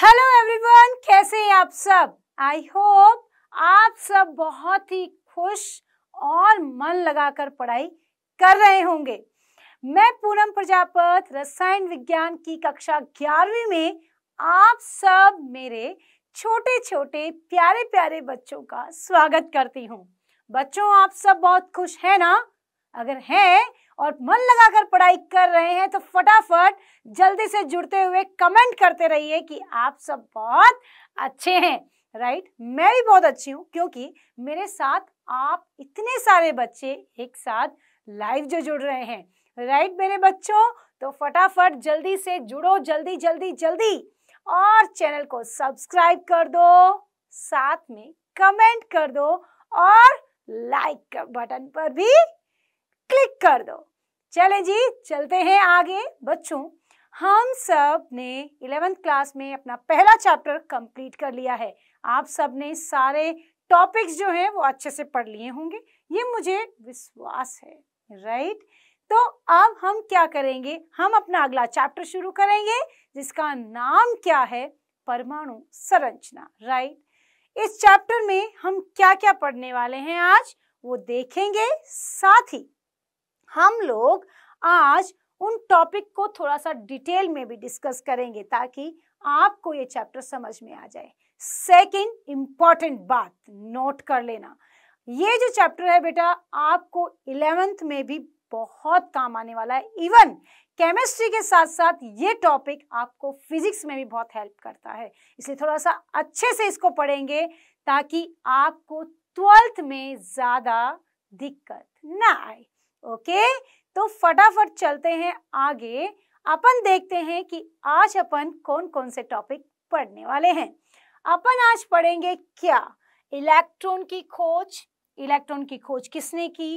Hello everyone कैसे हैं आप सब आई होप आप सब बहुत ही खुश और मन लगाकर पढ़ाई कर रहे होंगे मैं पूनम प्रजापत रसायन विज्ञान की कक्षा ग्यारहवीं में आप सब मेरे छोटे छोटे प्यारे प्यारे बच्चों का स्वागत करती हूँ बच्चों आप सब बहुत खुश हैं ना अगर हैं और मन लगाकर पढ़ाई कर रहे हैं तो फटाफट जल्दी से जुड़ते हुए कमेंट करते रहिए कि आप सब बहुत अच्छे हैं राइट right? मैं भी बहुत अच्छी हूँ क्योंकि मेरे साथ आप इतने सारे बच्चे एक साथ लाइव जो जुड़ रहे हैं राइट right, मेरे बच्चों तो फटाफट जल्दी से जुड़ो जल्दी जल्दी जल्दी और चैनल को सब्सक्राइब कर दो साथ में कमेंट कर दो और लाइक बटन पर भी क्लिक कर दो चले जी चलते हैं आगे बच्चों हम सब ने इलेवेंथ क्लास में अपना पहला चैप्टर कंप्लीट कर लिया है आप सब ने सारे टॉपिक्स जो हैं वो अच्छे से पढ़ लिए होंगे ये मुझे विश्वास है राइट तो अब हम क्या करेंगे हम अपना अगला चैप्टर शुरू करेंगे जिसका नाम क्या है परमाणु संरचना राइट इस चैप्टर में हम क्या क्या पढ़ने वाले हैं आज वो देखेंगे साथ ही हम लोग आज उन टॉपिक को थोड़ा सा डिटेल में भी डिस्कस करेंगे ताकि आपको ये चैप्टर समझ में आ जाए सेकंड इम्पॉर्टेंट बात नोट कर लेना ये जो चैप्टर है बेटा आपको इलेवेंथ में भी बहुत काम आने वाला है इवन केमिस्ट्री के साथ साथ ये टॉपिक आपको फिजिक्स में भी बहुत हेल्प करता है इसलिए थोड़ा सा अच्छे से इसको पढ़ेंगे ताकि आपको ट्वेल्थ में ज़्यादा दिक्कत ना आए ओके तो फटाफट चलते हैं आगे अपन देखते हैं कि आज अपन कौन कौन से टॉपिक पढ़ने वाले हैं अपन आज पढ़ेंगे क्या इलेक्ट्रॉन की खोज इलेक्ट्रॉन की खोज किसने की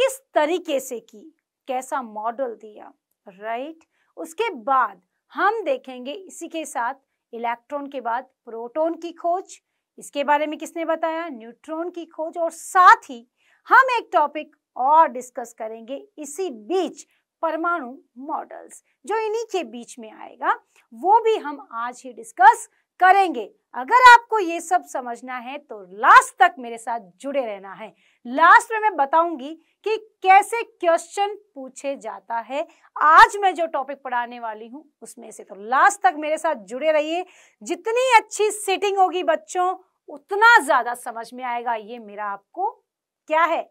किस तरीके से की कैसा मॉडल दिया राइट उसके बाद हम देखेंगे इसी के साथ इलेक्ट्रॉन के बाद प्रोटॉन की खोज इसके बारे में किसने बताया न्यूट्रॉन की खोज और साथ ही हम एक टॉपिक और डिस्कस करेंगे इसी बीच परमाणु मॉडल्स जो इन्हीं के बीच में आएगा वो भी हम आज ही डिस्कस करेंगे अगर आपको ये सब समझना है तो लास्ट तक मेरे साथ जुड़े रहना है लास्ट में मैं बताऊंगी कि कैसे क्वेश्चन पूछे जाता है आज मैं जो टॉपिक पढ़ाने वाली हूँ उसमें से तो लास्ट तक मेरे साथ जुड़े रहिए जितनी अच्छी सेटिंग होगी बच्चों उतना ज्यादा समझ में आएगा ये मेरा आपको क्या है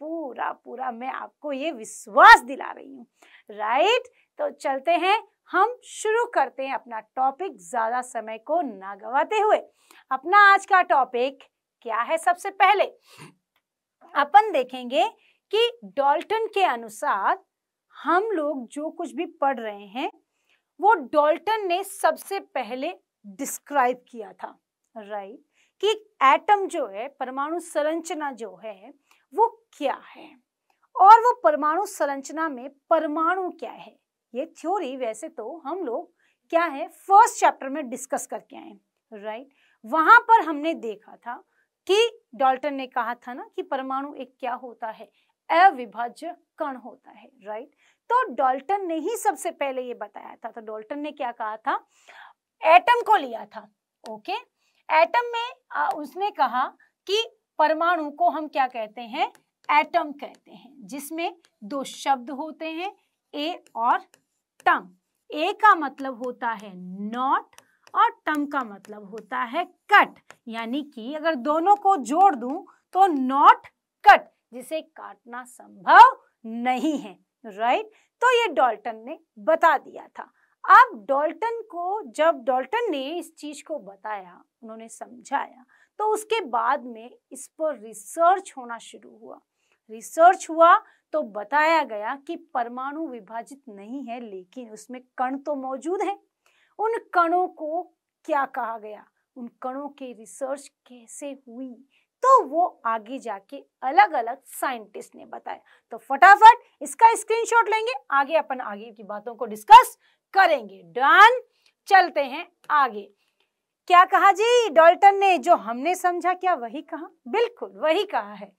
पूरा पूरा मैं आपको ये विश्वास दिला रही हूँ राइट तो चलते हैं हम शुरू करते हैं अपना टॉपिक ज़्यादा समय को ना गवाते हुए अपना आज का टॉपिक क्या है सबसे पहले अपन देखेंगे कि डॉल्टन के अनुसार हम लोग जो कुछ भी पढ़ रहे हैं वो डॉल्टन ने सबसे पहले डिस्क्राइब किया था राइट कि एटम जो है परमाणु संरचना जो है वो क्या है और वो परमाणु संरचना में परमाणु क्या है ये थ्योरी वैसे तो हम लोग क्या है फर्स्ट चैप्टर में डिस्कस करके आए राइट वहां पर हमने देखा था कि डॉल्टन ने कहा था ना कि परमाणु एक क्या होता है अविभाज्य कण होता है राइट तो डॉल्टन ने ही सबसे पहले ये बताया था तो डॉल्टन ने क्या कहा था एटम को लिया था ओके एटम में आ, उसने कहा कि परमाणु को हम क्या कहते हैं एटम कहते हैं जिसमें दो शब्द होते हैं ए और टम ए का मतलब होता है नॉट और टम का मतलब होता है कट यानी कि अगर दोनों को जोड़ दूं तो नॉट कट जिसे काटना संभव नहीं है राइट तो ये डॉल्टन ने बता दिया था अब डॉल्टन को जब डॉल्टन ने इस चीज को बताया उन्होंने समझाया तो उसके बाद में इस पर रिसर्च होना शुरू हुआ रिसर्च हुआ तो बताया गया कि परमाणु विभाजित नहीं है लेकिन उसमें कण तो मौजूद हैं उन कणों को क्या कहा गया उन कणों के रिसर्च कैसे हुई तो वो आगे जाके अलग अलग साइंटिस्ट ने बताया तो फटाफट इसका स्क्रीनशॉट लेंगे आगे अपन आगे की बातों को डिस्कस करेंगे डन चलते हैं आगे क्या कहा जी डॉल्टन ने जो हमने समझा क्या वही कहा बिल्कुल वही कहा है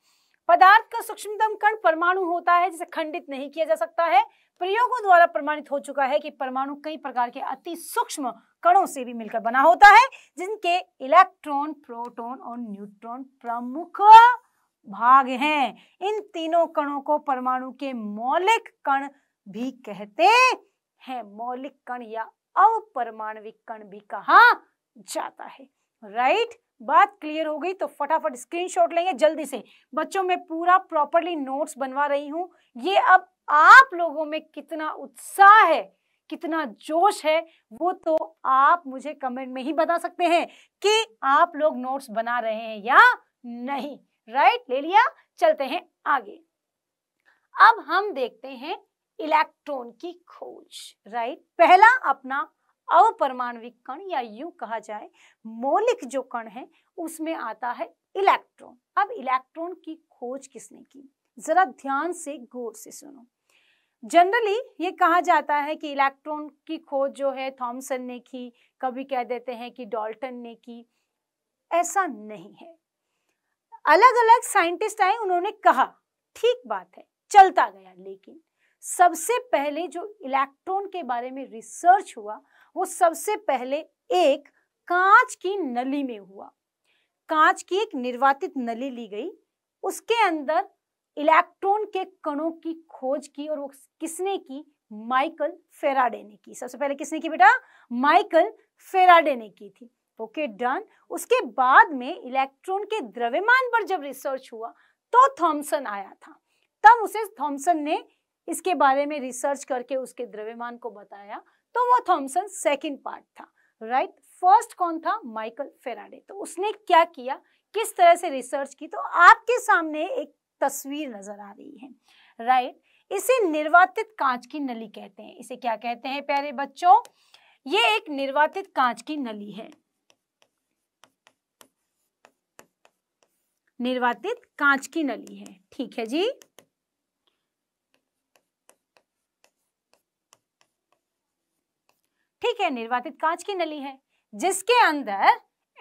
पदार्थ का सूक्ष्मतम कण परमाणु होता है जिसे खंडित नहीं किया जा सकता है प्रयोगों द्वारा प्रमाणित हो चुका है कि परमाणु कई प्रकार के अति सूक्ष्म कणों से भी मिलकर बना होता है जिनके इलेक्ट्रॉन प्रोटॉन और न्यूट्रॉन प्रमुख भाग हैं इन तीनों कणों को परमाणु के मौलिक कण भी कहते हैं मौलिक कण या अवपरमाणविक कण भी कहा जाता है राइट right? बात क्लियर हो गई तो फटाफट स्क्रीनशॉट लेंगे जल्दी से बच्चों में पूरा प्रॉपरली नोट्स बनवा रही हूं ये अब आप लोगों में कितना उत्साह है कितना जोश है वो तो आप मुझे कमेंट में ही बता सकते हैं कि आप लोग नोट्स बना रहे हैं या नहीं राइट ले लिया चलते हैं आगे अब हम देखते हैं इलेक्ट्रॉन की खोज राइट पहला अपना अपरमाणविक कण या यूं कहा जाए मौलिक जो कण है उसमें आता है इलेक्ट्रॉन अब इलेक्ट्रॉन की खोज किसने की जरा ध्यान से गौर से सुनो जनरली ये कहा जाता है कि इलेक्ट्रॉन की खोज जो है थॉमसन ने की कभी कह देते हैं कि डॉल्टन ने की ऐसा नहीं है अलग अलग साइंटिस्ट आए उन्होंने कहा ठीक बात है चलता गया लेकिन सबसे पहले जो इलेक्ट्रॉन के बारे में रिसर्च हुआ वो सबसे पहले एक कांच की नली में हुआ कांच की एक निर्वातित नली ली गई उसके अंदर इलेक्ट्रॉन के कणों की खोज की और वो किसने की माइकल फेराडे ने की सबसे पहले किसने की बेटा माइकल फेराडे ने की थी ओके okay, डन उसके बाद में इलेक्ट्रॉन के द्रव्यमान पर जब रिसर्च हुआ तो थॉमसन आया था तब उसे थॉमसन ने इसके बारे में रिसर्च करके उसके द्रव्यमान को बताया तो वो थॉमसन सेकेंड पार्ट था राइट फर्स्ट कौन था माइकल फेराडे तो उसने क्या किया किस तरह से रिसर्च की तो आपके सामने एक तस्वीर नजर आ रही है राइट right? इसे निर्वातित कांच की नली कहते हैं इसे क्या कहते हैं प्यारे बच्चों ये एक निर्वातित कांच की नली है निर्वातित कांच की नली है ठीक है जी ठीक है निर्वातित कांच की नली है जिसके अंदर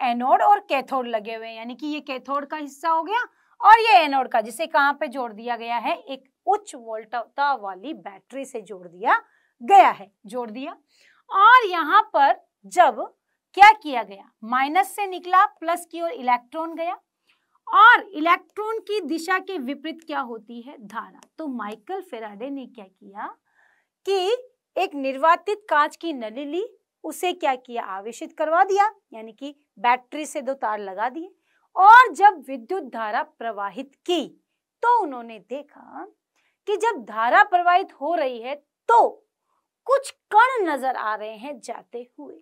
एनोड और कैथोड लगे हुए हैं यानी कि ये कैथोड का हिस्सा हो गया और ये एनोड का जिसे कहां पे जोड़ दिया गया है एक उच्च वोल्टता वाली बैटरी से जोड़ दिया गया है जोड़ दिया और यहाँ पर जब क्या किया गया माइनस से निकला प्लस की ओर इलेक्ट्रॉन गया और इलेक्ट्रॉन की दिशा के विपरीत क्या होती है धारा तो माइकल फेराडे ने क्या किया कि एक निर्वातित कांच की नली ली उसे क्या किया आवेशित करवा दिया यानी कि बैटरी से दो तार लगा दिए और जब विद्युत धारा प्रवाहित की तो उन्होंने देखा कि जब धारा प्रवाहित हो रही है तो कुछ कण नजर आ रहे हैं जाते हुए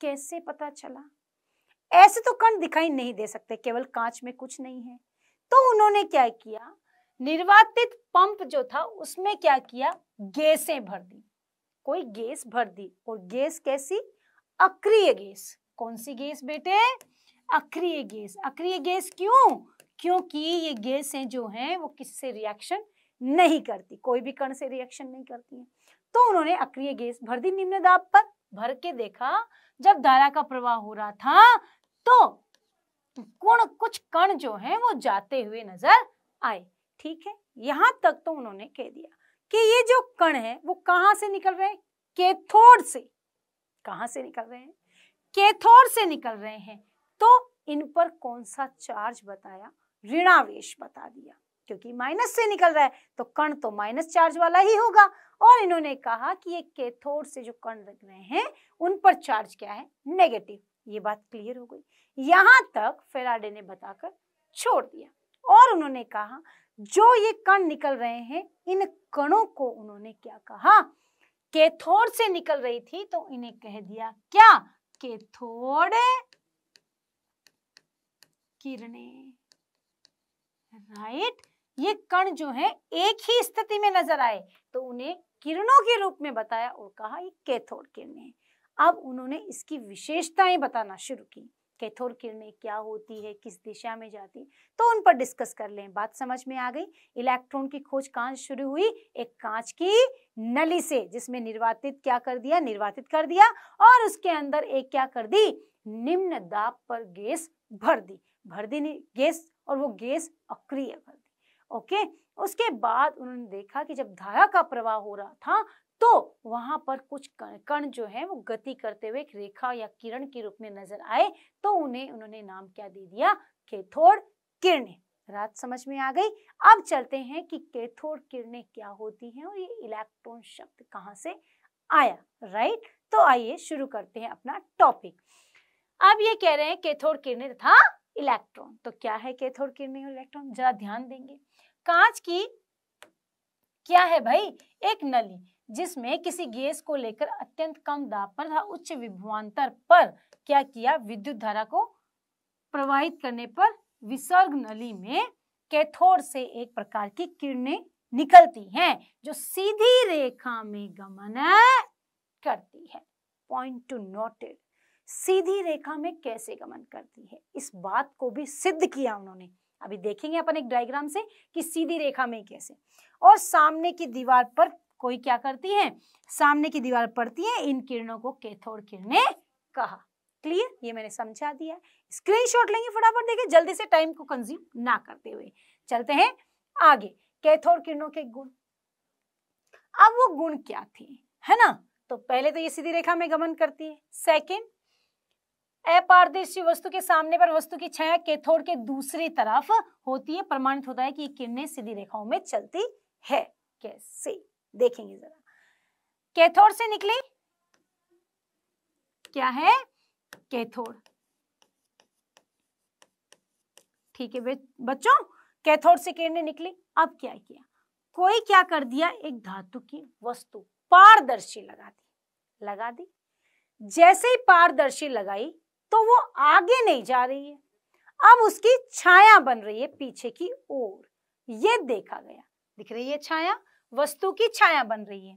कैसे पता चला ऐसे तो कण दिखाई नहीं दे सकते केवल कांच में कुछ नहीं है तो उन्होंने क्या किया निर्वातित पंप जो था उसमें क्या किया गैसें भर दी कोई गैस भर दी और गैस कैसी अक्रिय गैस कौन सी गैस बेटे अक्रिय गैस अक्रिय गैस क्यों क्योंकि ये गैसें जो हैं वो किससे रिएक्शन नहीं करती कोई भी कण से रिएक्शन नहीं करती है तो उन्होंने अक्रिय गैस भर दी निम्न दाब पर भर के देखा जब धारा का प्रवाह हो रहा था तो कुण कुछ कण जो हैं वो जाते हुए नजर आए ठीक है यहां तक तो उन्होंने कह दिया कि ये जो कण है वो कहां से निकल रहे हैं केथोर से कहां से निकल रहे हैं केथोर से निकल रहे हैं तो इन पर कौन सा चार्ज बताया ऋणावेश बता दिया क्योंकि माइनस से निकल रहा है तो कण तो माइनस चार्ज वाला ही होगा और इन्होंने कहा कि ये केथोर से जो कण लग रहे हैं उन पर चार्ज क्या है नेगेटिव ये बात क्लियर हो गई यहां तक फेराडे ने बताकर छोड़ दिया और उन्होंने कहा जो ये कण निकल रहे हैं इन कणों को उन्होंने क्या कहा केथोर से निकल रही थी तो इन्हें कह दिया क्या केथोड़ किरणें राइट ये कण जो है एक ही स्थिति में नजर आए तो उन्हें किरणों के रूप में बताया और कहा ये कैथोड किरणें अब उन्होंने इसकी विशेषताएं बताना शुरू की कैथोर किरणें क्या होती है किस दिशा में जाती तो उन पर डिस्कस कर लें बात समझ में आ गई इलेक्ट्रॉन की खोज कहाँ शुरू हुई एक कांच की नली से जिसमें निर्वातित क्या कर दिया निर्वातित कर दिया और उसके अंदर एक क्या कर दी निम्न दाब पर गैस भर दी भर दी गैस और वो गैस अक्रिय कर दी ओके उसके बाद उन्होंने देखा कि जब धारा का प्रवाह हो रहा था तो वहां पर कुछ कण जो है वो गति करते हुए एक रेखा या किरण के रूप में नजर आए तो उन्हें उन्होंने नाम क्या दे दिया कैथोड किरण रात समझ में आ गई अब चलते हैं कि कैथोड किरणें क्या होती हैं और ये इलेक्ट्रॉन शब्द कहाँ से आया राइट तो आइए शुरू करते हैं अपना टॉपिक अब ये कह रहे हैं केथोर किरणें तथा इलेक्ट्रॉन तो क्या है केथोर किरणें और इलेक्ट्रॉन जरा ध्यान देंगे कांच की क्या है भाई एक नली जिसमें किसी गैस को लेकर अत्यंत कम दाब पर था उच्च विभवांतर पर क्या किया विद्युत धारा को प्रवाहित करने पर विसर्ग नली में कैथोड से एक प्रकार की किरणें निकलती हैं जो सीधी रेखा में गमन करती है पॉइंट टू नोटेड सीधी रेखा में कैसे गमन करती है इस बात को भी सिद्ध किया उन्होंने अभी देखेंगे अपन एक डायग्राम से कि सीधी रेखा में कैसे और सामने की दीवार पर कोई क्या करती है सामने की दीवार पड़ती है इन किरणों को कैथोड किरणें कहा क्लियर ये मैंने समझा दिया स्क्रीनशॉट लेंगे फटाफट देखिए जल्दी से टाइम को कंज्यूम ना करते हुए चलते हैं आगे कैथोड किरणों के गुण अब वो गुण क्या थे है ना तो पहले तो ये सीधी रेखा में गमन करती है सेकेंड अपारदर्शी वस्तु के सामने पर वस्तु की छाया कैथोड के दूसरी तरफ होती है प्रमाणित होता है कि ये किरणें सीधी रेखाओं में चलती है कैसे देखेंगे जरा कैथोड से निकली क्या है कैथोड ठीक है बच्चों कैथोड से किरण निकली अब क्या किया कोई क्या कर दिया एक धातु की वस्तु पारदर्शी लगा दी लगा दी जैसे ही पारदर्शी लगाई तो वो आगे नहीं जा रही है अब उसकी छाया बन रही है पीछे की ओर ये देखा गया दिख रही है छाया वस्तु की छाया बन रही है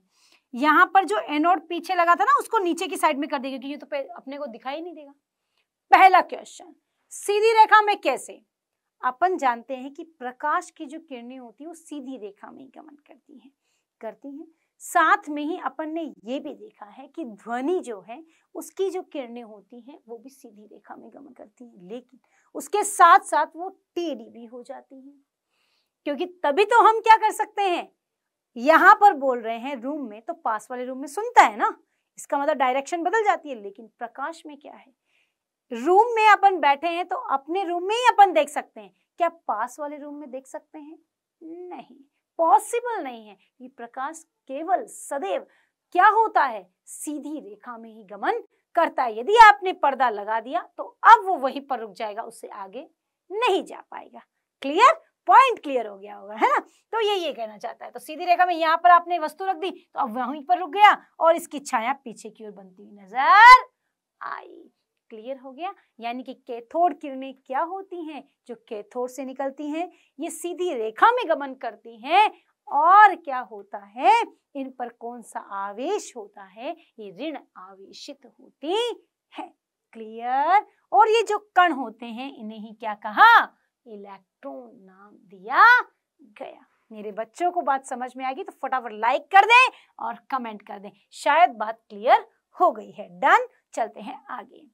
यहाँ पर जो एनोड पीछे लगा था ना उसको नीचे की साइड में कर देगा क्योंकि ये तो अपने को दिखाई नहीं देगा पहला क्वेश्चन सीधी रेखा में कैसे अपन जानते हैं कि प्रकाश की जो किरणें होती है वो सीधी रेखा में ही गमन करती हैं करती हैं साथ में ही अपन ने ये भी देखा है कि ध्वनि जो है उसकी जो किरणें होती हैं वो भी सीधी रेखा में गमन करती हैं लेकिन उसके साथ साथ वो टेढ़ी भी हो जाती है क्योंकि तभी तो हम क्या कर सकते हैं यहां पर बोल रहे हैं रूम में तो पास वाले रूम में सुनता है ना इसका मतलब डायरेक्शन बदल जाती है लेकिन प्रकाश में क्या है रूम में अपन बैठे हैं तो अपने रूम में ही अपन देख सकते हैं क्या पास वाले रूम में देख सकते हैं नहीं पॉसिबल नहीं है ये प्रकाश केवल सदैव क्या होता है सीधी रेखा में ही गमन करता है यदि आपने पर्दा लगा दिया तो अब वो वहीं पर रुक जाएगा उससे आगे नहीं जा पाएगा क्लियर पॉइंट क्लियर हो गया होगा है ना तो ये ये कहना चाहता है तो सीधी रेखा में यहाँ पर आपने वस्तु रख दी तो अब वहीं पर रुक गया और इसकी छाया पीछे की ओर बनती हुई नजर आई क्लियर हो गया यानी कि कैथोड किरणें क्या होती हैं जो कैथोड से निकलती हैं ये सीधी रेखा में गमन करती हैं और क्या होता है इन पर कौन सा आवेश होता है ये ऋण आवेशित होती है क्लियर और ये जो कण होते हैं इन्हें ही क्या कहा इलेक्ट्रॉन नाम दिया गया मेरे बच्चों को बात समझ में आएगी तो फटाफट लाइक कर दें और कमेंट कर दें शायद बात क्लियर हो गई है डन चलते हैं आगे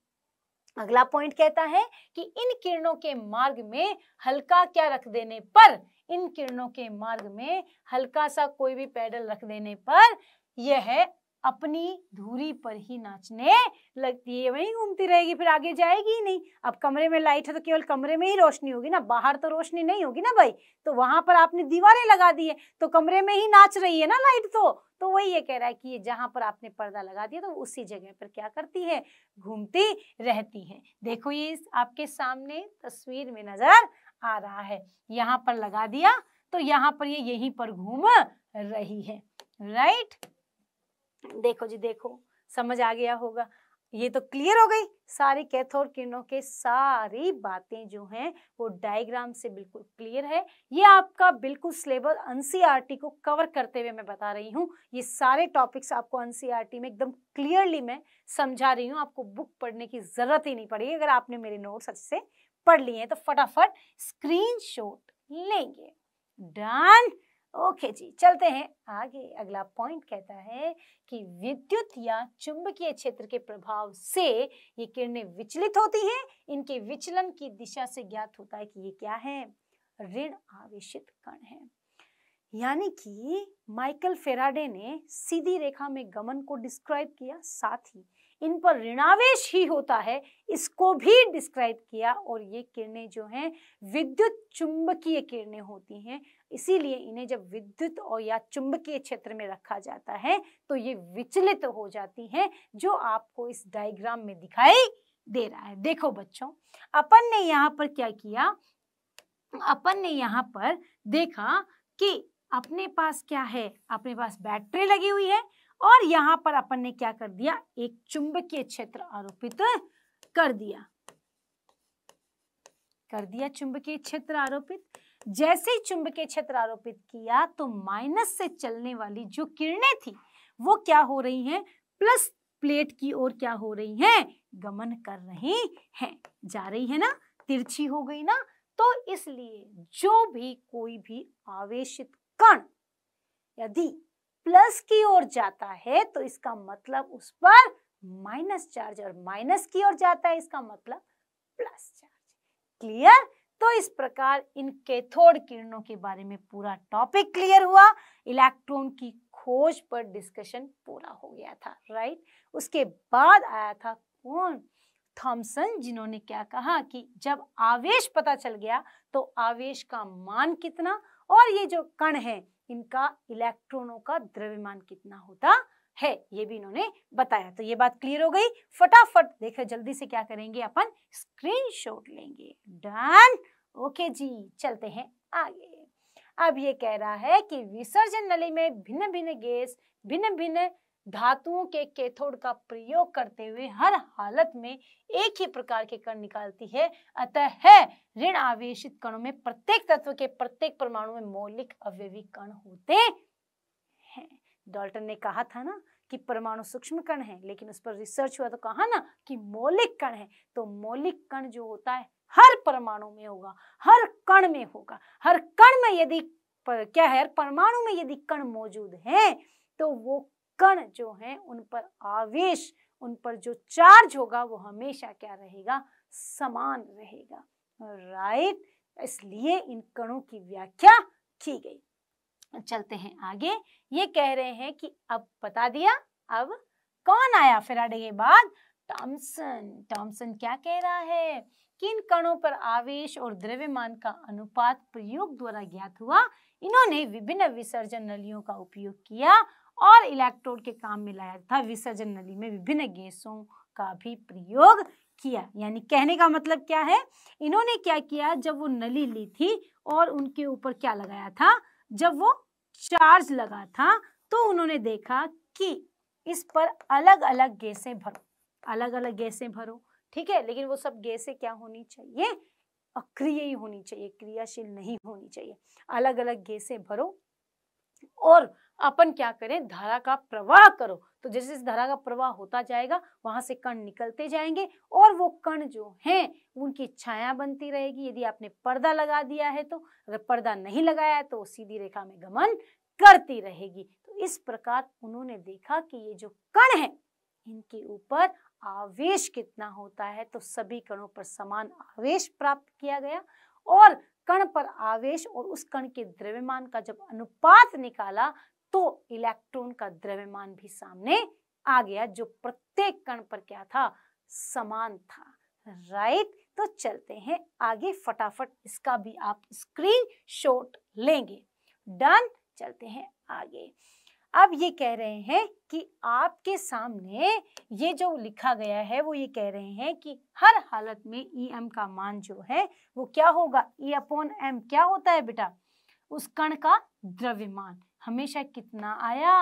अगला पॉइंट कहता है कि इन किरणों के मार्ग में हल्का क्या रख देने पर इन किरणों के मार्ग में हल्का सा कोई भी पैडल रख देने पर यह अपनी धूरी पर ही नाचने लगती है वहीं घूमती रहेगी फिर आगे जाएगी ही नहीं अब कमरे में लाइट है तो केवल कमरे में ही रोशनी होगी ना बाहर तो रोशनी नहीं होगी ना भाई तो वहां पर आपने दीवारें लगा दी है तो कमरे में ही नाच रही है ना लाइट तो तो वही ये कह रहा है कि ये जहां पर आपने पर्दा लगा दिया तो उसी जगह पर क्या करती है घूमती रहती है देखो ये आपके सामने तस्वीर में नजर आ रहा है यहाँ पर लगा दिया तो यहाँ पर ये यहीं पर घूम रही है राइट देखो जी देखो समझ आ गया होगा ये तो क्लियर हो गई सारी कैथोड किरणों के सारी बातें जो हैं वो डायग्राम से बिल्कुल क्लियर है ये आपका बिल्कुल सिलेबस एनसीईआरटी e को कवर करते हुए मैं बता रही हूँ ये सारे टॉपिक्स आपको एनसीईआरटी e में एकदम क्लियरली मैं समझा रही हूँ आपको बुक पढ़ने की जरूरत ही नहीं पड़ेगी अगर आपने मेरे नोट्स अच्छे से पढ़ लिए हैं तो फटाफट स्क्रीन लेंगे डन ओके जी चलते हैं आगे अगला पॉइंट कहता है कि विद्युत या चुंबकीय क्षेत्र के प्रभाव से ये किरणें विचलित होती हैं इनके विचलन की दिशा से ज्ञात होता है कि ये क्या है ऋण आवेशित कण है यानी कि माइकल फेराडे ने सीधी रेखा में गमन को डिस्क्राइब किया साथ ही इन पर ऋणावेश ही होता है इसको भी डिस्क्राइब किया और ये किरणें जो हैं विद्युत चुंबकीय किरणें होती हैं इसीलिए इन्हें जब विद्युत और या चुंबकीय क्षेत्र में रखा जाता है तो ये विचलित हो जाती हैं जो आपको इस डायग्राम में दिखाई दे रहा है देखो बच्चों अपन ने यहाँ पर क्या किया अपन ने यहाँ पर देखा कि अपने पास क्या है अपने पास बैटरी लगी हुई है और यहाँ पर अपन ने क्या कर दिया एक चुंबकीय क्षेत्र आरोपित कर दिया कर दिया चुंबकीय क्षेत्र आरोपित जैसे ही चुंबकीय क्षेत्र आरोपित किया तो माइनस से चलने वाली जो किरणें थी वो क्या हो रही हैं प्लस प्लेट की ओर क्या हो रही हैं गमन कर रही हैं जा रही है ना तिरछी हो गई ना तो इसलिए जो भी कोई भी आवेशित कण यदि प्लस की ओर जाता है तो इसका मतलब उस पर माइनस चार्ज और माइनस की ओर जाता है इसका मतलब प्लस चार्ज क्लियर तो इस प्रकार इन कैथोड किरणों के बारे में पूरा टॉपिक क्लियर हुआ इलेक्ट्रॉन की खोज पर डिस्कशन पूरा हो गया था राइट उसके बाद आया था कौन थॉमसन जिन्होंने क्या कहा कि जब आवेश पता चल गया तो आवेश का मान कितना और ये जो कण है इनका इलेक्ट्रॉनों का द्रव्यमान कितना होता है ये भी इन्होंने बताया तो ये बात क्लियर हो गई फटाफट देखे जल्दी से क्या करेंगे अपन स्क्रीनशॉट लेंगे डन ओके जी चलते हैं आगे अब ये कह रहा है कि विसर्जन नली में भिन्न भिन्न गैस भिन्न भिन्न धातुओं के कैथोड का प्रयोग करते हुए हर हालत में एक ही प्रकार के कण निकालती है अतः है ऋण आवेशित कणों में प्रत्येक तत्व के प्रत्येक परमाणु में मौलिक अवयवी कण होते हैं डॉल्टन ने कहा था ना कि परमाणु सूक्ष्म कण है लेकिन उस पर रिसर्च हुआ तो कहा ना कि मौलिक कण है तो मौलिक कण जो होता है हर परमाणु में होगा हर कण में होगा हर कण में यदि पर, क्या है परमाणु में यदि कण मौजूद है तो वो कण जो हैं उन पर आवेश उन पर जो चार्ज होगा वो हमेशा क्या रहेगा समान रहेगा राइट इसलिए इन कणों की व्याख्या की गई चलते हैं आगे ये कह रहे हैं कि अब बता दिया अब कौन आया फिराडे के बाद टॉमसन टॉमसन क्या कह रहा है कि इन कणों पर आवेश और द्रव्यमान का अनुपात प्रयोग द्वारा ज्ञात हुआ इन्होंने विभिन्न विसर्जन नलियों का उपयोग किया और इलेक्ट्रोड के काम में लाया था विसर्जन नली में विभिन्न गैसों का भी प्रयोग किया यानी कहने का मतलब क्या है इन्होंने क्या किया जब वो नली ली थी और उनके ऊपर क्या लगाया था जब वो चार्ज लगा था तो उन्होंने देखा कि इस पर अलग अलग गैसें भरो अलग अलग गैसें भरो ठीक है लेकिन वो सब गैसें क्या होनी चाहिए अक्रिय ही होनी चाहिए क्रियाशील नहीं होनी चाहिए अलग अलग गैसें भरो और अपन क्या करें धारा का प्रवाह करो तो जैसे जैसे धारा का प्रवाह होता जाएगा वहां से कण निकलते जाएंगे और वो कण जो हैं उनकी छाया बनती रहेगी यदि आपने पर्दा लगा दिया है तो अगर पर्दा नहीं लगाया है तो वो सीधी रेखा में गमन करती रहेगी तो इस प्रकार उन्होंने देखा कि ये जो कण है इनके ऊपर आवेश कितना होता है तो सभी कणों पर समान आवेश प्राप्त किया गया और कण पर आवेश और उस कण के द्रव्यमान का जब अनुपात निकाला तो इलेक्ट्रॉन का द्रव्यमान भी सामने आ गया जो प्रत्येक कण पर क्या था समान था राइट तो चलते हैं आगे फटाफट इसका भी आप स्क्रीन शॉट लेंगे डन चलते हैं आगे अब ये कह रहे हैं कि आपके सामने ये जो लिखा गया है वो ये कह रहे हैं कि हर हालत में ई e एम का मान जो है वो क्या होगा ई अपॉन एम क्या होता है बेटा उस कण का द्रव्यमान हमेशा कितना आया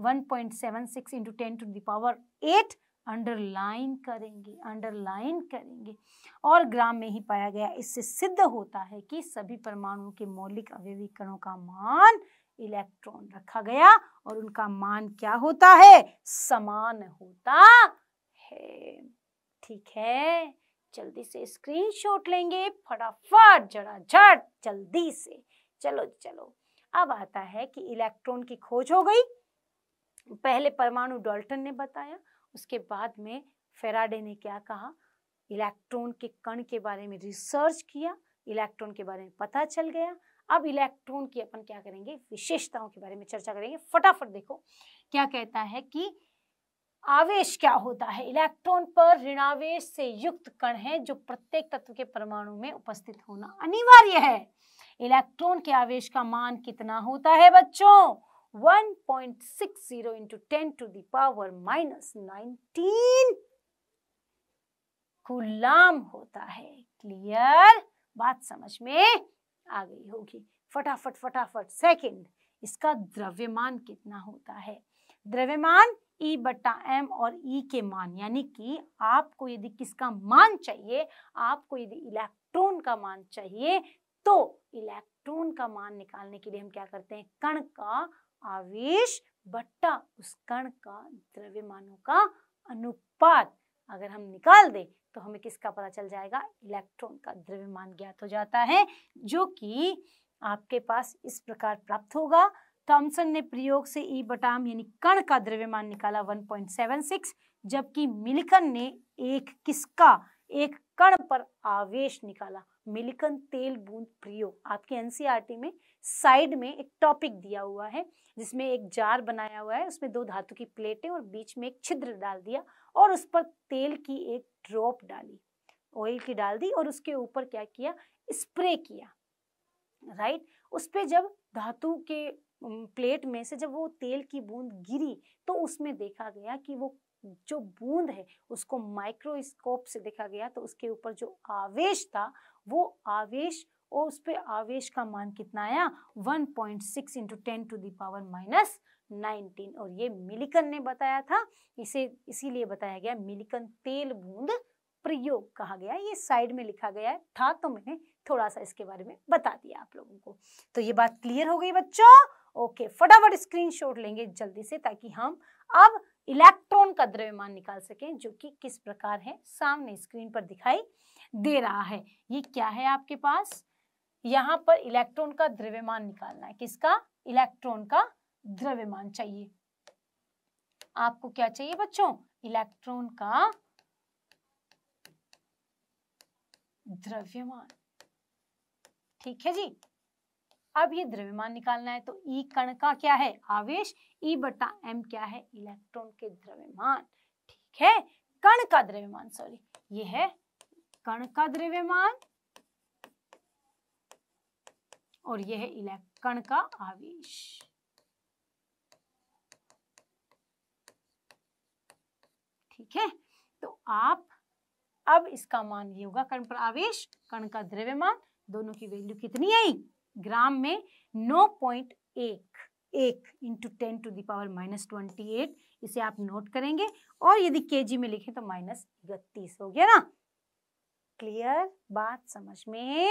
1.76 point seven six into ten to the power eight underline करेंगे अंडरलाइन करेंगे और ग्राम में ही पाया गया इससे सिद्ध होता है कि सभी परमाणुओं के मौलिक अवयवीकरणों का मान इलेक्ट्रॉन रखा गया और उनका मान क्या होता है समान होता है ठीक है जल्दी से स्क्रीनशॉट लेंगे फटाफट जरा झट जल्दी से चलो चलो अब आता है कि इलेक्ट्रॉन की खोज हो गई पहले परमाणु डॉल्टन ने बताया उसके बाद में फेराडे ने क्या कहा इलेक्ट्रॉन के कण के बारे में रिसर्च किया इलेक्ट्रॉन के बारे में पता चल गया अब इलेक्ट्रॉन की अपन क्या करेंगे विशेषताओं के बारे में चर्चा करेंगे फटाफट देखो क्या कहता है कि आवेश क्या होता है इलेक्ट्रॉन पर ऋणावेश से युक्त कण है जो प्रत्येक तत्व के परमाणु में उपस्थित होना अनिवार्य है इलेक्ट्रॉन के आवेश का मान कितना होता है बच्चों 1.60 point six zero into ten to the power minus nineteen coulomb होता है क्लियर बात समझ में आ गई होगी फटाफट फटाफट सेकंड इसका द्रव्यमान कितना होता है द्रव्यमान E बट्टा एम और e के मान यानी कि आपको यदि किसका मान चाहिए आपको यदि इलेक्ट्रॉन का मान चाहिए तो इलेक्ट्रॉन का मान निकालने के लिए हम क्या करते हैं कण का आवेश बट्टा उस कण का द्रव्यमानों का अनुपात अगर हम निकाल दें तो हमें किसका पता चल जाएगा इलेक्ट्रॉन का द्रव्यमान ज्ञात हो जाता है जो कि आपके पास इस प्रकार प्राप्त होगा थॉमसन ने प्रयोग से ई e बटाम यानी कण का द्रव्यमान निकाला 1.76 जबकि मिल्कन ने एक किसका एक कण पर आवेश निकाला मिलिकन तेल बूंद प्रयोग आपके एनसीईआरटी e में साइड में एक टॉपिक दिया हुआ है जिसमें एक जार बनाया हुआ है उसमें दो धातु की प्लेटें और बीच में एक छिद्र डाल दिया और उस पर तेल की एक ड्रॉप डाली ऑयल की डाल दी और उसके ऊपर क्या किया स्प्रे किया राइट उस पर जब धातु के प्लेट में से जब वो तेल की बूंद गिरी तो उसमें देखा गया कि वो जो बूंद है उसको माइक्रोस्कोप से देखा गया तो उसके ऊपर जो आवेश था वो आवेश और उस पर आवेश का मान कितना आया 1.6 point six into ten to the power minus nineteen और ये मिलिकन ने बताया था इसे इसीलिए बताया गया मिलिकन तेल बूंद प्रयोग कहा गया ये साइड में लिखा गया है था तो मैंने थोड़ा सा इसके बारे में बता दिया आप लोगों को तो ये बात क्लियर हो गई बच्चों ओके फटाफट स्क्रीनशॉट लेंगे जल्दी से ताकि हम अब इलेक्ट्रॉन का द्रव्यमान निकाल सकें जो कि किस प्रकार है सामने स्क्रीन पर दिखाई दे रहा है ये क्या है आपके पास यहाँ पर इलेक्ट्रॉन का द्रव्यमान निकालना है किसका इलेक्ट्रॉन का द्रव्यमान चाहिए आपको क्या चाहिए बच्चों इलेक्ट्रॉन का द्रव्यमान ठीक है जी अब ये द्रव्यमान निकालना है तो ई e कण का क्या है आवेश ई e बटा एम क्या है इलेक्ट्रॉन के द्रव्यमान ठीक है कण का द्रव्यमान सॉरी ये है कण का द्रव्यमान और यह है इलेक्ट्रॉन का आवेश ठीक है तो आप अब इसका मान ये होगा कण पर आवेश कण का द्रव्यमान दोनों की वैल्यू कितनी आई ग्राम में नौ पॉइंट एक एक into ten to the power minus twenty eight इसे आप नोट करेंगे और यदि केजी में लिखें तो माइनस इकतीस हो गया ना क्लियर बात समझ में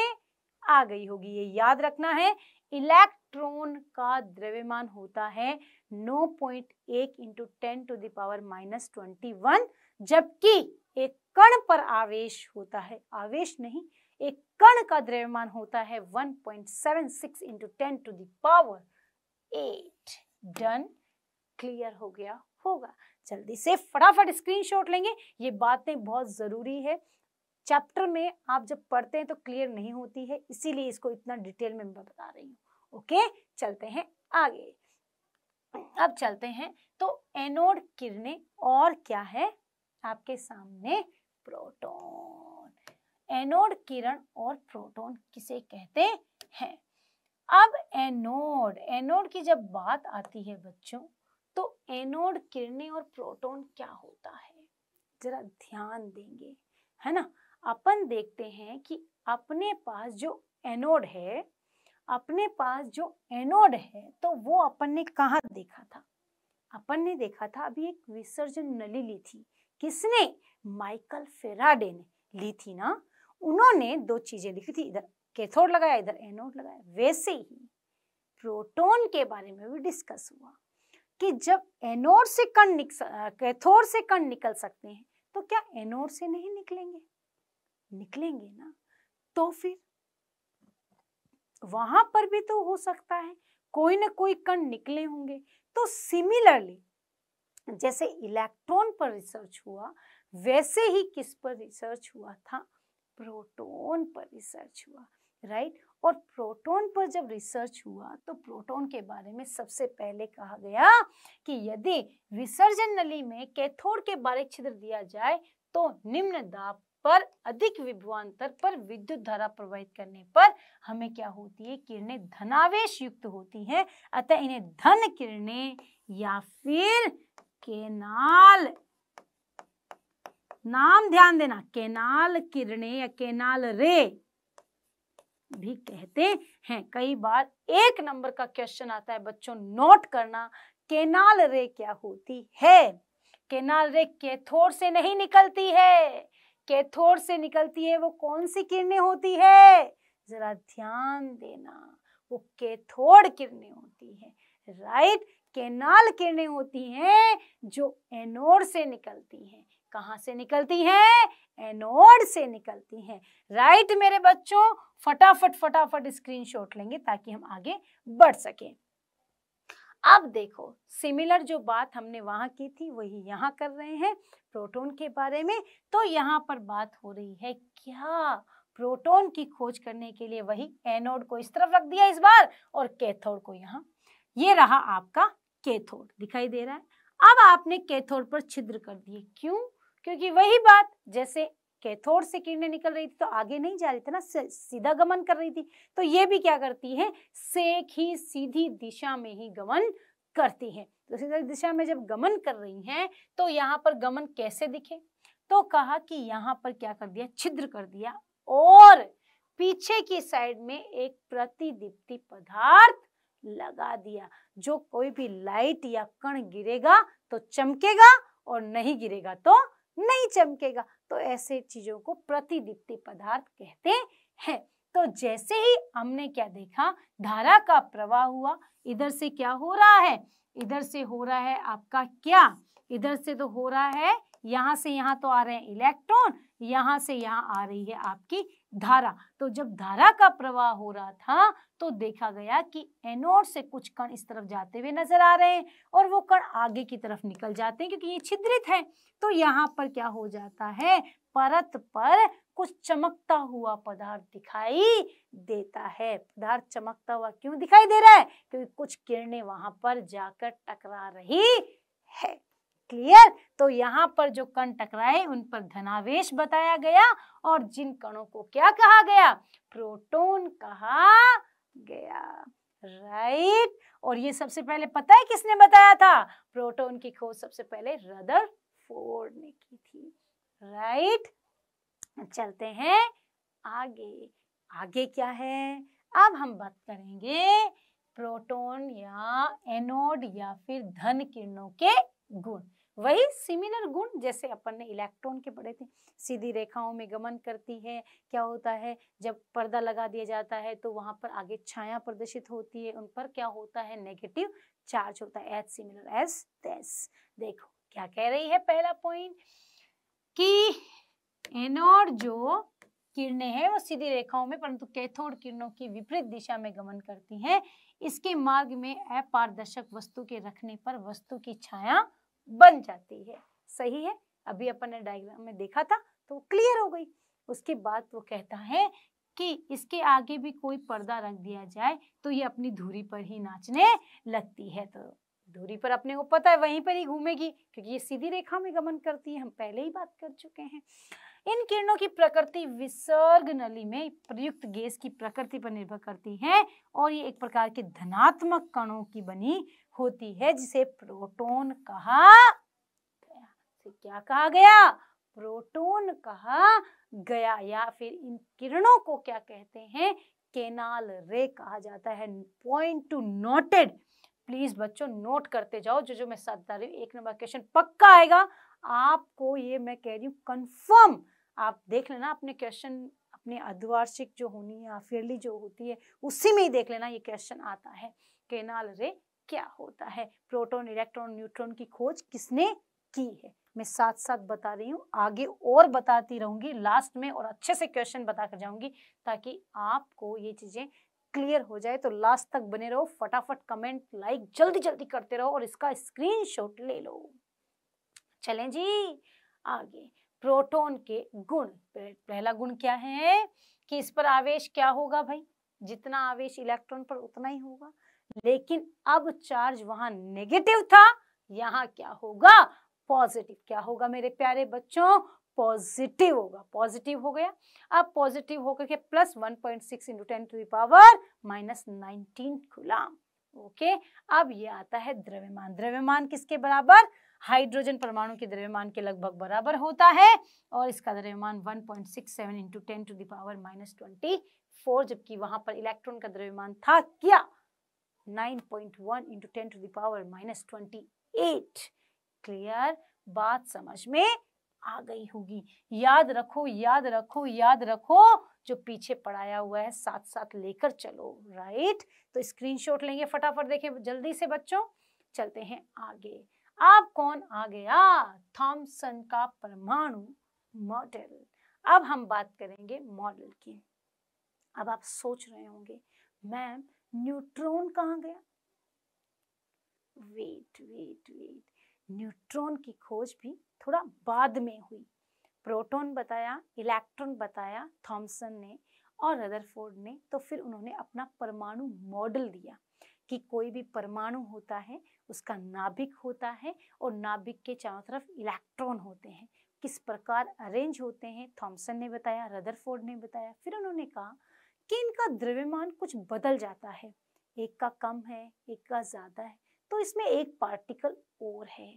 आ गई होगी ये याद रखना है इलेक्ट्रॉन का द्रव्यमान होता है 9.1 पॉइंट एक into ten to the power minus twenty one जबकि एक कण पर आवेश होता है आवेश नहीं एक कण का द्रव्यमान होता है 1.76 point seven six into ten to the power eight done clear हो गया होगा जल्दी से फटाफट स्क्रीनशॉट लेंगे ये बातें बहुत ज़रूरी है चैप्टर में आप जब पढ़ते हैं तो क्लियर नहीं होती है इसीलिए इसको इतना डिटेल में मैं बता रही हूँ ओके चलते हैं आगे अब चलते हैं तो एनोड किरणें और क्या है आपके सामने प्रोटॉन एनोड किरण और प्रोटोन किसे कहते हैं अब एनोड एनोड की जब बात आती है बच्चों तो एनोड किरणें और प्रोटोन क्या होता है जरा ध्यान देंगे है ना अपन देखते हैं कि अपने पास जो एनोड है अपने पास जो एनोड है तो वो अपन ने कहा देखा था अपन ने देखा था अभी एक विसर्जन नली ली थी किसने माइकल फेराडे ने ली थी ना उन्होंने दो चीजें लिखी थी इधर कैथोड लगाया इधर एनोड लगाया वैसे ही प्रोटोन के बारे में भी डिस्कस हुआ कि जब एनोड से कण कैथोड से कण निकल सकते हैं तो क्या एनोड से नहीं निकलेंगे निकलेंगे ना तो फिर वहां पर भी तो हो सकता है कोई ना कोई कण निकले होंगे तो सिमिलरली जैसे इलेक्ट्रॉन पर रिसर्च हुआ वैसे ही किस पर रिसर्च हुआ था प्रोटोन पर रिसर्च हुआ राइट right? और प्रोटोन पर जब रिसर्च हुआ तो प्रोटोन के बारे में सबसे पहले कहा गया कि यदि विसर्जन नली में कैथोड के बारे छिद्र दिया जाए तो निम्न दाब पर अधिक विभवांतर पर विद्युत धारा प्रवाहित करने पर हमें क्या होती है किरणें धनावेश युक्त होती हैं अतः इन्हें धन किरणें या फिर केनाल नाम ध्यान देना केनाल किरणे या केनाल रे भी कहते हैं कई बार एक नंबर का क्वेश्चन आता है बच्चों नोट करना केनाल रे क्या होती है केनाल रे केथोर से नहीं निकलती है केथोर से निकलती है वो कौन सी किरणें होती है जरा ध्यान देना वो कैथोड किरणें होती है राइट केनाल किरणें होती हैं जो एनोड से निकलती हैं कहाँ से निकलती हैं एनोड से निकलती हैं राइट right, मेरे बच्चों फटाफट फटाफट स्क्रीनशॉट लेंगे ताकि हम आगे बढ़ सकें अब देखो सिमिलर जो बात हमने वहां की थी वही यहाँ कर रहे हैं प्रोटोन के बारे में तो यहाँ पर बात हो रही है क्या प्रोटोन की खोज करने के लिए वही एनोड को इस तरफ रख दिया इस बार और कैथोड को यहाँ ये रहा आपका कैथोड दिखाई दे रहा है अब आपने कैथोड पर छिद्र कर दिए क्यों क्योंकि वही बात जैसे कैथोड से किरणें निकल रही थी तो आगे नहीं जा रही थी ना सीधा गमन कर रही थी तो ये भी क्या करती है सेक ही सीधी दिशा में ही गमन करती है तो सीधी दिशा में जब गमन कर रही है तो यहाँ पर गमन कैसे दिखे तो कहा कि यहाँ पर क्या कर दिया छिद्र कर दिया और पीछे की साइड में एक प्रतिदीप्ति पदार्थ लगा दिया जो कोई भी लाइट या कण गिरेगा तो चमकेगा और नहीं गिरेगा तो नहीं चमकेगा तो ऐसे चीजों को प्रतिदीप्ति पदार्थ कहते हैं तो जैसे ही हमने क्या देखा धारा का प्रवाह हुआ इधर से क्या हो रहा है इधर से हो रहा है आपका क्या इधर से तो हो रहा है यहाँ से यहाँ तो आ रहे हैं इलेक्ट्रॉन यहाँ से यहाँ आ रही है आपकी धारा तो जब धारा का प्रवाह हो रहा था तो देखा गया कि एनोड से कुछ कण इस तरफ जाते हुए नजर आ रहे हैं और वो कण आगे की तरफ निकल जाते हैं क्योंकि ये छिद्रित है तो यहाँ पर क्या हो जाता है परत पर कुछ चमकता हुआ पदार्थ दिखाई देता है पदार्थ चमकता हुआ क्यों दिखाई दे रहा है क्योंकि कुछ किरणें वहां पर जाकर टकरा रही है क्लियर तो यहाँ पर जो कण टकराए उन पर धनावेश बताया गया और जिन कणों को क्या कहा गया प्रोटोन कहा गया राइट right? और ये सबसे पहले पता है किसने बताया था प्रोटोन की खोज सबसे पहले रदर फोर्ड ने की थी राइट right? चलते हैं आगे आगे क्या है अब हम बात करेंगे प्रोटोन या एनोड या फिर धन किरणों के गुण वही सिमिलर गुण जैसे अपन ने इलेक्ट्रॉन के पढ़े थे सीधी रेखाओं में गमन करती है क्या होता है जब पर्दा लगा दिया जाता है तो वहां पर आगे छाया प्रदर्शित होती है उन पर क्या होता है नेगेटिव चार्ज होता है एज सिमिलर एज दिस देखो क्या कह रही है पहला पॉइंट कि एनोड जो किरणें हैं वो सीधी रेखाओं में परंतु कैथोड किरणों की विपरीत दिशा में गमन करती हैं इसके मार्ग में अपारदर्शक वस्तु के रखने पर वस्तु की छाया बन जाती है सही है अभी अपन ने डायग्राम में देखा था तो क्लियर हो गई उसके बाद वो कहता है कि इसके आगे भी कोई पर्दा रख दिया जाए तो ये अपनी धुरी पर ही नाचने लगती है तो धुरी पर अपने को पता है वहीं पर ही घूमेगी क्योंकि ये सीधी रेखा में गमन करती है हम पहले ही बात कर चुके हैं इन किरणों की प्रकृति विसर्ग नली में प्रयुक्त गैस की प्रकृति पर निर्भर करती है और ये एक प्रकार के धनात्मक कणों की बनी होती है जिसे प्रोटोन कहा गया तो क्या कहा गया प्रोटोन कहा गया या फिर इन किरणों को क्या कहते हैं केनाल रे कहा जाता है पॉइंट टू नोटेड प्लीज बच्चों नोट करते जाओ जो जो मैं साथ बता रही हूँ एक नंबर क्वेश्चन पक्का आएगा आपको ये मैं कह रही हूँ कंफर्म आप देख लेना अपने क्वेश्चन अपने अर्धवार्षिक जो होनी है या जो होती है उसी में ही देख लेना ये क्वेश्चन आता है केनाल रे क्या होता है प्रोटोन इलेक्ट्रॉन न्यूट्रॉन की खोज किसने की है मैं साथ साथ बता रही हूँ आगे और बताती रहूंगी लास्ट में और अच्छे से क्वेश्चन बताकर जाऊंगी ताकि आपको ये चीज़ें क्लियर हो जाए तो लास्ट तक बने रहो फटाफट कमेंट लाइक जल्दी जल्दी करते रहो और इसका स्क्रीनशॉट ले लो चलें जी आगे प्रोटोन के गुण पहला गुण क्या है कि इस पर आवेश क्या होगा भाई जितना आवेश इलेक्ट्रॉन पर उतना ही होगा लेकिन अब चार्ज वहां नेगेटिव था यहाँ क्या होगा पॉजिटिव क्या होगा मेरे प्यारे बच्चों पॉजिटिव होगा पॉजिटिव हो गया अब पॉजिटिव होकर के plus one point six into ten to the power minus nineteen खुला ओके अब ये आता है द्रव्यमान द्रव्यमान किसके बराबर हाइड्रोजन परमाणु के द्रव्यमान के लगभग बराबर होता है और इसका द्रव्यमान 1.67 point six seven into ten to the power minus twenty four जबकि वहां पर इलेक्ट्रॉन का द्रव्यमान था क्या 9.1 into 10 to the power minus 28 clear बात समझ में आ गई होगी याद रखो याद रखो याद रखो जो पीछे पढ़ाया हुआ है साथ साथ लेकर चलो राइट तो स्क्रीनशॉट लेंगे फटाफट देखें जल्दी से बच्चों चलते हैं आगे अब कौन आ गया थॉमसन का परमाणु मॉडल अब हम बात करेंगे मॉडल की अब आप सोच रहे होंगे मैम न्यूट्रॉन कहाँ गया वेट वेट वेट न्यूट्रॉन की खोज भी थोड़ा बाद में हुई प्रोटॉन बताया इलेक्ट्रॉन बताया थॉमसन ने और रदरफोर्ड ने तो फिर उन्होंने अपना परमाणु मॉडल दिया कि कोई भी परमाणु होता है उसका नाभिक होता है और नाभिक के चारों तरफ इलेक्ट्रॉन होते हैं किस प्रकार अरेंज होते हैं थॉमसन ने बताया रदरफोर्ड ने बताया फिर उन्होंने कहा कि इनका द्रव्यमान कुछ बदल जाता है एक का कम है एक का ज्यादा है तो इसमें एक पार्टिकल और है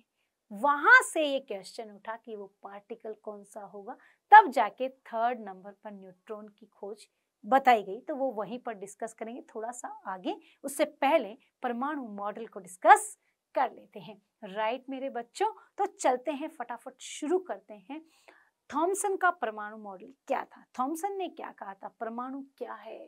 वहां से ये क्वेश्चन उठा कि वो पार्टिकल कौन सा होगा तब जाके थर्ड नंबर पर न्यूट्रॉन की खोज बताई गई तो वो वहीं पर डिस्कस करेंगे थोड़ा सा आगे उससे पहले परमाणु मॉडल को डिस्कस कर लेते हैं राइट मेरे बच्चों तो चलते हैं फटाफट शुरू करते हैं थॉमसन का परमाणु मॉडल क्या था थॉमसन ने क्या कहा था परमाणु क्या है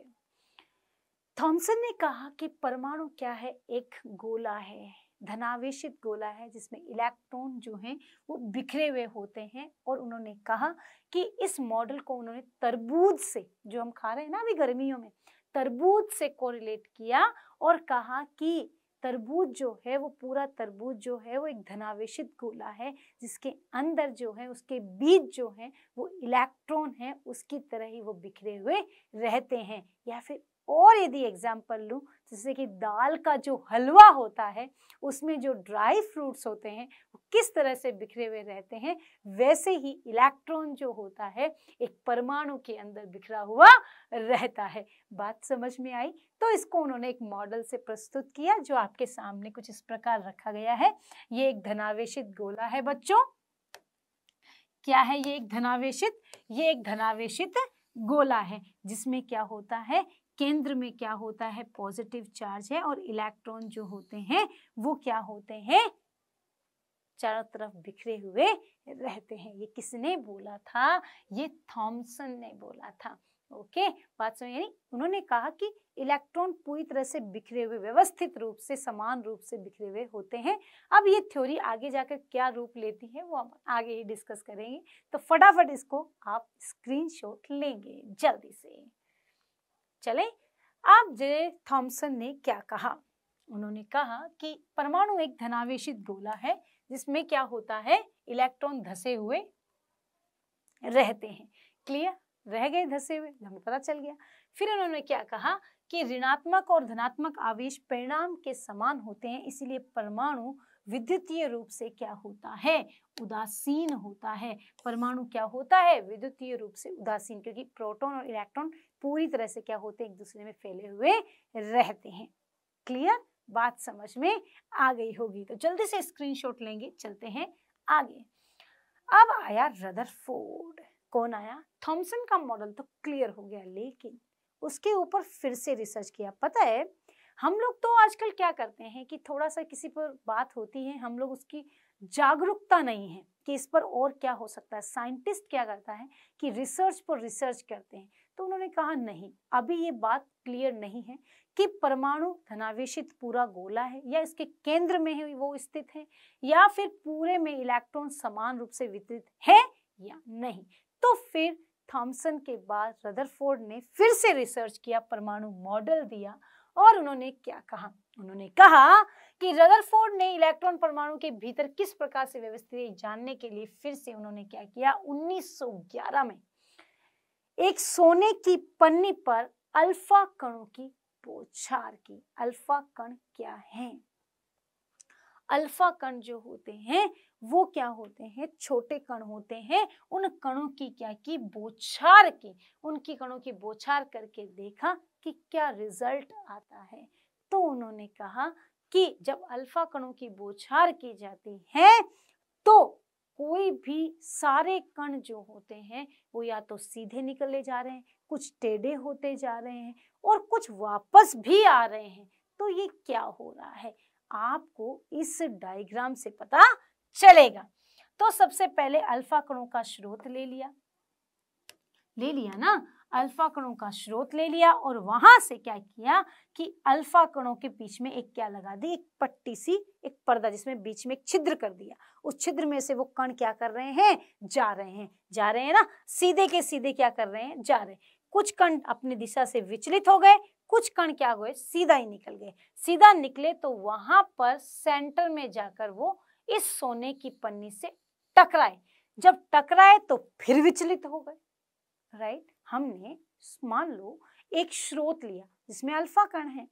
थॉमसन ने कहा कि परमाणु क्या है एक गोला है धनावेशित गोला है जिसमें इलेक्ट्रॉन जो हैं वो बिखरे हुए होते हैं और उन्होंने कहा कि इस मॉडल को उन्होंने तरबूज से जो हम खा रहे हैं ना अभी गर्मियों में तरबूज से कोरिलेट किया और कहा कि तरबूज जो है वो पूरा तरबूज जो है वो एक धनावेशित गोला है जिसके अंदर जो है उसके बीज जो है वो इलेक्ट्रॉन है उसकी तरह ही वो बिखरे हुए रहते हैं या फिर और यदि एग्जाम्पल लूँ जैसे कि दाल का जो हलवा होता है उसमें जो ड्राई फ्रूट्स होते हैं वो किस तरह से बिखरे हुए रहते हैं वैसे ही इलेक्ट्रॉन जो होता है एक परमाणु के अंदर बिखरा हुआ रहता है बात समझ में आई तो इसको उन्होंने एक मॉडल से प्रस्तुत किया जो आपके सामने कुछ इस प्रकार रखा गया है ये एक धनावेशित गोला है बच्चों क्या है ये एक धनावेशित ये एक धनावेशित गोला है जिसमें क्या होता है केंद्र में क्या होता है पॉजिटिव चार्ज है और इलेक्ट्रॉन जो होते हैं वो क्या होते हैं चारों तरफ बिखरे हुए रहते हैं ये किसने बोला था ये थॉमसन ने बोला था ओके बात समझ यानी उन्होंने कहा कि इलेक्ट्रॉन पूरी तरह से बिखरे हुए व्यवस्थित रूप से समान रूप से बिखरे हुए होते हैं अब ये थ्योरी आगे जाकर क्या रूप लेती है वो हम आगे ही डिस्कस करेंगे तो फटाफट इसको आप स्क्रीनशॉट लेंगे जल्दी से चले आप जे थॉमसन ने क्या कहा उन्होंने कहा कि परमाणु एक धनावेशित गोला है जिसमें क्या होता है इलेक्ट्रॉन धसे हुए रहते हैं क्लियर रह गए धसे हुए हमें पता चल गया फिर उन्होंने क्या कहा कि ऋणात्मक और धनात्मक आवेश परिणाम के समान होते हैं इसीलिए परमाणु विद्युतीय रूप से क्या होता है उदासीन होता है परमाणु क्या होता है विद्युतीय रूप से उदासीन क्योंकि प्रोटॉन और इलेक्ट्रॉन पूरी तरह से क्या होते हैं एक दूसरे में फैले हुए रहते हैं क्लियर बात समझ में आ गई होगी तो जल्दी से स्क्रीनशॉट लेंगे चलते हैं आगे अब आया रदरफोर्ड कौन आया थॉमसन का मॉडल तो क्लियर हो गया लेकिन उसके ऊपर फिर से रिसर्च किया पता है हम लोग तो आजकल क्या करते हैं कि थोड़ा सा किसी पर बात होती है हम लोग उसकी जागरूकता नहीं है कि इस पर और क्या हो सकता है साइंटिस्ट क्या करता है कि रिसर्च पर रिसर्च करते हैं तो उन्होंने कहा नहीं अभी ये बात क्लियर नहीं है कि परमाणु धनावेशित पूरा गोला है या इसके केंद्र में ही वो स्थित है या फिर पूरे में इलेक्ट्रॉन समान रूप से वितरित है या नहीं तो फिर थॉमसन के बाद रदरफोर्ड ने फिर से रिसर्च किया परमाणु मॉडल दिया और उन्होंने क्या कहा उन्होंने कहा कि रदरफोर्ड ने इलेक्ट्रॉन परमाणु के भीतर किस प्रकार से व्यवस्थित जानने के लिए फिर से उन्होंने क्या किया 1911 में एक सोने की पन्नी पर अल्फा कणों की पोछार की अल्फा कण क्या है अल्फा कण जो होते हैं वो क्या होते हैं छोटे कण होते हैं उन कणों की क्या की बोछार की उनकी कणों की बोछार करके देखा कि क्या रिजल्ट आता है तो उन्होंने कहा कि जब अल्फा कणों की बोछार की जाती है तो कोई भी सारे कण जो होते हैं वो या तो सीधे निकले जा रहे हैं कुछ टेढ़े होते जा रहे हैं और कुछ वापस भी आ रहे हैं तो ये क्या हो रहा है आपको इस डायग्राम से पता चलेगा तो सबसे पहले अल्फा कणों का स्रोत ले लिया ले लिया ना अल्फा कणों का स्रोत ले लिया और वहां से क्या किया कि अल्फा कणों के बीच में एक क्या लगा दी एक पट्टी सी एक पर्दा जिसमें बीच में एक छिद्र कर दिया उस छिद्र में से वो कण क्या कर रहे हैं जा रहे हैं जा रहे हैं ना सीधे के सीधे क्या कर रहे हैं जा रहे हैं कुछ कण अपनी दिशा से विचलित हो गए कुछ कण क्या हुए सीधा ही निकल गए सीधा निकले तो वहां पर सेंटर में जाकर वो इस सोने की पन्नी से टकराए जब टकराए तो फिर विचलित हो गए राइट हमने मान लो एक स्रोत लिया जिसमें अल्फा कण है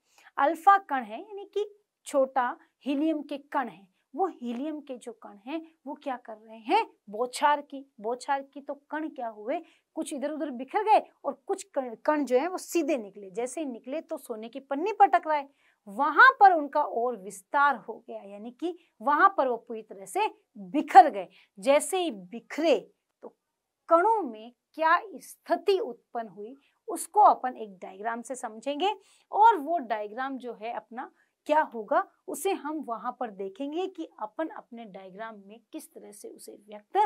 अल्फा कण है यानी कि छोटा हीलियम के कण है वो हीलियम के जो कण हैं वो क्या कर रहे हैं बोछार की बोछार की तो कण क्या हुए कुछ इधर उधर बिखर गए और कुछ कण जो है वो सीधे निकले जैसे ही निकले तो सोने की पन्नी पर टकराए वहां पर उनका और विस्तार हो गया यानी कि वहां पर वो पूरी तरह से बिखर गए जैसे ही बिखरे तो कणों में क्या स्थिति उत्पन्न हुई उसको अपन एक डायग्राम से समझेंगे और वो डायग्राम जो है अपना क्या होगा उसे हम वहां पर देखेंगे कि अपन अपने डायग्राम में किस तरह से उसे व्यक्त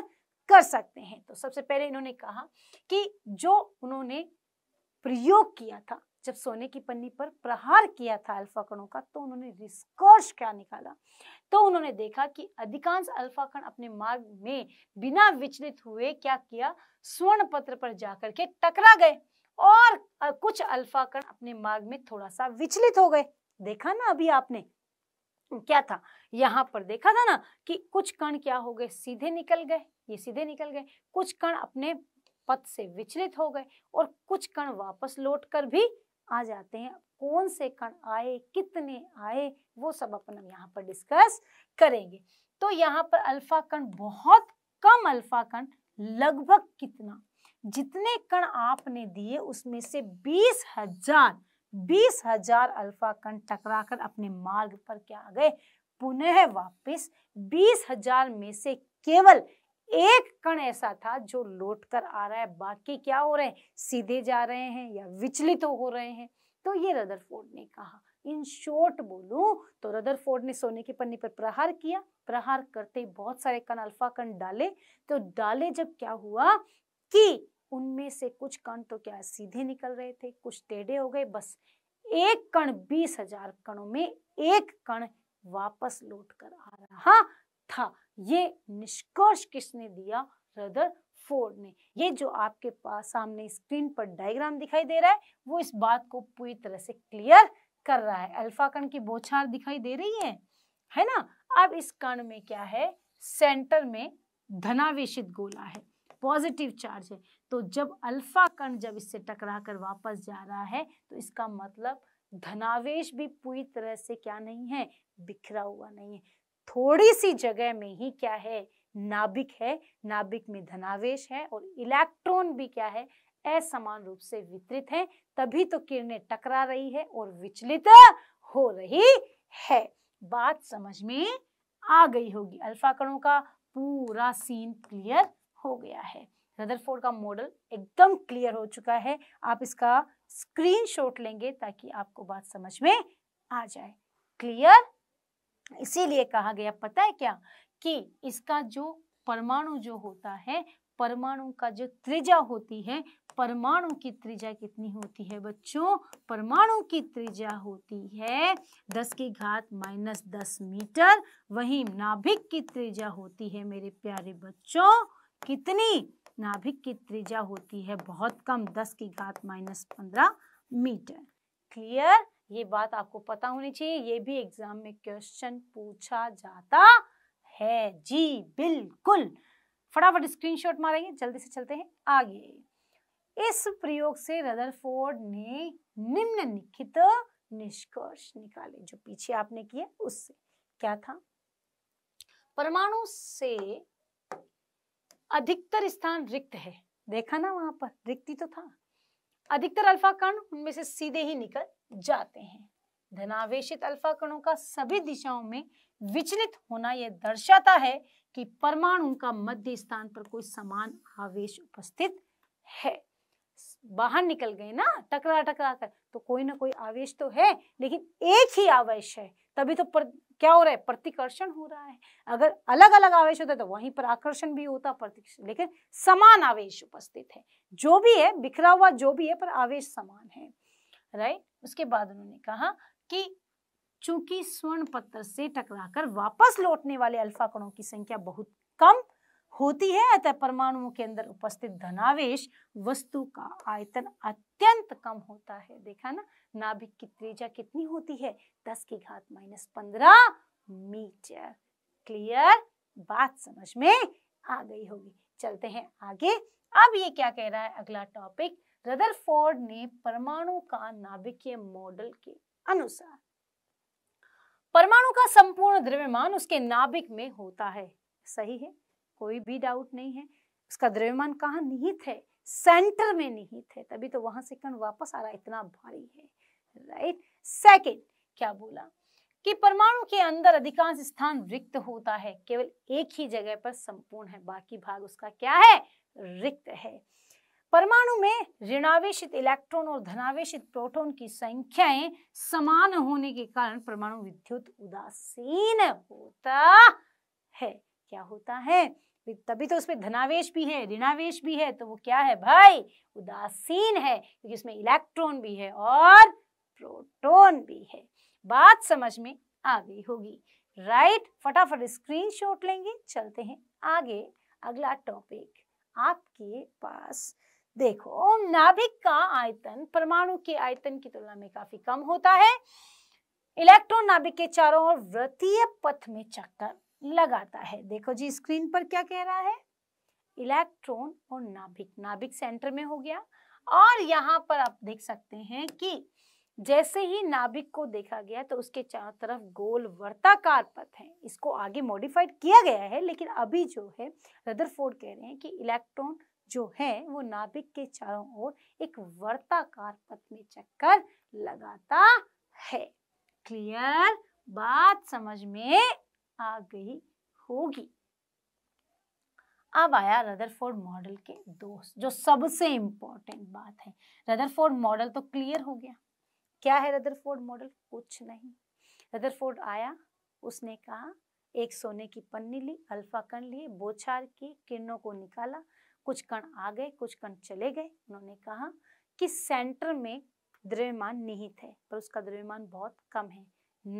कर सकते हैं तो सबसे पहले इन्होंने कहा कि जो उन्होंने प्रयोग किया था जब सोने की पन्नी पर प्रहार किया था अल्फा कणों का तो उन्होंने रिस्कर्ष क्या निकाला तो उन्होंने देखा कि अधिकांश अल्फा कण अपने मार्ग में बिना विचलित हुए क्या किया स्वर्ण पत्र पर जाकर के टकरा गए और कुछ अल्फा कण अपने मार्ग में थोड़ा सा विचलित हो गए देखा ना अभी आपने क्या था यहाँ पर देखा था ना कि कुछ कण क्या हो गए सीधे निकल गए ये सीधे निकल गए कुछ कण अपने पथ से विचलित हो गए और कुछ कण वापस लौटकर भी आ जाते हैं कौन से कण आए कितने आए वो सब अपन यहाँ पर डिस्कस करेंगे तो यहाँ पर अल्फा कण बहुत कम अल्फा कण लगभग कितना जितने कण आपने दिए उसमें से बीस हजार बीस हजार अल्फा कण टकराकर अपने मार्ग पर क्या आ गए पुनः वापस बीस हजार में से केवल एक कण ऐसा था जो लौट कर आ रहा है बाकी क्या हो रहे हैं सीधे जा रहे हैं या विचलित तो हो रहे हैं तो ये रदरफोर्ड ने कहा इन शॉर्ट बोलूं तो रदरफोर्ड ने सोने की पन्नी पर प्रहार किया प्रहार करते ही बहुत सारे कण अल्फा कण डाले तो डाले जब क्या हुआ कि उनमें से कुछ कण तो क्या सीधे निकल रहे थे कुछ टेढ़े हो गए बस एक कण बीस हजार कणों में एक कण वापस लौट कर आ रहा था ये निष्कर्ष किसने दिया रदर फोर्ड ने ये जो आपके पास सामने स्क्रीन पर डायग्राम दिखाई दे रहा है वो इस बात को पूरी तरह से क्लियर कर रहा है अल्फा कण की बोछार दिखाई दे रही है है ना अब इस कण में क्या है सेंटर में धनावेशित गोला है पॉजिटिव चार्ज है तो जब अल्फा कण जब इससे टकरा कर वापस जा रहा है तो इसका मतलब धनावेश भी पूरी तरह से क्या नहीं है बिखरा हुआ नहीं है थोड़ी सी जगह में ही क्या है नाभिक है नाभिक में धनावेश है और इलेक्ट्रॉन भी क्या है असमान रूप से वितरित है तभी तो किरणें टकरा रही है और विचलित हो रही है बात समझ में आ गई होगी अल्फा कणों का पूरा सीन क्लियर हो गया है रदरफोर्ड का मॉडल एकदम क्लियर हो चुका है आप इसका स्क्रीनशॉट लेंगे ताकि आपको बात समझ में आ जाए क्लियर इसीलिए कहा गया पता है क्या कि इसका जो परमाणु जो होता है परमाणु का जो त्रिज्या होती है परमाणु की त्रिज्या कितनी होती है बच्चों परमाणु की त्रिज्या होती है दस की घात माइनस दस मीटर वहीं नाभिक की त्रिज्या होती है मेरे प्यारे बच्चों कितनी नाभिक की त्रिज्या होती है बहुत कम दस की घात माइनस पंद्रह मीटर क्लियर ये बात आपको पता होनी चाहिए ये भी एग्जाम में क्वेश्चन पूछा जाता है जी बिल्कुल फटाफट स्क्रीनशॉट मारेंगे जल्दी से चलते हैं आगे इस प्रयोग से रदरफोर्ड ने निम्नलिखित निष्कर्ष निकाले जो पीछे आपने किए उससे क्या था परमाणु से अधिकतर स्थान रिक्त है देखा ना वहां पर रिक्ति तो था अधिकतर अल्फा कण उनमें से सीधे ही निकल जाते हैं धनावेशित अल्फा कणों का सभी दिशाओं में विचलित होना यह दर्शाता है कि परमाणु का मध्य स्थान पर कोई समान आवेश उपस्थित है बाहर निकल गए ना टकरा टकरा कर तो कोई ना कोई आवेश तो है लेकिन एक ही आवेश है तभी तो पर, क्या हो रहा है प्रतिकर्षण हो रहा है अगर अलग अलग आवेश होता है तो वहीं पर आकर्षण भी होता प्रतिकर्षण लेकिन समान आवेश उपस्थित है जो भी है बिखरा हुआ जो भी है पर आवेश समान है राइट उसके बाद उन्होंने कहा कि चूंकि स्वर्ण पत्थर से टकराकर वापस लौटने वाले अल्फा कणों की संख्या बहुत कम होती है अतः परमाणुओं के अंदर उपस्थित धनावेश वस्तु का आयतन अत्यंत कम होता है देखा ना नाभिक की त्रिज्या कितनी होती है दस की घात माइनस पंद्रह मीटर क्लियर बात समझ में आ गई होगी चलते हैं आगे अब ये क्या कह रहा है अगला टॉपिक रदरफोर्ड ने परमाणु का नाभिकीय मॉडल के अनुसार परमाणु का संपूर्ण द्रव्यमान उसके नाभिक में होता है सही है कोई भी डाउट नहीं है उसका द्रव्यमान कहाँ निहित है सेंटर में निहित है तभी तो वहां से कण वापस आ रहा इतना भारी है राइट सेकेंड क्या बोला कि परमाणु के अंदर अधिकांश स्थान रिक्त होता है केवल एक ही जगह पर संपूर्ण है बाकी भाग उसका क्या है रिक्त है परमाणु में ऋणावेश इलेक्ट्रॉन और धनावेश प्रोटोन की संख्याएं समान होने के कारण परमाणु विद्युत उदासीन होता है क्या होता है तभी तो उसमें धनावेश भी है ऋणावेश भी है तो वो क्या है भाई उदासीन है क्योंकि उसमें इलेक्ट्रॉन भी है और प्रोटोन भी है बात समझ में आ गई होगी राइट फटाफट शॉट लेंगे चलते हैं आगे अगला टॉपिक आपके पास देखो नाभिक का आयतन परमाणु के आयतन की तुलना में काफी कम होता है इलेक्ट्रॉन नाभिक के चारों ओर वृत्तीय पथ में चक्कर लगाता है देखो जी स्क्रीन पर क्या कह रहा है इलेक्ट्रॉन और नाभिक नाभिक सेंटर में हो गया और यहाँ पर आप देख सकते हैं कि जैसे ही नाभिक को देखा गया तो उसके चारों तरफ गोल वर्ताकार पथ है इसको आगे मॉडिफाइड किया गया है लेकिन अभी जो है रदरफोर्ड कह रहे हैं कि इलेक्ट्रॉन जो है वो नाभिक के चारों ओर एक वर्ताकार पथ में चक्कर लगाता है क्लियर बात समझ में आ गई होगी अब आया रदरफोर्ड मॉडल के दोस्त जो सबसे इम्पोर्टेंट बात है रदरफोर्ड मॉडल तो क्लियर हो गया क्या है रदरफोर्ड मॉडल कुछ नहीं रदरफोर्ड आया उसने कहा एक सोने की पन्नी ली अल्फा कण लिए बोछार की किरणों को निकाला कुछ कण आ गए कुछ कण चले गए उन्होंने कहा कि सेंटर में द्रव्यमान निहित है पर उसका द्रव्यमान बहुत कम है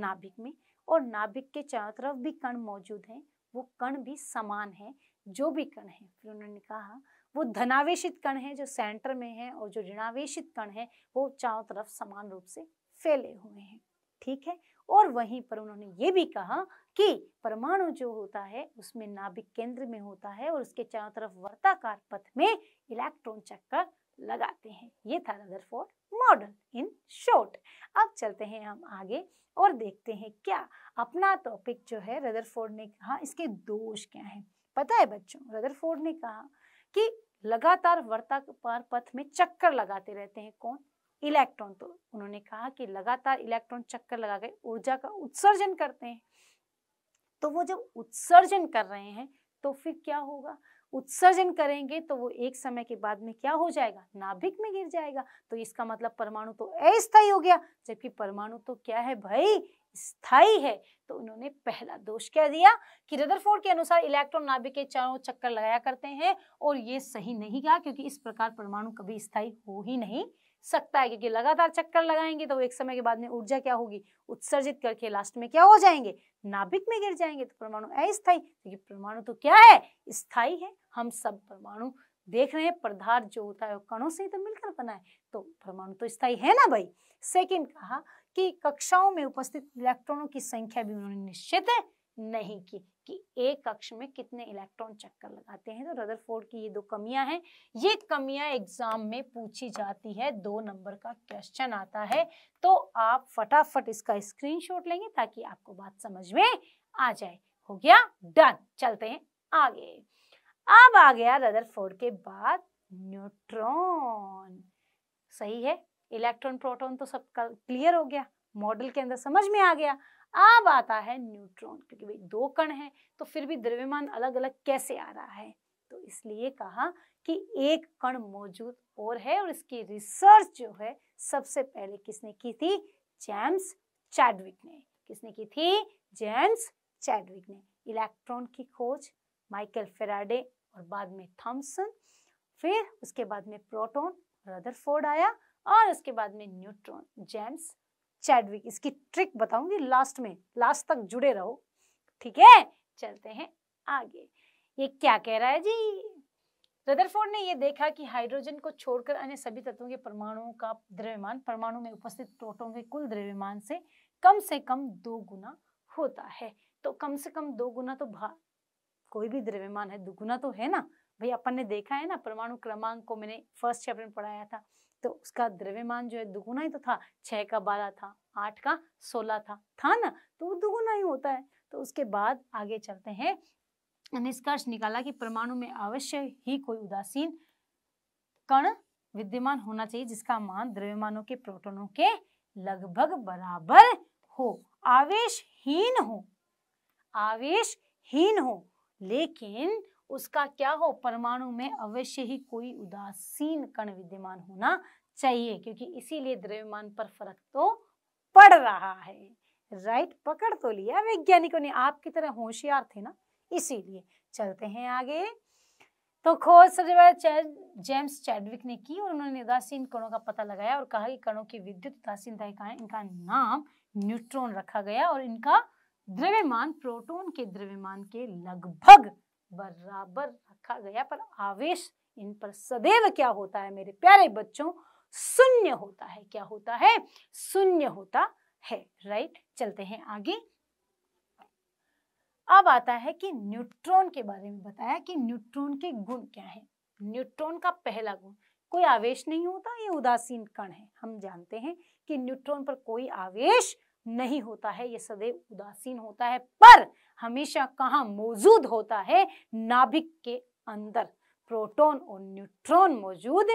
नाभिक में और नाभिक के चारों तरफ भी कण मौजूद हैं वो कण भी समान है जो भी कण है फिर उन्होंने कहा वो धनावेशित कण है जो सेंटर में है और जो ऋणावेशित कण है वो चारों तरफ समान रूप से फैले हुए हैं ठीक है और वहीं पर उन्होंने ये भी कहा कि परमाणु जो होता है उसमें नाभिक केंद्र में होता है और उसके चारों तरफ वर्ताकार पथ में इलेक्ट्रॉन चक्कर लगाते हैं ये था रदरफोर्ड मॉडल इन शॉर्ट अब चलते हैं हम आगे और देखते हैं क्या अपना टॉपिक जो है रदरफोर्ड ने कहा इसके दोष क्या है पता है बच्चों रदरफोर्ड ने कहा कि लगातार वर्ताकार पथ में चक्कर लगाते रहते हैं कौन इलेक्ट्रॉन तो उन्होंने कहा कि लगातार इलेक्ट्रॉन चक्कर लगा के ऊर्जा का उत्सर्जन करते हैं तो वो जब उत्सर्जन कर रहे हैं तो फिर क्या होगा उत्सर्जन करेंगे तो वो एक समय के बाद में क्या हो जाएगा नाभिक में गिर जाएगा तो इसका मतलब परमाणु तो अस्थायी हो गया जबकि परमाणु तो क्या है भाई स्थायी है तो उन्होंने पहला दोष क्या दिया कि रदरफोर्ड के अनुसार इलेक्ट्रॉन नाभिक के चारों चक्कर लगाया करते हैं और ये सही नहीं कहा क्योंकि इस प्रकार परमाणु कभी स्थायी हो ही नहीं सकता है क्योंकि लगातार चक्कर लगाएंगे तो एक समय के बाद में ऊर्जा क्या होगी उत्सर्जित करके लास्ट में क्या हो जाएंगे नाभिक में गिर जाएंगे तो परमाणु अस्थायी क्योंकि परमाणु तो क्या है स्थायी है हम सब परमाणु देख रहे हैं पदार्थ जो होता है कणों से ही तो मिलकर बना है तो परमाणु तो स्थायी है ना भाई सेकेंड कहा कि कक्षाओं में उपस्थित इलेक्ट्रॉनों की संख्या भी उन्होंने निश्चित है नहीं की कि एक कक्ष में कितने इलेक्ट्रॉन चक्कर लगाते हैं तो रदरफोर्ड की ये दो कमियां हैं ये कमियां एग्जाम में पूछी जाती है दो नंबर का क्वेश्चन आता है तो आप फटाफट इसका स्क्रीनशॉट लेंगे ताकि आपको बात समझ में आ जाए हो गया डन चलते हैं आगे अब आ गया रदरफोर्ड के बाद न्यूट्रॉन सही है इलेक्ट्रॉन प्रोटोन तो सब क्लियर हो गया मॉडल के अंदर समझ में आ गया अब आता है न्यूट्रॉन क्योंकि भाई दो कण हैं तो फिर भी द्रव्यमान अलग अलग कैसे आ रहा है तो इसलिए कहा कि एक कण मौजूद और है और इसकी रिसर्च जो है सबसे पहले किसने की थी जेम्स चैडविक ने किसने की थी जेम्स चैडविक ने इलेक्ट्रॉन की खोज माइकल फेराडे और बाद में थॉमसन फिर उसके बाद में प्रोटोन रदरफोर्ड आया और उसके बाद में न्यूट्रॉन जेम्स चैडविक इसकी ट्रिक बताऊंगी लास्ट में लास्ट तक जुड़े रहो ठीक है चलते हैं आगे ये क्या कह रहा है जी रदरफोर्ड ने यह देखा कि हाइड्रोजन को छोड़कर अन्य सभी तत्वों के परमाणुओं का द्रव्यमान परमाणु में उपस्थित प्रोटोन के कुल द्रव्यमान से कम से कम दो गुना होता है तो कम से कम दो गुना तो भार कोई भी द्रव्यमान है दो गुना तो है ना भाई अपन ने देखा है ना परमाणु क्रमांक को मैंने फर्स्ट चैप्टर में पढ़ाया था तो उसका द्रव्यमान जो है दुगुना ही तो था छह का बारह था आठ का सोलह था था ना तो दुगुना ही होता है तो उसके बाद आगे चलते हैं निष्कर्ष निकाला कि परमाणु में अवश्य ही कोई उदासीन कण विद्यमान होना चाहिए जिसका मान द्रव्यमानों के प्रोटोनों के लगभग बराबर हो आवेशहीन हो आवेशहीन हो लेकिन उसका क्या हो परमाणु में अवश्य ही कोई उदासीन कण विद्यमान होना चाहिए क्योंकि इसीलिए द्रव्यमान पर फर्क तो पड़ रहा है राइट पकड़ तो लिया वैज्ञानिकों ने आपकी तरह होशियार थे ना इसीलिए चलते हैं आगे तो खोज सबसे पहले जेम्स चैडविक ने की और उन्होंने उदासीन कणों का पता लगाया और कहा कि कणों की विद्युत उदासीनता का इनका नाम न्यूट्रॉन रखा गया और इनका द्रव्यमान प्रोटॉन के द्रव्यमान के लगभग बराबर रखा गया पर आवेश इन पर सदैव क्या होता है मेरे प्यारे बच्चों शून्य होता है क्या होता है शून्य होता है राइट चलते हैं आगे अब आता है कि न्यूट्रॉन के बारे में बताया कि न्यूट्रॉन के गुण क्या है न्यूट्रॉन का पहला गुण कोई आवेश नहीं होता ये उदासीन कण है हम जानते हैं कि न्यूट्रॉन पर कोई आवेश नहीं होता है ये सदैव उदासीन होता है पर हमेशा कहा मौजूद होता है नाभिक के अंदर प्रोटॉन और न्यूट्रॉन मौजूद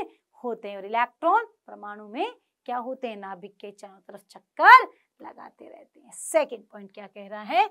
होते हैं और इलेक्ट्रॉन परमाणु में क्या होते हैं नाभिक के चारों तरफ चक्कर लगाते रहते हैं सेकेंड पॉइंट क्या कह रहा है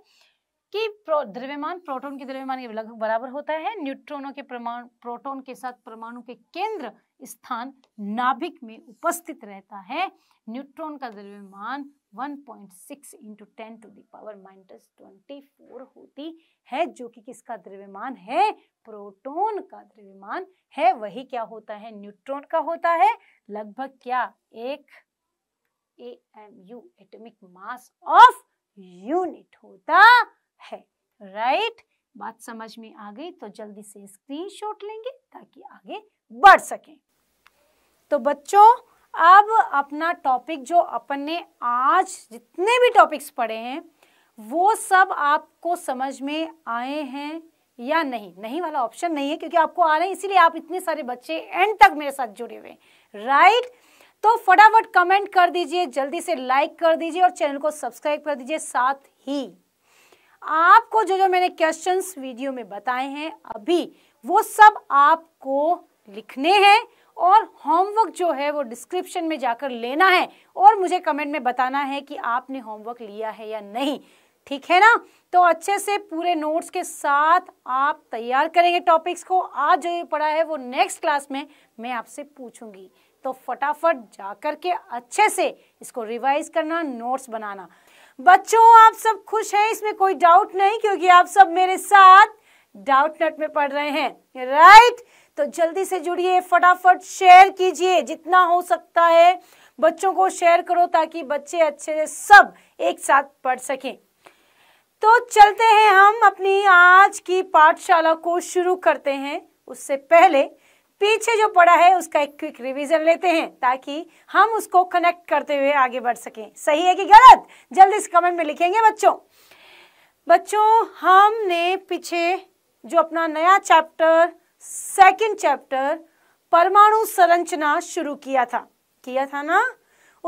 कि प्रो, द्रव्यमान प्रोटॉन के द्रव्यमान के लगभग बराबर होता है न्यूट्रॉनों के प्रमाण प्रोटोन के साथ परमाणु के केंद्र स्थान नाभिक में उपस्थित रहता है न्यूट्रॉन का द्रव्यमान 1.6 point six into ten to the power minus twenty four होती है जो कि किसका द्रव्यमान है प्रोटॉन का द्रव्यमान है वही क्या होता है न्यूट्रॉन का होता है लगभग क्या एक A M U atomic mass of unit होता है राइट बात समझ में आ गई तो जल्दी से स्क्रीनशॉट लेंगे ताकि आगे बढ़ सकें तो बच्चों अब अपना टॉपिक जो अपन ने आज जितने भी टॉपिक्स पढ़े हैं वो सब आपको समझ में आए हैं या नहीं नहीं वाला ऑप्शन नहीं है क्योंकि आपको आ रहे हैं इसीलिए आप इतने सारे बच्चे एंड तक मेरे साथ जुड़े हुए हैं राइट तो फटाफट कमेंट कर दीजिए जल्दी से लाइक कर दीजिए और चैनल को सब्सक्राइब कर दीजिए साथ ही आपको जो जो मैंने क्वेश्चंस वीडियो में बताए हैं अभी वो सब आपको लिखने हैं और होमवर्क जो है वो डिस्क्रिप्शन में जाकर लेना है और मुझे कमेंट में बताना है कि आपने होमवर्क लिया है या नहीं ठीक है ना तो अच्छे से पूरे नोट्स के साथ आप तैयार करेंगे टॉपिक्स को आज जो ये पढ़ा है वो नेक्स्ट क्लास में मैं आपसे पूछूंगी तो फटाफट जा कर के अच्छे से इसको रिवाइज करना नोट्स बनाना बच्चों आप सब खुश हैं इसमें कोई डाउट नहीं क्योंकि आप सब मेरे साथ डाउट नट में पढ़ रहे हैं राइट right? तो जल्दी से जुड़िए फटाफट शेयर कीजिए जितना हो सकता है बच्चों को शेयर करो ताकि बच्चे अच्छे से सब एक साथ पढ़ सकें तो चलते हैं हम अपनी आज की पाठशाला को शुरू करते हैं उससे पहले पीछे जो पड़ा है उसका एक क्विक रिवीजन लेते हैं ताकि हम उसको कनेक्ट करते हुए आगे बढ़ सकें सही है कि गलत जल्दी इस कमेंट में लिखेंगे बच्चों बच्चों हमने पीछे जो अपना नया चैप्टर सेकंड चैप्टर परमाणु संरचना शुरू किया था किया था ना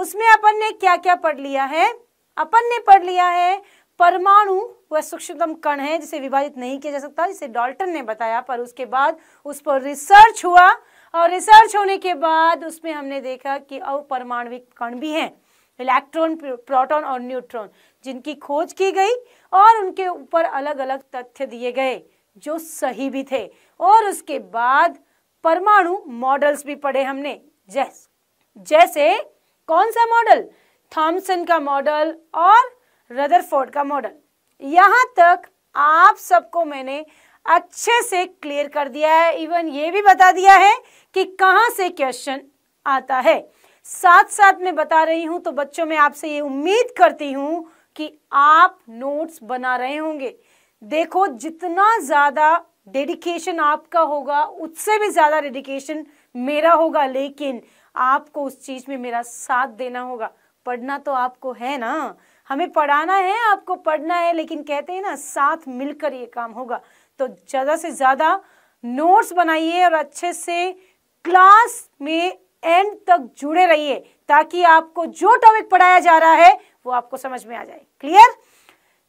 उसमें अपन ने क्या क्या पढ़ लिया है अपन ने पढ़ लिया है परमाणु वह सूक्ष्मतम कण है जिसे विभाजित नहीं किया जा सकता जिसे डॉल्टन ने बताया पर उसके बाद उस पर रिसर्च हुआ और रिसर्च होने के बाद उसमें हमने देखा कि अवपरमाणविक कण भी हैं इलेक्ट्रॉन प्रोटॉन और न्यूट्रॉन जिनकी खोज की गई और उनके ऊपर अलग अलग तथ्य दिए गए जो सही भी थे और उसके बाद परमाणु मॉडल्स भी पढ़े हमने जैस जैसे कौन सा मॉडल थॉमसन का मॉडल और रदरफोर्ड का मॉडल यहाँ तक आप सबको मैंने अच्छे से क्लियर कर दिया है इवन ये भी बता दिया है कि कहा से क्वेश्चन आता है साथ साथ में बता रही हूँ तो बच्चों में आपसे ये उम्मीद करती हूँ कि आप नोट्स बना रहे होंगे देखो जितना ज़्यादा डेडिकेशन आपका होगा उससे भी ज़्यादा डेडिकेशन मेरा होगा लेकिन आपको उस चीज़ में मेरा साथ देना होगा पढ़ना तो आपको है ना हमें पढ़ाना है आपको पढ़ना है लेकिन कहते हैं ना साथ मिलकर ये काम होगा तो ज़्यादा से ज़्यादा नोट्स बनाइए और अच्छे से क्लास में एंड तक जुड़े रहिए ताकि आपको जो टॉपिक पढ़ाया जा रहा है वो आपको समझ में आ जाए क्लियर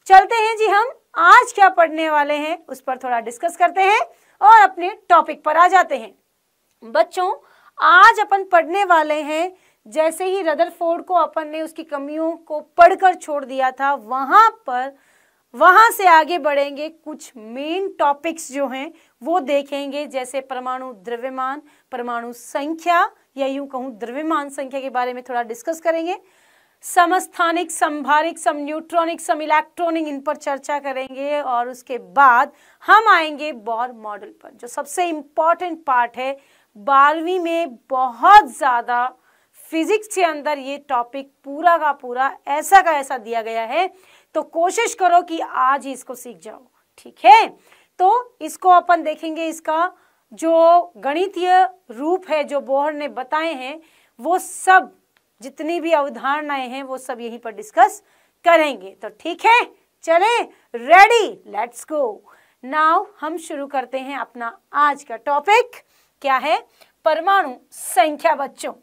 चलते हैं जी हम आज क्या पढ़ने वाले हैं उस पर थोड़ा डिस्कस करते हैं और अपने टॉपिक पर आ जाते हैं बच्चों आज अपन पढ़ने वाले हैं जैसे ही रदरफोर्ड को अपन ने उसकी कमियों को पढ़कर छोड़ दिया था वहां पर वहां से आगे बढ़ेंगे कुछ मेन टॉपिक्स जो हैं वो देखेंगे जैसे परमाणु द्रव्यमान परमाणु संख्या या यूं कहूं द्रव्यमान संख्या के बारे में थोड़ा डिस्कस करेंगे सम स्थानिक संभारिक सम न्यूट्रॉनिक सम इलेक्ट्रॉनिक इन पर चर्चा करेंगे और उसके बाद हम आएंगे बॉर मॉडल पर जो सबसे इम्पॉर्टेंट पार्ट है बारहवीं में बहुत ज़्यादा फिजिक्स के अंदर ये टॉपिक पूरा का पूरा ऐसा का ऐसा दिया गया है तो कोशिश करो कि आज ही इसको सीख जाओ ठीक है तो इसको अपन देखेंगे इसका जो गणितीय रूप है जो बोहर ने बताए हैं वो सब जितनी भी अवधारणाएं हैं वो सब यहीं पर डिस्कस करेंगे तो ठीक है चले रेडी लेट्स गो नाउ हम शुरू करते हैं अपना आज का टॉपिक क्या है परमाणु संख्या बच्चों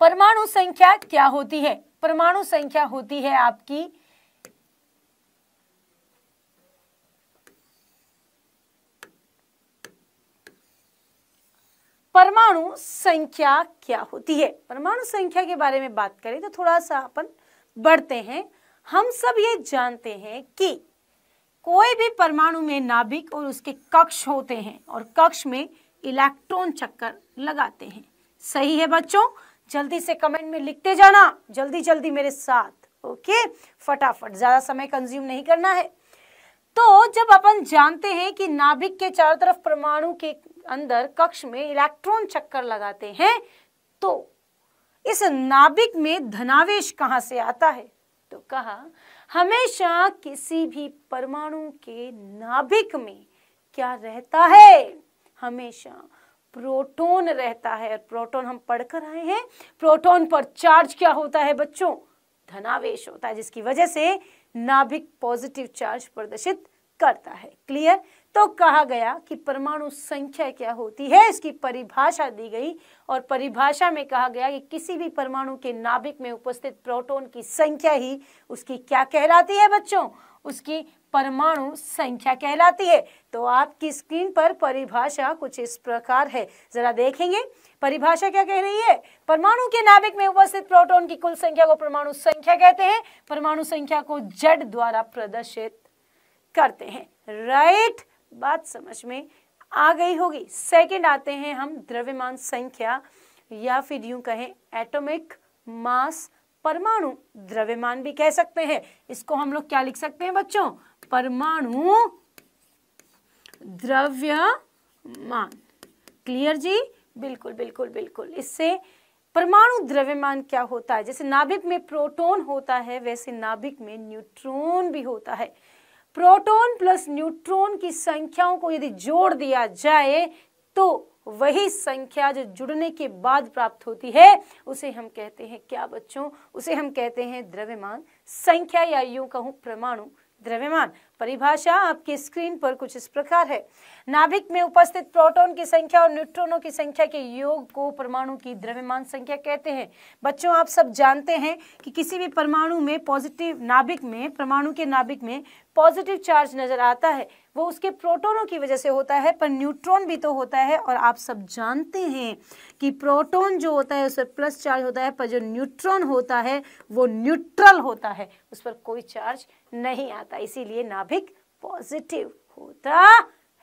परमाणु संख्या क्या होती है परमाणु संख्या होती है आपकी परमाणु संख्या क्या होती है परमाणु संख्या के बारे में बात करें तो थोड़ा सा अपन बढ़ते हैं हम सब ये जानते हैं कि कोई भी परमाणु में नाभिक और उसके कक्ष होते हैं और कक्ष में इलेक्ट्रॉन चक्कर लगाते हैं सही है बच्चों जल्दी से कमेंट में लिखते जाना जल्दी जल्दी मेरे साथ ओके फटाफट ज्यादा समय कंज्यूम नहीं करना है तो जब अपन जानते हैं कि नाभिक के चारों तरफ परमाणु के अंदर कक्ष में इलेक्ट्रॉन चक्कर लगाते हैं तो इस नाभिक में धनावेश कहां से आता है तो कहा हमेशा किसी भी परमाणु के नाभिक में क्या रहता है हमेशा प्रोटॉन रहता है प्रोटॉन हम पढ़कर आए हैं प्रोटॉन पर चार्ज क्या होता है बच्चों धनावेश होता है जिसकी वजह से नाभिक पॉजिटिव चार्ज प्रदर्शित करता है क्लियर तो कहा गया कि परमाणु संख्या क्या होती है इसकी परिभाषा दी गई और परिभाषा में कहा गया कि किसी भी परमाणु के नाभिक में उपस्थित प्रोटॉन की संख्या ही उसकी क्या कहलाती है बच्चों उसकी परमाणु संख्या कहलाती है तो आपकी स्क्रीन पर परिभाषा कुछ इस प्रकार है जरा देखेंगे परिभाषा क्या कह रही है परमाणु के नाभिक में उपस्थित प्रोटोन की कुल संख्या को परमाणु संख्या कहते हैं परमाणु संख्या को जड द्वारा प्रदर्शित करते हैं राइट right? बात समझ में आ गई होगी सेकंड आते हैं हम द्रव्यमान संख्या या फिर यूं कहें एटॉमिक मास परमाणु द्रव्यमान भी कह सकते हैं इसको हम लोग क्या लिख सकते हैं बच्चों परमाणु द्रव्यमान क्लियर जी बिल्कुल बिल्कुल बिल्कुल इससे परमाणु द्रव्यमान क्या होता है जैसे नाभिक में प्रोटॉन होता है वैसे नाभिक में न्यूट्रॉन भी होता है प्रोटॉन प्लस न्यूट्रॉन की संख्याओं को यदि जोड़ दिया जाए तो वही संख्या जो जुड़ने के बाद प्राप्त होती है उसे हम कहते हैं क्या बच्चों उसे हम कहते हैं द्रव्यमान संख्या या यूं कहूं परमाणु द्रव्यमान परिभाषा आपके स्क्रीन पर कुछ इस प्रकार है नाभिक में उपस्थित प्रोटॉन की संख्या और न्यूट्रॉनों की संख्या के योग को परमाणु की द्रव्यमान संख्या कहते हैं बच्चों आप सब जानते हैं कि किसी भी परमाणु में पॉजिटिव नाभिक में परमाणु के नाभिक में पॉजिटिव चार्ज नजर आता है वो उसके प्रोटोनों की वजह से होता है पर न्यूट्रॉन भी तो होता है और आप सब जानते हैं कि प्रोटोन जो होता है उस पर प्लस चार्ज होता है पर जो न्यूट्रॉन होता है वो न्यूट्रल होता है उस पर कोई चार्ज नहीं आता इसीलिए नाभिक पॉजिटिव होता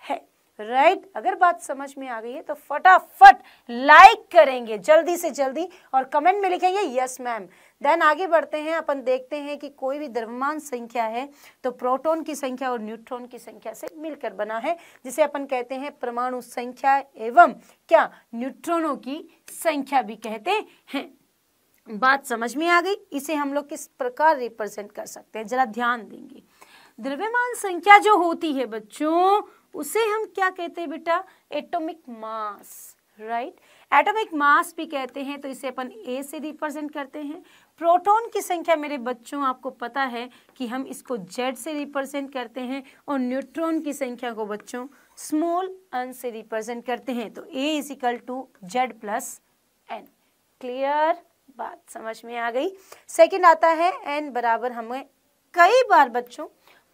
है राइट right? अगर बात समझ में आ गई है तो फटाफट लाइक करेंगे जल्दी से जल्दी और कमेंट में लिखेंगे यस मैम देन आगे बढ़ते हैं अपन देखते हैं कि कोई भी द्रव्यमान संख्या है तो प्रोटॉन की संख्या और न्यूट्रॉन की संख्या से मिलकर बना है जिसे अपन कहते हैं परमाणु संख्या एवं क्या न्यूट्रॉनों की संख्या भी कहते हैं बात समझ में आ गई इसे हम लोग किस प्रकार रिप्रेजेंट कर सकते हैं जरा ध्यान देंगे द्रव्यमान संख्या जो होती है बच्चों उसे हम क्या कहते हैं बेटा atomic mass right atomic mass भी कहते हैं तो इसे अपन ए से रिप्रेजेंट करते हैं प्रोटॉन की संख्या मेरे बच्चों आपको पता है कि हम इसको जेड से रिप्रेजेंट करते हैं और न्यूट्रॉन की संख्या को बच्चों स्मॉल एन से रिप्रेजेंट करते हैं तो A is equal to Z plus N clear बात समझ में आ गई सेकंड आता है एन बराबर हमें कई बार बच्चों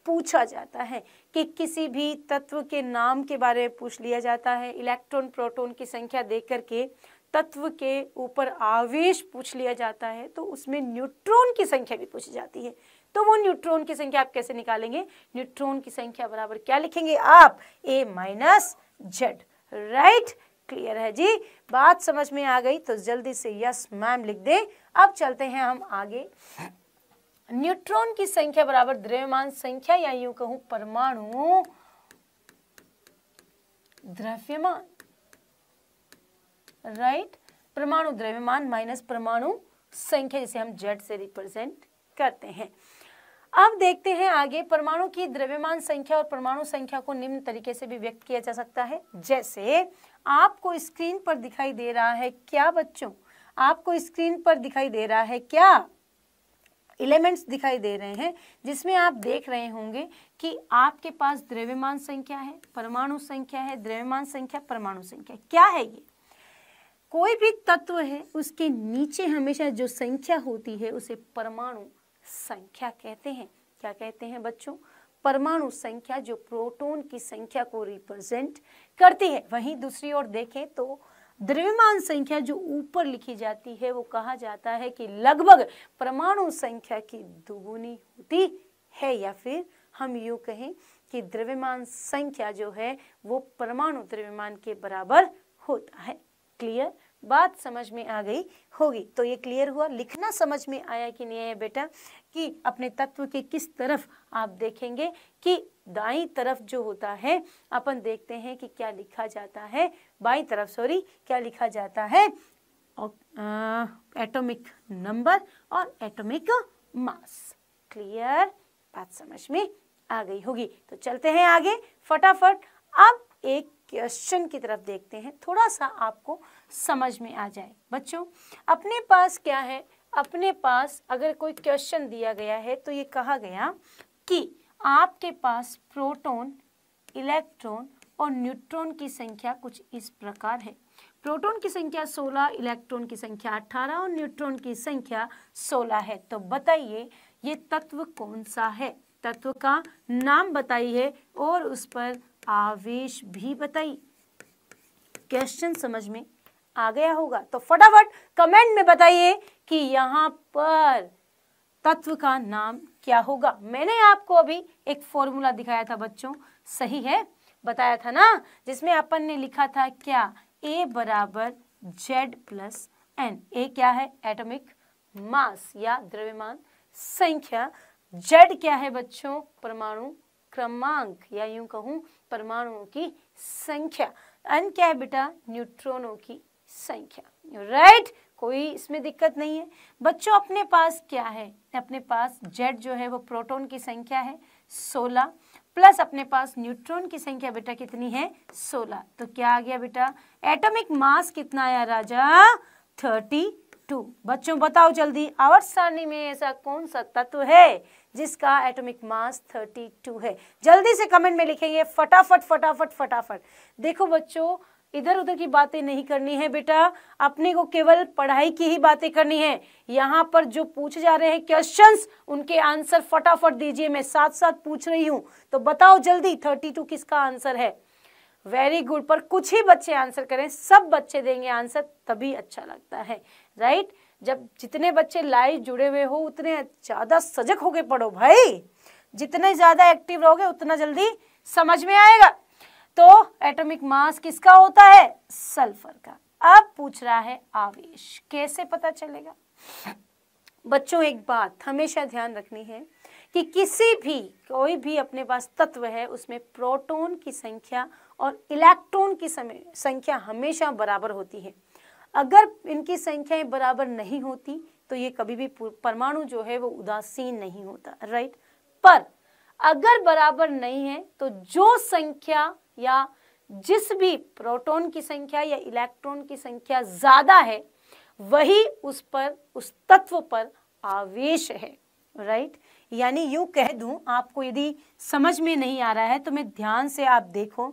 पूछा जाता है कि किसी भी तत्व के नाम के बारे में पूछ लिया जाता है इलेक्ट्रॉन प्रोटोन की संख्या देख करके तत्व के ऊपर आवेश पूछ लिया जाता है तो उसमें न्यूट्रॉन की संख्या भी पूछी जाती है तो वो न्यूट्रॉन की संख्या आप कैसे निकालेंगे न्यूट्रॉन की संख्या बराबर क्या लिखेंगे आप A minus Z right clear है जी बात समझ में आ गई तो जल्दी से यस मैम लिख दे अब चलते हैं हम आगे न्यूट्रॉन की संख्या बराबर द्रव्यमान संख्या या यू कहूं परमाणु द्रव्यमान राइट परमाणु द्रव्यमान माइनस परमाणु संख्या जिसे हम जेड से रिप्रेजेंट करते हैं अब देखते हैं आगे परमाणु की द्रव्यमान संख्या और परमाणु संख्या को निम्न तरीके से भी व्यक्त किया जा सकता है जैसे आपको स्क्रीन पर दिखाई दे रहा है क्या बच्चों आपको स्क्रीन पर दिखाई दे रहा है क्या एलिमेंट्स दिखाई दे रहे हैं जिसमें आप देख रहे होंगे कि आपके पास द्रव्यमान संख्या है परमाणु संख्या है द्रव्यमान संख्या परमाणु संख्या क्या है ये कोई भी तत्व है उसके नीचे हमेशा जो संख्या होती है उसे परमाणु संख्या कहते हैं क्या कहते हैं बच्चों परमाणु संख्या जो प्रोटोन की संख्या को रिप्रेजेंट करती है वहीं दूसरी ओर देखें तो द्रव्यमान संख्या जो ऊपर लिखी जाती है वो कहा जाता है कि लगभग परमाणु संख्या की दुगुनी होती है या फिर हम यू कहें कि द्रव्यमान संख्या जो है वो परमाणु द्रव्यमान के बराबर होता है क्लियर बात समझ में आ गई होगी तो ये क्लियर हुआ लिखना समझ में आया कि नहीं है बेटा कि अपने तत्व के किस तरफ आप देखेंगे कि दाई तरफ जो होता है अपन देखते हैं कि क्या लिखा जाता है बाई तरफ सॉरी क्या लिखा जाता है एटॉमिक नंबर और एटॉमिक मास क्लियर बात समझ में आ गई होगी तो चलते हैं आगे फटाफट अब एक क्वेश्चन की तरफ देखते हैं थोड़ा सा आपको समझ में आ जाए बच्चों अपने पास क्या है अपने पास अगर कोई क्वेश्चन दिया गया है तो ये कहा गया कि आपके पास प्रोटॉन, इलेक्ट्रॉन और न्यूट्रॉन की संख्या कुछ इस प्रकार है प्रोटॉन की संख्या 16, इलेक्ट्रॉन की संख्या 18 और न्यूट्रॉन की संख्या 16 है तो बताइए ये तत्व कौन सा है तत्व का नाम बताइए और उस पर आवेश भी बताइए क्वेश्चन समझ में आ गया होगा तो फटाफट कमेंट में बताइए कि यहाँ पर तत्व का नाम क्या होगा मैंने आपको अभी एक फॉर्मूला दिखाया था बच्चों सही है बताया था ना जिसमें अपन ने लिखा था क्या ए बराबर जेड प्लस एन ए क्या है एटॉमिक मास या द्रव्यमान संख्या जेड क्या है बच्चों परमाणु क्रमांक या यूं कहूं परमाणुओं की संख्या एन क्या है बेटा न्यूट्रॉनों की संख्या राइट right? कोई इसमें दिक्कत नहीं है बच्चों अपने पास क्या है अपने पास जेड जो है वो प्रोटॉन की संख्या है 16 प्लस अपने पास न्यूट्रॉन की संख्या बेटा कितनी है 16 तो क्या आ गया बेटा एटॉमिक मास कितना आया राजा 32 बच्चों बताओ जल्दी आवर्त सारणी में ऐसा कौन सा तत्व है जिसका एटॉमिक मास 32 है जल्दी से कमेंट में लिखेंगे फटाफट फटाफट फटाफट देखो बच्चों इधर उधर की बातें नहीं करनी है बेटा अपने को केवल पढ़ाई की ही बातें करनी है यहाँ पर जो पूछे जा रहे हैं क्वेश्चंस उनके आंसर फटाफट दीजिए मैं साथ साथ पूछ रही हूँ तो बताओ जल्दी थर्टी टू किसका आंसर है वेरी गुड पर कुछ ही बच्चे आंसर करें सब बच्चे देंगे आंसर तभी अच्छा लगता है राइट जब जितने बच्चे लाइव जुड़े हुए हो उतने ज़्यादा सजग होके पढ़ो भाई जितने ज़्यादा एक्टिव रहोगे उतना जल्दी समझ में आएगा तो एटॉमिक मास किसका होता है सल्फर का अब पूछ रहा है आवेश कैसे पता चलेगा बच्चों एक बात हमेशा ध्यान रखनी है कि किसी भी कोई भी अपने पास तत्व है उसमें प्रोटॉन की संख्या और इलेक्ट्रॉन की संख्या हमेशा बराबर होती है अगर इनकी संख्याएं बराबर नहीं होती तो ये कभी भी परमाणु जो है वो उदासीन नहीं होता राइट पर अगर बराबर नहीं है तो जो संख्या या जिस भी प्रोटॉन की संख्या या इलेक्ट्रॉन की संख्या ज़्यादा है वही उस पर उस तत्व पर आवेश है राइट यानी यू कह दू आपको यदि समझ में नहीं आ रहा है तो मैं ध्यान से आप देखो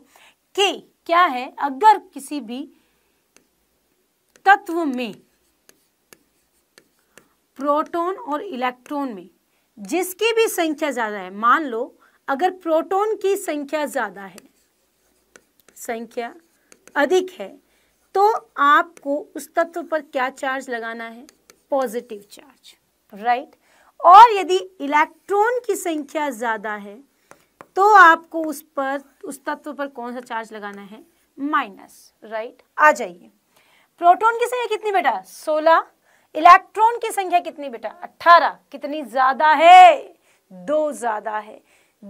कि क्या है अगर किसी भी तत्व में प्रोटॉन और इलेक्ट्रॉन में जिसकी भी संख्या ज़्यादा है मान लो अगर प्रोटॉन की संख्या ज़्यादा है संख्या अधिक है तो आपको उस तत्व पर क्या चार्ज लगाना है पॉजिटिव चार्ज राइट और यदि इलेक्ट्रॉन की संख्या ज़्यादा है तो आपको उस पर उस तत्व पर कौन सा चार्ज लगाना है माइनस राइट आ जाइए प्रोटॉन की संख्या कितनी बेटा सोलह इलेक्ट्रॉन की संख्या कितनी बेटा अट्ठारह कितनी ज्यादा है दो ज्यादा है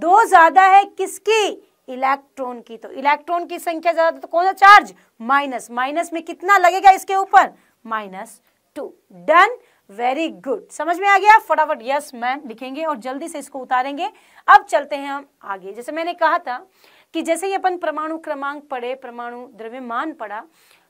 दो ज्यादा है किसकी इलेक्ट्रॉन की तो इलेक्ट्रॉन की संख्या ज्यादा तो कौन सा चार्ज माइनस माइनस में कितना लगेगा इसके ऊपर minus two done very good समझ में आ गया फटाफट यस मैम लिखेंगे और जल्दी से इसको उतारेंगे अब चलते हैं हम आगे जैसे मैंने कहा था कि जैसे ही अपन परमाणु क्रमांक पढ़े परमाणु द्रव्यमान पढ़ा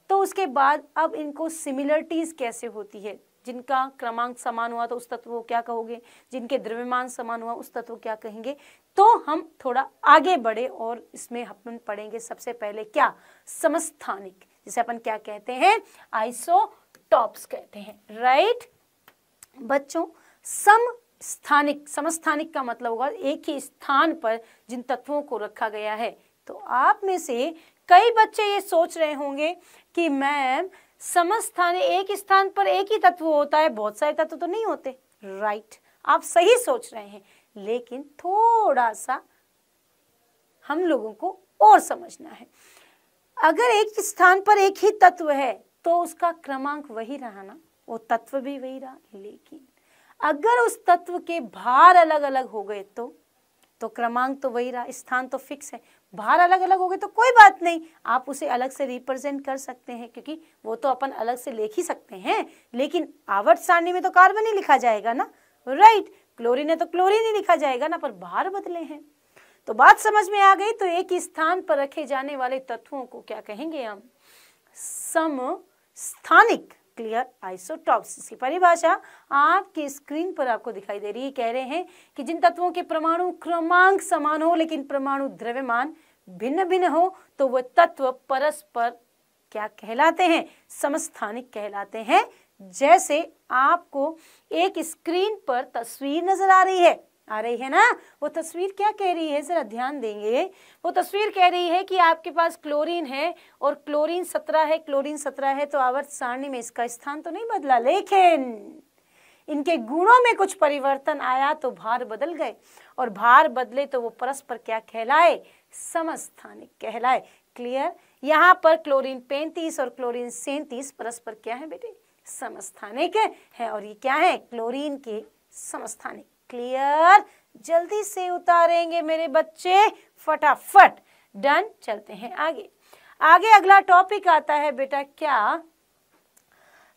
तो उसके बाद अब इनको सिमिलरिटीज कैसे होती है जिनका क्रमांक समान हुआ तो उस तत्व को क्या कहोगे जिनके द्रव्यमान समान हुआ उस तत्व को क्या कहेंगे तो हम थोड़ा आगे बढ़े और इसमें हम पढ़ेंगे सबसे पहले क्या समस्थानिक जिसे अपन क्या कहते हैं आइसोटॉप्स कहते हैं राइट बच्चों सम स्थानिक समस्थानिक का मतलब होगा एक ही स्थान पर जिन तत्वों को रखा गया है तो आप में से कई बच्चे ये सोच रहे होंगे कि मैम समस्थान एक स्थान पर एक ही तत्व होता है बहुत सारे तत्व तो नहीं होते राइट आप सही सोच रहे हैं लेकिन थोड़ा सा हम लोगों को और समझना है अगर एक स्थान पर एक ही तत्व है तो उसका क्रमांक वही रहा ना वो तत्व भी वही रहा लेकिन अगर उस तत्व के भार अलग अलग हो गए तो तो क्रमांक तो वही रहा स्थान तो फिक्स है भार अलग अलग हो गए तो कोई बात नहीं आप उसे अलग से रिप्रेजेंट कर सकते हैं क्योंकि वो तो अपन अलग से लिख ही सकते हैं लेकिन आवर्त सारणी में तो कार्बन ही लिखा जाएगा ना राइट right. क्लोरीन है तो क्लोरीन ही लिखा जाएगा ना पर भार बदले हैं तो बात समझ में आ गई तो एक स्थान पर रखे जाने वाले तत्वों को क्या कहेंगे हम सम स्थानिक क्लियर आइसोटॉप्स इसकी परिभाषा आपकी स्क्रीन पर आपको दिखाई दे रही है कह रहे हैं कि जिन तत्वों के परमाणु क्रमांक समान हो लेकिन परमाणु द्रव्यमान भिन्न भिन्न हो तो वह तत्व परस्पर क्या कहलाते हैं समस्थानिक कहलाते हैं जैसे आपको एक स्क्रीन पर तस्वीर नजर आ रही है आ रही है ना वो तस्वीर क्या कह रही है जरा ध्यान देंगे वो तस्वीर कह रही है कि आपके पास क्लोरीन है और क्लोरीन सत्रह है क्लोरीन सत्रह है तो आवर्त सारणी में इसका स्थान तो नहीं बदला लेकिन इनके गुणों में कुछ परिवर्तन आया तो भार बदल गए और भार बदले तो वो परस्पर क्या कहलाए समस्थानिक कहलाए क्लियर यहाँ पर क्लोरीन पैंतीस और क्लोरीन सैंतीस परस्पर क्या है बेटे समस्थानिक है और ये क्या है क्लोरीन के समस्थानिक क्लियर जल्दी से उतारेंगे मेरे बच्चे फटाफट डन चलते हैं आगे आगे अगला टॉपिक आता है बेटा क्या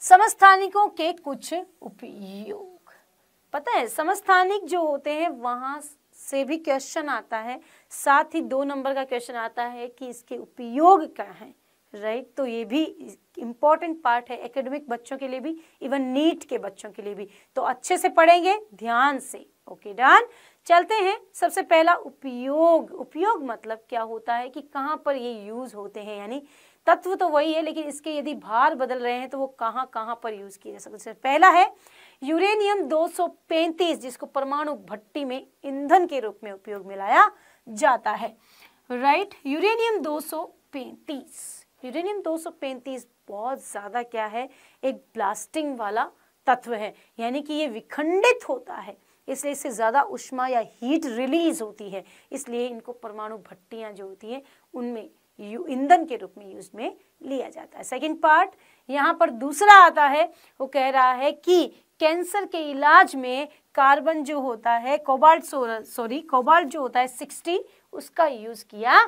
समस्थानिकों के कुछ उपयोग पता है समस्थानिक जो होते हैं वहां से भी क्वेश्चन आता है साथ ही दो नंबर का क्वेश्चन आता है कि इसके उपयोग क्या हैं राइट तो ये भी इम्पॉर्टेंट पार्ट है एकेडमिक बच्चों के लिए भी इवन नीट के बच्चों के लिए भी तो अच्छे से पढ़ेंगे ध्यान से ओके डन चलते हैं सबसे पहला उपयोग उपयोग मतलब क्या होता है कि कहाँ पर ये यूज होते हैं यानी तत्व तो वही है लेकिन इसके यदि भार बदल रहे हैं तो वो कहाँ कहाँ पर यूज किए जा सकते पहला है यूरेनियम 235 जिसको परमाणु भट्टी में ईंधन के रूप में उपयोग में लाया जाता है राइट यूरेनियम 235 यूरेनियम 235 बहुत ज़्यादा क्या है एक ब्लास्टिंग वाला तत्व है यानी कि ये विखंडित होता है इसलिए इससे ज़्यादा उष्मा या हीट रिलीज होती है इसलिए इनको परमाणु भट्टियाँ जो होती हैं उनमें ईंधन के रूप में यूज में लिया जाता है सेकेंड पार्ट यहाँ पर दूसरा आता है वो कह रहा है कि कैंसर के इलाज में कार्बन जो होता है कोबाल्ट सॉरी कोबाल्ट जो होता है सिक्सटी उसका यूज किया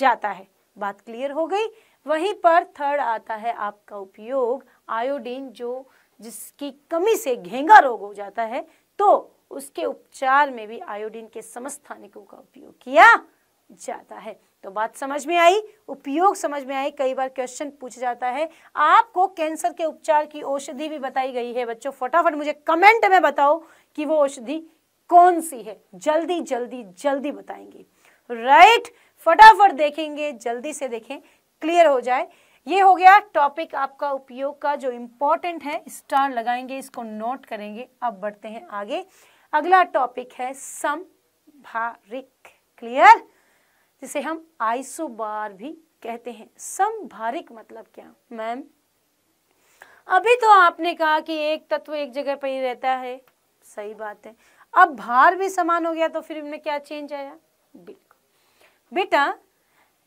जाता है बात क्लियर हो गई वहीं पर थर्ड आता है आपका उपयोग आयोडीन जो जिसकी कमी से घेंगा रोग हो जाता है तो उसके उपचार में भी आयोडीन के समस्थानिकों का उपयोग किया जाता है तो बात समझ में आई उपयोग समझ में आई कई बार क्वेश्चन पूछा जाता है आपको कैंसर के उपचार की औषधि भी बताई गई है बच्चों फटाफट मुझे कमेंट में बताओ कि वो औषधि कौन सी है जल्दी जल्दी जल्दी बताएंगे राइट फटाफट देखेंगे जल्दी से देखें क्लियर हो जाए ये हो गया टॉपिक आपका उपयोग का जो इम्पोर्टेंट है स्टार लगाएंगे इसको नोट करेंगे अब बढ़ते हैं आगे अगला टॉपिक है संभारिक क्लियर जिसे हम आइसोबार भी कहते हैं संभारिक मतलब क्या मैम अभी तो आपने कहा कि एक तत्व एक जगह पर ही रहता है सही बात है अब भार भी समान हो गया तो फिर इनमें क्या चेंज आया बिल्कुल बेटा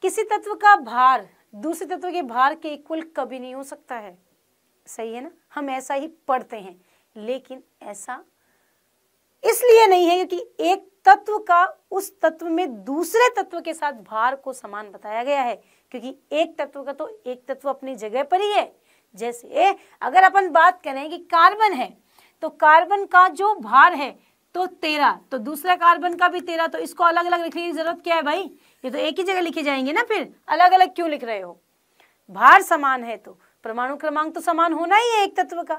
किसी तत्व का भार दूसरे तत्व के भार के इक्वल कभी नहीं हो सकता है सही है ना हम ऐसा ही पढ़ते हैं लेकिन ऐसा इसलिए नहीं है क्योंकि एक तत्व का उस तत्व में दूसरे तत्व के साथ भार को समान बताया गया है क्योंकि एक तत्व का तो एक तत्व अपनी जगह पर ही है जैसे अगर अपन बात करें कि कार्बन है तो कार्बन का जो भार है तो तेरह तो दूसरा कार्बन का भी तेरह तो इसको अलग अलग रखने की जरूरत क्या है भाई ये तो एक ही जगह लिखे जाएंगे ना फिर अलग अलग क्यों लिख रहे हो भार समान है तो परमाणु क्रमांक तो समान होना ही है एक तत्व का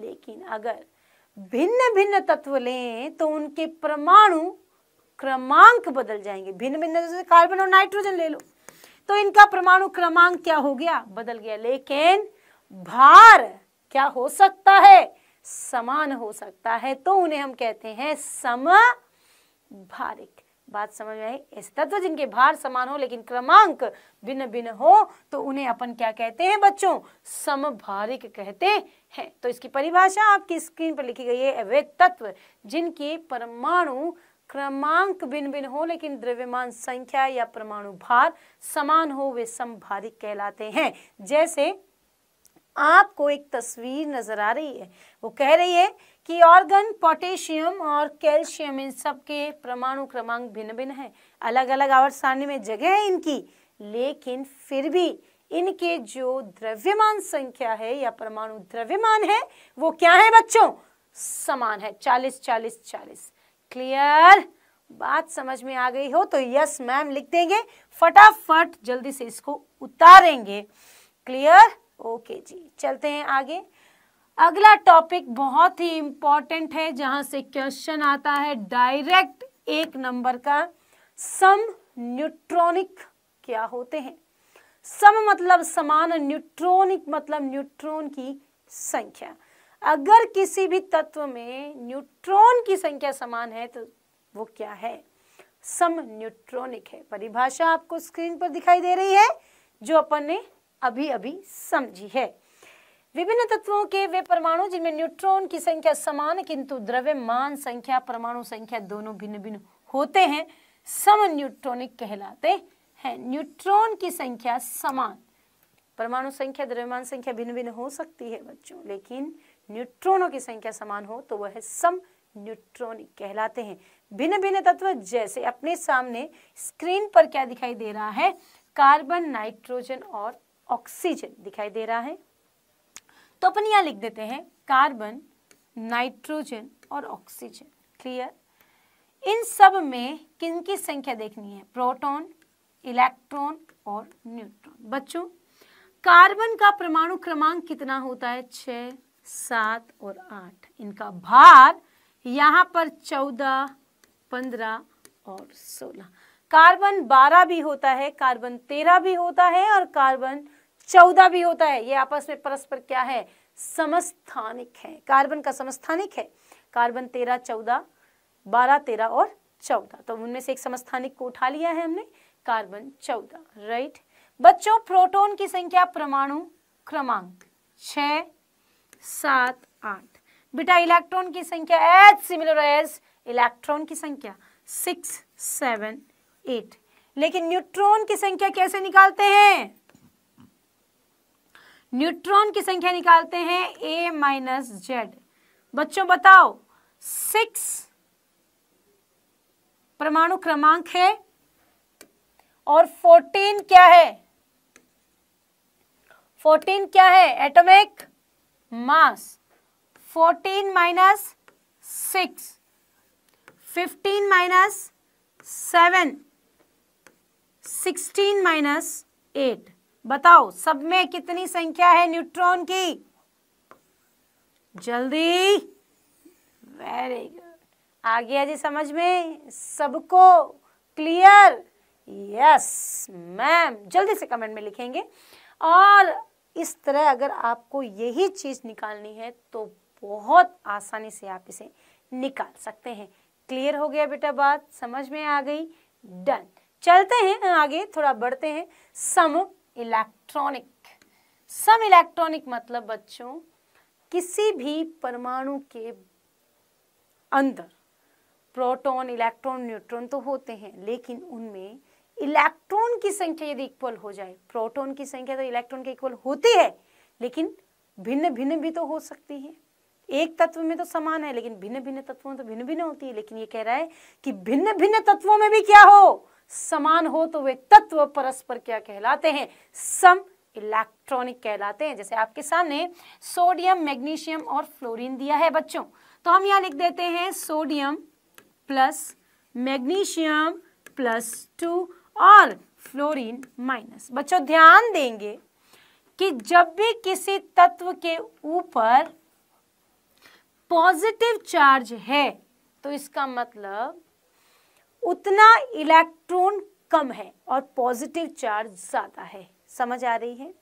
लेकिन अगर भिन्न भिन्न तत्व लें तो उनके परमाणु क्रमांक बदल जाएंगे भिन्न भिन्न जैसे कार्बन और नाइट्रोजन ले लो तो इनका परमाणु क्रमांक क्या हो गया बदल गया लेकिन भार क्या हो सकता है समान हो सकता है तो उन्हें हम कहते हैं समभारिक बात समझ में आई ऐसे तत्व जिनके भार समान हो लेकिन क्रमांक भिन्न भिन्न हो तो उन्हें अपन क्या कहते हैं बच्चों समभारिक कहते हैं तो इसकी परिभाषा आपकी स्क्रीन पर लिखी गई है वे तत्व जिनके परमाणु क्रमांक भिन्न भिन्न हो लेकिन द्रव्यमान संख्या या परमाणु भार समान हो वे समभारिक कहलाते हैं जैसे आपको एक तस्वीर नजर आ रही है वो कह रही है कि ऑर्गन पोटेशियम और कैल्शियम इन सब के परमाणु क्रमांक भिन्न भिन्न हैं अलग अलग आवर्त सारणी में जगह है इनकी लेकिन फिर भी इनके जो द्रव्यमान संख्या है या परमाणु द्रव्यमान है वो क्या है बच्चों समान है चालीस चालीस चालीस क्लियर बात समझ में आ गई हो तो यस मैम लिख देंगे फटाफट जल्दी से इसको उतारेंगे क्लियर ओके जी चलते हैं आगे अगला टॉपिक बहुत ही इंपॉर्टेंट है जहां से क्वेश्चन आता है डायरेक्ट एक नंबर का सम न्यूट्रॉनिक क्या होते हैं सम मतलब समान न्यूट्रॉनिक मतलब न्यूट्रॉन की संख्या अगर किसी भी तत्व में न्यूट्रॉन की संख्या समान है तो वो क्या है सम न्यूट्रॉनिक है परिभाषा आपको स्क्रीन पर दिखाई दे रही है जो अपन ने अभी अभी समझी है विभिन्न तत्वों के वे परमाणु जिनमें न्यूट्रॉन की संख्या समान किंतु द्रव्यमान संख्या परमाणु संख्या दोनों भिन्न भिन्न होते हैं सम न्यूट्रॉनिक कहलाते हैं न्यूट्रॉन की संख्या समान परमाणु संख्या द्रव्यमान संख्या भिन्न भिन्न हो सकती है बच्चों लेकिन न्यूट्रॉनों की संख्या समान हो तो वह सम न्यूट्रॉनिक कहलाते हैं भिन्न भिन्न तत्व जैसे अपने सामने स्क्रीन पर क्या दिखाई दे रहा है कार्बन नाइट्रोजन और ऑक्सीजन दिखाई दे रहा है तो अपन यहाँ लिख देते हैं कार्बन नाइट्रोजन और ऑक्सीजन क्लियर इन सब में किन की संख्या देखनी है प्रोटॉन इलेक्ट्रॉन और न्यूट्रॉन बच्चों कार्बन का परमाणु क्रमांक कितना होता है छ सात और आठ इनका भार यहाँ पर चौदह पंद्रह और सोलह कार्बन बारह भी होता है कार्बन तेरह भी होता है और कार्बन चौदह भी होता है ये आपस में परस्पर क्या है समस्थानिक है कार्बन का समस्थानिक है कार्बन तेरह चौदह बारह तेरह और चौदह तो उनमें से एक समस्थानिक को उठा लिया है हमने कार्बन चौदह राइट बच्चों प्रोटोन की संख्या परमाणु क्रमांक छ सात आठ बेटा इलेक्ट्रॉन की संख्या एज सिमिलर एज इलेक्ट्रॉन की संख्या सिक्स सेवन एट लेकिन न्यूट्रॉन की संख्या कैसे निकालते हैं न्यूट्रॉन की संख्या निकालते हैं ए माइनस जेड बच्चों बताओ सिक्स परमाणु क्रमांक है और फोर्टीन क्या है फोर्टीन क्या है atomic mass fourteen minus six fifteen minus seven sixteen minus eight बताओ सब में कितनी संख्या है न्यूट्रॉन की जल्दी वेरी गुड आ गया जी समझ में सबको क्लियर यस मैम जल्दी से कमेंट में लिखेंगे और इस तरह अगर आपको यही चीज़ निकालनी है तो बहुत आसानी से आप इसे निकाल सकते हैं क्लियर हो गया बेटा बात समझ में आ गई डन चलते हैं आगे थोड़ा बढ़ते हैं सम इलेक्ट्रॉनिक सम इलेक्ट्रॉनिक मतलब बच्चों किसी भी परमाणु के अंदर प्रोटॉन इलेक्ट्रॉन न्यूट्रॉन तो होते हैं लेकिन उनमें इलेक्ट्रॉन की संख्या यदि इक्वल हो जाए प्रोटॉन की संख्या तो इलेक्ट्रॉन के इक्वल होती है लेकिन भिन्न भिन्न भी तो हो सकती है एक तत्व में तो समान है लेकिन भिन्न भिन्न तत्वों में तो भिन्न भिन्न होती है लेकिन ये कह रहा है कि भिन्न भिन्न तत्वों में भी क्या हो समान हो तो वे तत्व परस्पर क्या कहलाते हैं सम इलेक्ट्रॉनिक कहलाते हैं जैसे आपके सामने सोडियम मैग्नीशियम और फ्लोरीन दिया है बच्चों तो हम यहाँ लिख देते हैं sodium plus magnesium plus two और फ्लोरीन माइनस बच्चों ध्यान देंगे कि जब भी किसी तत्व के ऊपर पॉजिटिव चार्ज है तो इसका मतलब उतना इलेक्ट्रॉन कम है और पॉजिटिव चार्ज ज़्यादा है समझ आ रही है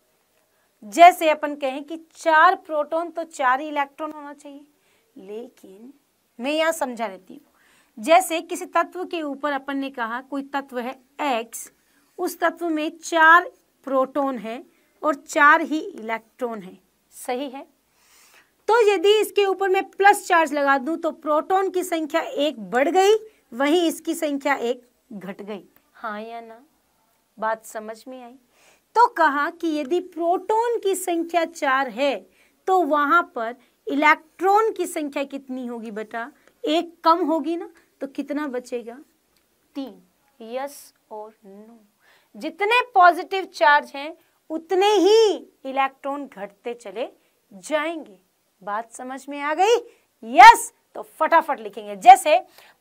जैसे अपन कहें कि चार प्रोटॉन तो चार ही इलेक्ट्रॉन होना चाहिए लेकिन मैं यहां समझा लेती हूँ जैसे किसी तत्व के ऊपर अपन ने कहा कोई तत्व है एक्स उस तत्व में चार प्रोटॉन है और चार ही इलेक्ट्रॉन है सही है तो यदि इसके ऊपर मैं प्लस चार्ज लगा दूं तो प्रोटॉन की संख्या एक बढ़ गई वहीं इसकी संख्या एक घट गई हाँ या ना बात समझ में आई तो कहा कि यदि प्रोटॉन की संख्या चार है तो वहां पर इलेक्ट्रॉन की संख्या कितनी होगी बेटा एक कम होगी ना तो कितना बचेगा तीन यस और नो जितने पॉजिटिव चार्ज हैं उतने ही इलेक्ट्रॉन घटते चले जाएंगे बात समझ में आ गई यस तो फटाफट लिखेंगे जैसे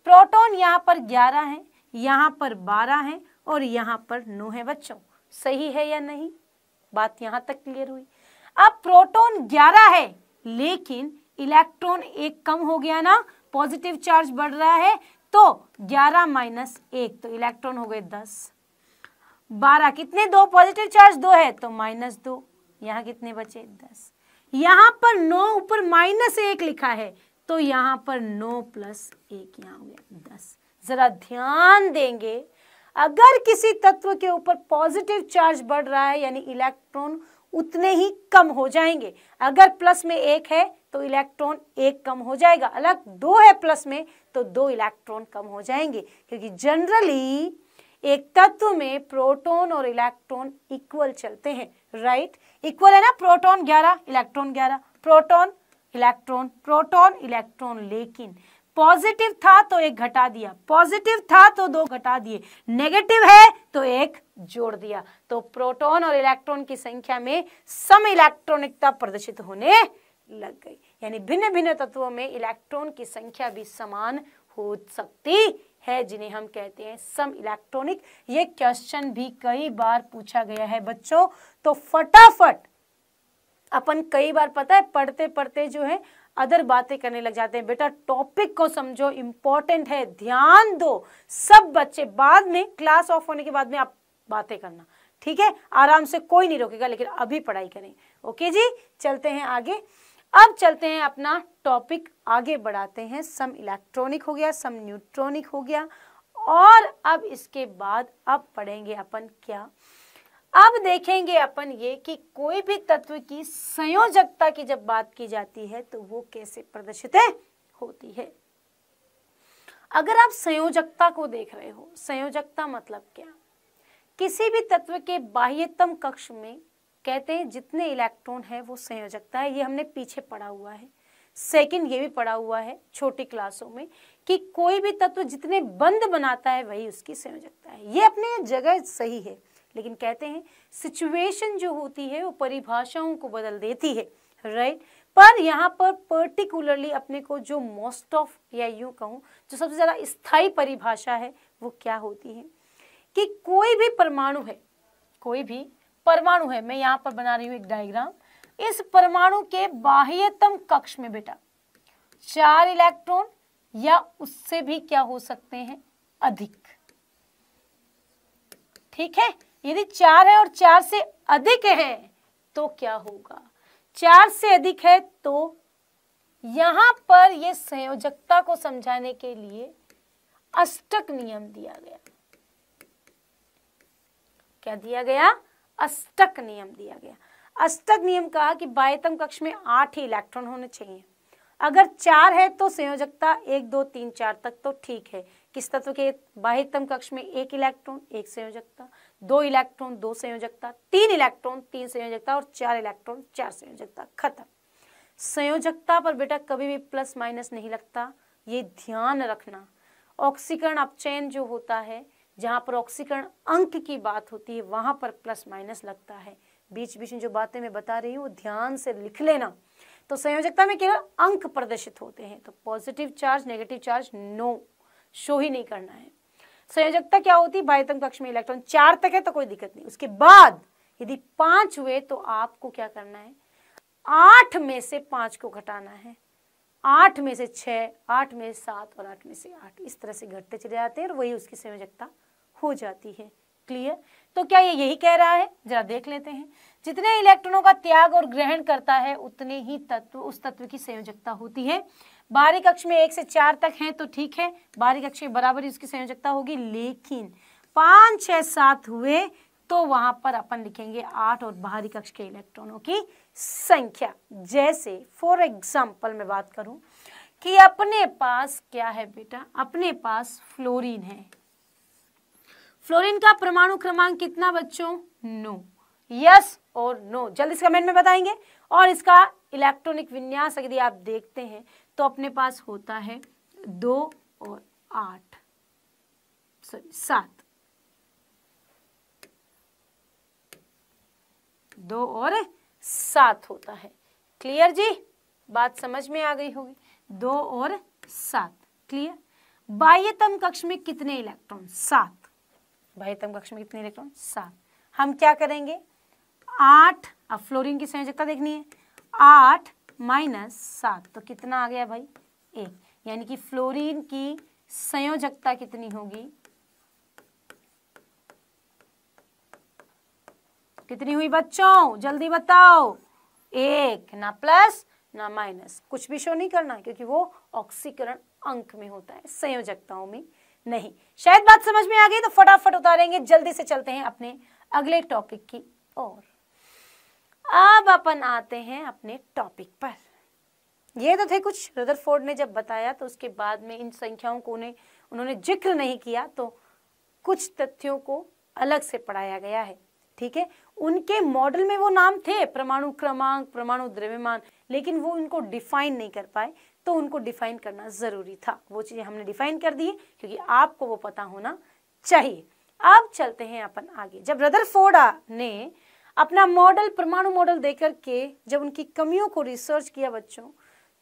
प्रोटॉन यहाँ पर 11 है यहाँ पर 12 है और यहाँ पर 9 है बच्चों सही है या नहीं बात यहाँ तक क्लियर हुई अब प्रोटॉन 11 है लेकिन इलेक्ट्रॉन एक कम हो गया ना पॉजिटिव चार्ज बढ़ रहा है तो 11 माइनस एक तो इलेक्ट्रॉन हो गए 10 12 कितने दो पॉजिटिव चार्ज दो है तो माइनस दो यहाँ कितने बचे दस यहाँ पर नौ ऊपर माइनस एक लिखा है तो यहाँ पर नौ प्लस एक यहाँ हो गया दस ज़रा ध्यान देंगे अगर किसी तत्व के ऊपर पॉजिटिव चार्ज बढ़ रहा है यानी इलेक्ट्रॉन उतने ही कम हो जाएंगे अगर प्लस में एक है तो इलेक्ट्रॉन एक कम हो जाएगा अलग दो है प्लस में तो दो इलेक्ट्रॉन कम हो जाएंगे क्योंकि जनरली एक तत्व में प्रोटॉन और इलेक्ट्रॉन इक्वल चलते हैं राइट इक्वल है ना proton 11 electron 11 proton electron proton electron लेकिन पॉजिटिव था तो एक घटा दिया पॉजिटिव था तो दो घटा दिए नेगेटिव है तो एक जोड़ दिया तो प्रोटॉन और इलेक्ट्रॉन की संख्या में सम इलेक्ट्रॉनिकता प्रदर्शित होने लग गई यानी भिन्न भिन्न तत्वों में इलेक्ट्रॉन की संख्या भी समान हो सकती है जिन्हें हम कहते हैं सम इलेक्ट्रॉनिक ये क्वेश्चन भी कई बार पूछा गया है बच्चों तो फटाफट अपन कई बार पता है पढ़ते पढ़ते जो है अदर बातें करने लग जाते हैं बेटा टॉपिक को समझो इम्पोर्टेंट है ध्यान दो सब बच्चे बाद में क्लास ऑफ होने के बाद में आप बातें करना ठीक है आराम से कोई नहीं रोकेगा लेकिन अभी पढ़ाई करें ओके जी चलते हैं आगे अब चलते हैं अपना टॉपिक आगे बढ़ाते हैं सम इलेक्ट्रॉनिक हो गया सम न्यूट्रॉनिक हो गया और अब इसके बाद अब पढ़ेंगे अपन क्या अब देखेंगे अपन ये कि कोई भी तत्व की संयोजकता की जब बात की जाती है तो वो कैसे प्रदर्शित होती है अगर आप संयोजकता को देख रहे हो संयोजकता मतलब क्या किसी भी तत्व के बाह्यतम कक्ष में कहते हैं जितने इलेक्ट्रॉन है वो संयोजकता है ये हमने पीछे पढ़ा हुआ है सेकंड ये भी पढ़ा हुआ है छोटी क्लासों में कि कोई भी तत्व जितने बंद बनाता है वही उसकी संयोजकता है ये अपने जगह सही है लेकिन कहते हैं सिचुएशन जो होती है वो परिभाषाओं को बदल देती है राइट right? पर यहाँ पर पर्टिकुलरली अपने को जो मोस्ट ऑफ या यूँ कहूँ जो सबसे ज़्यादा स्थायी परिभाषा है वो क्या होती है कि कोई भी परमाणु है कोई भी परमाणु है मैं यहाँ पर बना रही हूँ एक डायग्राम इस परमाणु के बाह्यतम कक्ष में बेटा चार इलेक्ट्रॉन या उससे भी क्या हो सकते हैं अधिक ठीक है यदि चार है और चार से अधिक है तो क्या होगा चार से अधिक है तो यहां पर यह संयोजकता को समझाने के लिए अष्टक नियम दिया गया क्या दिया गया अष्टक नियम दिया गया अष्टक नियम कहा कि बाह्यतम कक्ष में आठ ही इलेक्ट्रॉन होने चाहिए अगर चार है तो संयोजकता एक दो तीन चार तक तो ठीक है किस तत्व के बाह्यतम कक्ष में एक इलेक्ट्रॉन एक संयोजकता दो इलेक्ट्रॉन दो संयोजकता तीन इलेक्ट्रॉन तीन संयोजकता और चार इलेक्ट्रॉन चार संयोजकता खत्म संयोजकता पर बेटा कभी भी प्लस माइनस नहीं लगता ये ध्यान रखना ऑक्सीकरण अपचयन जो होता है जहां पर ऑक्सीकरण अंक की बात होती है वहां पर प्लस माइनस लगता है बीच बीच में जो बातें मैं बता रही हूँ वो ध्यान से लिख लेना तो संयोजकता में केवल अंक प्रदर्शित होते हैं तो positive charge negative charge no show ही नहीं करना है संयोजकता क्या होती है बाह्यतम कक्ष में इलेक्ट्रॉन चार तक है तो कोई दिक्कत नहीं उसके बाद यदि पांच हुए तो आपको क्या करना है आठ में से पांच को घटाना है आठ में से छः आठ में सात और आठ में से आठ इस तरह से घटते चले जाते हैं और वही उसकी संयोजकता हो जाती है क्लियर तो क्या ये यही कह रहा है जरा देख लेते हैं जितने इलेक्ट्रॉनों का त्याग और ग्रहण करता है उतने ही तत्व उस तत्व की संयोजकता होती है बाहरी कक्ष में एक से चार तक हैं तो ठीक है बाहरी कक्ष में बराबर उसकी संयोजकता होगी लेकिन पांच छह सात हुए तो वहां पर अपन लिखेंगे आठ और बाहरी कक्ष के इलेक्ट्रॉनों की संख्या जैसे फॉर एग्जाम्पल मैं बात करूं कि अपने पास क्या है बेटा अपने पास फ्लोरीन है फ्लोरीन का परमाणु क्रमांक कितना बच्चों नो यस और नो जल्दी से कमेंट में बताएंगे और इसका इलेक्ट्रॉनिक विन्यास यदि आप देखते हैं तो अपने पास होता है दो और आठ सॉरी सात दो और सात होता है क्लियर जी बात समझ में आ गई होगी दो और सात क्लियर बाह्यतम कक्ष में कितने इलेक्ट्रॉन सात बाह्यतम कक्ष में कितने इलेक्ट्रॉन सात हम क्या करेंगे आठ अब फ्लोरीन की संयोजकता देखनी है आठ माइनस सात तो कितना आ गया भाई एक यानी कि फ्लोरीन की संयोजकता कितनी होगी कितनी हुई बच्चों जल्दी बताओ एक ना प्लस ना माइनस कुछ भी शो नहीं करना है क्योंकि वो ऑक्सीकरण अंक में होता है संयोजकताओं में नहीं शायद बात समझ में आ गई तो फटाफट उतारेंगे जल्दी से चलते हैं अपने अगले टॉपिक की ओर अब अपन आते हैं अपने टॉपिक पर ये तो थे कुछ रदरफोर्ड ने जब बताया तो उसके बाद में इन संख्याओं को उन्हें उन्होंने जिक्र नहीं किया तो कुछ तथ्यों को अलग से पढ़ाया गया है ठीक है उनके मॉडल में वो नाम थे परमाणु क्रमांक परमाणु द्रव्यमान लेकिन वो उनको डिफाइन नहीं कर पाए तो उनको डिफाइन करना ज़रूरी था वो चीज़ें हमने डिफाइन कर दी क्योंकि आपको वो पता होना चाहिए अब चलते हैं अपन आगे जब रदरफोर्डा ने अपना मॉडल परमाणु मॉडल देकर के जब उनकी कमियों को रिसर्च किया बच्चों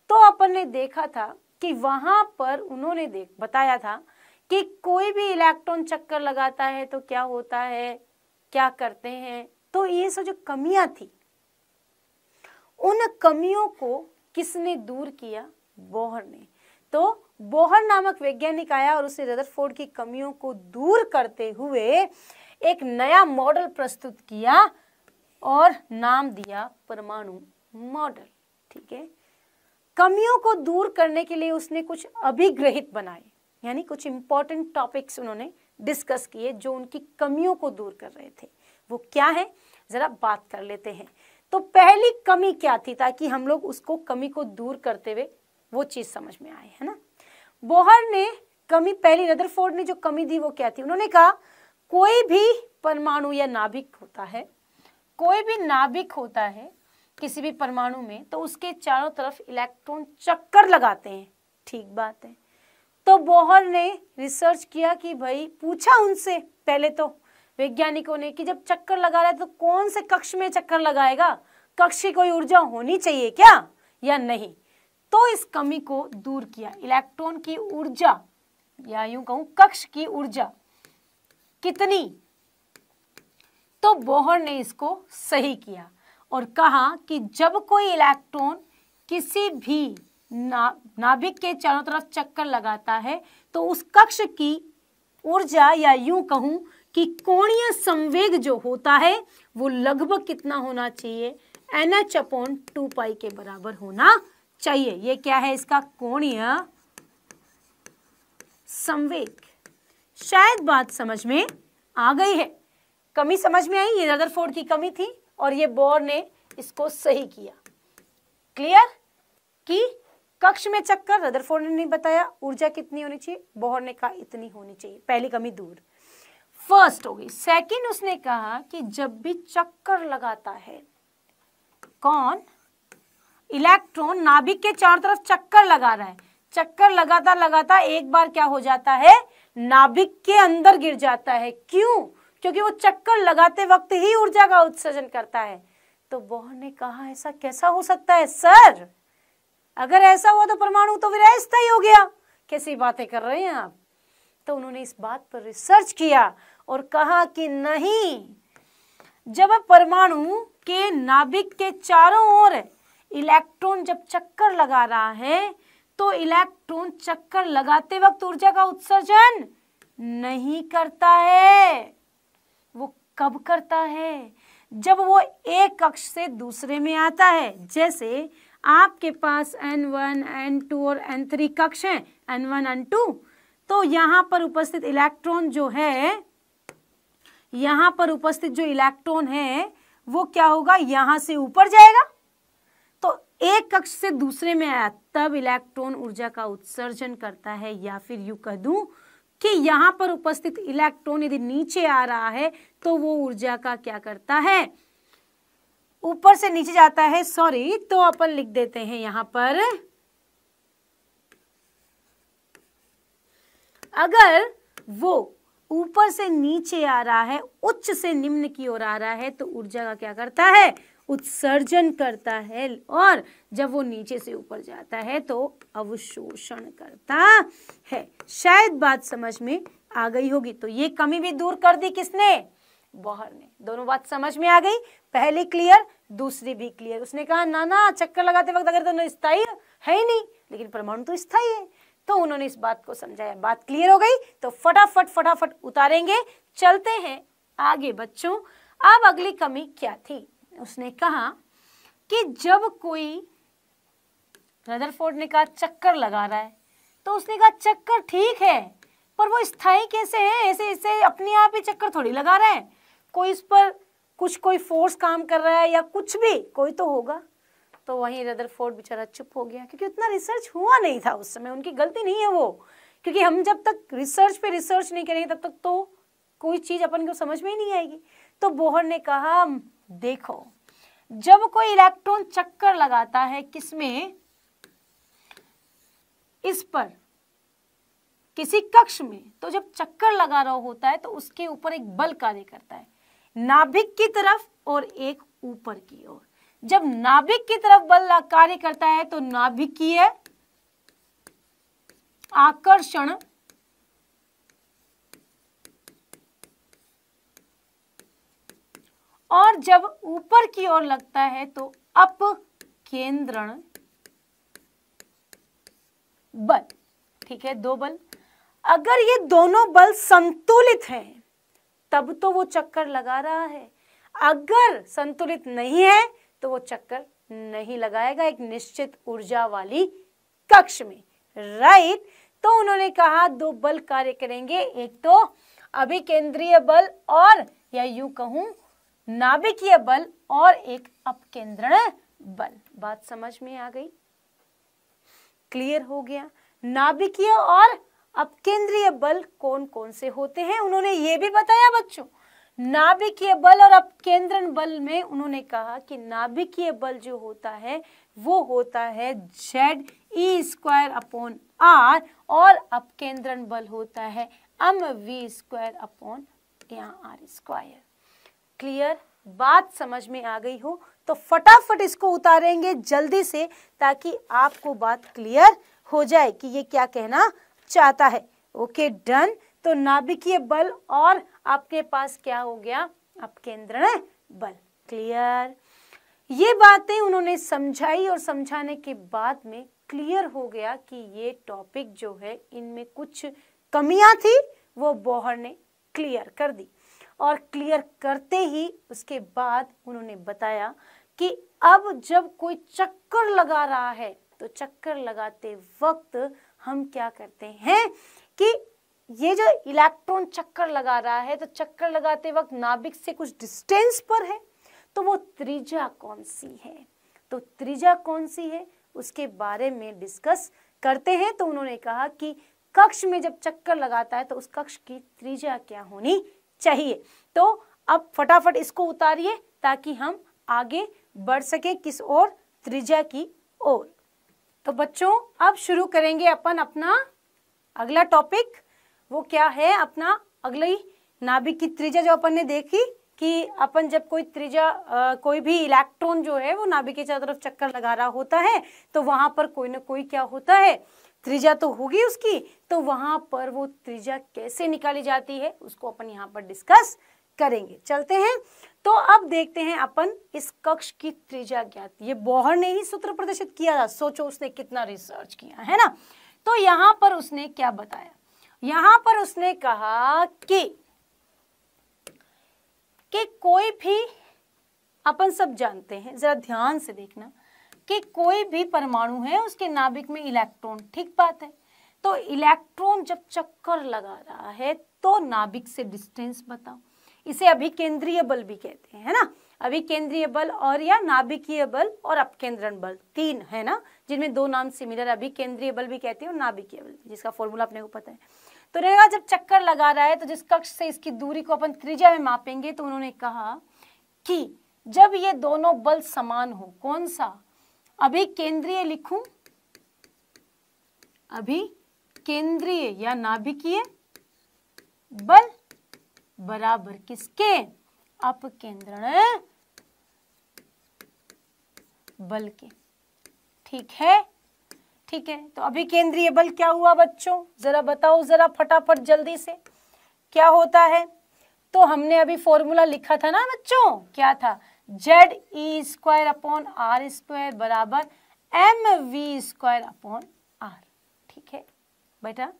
तो अपन ने देखा था कि वहां पर उन्होंने देख बताया था कि कोई भी इलेक्ट्रॉन चक्कर लगाता है तो क्या होता है क्या करते हैं तो ये सब जो कमियां थी उन कमियों को किसने दूर किया बोहर ने तो बोहर नामक वैज्ञानिक आया और उसने रदरफोर्ड की कमियों को दूर करते हुए एक नया मॉडल प्रस्तुत किया और नाम दिया परमाणु मॉडल ठीक है कमियों को दूर करने के लिए उसने कुछ अभिग्रहित बनाए यानी कुछ इंपॉर्टेंट टॉपिक्स उन्होंने डिस्कस किए जो उनकी कमियों को दूर कर रहे थे वो क्या है ज़रा बात कर लेते हैं तो पहली कमी क्या थी ताकि हम लोग उसको कमी को दूर करते हुए वो चीज़ समझ में आए है ना बोहर ने कमी पहली रदरफोर्ड ने जो कमी दी वो क्या थी उन्होंने कहा कोई भी परमाणु या नाभिक होता है कोई भी नाभिक होता है किसी भी परमाणु में तो उसके चारों तरफ इलेक्ट्रॉन चक्कर लगाते हैं ठीक बात है तो बोहर ने रिसर्च किया कि भाई पूछा उनसे पहले तो वैज्ञानिकों ने कि जब चक्कर लगा रहा है तो कौन से कक्ष में चक्कर लगाएगा कक्ष की कोई ऊर्जा होनी चाहिए क्या या नहीं तो इस कमी को दूर किया इलेक्ट्रॉन की ऊर्जा या यूं कहूं कक्ष की ऊर्जा कितनी तो बोहर ने इसको सही किया और कहा कि जब कोई इलेक्ट्रॉन किसी भी ना, नाभिक के चारों तरफ चक्कर लगाता है तो उस कक्ष की ऊर्जा या यूं कहूं कि कोणीय संवेग जो होता है वो लगभग कितना होना चाहिए N H upon two pi के बराबर होना चाहिए ये क्या है इसका कोणीय संवेग शायद बात समझ में आ गई है कमी समझ में आई ये रदरफोर्ड की कमी थी और ये बोर ने इसको सही किया क्लियर कि कक्ष में चक्कर रदरफोर्ड ने नहीं बताया ऊर्जा कितनी होनी चाहिए बोहर ने कहा इतनी होनी चाहिए पहली कमी दूर फर्स्ट हो गई सेकंड उसने कहा कि जब भी चक्कर लगाता है कौन इलेक्ट्रॉन नाभिक के चारों तरफ चक्कर लगा रहा है चक्कर लगाता लगाता एक बार क्या हो जाता है नाभिक के अंदर गिर जाता है क्यों क्योंकि वो चक्कर लगाते वक्त ही ऊर्जा का उत्सर्जन करता है तो बोहर ने कहा ऐसा कैसा हो सकता है सर अगर ऐसा हुआ तो परमाणु तो विराय स्थायी हो गया कैसी बातें कर रहे हैं आप तो उन्होंने इस बात पर रिसर्च किया और कहा कि नहीं जब परमाणु के नाभिक के चारों ओर इलेक्ट्रॉन जब चक्कर लगा रहा है तो इलेक्ट्रॉन चक्कर लगाते वक्त ऊर्जा का उत्सर्जन नहीं करता है कब करता है जब वो एक कक्ष से दूसरे में आता है जैसे आपके पास N1, N2 और N3 कक्ष हैं N1, N2 तो यहां पर उपस्थित इलेक्ट्रॉन जो है यहाँ पर उपस्थित जो इलेक्ट्रॉन है वो क्या होगा यहाँ से ऊपर जाएगा तो एक कक्ष से दूसरे में आया तब इलेक्ट्रॉन ऊर्जा का उत्सर्जन करता है या फिर यू कह दू कि यहां पर उपस्थित इलेक्ट्रॉन यदि नीचे आ रहा है तो वो ऊर्जा का क्या करता है ऊपर से नीचे जाता है सॉरी तो अपन लिख देते हैं यहां पर अगर वो ऊपर से नीचे आ रहा है उच्च से निम्न की ओर आ रहा है तो ऊर्जा का क्या करता है उत्सर्जन करता है और जब वो नीचे से ऊपर जाता है तो अवशोषण करता है शायद बात समझ में आ गई होगी तो ये कमी भी दूर कर दी किसने बहर ने दोनों बात समझ में आ गई पहली क्लियर दूसरी भी क्लियर उसने कहा ना ना चक्कर लगाते वक्त अगर दोनों स्थायी है ही नहीं लेकिन परमाणु तो स्थायी है तो उन्होंने इस बात को समझाया बात क्लियर हो गई तो फटाफट फटाफट उतारेंगे चलते हैं आगे बच्चों अब अगली कमी क्या थी उसने कहा कि जब कोई रदरफोर्ड ने कहा चक्कर लगा रहा है तो उसने कहा चक्कर ठीक है पर वो स्थाई कैसे है ऐसे ऐसे अपने आप ही चक्कर थोड़ी लगा रहा है कोई इस पर कुछ कोई फोर्स काम कर रहा है या कुछ भी कोई तो होगा तो वहीं रदरफोर्ड बेचारा चुप हो गया क्योंकि उतना रिसर्च हुआ नहीं था उस समय उनकी गलती नहीं है वो क्योंकि हम जब तक रिसर्च पे रिसर्च नहीं करेंगे तब तक तो कोई चीज़ अपन को समझ में ही नहीं आएगी तो बोहर ने कहा देखो जब कोई इलेक्ट्रॉन चक्कर लगाता है किसमें इस पर किसी कक्ष में तो जब चक्कर लगा रहा होता है तो उसके ऊपर एक बल कार्य करता है नाभिक की तरफ और एक ऊपर की ओर जब नाभिक की तरफ बल कार्य करता है तो नाभिकीय आकर्षण और जब ऊपर की ओर लगता है तो अप केंद्रण बल ठीक है दो बल अगर ये दोनों बल संतुलित हैं तब तो वो चक्कर लगा रहा है अगर संतुलित नहीं है तो वो चक्कर नहीं लगाएगा एक निश्चित ऊर्जा वाली कक्ष में राइट तो उन्होंने कहा दो बल कार्य करेंगे एक तो अभिकेंद्रीय बल और या यू कहूं नाभिकीय बल और एक अपकेंद्रण बल बात समझ में आ गई क्लियर हो गया नाभिकीय और अपकेंद्रीय बल कौन कौन से होते हैं उन्होंने ये भी बताया बच्चों नाभिकीय बल और अपकेंद्रण बल में उन्होंने कहा कि नाभिकीय बल जो होता है वो होता है Z E square upon R और अपकेंद्रण बल होता है M V square upon R square clear बात समझ में आ गई हो तो फटाफट इसको उतारेंगे जल्दी से ताकि आपको बात क्लियर हो जाए कि ये क्या कहना चाहता है ओके डन तो नाभिकीय बल और आपके पास क्या हो गया अपकेंद्रण बल क्लियर ये बातें उन्होंने समझाई और समझाने के बाद में क्लियर हो गया कि ये टॉपिक जो है इनमें कुछ कमियां थी वो बोहर ने क्लियर कर दी और क्लियर करते ही उसके बाद उन्होंने बताया कि अब जब कोई चक्कर लगा रहा है तो चक्कर लगाते वक्त हम क्या करते हैं कि ये जो इलेक्ट्रॉन चक्कर लगा रहा है तो चक्कर लगाते वक्त नाभिक से कुछ डिस्टेंस पर है तो वो त्रिज्या कौन सी है तो त्रिज्या कौन सी है उसके बारे में डिस्कस करते हैं तो उन्होंने कहा कि कक्ष में जब चक्कर लगाता है तो उस कक्ष की त्रिज्या क्या होनी चाहिए तो अब फटाफट इसको उतारिए ताकि हम आगे बढ़ सके किस ओर त्रिज्या की ओर तो बच्चों अब शुरू करेंगे अपन अपना अगला टॉपिक वो क्या है अपना अगली नाभिक की त्रिज्या जो अपन ने देखी कि अपन जब कोई त्रिज्या कोई भी इलेक्ट्रॉन जो है वो नाभिक के चारों तरफ चक्कर लगा रहा होता है तो वहां पर कोई ना कोई क्या होता है त्रिज्या तो होगी उसकी तो वहां पर वो त्रिज्या कैसे निकाली जाती है उसको अपन यहाँ पर डिस्कस करेंगे चलते हैं तो अब देखते हैं अपन इस कक्ष की त्रिज्या ज्ञात ये बोहर ने ही सूत्र प्रदर्शित किया था सोचो उसने कितना रिसर्च किया है ना तो यहां पर उसने क्या बताया यहाँ पर उसने कहा कि कि कोई भी अपन सब जानते हैं जरा ध्यान से देखना कि कोई भी परमाणु है उसके नाभिक में इलेक्ट्रॉन ठीक बात है तो इलेक्ट्रॉन जब चक्कर लगा रहा है तो नाभिक से डिस्टेंस बताओ इसे अभी केंद्रीय बल भी कहते हैं ना अभी केंद्रीय बल और या नाभिकीय बल और अपकेंद्रण बल तीन है ना जिनमें दो नाम सिमिलर अभी केंद्रीय बल भी कहते हैं और नाभिकीय बल जिसका फॉर्मूला अपने को पता है तो रेगा जब चक्कर लगा रहा है तो जिस कक्ष से इसकी दूरी को अपन त्रिज्या में मापेंगे तो उन्होंने कहा कि जब ये दोनों बल समान हो कौन सा अभी केंद्रीय लिखूं अभी केंद्रीय या नाभिकीय बल बराबर किसके अपकेंद्रण बल के ठीक है ठीक है तो अभी केंद्रीय बल क्या हुआ बच्चों जरा बताओ जरा फटाफट जल्दी से क्या होता है तो हमने अभी फॉर्मूला लिखा था ना बच्चों क्या था Z E square upon R square बराबर M V square upon R ठीक है बेटा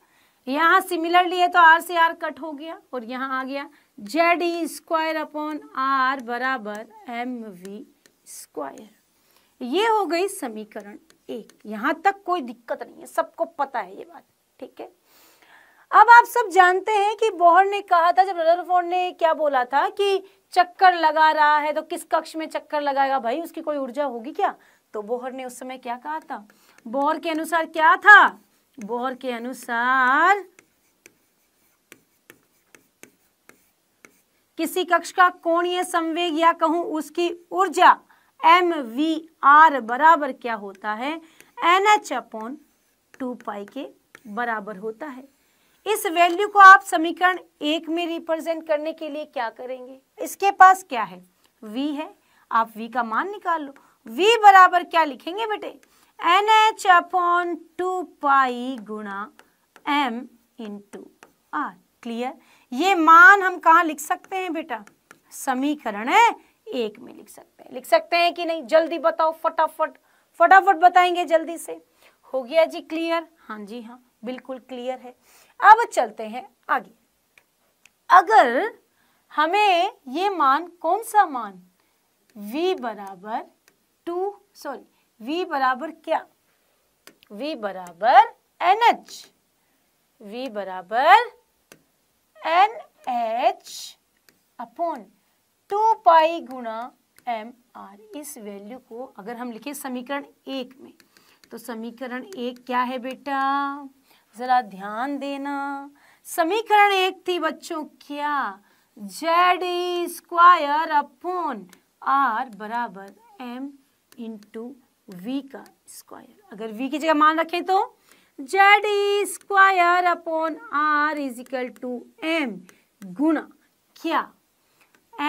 यहाँ सिमिलरली है तो आर से आर कट हो गया और यहाँ आ गया Z E square upon R बराबर एम वी स्क्वायर ये हो गई समीकरण एक यहाँ तक कोई दिक्कत नहीं है सबको पता है ये बात ठीक है अब आप सब जानते हैं कि बोहर ने कहा था जब रदरफोर्ड ने क्या बोला था कि चक्कर लगा रहा है तो किस कक्ष में चक्कर लगाएगा भाई उसकी कोई ऊर्जा होगी क्या तो बोहर ने उस समय क्या कहा था बोहर के अनुसार क्या था बोहर के अनुसार किसी कक्ष का कोणीय संवेग या कहूं उसकी ऊर्जा एम वी आर बराबर क्या होता है N H upon two pi के बराबर होता है इस वैल्यू को आप समीकरण एक में रिप्रेजेंट करने के लिए क्या करेंगे इसके पास क्या है v है आप v का मान निकाल लो v बराबर क्या लिखेंगे बेटे N H upon two pi गुणा M into R clear ये मान हम कहा लिख सकते हैं बेटा समीकरण है एक में लिख सकते हैं लिख सकते हैं कि नहीं जल्दी बताओ फटाफट फटाफट बताएंगे जल्दी से हो गया जी क्लियर हाँ जी हाँ बिल्कुल क्लियर है अब चलते हैं आगे अगर हमें ये मान कौन सा मान v बराबर टू सॉरी v बराबर क्या v बराबर एन एच वी बराबर N H upon two pi गुणा एम आर इस वैल्यू को अगर हम लिखें समीकरण एक में तो समीकरण एक क्या है बेटा जरा ध्यान देना समीकरण एक थी बच्चों क्या जेड स्क्वायर अपॉन आर बराबर एम इंटू वी का स्क्वायर अगर वी की जगह मान रखें तो Z square upon R equal to M गुणा क्या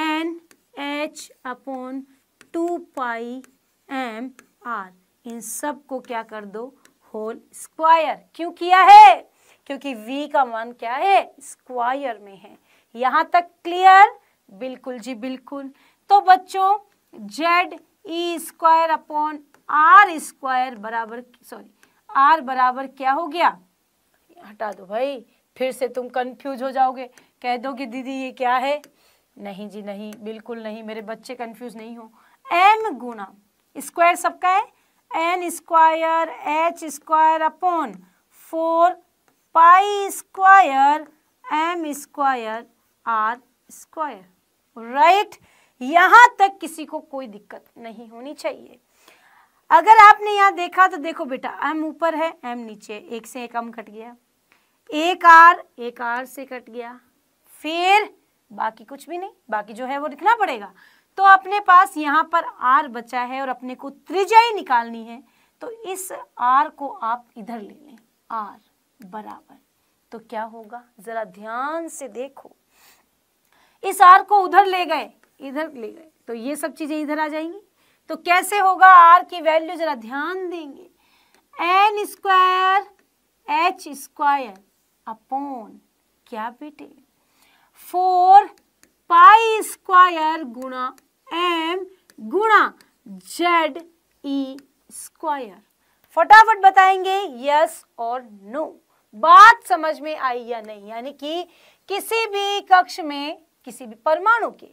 N H upon two pi M R इन सब को क्या कर दो होल स्क्वायर क्यों किया है क्योंकि v का मान क्या है स्क्वायर में है यहाँ तक क्लियर बिल्कुल जी बिल्कुल तो बच्चों Z E square upon R square बराबर सॉरी आर बराबर क्या हो गया हटा दो भाई फिर से तुम कंफ्यूज हो जाओगे कह दो कि दीदी ये क्या है नहीं जी नहीं बिल्कुल नहीं मेरे बच्चे कंफ्यूज नहीं हो एम गुना स्क्वायर सबका है N square H square upon four pi square M square R square right यहाँ तक किसी को कोई दिक्कत नहीं होनी चाहिए अगर आपने यहाँ देखा तो देखो बेटा एम ऊपर है एम नीचे एक से एक कम कट गया एक आर एक आर से कट गया फिर बाकी कुछ भी नहीं बाकी जो है वो लिखना पड़ेगा तो अपने पास यहाँ पर आर बचा है और अपने को त्रिज्याई निकालनी है तो इस आर को आप इधर ले लें आर बराबर तो क्या होगा जरा ध्यान से देखो इस आर को उधर ले गए इधर ले गए तो ये सब चीजें इधर आ जाएंगी तो कैसे होगा आर की वैल्यू जरा ध्यान देंगे N square H square upon क्या बेटे फोर पाई स्क्वायर गुणा एम गुणा जेड ई स्क्वायर फटाफट बताएंगे यस और नो बात समझ में आई या नहीं यानी कि किसी भी कक्ष में किसी भी परमाणु के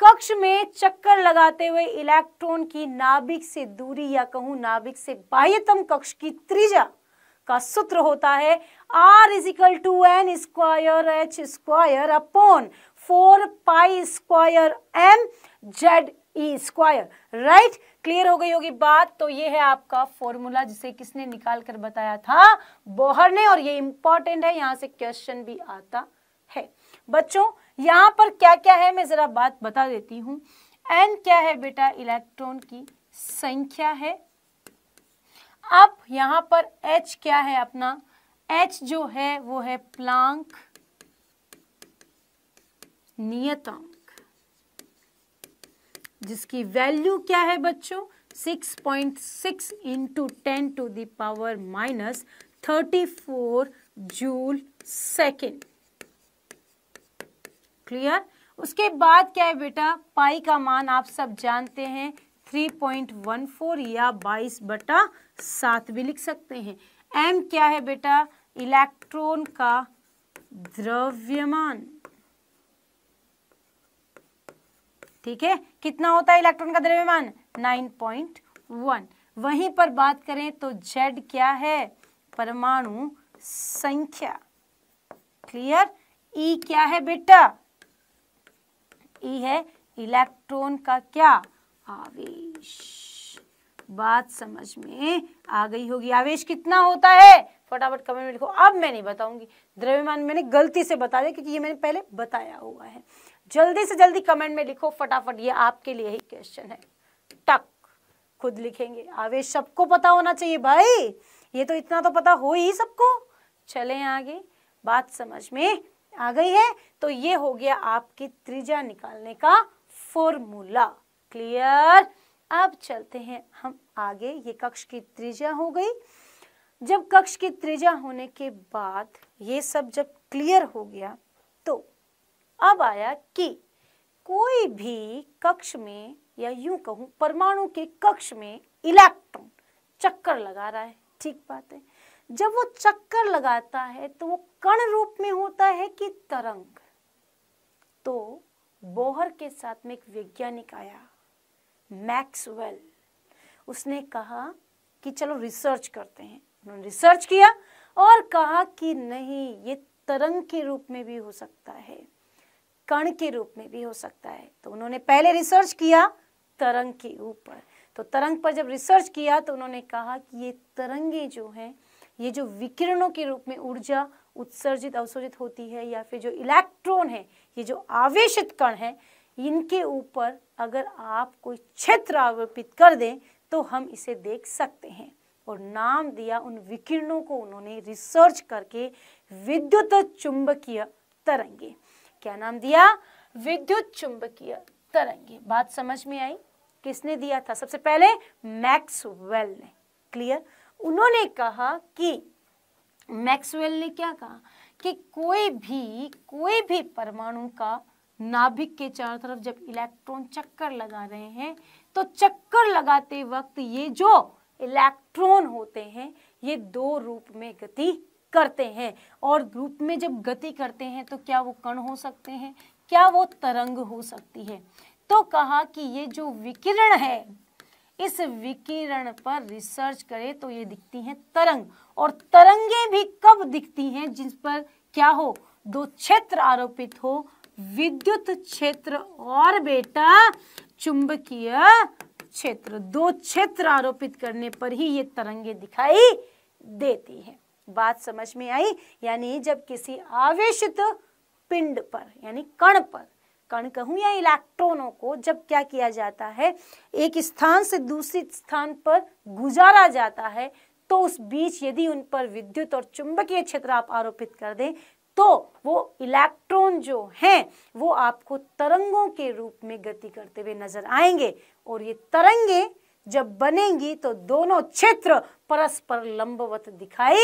कक्ष में चक्कर लगाते हुए इलेक्ट्रॉन की नाभिक से दूरी या कहूं नाभिक से बाह्यतम कक्ष की त्रिज्या का सूत्र होता है r equal to N square H square upon four pi square M Z E square right clear हो गई होगी बात तो ये है आपका फॉर्मूला जिसे किसने निकाल कर बताया था बोहर ने और ये इंपॉर्टेंट है यहां से क्वेश्चन भी आता है बच्चों यहाँ पर क्या क्या है मैं जरा बात बता देती हूं एन क्या है बेटा इलेक्ट्रॉन की संख्या है अब यहां पर एच क्या है अपना एच जो है वो है प्लांक नियतांक जिसकी वैल्यू क्या है बच्चों 6.6 point six into ten to the power minus thirty four joule second clear उसके बाद क्या है बेटा पाई का मान आप सब जानते हैं 3.14 या 22 बटा सात भी लिख सकते हैं एम क्या है बेटा इलेक्ट्रॉन का द्रव्यमान ठीक है कितना होता है इलेक्ट्रॉन का द्रव्यमान 9.1 वहीं पर बात करें तो जेड क्या है परमाणु संख्या क्लियर ई e क्या है बेटा ई e है इलेक्ट्रॉन का क्या आवेश बात समझ में आ गई होगी आवेश कितना होता है फटाफट कमेंट में लिखो अब मैं नहीं बताऊंगी द्रव्यमान मैंने गलती से बता दिया क्योंकि ये मैंने पहले बताया हुआ है जल्दी से जल्दी कमेंट में लिखो फटाफट ये आपके लिए ही क्वेश्चन है टक खुद लिखेंगे आवेश सबको पता होना चाहिए भाई ये तो इतना तो पता हो ही सबको चले आगे बात समझ में आ गई है तो ये हो गया आपकी त्रिज्या निकालने का फॉर्मूला क्लियर अब चलते हैं हम आगे ये कक्ष की त्रिज्या हो गई जब कक्ष की त्रिज्या होने के बाद ये सब जब क्लियर हो गया अब आया कि कोई भी कक्ष में या यूं कहूं परमाणु के कक्ष में इलेक्ट्रॉन चक्कर लगा रहा है ठीक बात है जब वो चक्कर लगाता है तो वो कण रूप में होता है कि तरंग तो बोहर के साथ में एक वैज्ञानिक आया मैक्सवेल उसने कहा कि चलो रिसर्च करते हैं उन्होंने रिसर्च किया और कहा कि नहीं ये तरंग के रूप में भी हो सकता है कण के रूप में भी हो सकता है तो उन्होंने पहले रिसर्च किया तरंग के ऊपर तो तरंग पर जब रिसर्च किया तो उन्होंने कहा कि ये तरंगे जो हैं ये जो विकिरणों के रूप में ऊर्जा उत्सर्जित अवसर्जित होती है या फिर जो इलेक्ट्रॉन है ये जो आवेशित कण है इनके ऊपर अगर आप कोई क्षेत्र आवर्पित कर दें तो हम इसे देख सकते हैं और नाम दिया उन विकिरणों को उन्होंने रिसर्च करके विद्युत चुंबकीय तरंगे क्या नाम दिया विद्युत चुंबकीय तरंगे बात समझ में आई किसने दिया था सबसे पहले मैक्सवेल ने क्लियर उन्होंने कहा कि मैक्सवेल ने क्या कहा कि कोई भी कोई भी परमाणु का नाभिक के चारों तरफ जब इलेक्ट्रॉन चक्कर लगा रहे हैं तो चक्कर लगाते वक्त ये जो इलेक्ट्रॉन होते हैं ये दो रूप में गति करते हैं और रूप में जब गति करते हैं तो क्या वो कण हो सकते हैं क्या वो तरंग हो सकती है तो कहा कि ये जो विकिरण है इस विकिरण पर रिसर्च करें तो ये दिखती हैं तरंग और तरंगे भी कब दिखती हैं जिस पर क्या हो दो क्षेत्र आरोपित हो विद्युत क्षेत्र और बेटा चुंबकीय क्षेत्र दो क्षेत्र आरोपित करने पर ही ये तरंगे दिखाई देती है बात समझ में आई यानी जब किसी आवेशित पिंड पर यानी कण पर कण कहूँ या इलेक्ट्रॉनों को जब क्या किया जाता है एक स्थान से दूसरे स्थान पर गुजारा जाता है तो उस बीच यदि उन पर विद्युत और चुंबकीय क्षेत्र आप आरोपित कर दें तो वो इलेक्ट्रॉन जो हैं वो आपको तरंगों के रूप में गति करते हुए नजर आएंगे और ये तरंगे जब बनेंगी तो दोनों क्षेत्र परस्पर लंबवत दिखाई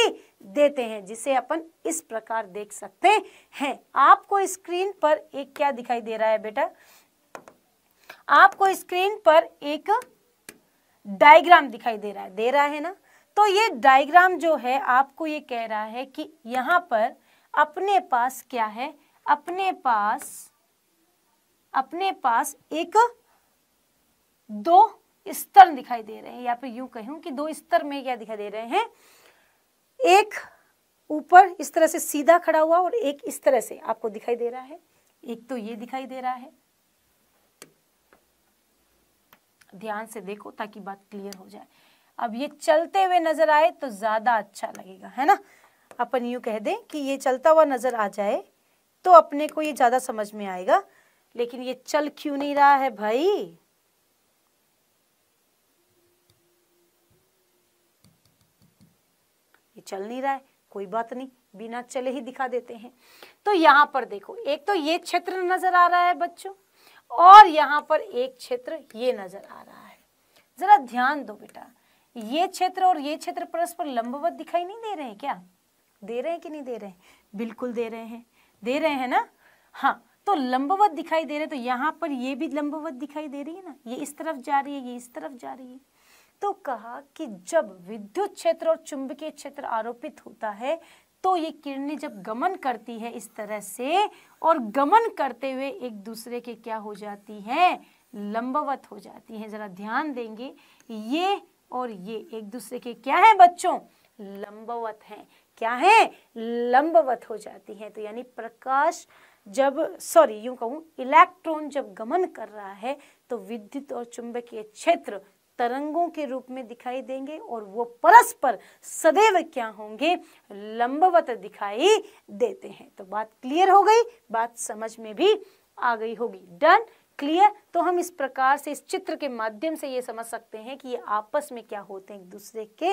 देते हैं जिसे अपन इस प्रकार देख सकते हैं आपको स्क्रीन पर एक क्या दिखाई दे रहा है बेटा आपको स्क्रीन पर एक डायग्राम दिखाई दे रहा है दे रहा है ना तो ये डायग्राम जो है आपको ये कह रहा है कि यहाँ पर अपने पास क्या है अपने पास अपने पास एक दो स्तर दिखाई दे रहे हैं या फिर यूं कहूं कि दो स्तर में क्या दिखाई दे रहे हैं एक ऊपर इस तरह से सीधा खड़ा हुआ और एक इस तरह से आपको दिखाई दे रहा है एक तो ये दिखाई दे रहा है ध्यान से देखो ताकि बात क्लियर हो जाए अब ये चलते हुए नजर आए तो ज्यादा अच्छा लगेगा है ना अपन यूं कह दें कि ये चलता हुआ नजर आ जाए तो अपने को ये ज्यादा समझ में आएगा लेकिन ये चल क्यों नहीं रहा है भाई चल नहीं रहा है कोई बात नहीं बिना चले ही दिखा देते हैं तो यहाँ पर देखो एक तो ये क्षेत्र नजर आ रहा है बच्चों और यहाँ पर एक क्षेत्र ये नजर आ रहा है जरा ध्यान दो बेटा ये क्षेत्र और ये क्षेत्र परस्पर लंबवत दिखाई नहीं दे रहे हैं क्या दे रहे हैं कि नहीं दे रहे हैं बिल्कुल दे रहे हैं दे रहे हैं ना हाँ तो लंबवत दिखाई दे रहे हैं तो यहाँ पर ये भी लंबवत दिखाई दे रही है ना ये इस तरफ जा रही है ये इस तरफ जा रही है तो कहा कि जब विद्युत क्षेत्र और चुंबकीय क्षेत्र आरोपित होता है तो ये किरणें जब गमन करती है इस तरह से और गमन करते हुए एक दूसरे के क्या हो जाती है लंबवत हो जाती है जरा ध्यान देंगे ये और ये एक दूसरे के क्या है बच्चों लंबवत हैं क्या है लंबवत हो जाती है तो यानी प्रकाश जब सॉरी यूं कहूं इलेक्ट्रॉन जब गमन कर रहा है तो विद्युत और चुंबकीय क्षेत्र तरंगों के रूप में दिखाई देंगे और वो परस्पर सदैव क्या होंगे लंबवत दिखाई देते हैं तो बात क्लियर हो गई बात समझ में भी आ गई होगी डन क्लियर तो हम इस प्रकार से इस चित्र के माध्यम से ये समझ सकते हैं कि ये आपस में क्या होते हैं एक दूसरे के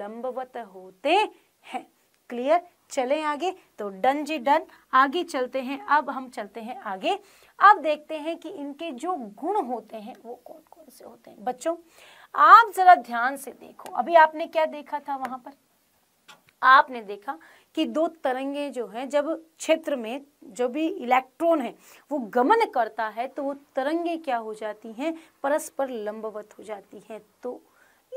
लंबवत होते हैं क्लियर चलें आगे तो डन जी डन आगे चलते हैं अब हम चलते हैं आगे अब देखते हैं कि इनके जो गुण होते हैं वो कौन कौन से होते हैं बच्चों आप जरा ध्यान से देखो अभी आपने क्या देखा था वहां पर आपने देखा कि दो तरंगे जो हैं जब क्षेत्र में जो भी इलेक्ट्रॉन है वो गमन करता है तो वो तरंगे क्या हो जाती हैं परस्पर लंबवत हो जाती हैं तो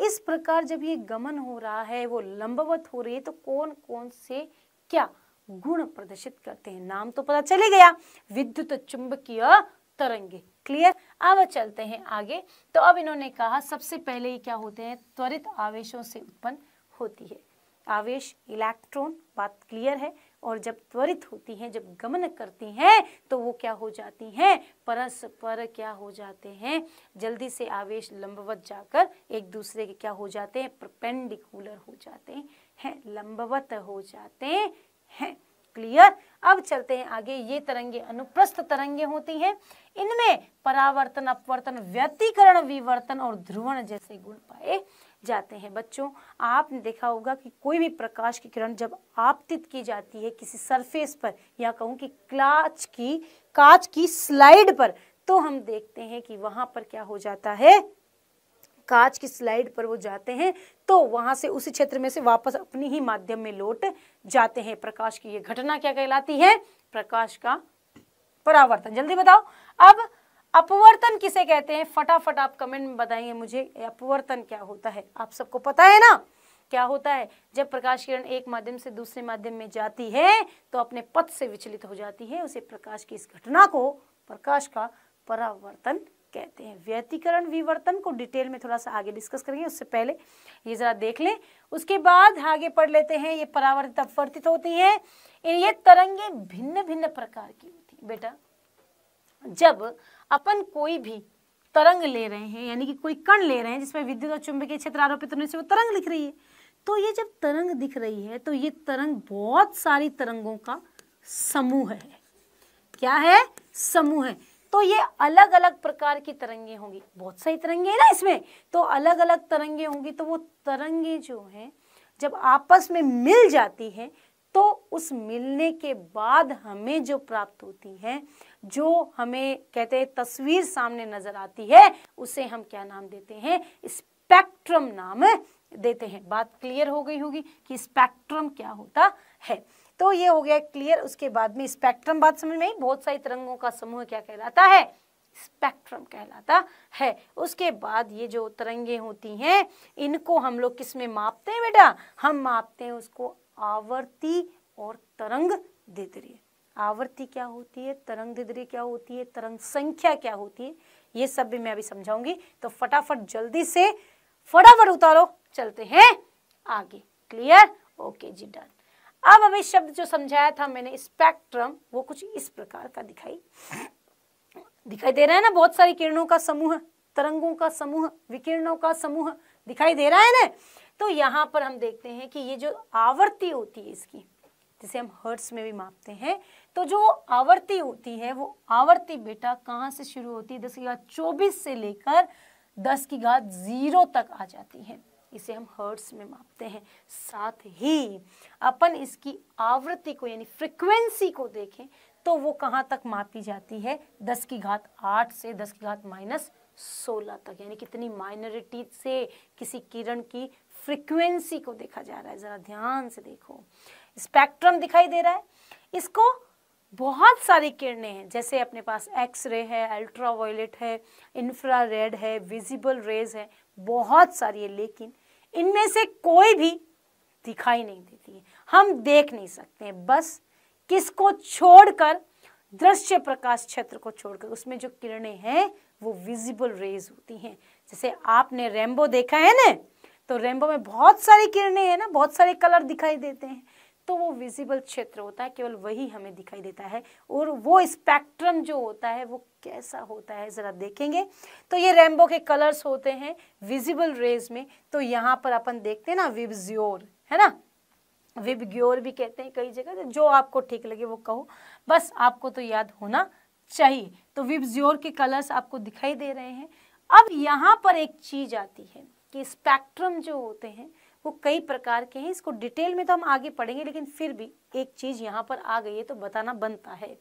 इस प्रकार जब ये गमन हो रहा है वो लंबवत हो रही है तो कौन कौन से क्या गुण प्रदर्शित करते हैं नाम तो पता चले गया विद्युत चुंबकीय तरंगे क्लियर अब चलते हैं आगे तो अब इन्होंने कहा सबसे पहले ये क्या होते हैं त्वरित आवेशों से उत्पन्न होती है आवेश इलेक्ट्रॉन बात क्लियर है और जब त्वरित होती हैं जब गमन करती हैं तो वो क्या हो जाती हैं परस्पर क्या हो जाते हैं जल्दी से आवेश लंबवत जाकर एक दूसरे के क्या हो जाते हैं प्रपेंडिकुलर हो जाते हैं लंबवत हो जाते हैं क्लियर अब चलते हैं आगे ये तरंगे अनुप्रस्थ तरंगे होती हैं इनमें परावर्तन अपवर्तन व्यतीकरण विवर्तन और ध्रुवण जैसे गुण पाए जाते हैं बच्चों आपने देखा होगा कि कोई भी प्रकाश की किरण जब आपतित की जाती है किसी सरफेस पर या कहूँ कि क्लाच की कांच की स्लाइड पर तो हम देखते हैं कि वहां पर क्या हो जाता है कांच की स्लाइड पर वो जाते हैं तो वहां से उसी क्षेत्र में से वापस अपनी ही माध्यम में लौट जाते हैं प्रकाश की ये घटना क्या कहलाती है प्रकाश का परावर्तन जल्दी बताओ अब अपवर्तन किसे कहते हैं फटाफट आप कमेंट में बताइए मुझे अपवर्तन क्या होता है आप सबको पता है ना क्या होता है जब प्रकाश किरण एक माध्यम से दूसरे माध्यम में जाती है तो अपने पथ से विचलित हो जाती है उसे प्रकाश की इस घटना को प्रकाश का परावर्तन कहते हैं व्यतीकरण विवर्तन को डिटेल में थोड़ा सा आगे डिस्कस करेंगे उससे पहले ये जरा देख लें उसके बाद आगे पढ़ लेते हैं ये परावर्तित अपवर्तित होती है ये तरंगे भिन्न भिन्न प्रकार की होती है बेटा जब अपन कोई भी तरंग ले रहे हैं यानी कि कोई कण ले रहे हैं जिसमें विद्युत और चुंबकीय क्षेत्र आरोपित होने से वो तरंग लिख रही है तो ये जब तरंग दिख रही है तो ये तरंग बहुत सारी तरंगों का समूह है क्या है समूह है तो ये अलग अलग प्रकार की तरंगे होंगी बहुत सही तरंगे ना इसमें तो अलग अलग तरंगे होंगी तो वो तरंगे जो हैं जब आपस में मिल जाती है तो उस मिलने के बाद हमें जो प्राप्त होती है जो हमें कहते हैं तस्वीर सामने नजर आती है उसे हम क्या नाम देते हैं स्पेक्ट्रम नाम देते हैं बात क्लियर हो गई होगी कि स्पेक्ट्रम क्या होता है तो ये हो गया क्लियर उसके बाद में स्पेक्ट्रम बात समझ में आई बहुत सारी तरंगों का समूह क्या कहलाता है स्पेक्ट्रम कहलाता है उसके बाद ये जो तरंगे होती हैं इनको हम लोग किस में मापते हैं बेटा हम मापते हैं उसको आवर्ती और तरंग दिद्रिय आवर्ती क्या होती है तरंग दिद्रिय क्या होती है तरंग संख्या क्या होती है ये सब भी मैं अभी समझाऊंगी तो फटाफट जल्दी से फटाफट उतारो चलते हैं आगे क्लियर ओके जी डन अब अभी शब्द जो समझाया था मैंने स्पेक्ट्रम वो कुछ इस प्रकार का दिखाई दिखाई दे रहा है ना बहुत सारी किरणों का समूह तरंगों का समूह विकिरणों का समूह दिखाई दे रहा है ना तो यहाँ पर हम देखते हैं कि ये जो आवृत्ति होती है इसकी जिसे हम हर्ट्स में भी मापते हैं तो जो आवृत्ति होती है वो आवृत्ति बेटा कहाँ से शुरू होती है दस की घात चौबीस से लेकर दस की घात जीरो तक आ जाती है इसे हम हर्ट्स में मापते हैं साथ ही अपन इसकी आवृत्ति को यानी फ्रिक्वेंसी को देखें तो वो कहाँ तक मापी जाती है दस की घात आठ से दस की घात माइनस सोलह तक यानी कितनी माइनॉरिटी से किसी किरण की फ्रिक्वेंसी को देखा जा रहा है ज़रा ध्यान से देखो स्पेक्ट्रम दिखाई दे रहा है इसको बहुत सारी किरणें हैं जैसे अपने पास एक्स रे है अल्ट्रा है इंफ्रा रेड है विजिबल रेज है बहुत सारी है लेकिन इनमें से कोई भी दिखाई नहीं देती है हम देख नहीं सकते हैं बस किसको छोड़कर दृश्य प्रकाश क्षेत्र को छोड़कर उसमें जो किरणें हैं वो विजिबल रेज होती हैं जैसे आपने रेम्बो देखा है ना तो रेम्बो में बहुत सारी किरणें हैं ना बहुत सारे कलर दिखाई देते हैं तो वो विजिबल क्षेत्र होता है केवल वही हमें दिखाई देता है और वो स्पेक्ट्रम जो होता है वो कैसा होता है ज़रा देखेंगे तो ये रेमबो के कलर्स होते हैं विजिबल रेज में तो यहाँ पर अपन देखते हैं ना विबज्योर है ना विबग्योर भी कहते हैं कई जगह जो आपको ठीक लगे वो कहो बस आपको तो याद होना चाहिए तो विबज्योर के कलर्स आपको दिखाई दे रहे हैं अब यहाँ पर एक चीज आती है कि स्पेक्ट्रम जो होते हैं वो कई प्रकार के हैं इसको डिटेल में तो हम आगे पढ़ेंगे लेकिन फिर भी एक चीज़ यहाँ पर आ गई है तो बताना बनता है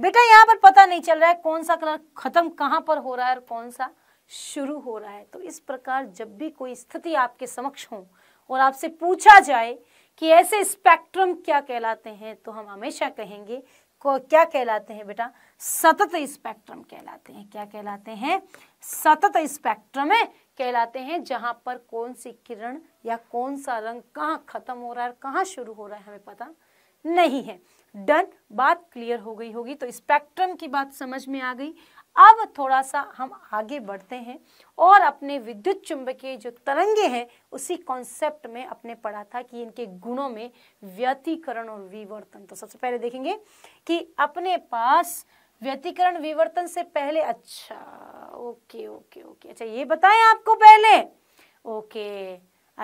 बेटा यहाँ पर पता नहीं चल रहा है कौन सा कलर खत्म कहाँ पर हो रहा है और कौन सा शुरू हो रहा है तो इस प्रकार जब भी कोई स्थिति आपके समक्ष हो और आपसे पूछा जाए कि ऐसे स्पेक्ट्रम क्या कहलाते हैं तो हम हमेशा कहेंगे को क्या कहलाते हैं बेटा सतत स्पेक्ट्रम कहलाते हैं क्या कहलाते हैं सतत स्पेक्ट्रम है कहलाते हैं जहाँ पर कौन सी किरण या कौन सा रंग कहाँ खत्म हो रहा है कहाँ शुरू हो रहा है हमें पता नहीं है डन बात क्लियर हो गई होगी तो स्पेक्ट्रम की बात समझ में आ गई अब थोड़ा सा हम आगे बढ़ते हैं और अपने विद्युत चुंबकीय जो तरंगे हैं उसी कॉन्सेप्ट में अपने पढ़ा था कि इनके गुणों में व्यतीकरण और विवर्तन तो सबसे पहले देखेंगे कि अपने पास व्यतिकरण विवर्तन से पहले अच्छा ओके ओके ओके अच्छा ये बताएं आपको पहले ओके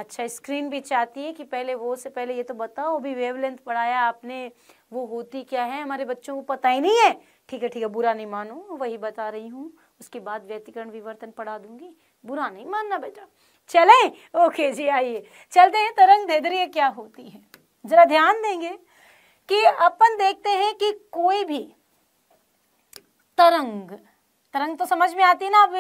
अच्छा स्क्रीन भी चाहती है कि पहले वो से पहले ये तो बताओ अभी वेवलेंथ पढ़ाया आपने वो होती क्या है हमारे बच्चों को पता ही नहीं है ठीक है ठीक है बुरा नहीं मानो वही बता रही हूँ उसके बाद व्यतिकरण विवर्तन पढ़ा दूंगी बुरा नहीं मानना बेटा चले ओके जी आइए चलते हैं तरंग दैदर्य क्या होती है जरा ध्यान देंगे कि अपन देखते हैं कि कोई भी तरंग तरंग तो समझ में आती है ना अब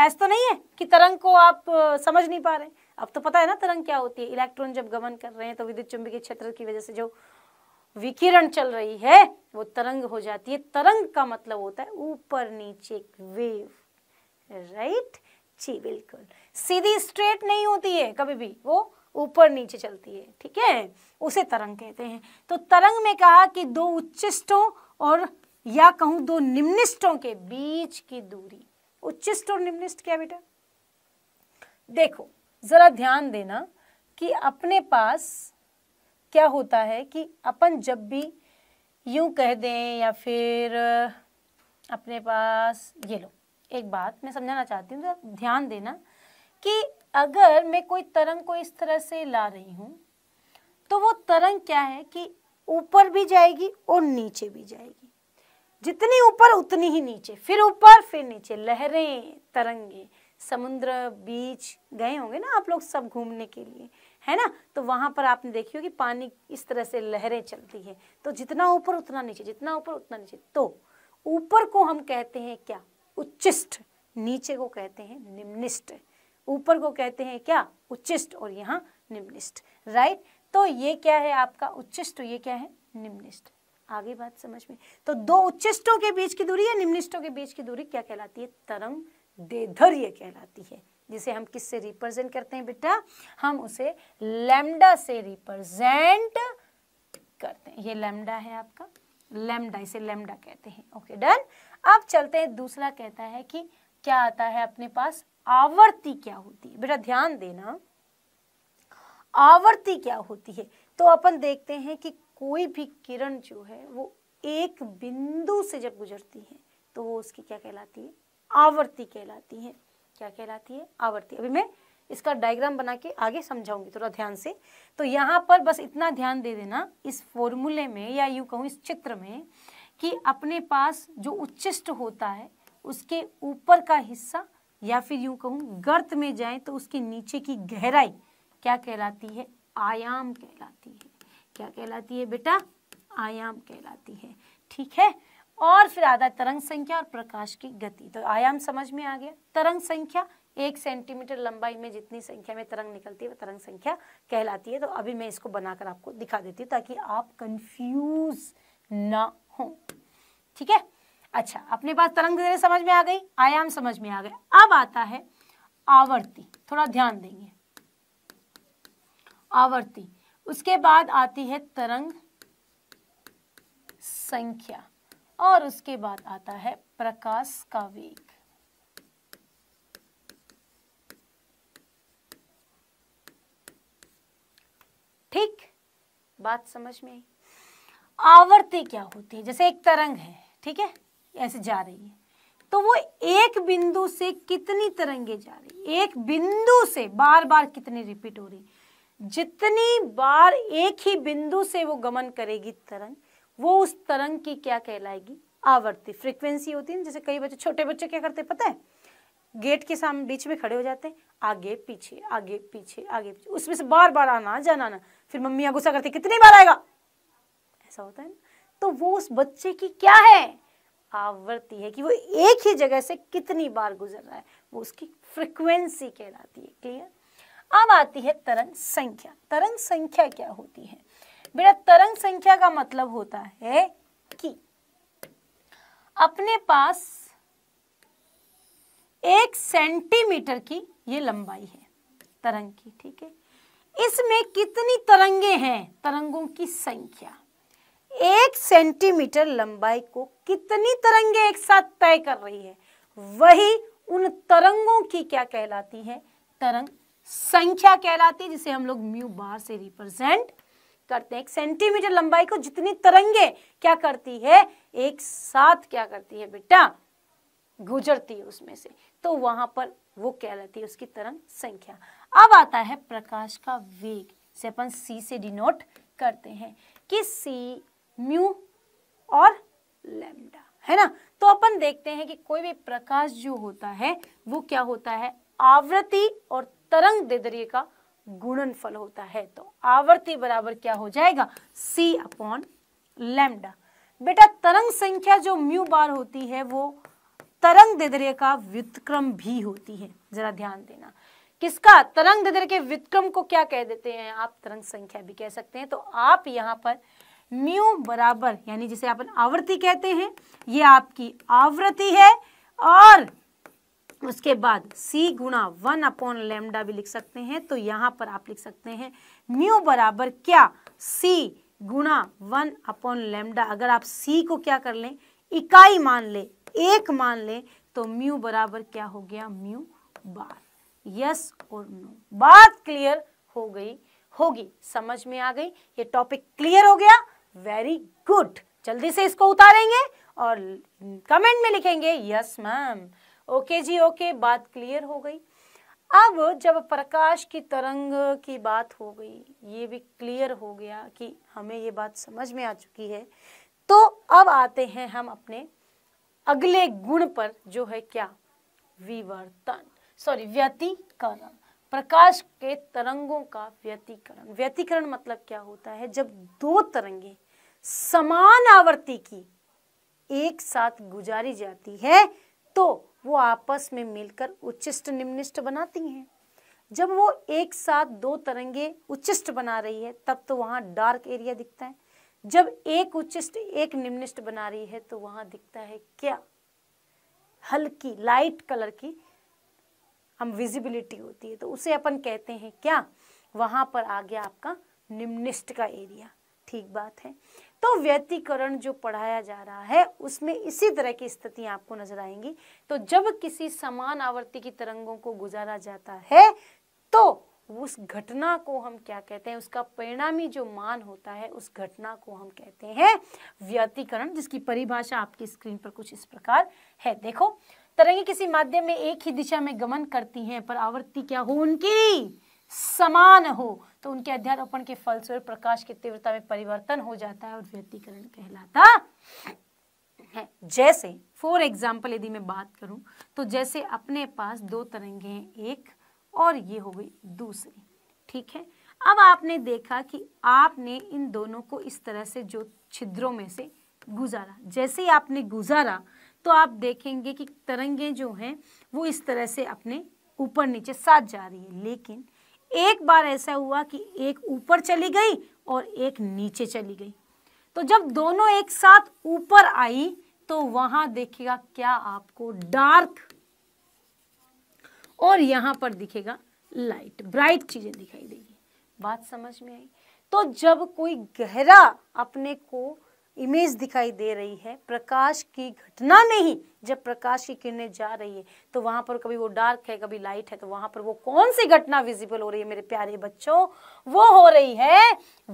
ऐसा तो नहीं है कि तरंग को आप समझ नहीं पा रहे अब तो पता है ना तरंग क्या होती है इलेक्ट्रॉन जब गमन कर रहे हैं तो विद्युत चुंबकीय क्षेत्र की वजह से जो विकिरण चल रही है वो तरंग हो जाती है तरंग का मतलब होता है ऊपर नीचे वेव राइट जी बिल्कुल सीधी स्ट्रेट नहीं होती है कभी भी वो ऊपर नीचे चलती है ठीक है उसे तरंग कहते हैं तो तरंग में कहा कि दो उच्चिष्टों और या कहूं दो निम्निष्टों के बीच की दूरी उच्चिष्ट और निम्निष्ट क्या बेटा देखो जरा ध्यान देना कि अपने पास क्या होता है कि अपन जब भी यूं कह दें या फिर अपने पास ये लो एक बात मैं समझाना चाहती हूँ जरा ध्यान देना कि अगर मैं कोई तरंग को इस तरह से ला रही हूँ तो वो तरंग क्या है कि ऊपर भी जाएगी और नीचे भी जाएगी जितनी ऊपर उतनी ही नीचे फिर ऊपर फिर नीचे लहरें तरंगे समुद्र बीच गए होंगे ना आप लोग सब घूमने के लिए है ना तो वहाँ पर आपने देखी होगी पानी इस तरह से लहरें चलती है तो जितना ऊपर उतना नीचे जितना ऊपर उतना नीचे तो ऊपर को हम कहते हैं क्या उच्चिष्ट नीचे को कहते हैं निम्निष्ट ऊपर को कहते हैं क्या उच्चिष्ट और यहाँ निम्निष्ट राइट तो ये क्या है आपका उच्चिष्ट तो ये क्या है निम्निष्ट आगे बात समझ में तो दो उच्चिष्टों के बीच की दूरी या निम्निष्टों के बीच की दूरी क्या कहलाती है तरंग देधर्य कहलाती है जिसे हम किससे रिप्रेजेंट करते हैं बेटा हम उसे लेमडा से रिप्रेजेंट करते हैं ये लेमडा है आपका लेमडा इसे लेमडा कहते हैं ओके डन अब चलते हैं दूसरा कहता है कि क्या आता है अपने पास आवर्ति क्या होती है बेटा ध्यान देना आवर्ती क्या होती है तो अपन देखते हैं कि कोई भी किरण जो है वो एक बिंदु से जब गुजरती है तो वो उसकी क्या कहलाती है आवर्ती कहलाती है क्या कहलाती है आवर्ती अभी मैं इसका डायग्राम बना के आगे समझाऊंगी थोड़ा ध्यान से तो यहाँ पर बस इतना ध्यान दे देना इस फॉर्मूले में या यूँ कहूँ इस चित्र में कि अपने पास जो उच्चिष्ट होता है उसके ऊपर का हिस्सा या फिर यूँ कहूँ गर्त में जाए तो उसके नीचे की गहराई क्या कहलाती है आयाम कहलाती है क्या कहलाती है बेटा आयाम कहलाती है ठीक है और फिर आधा तरंग संख्या और प्रकाश की गति तो आयाम समझ में आ गया तरंग संख्या एक सेंटीमीटर लंबाई में जितनी संख्या में तरंग निकलती है वो तरंग संख्या कहलाती है तो अभी मैं इसको बनाकर आपको दिखा देती हूँ ताकि आप कंफ्यूज ना हो ठीक है अच्छा अपने पास तरंग समझ में आ गई आयाम समझ में आ गए अब आता है आवर्ती थोड़ा ध्यान देंगे आवर्ती उसके बाद आती है तरंग संख्या और उसके बाद आता है प्रकाश का वेग ठीक बात समझ में आई आवर्ती क्या होती है जैसे एक तरंग है ठीक है ऐसे जा रही है तो वो एक बिंदु से कितनी तरंगे जा रही एक बिंदु से बार बार कितनी रिपीट हो रही जितनी बार एक ही बिंदु से वो गमन करेगी तरंग वो उस तरंग की क्या कहलाएगी आवर्ती फ्रीक्वेंसी होती है जैसे कई बच्चे छोटे बच्चे क्या करते पता है गेट के सामने बीच में खड़े हो जाते हैं आगे पीछे आगे पीछे आगे पीछे उसमें से बार बार आना जाना ना फिर मम्मी गुस्सा करती कितनी बार आएगा ऐसा होता है ना तो वो उस बच्चे की क्या है आवर्ती है कि वो एक ही जगह से कितनी बार गुजर रहा है वो उसकी फ्रिक्वेंसी कहलाती है क्लियर अब आती है तरंग संख्या तरंग संख्या क्या होती है बेटा तरंग संख्या का मतलब होता है कि अपने पास एक सेंटीमीटर की ये लंबाई है तरंग की ठीक है इसमें कितनी तरंगे हैं तरंगों की संख्या एक सेंटीमीटर लंबाई को कितनी तरंगे एक साथ तय कर रही है वही उन तरंगों की क्या कहलाती है तरंग संख्या कहलाती है जिसे हम लोग म्यू बार से रिप्रेजेंट करते हैं एक सेंटीमीटर लंबाई को जितनी तरंगे क्या करती है एक साथ क्या करती है बेटा गुजरती है उसमें से तो वहां पर वो कहलाती है उसकी तरंग संख्या अब आता है प्रकाश का वेग से अपन सी से डिनोट करते हैं कि सी म्यू और लेमडा है ना तो अपन देखते हैं कि कोई भी प्रकाश जो होता है वो क्या होता है आवृत्ति और तरंग दैदर्य का गुणनफल होता है तो आवर्ती बराबर क्या हो जाएगा c अपॉन लेमडा बेटा तरंग संख्या जो म्यू बार होती है वो तरंग दैदर्य का व्युतक्रम भी होती है जरा ध्यान देना किसका तरंग दैर्ध्य के व्युतक्रम को क्या कह देते हैं आप तरंग संख्या भी कह सकते हैं तो आप यहाँ पर म्यू बराबर यानी जिसे अपन आवर्ती कहते हैं ये आपकी आवृत्ति है और उसके बाद c गुणा वन अपॉन लेमडा भी लिख सकते हैं तो यहाँ पर आप लिख सकते हैं म्यू बराबर क्या c गुणा वन अपॉन लेमडा अगर आप c को क्या कर लें इकाई मान ले एक मान ले तो म्यू बराबर क्या हो गया म्यू बार यस और नो बात क्लियर हो गई होगी समझ में आ गई ये टॉपिक क्लियर हो गया वेरी गुड जल्दी से इसको उतारेंगे और कमेंट में लिखेंगे यस मैम ओके जी ओके बात क्लियर हो गई अब जब प्रकाश की तरंग की बात हो गई ये भी क्लियर हो गया कि हमें ये बात समझ में आ चुकी है तो अब आते हैं हम अपने अगले गुण पर जो है क्या विवर्तन सॉरी व्यतीकरण प्रकाश के तरंगों का व्यतीकरण व्यतीकरण मतलब क्या होता है जब दो तरंगे समान आवृत्ति की एक साथ गुजारी जाती है तो वो आपस में मिलकर उच्चिष्ट निम्निष्ट बनाती हैं जब वो एक साथ दो तरंगे उच्चिष्ट बना रही है तब तो वहाँ डार्क एरिया दिखता है जब एक उच्चिष्ट एक निम्निष्ट बना रही है तो वहाँ दिखता है क्या हल्की लाइट कलर की हम विजिबिलिटी होती है तो उसे अपन कहते हैं क्या वहाँ पर आ गया आपका निम्निष्ट का एरिया ठीक बात है तो व्यतीकरण जो पढ़ाया जा रहा है उसमें इसी तरह की स्थितियां आपको नजर आएंगी तो जब किसी समान आवर्ती की तरंगों को गुजारा जाता है तो उस घटना को हम क्या कहते हैं उसका परिणामी जो मान होता है उस घटना को हम कहते हैं व्यतीकरण जिसकी परिभाषा आपकी स्क्रीन पर कुछ इस प्रकार है देखो तरंगे किसी माध्यम में एक ही दिशा में गमन करती हैं पर आवृत्ति क्या हो उनकी समान हो तो उनके अध्यारोपण के फलस्वरूप प्रकाश की तीव्रता में परिवर्तन हो जाता है और व्यतीकरण कहलाता है जैसे फॉर एग्जाम्पल यदि मैं बात करूं तो जैसे अपने पास दो तरंगे हैं एक और ये हो गई दूसरी ठीक है अब आपने देखा कि आपने इन दोनों को इस तरह से जो छिद्रों में से गुजारा जैसे ही आपने गुजारा तो आप देखेंगे कि तरंगे जो हैं वो इस तरह से अपने ऊपर नीचे साथ जा रही है लेकिन एक बार ऐसा हुआ कि एक ऊपर चली गई और एक नीचे चली गई तो जब दोनों एक साथ ऊपर आई तो वहां देखिएगा क्या आपको डार्क और यहां पर दिखेगा लाइट ब्राइट चीजें दिखाई देगी बात समझ में आई तो जब कोई गहरा अपने को इमेज दिखाई दे रही है प्रकाश की घटना में ही जब प्रकाश की किरणें जा रही है तो वहाँ पर कभी वो डार्क है कभी लाइट है तो वहाँ पर वो कौन सी घटना विजिबल हो रही है मेरे प्यारे बच्चों वो हो रही है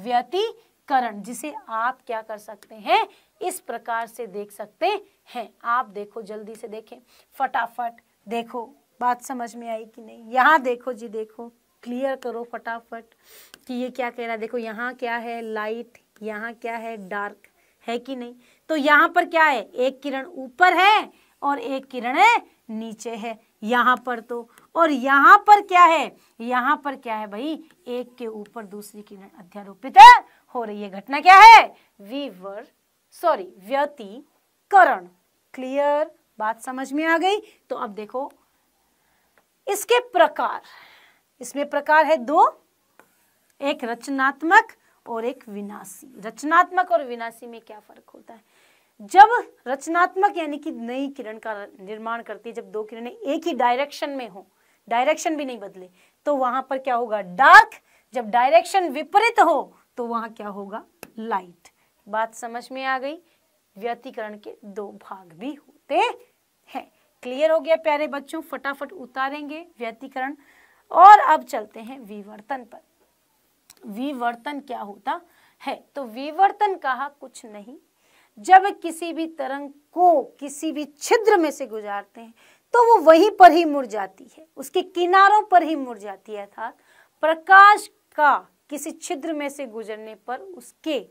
व्यतिकरण जिसे आप क्या कर सकते हैं इस प्रकार से देख सकते हैं आप देखो जल्दी से देखें फटाफट देखो बात समझ में आई कि नहीं यहाँ देखो जी देखो क्लियर करो फटाफट कि ये क्या कह रहा है देखो यहाँ क्या है लाइट यहाँ क्या है डार्क है कि नहीं तो यहाँ पर क्या है एक किरण ऊपर है और एक किरण है नीचे है यहाँ पर तो और यहाँ पर क्या है यहाँ पर क्या है भाई एक के ऊपर दूसरी किरण अध्यारोपित हो रही है घटना क्या है वीवर सॉरी व्यतिकरण क्लियर बात समझ में आ गई तो अब देखो इसके प्रकार इसमें प्रकार है दो एक रचनात्मक और एक विनाशी रचनात्मक और विनाशी में क्या फर्क होता है जब रचनात्मक यानी कि नई किरण का निर्माण करती है जब दो किरणें एक ही डायरेक्शन में हो डायरेक्शन भी नहीं बदले तो वहां पर क्या होगा डार्क जब डायरेक्शन विपरीत हो तो वहां क्या होगा लाइट बात समझ में आ गई व्यतिकरण के दो भाग भी होते हैं क्लियर हो गया प्यारे बच्चों फटाफट उतारेंगे व्यतिकरण और अब चलते हैं विवर्तन पर विवर्तन क्या होता है तो विवर्तन कहा कुछ नहीं जब किसी भी तरंग को किसी भी छिद्र में से गुजारते हैं तो वो वहीं पर ही मुड़ जाती है उसके किनारों पर ही मुड़ जाती है अर्थात प्रकाश का किसी छिद्र में से गुजरने पर उसके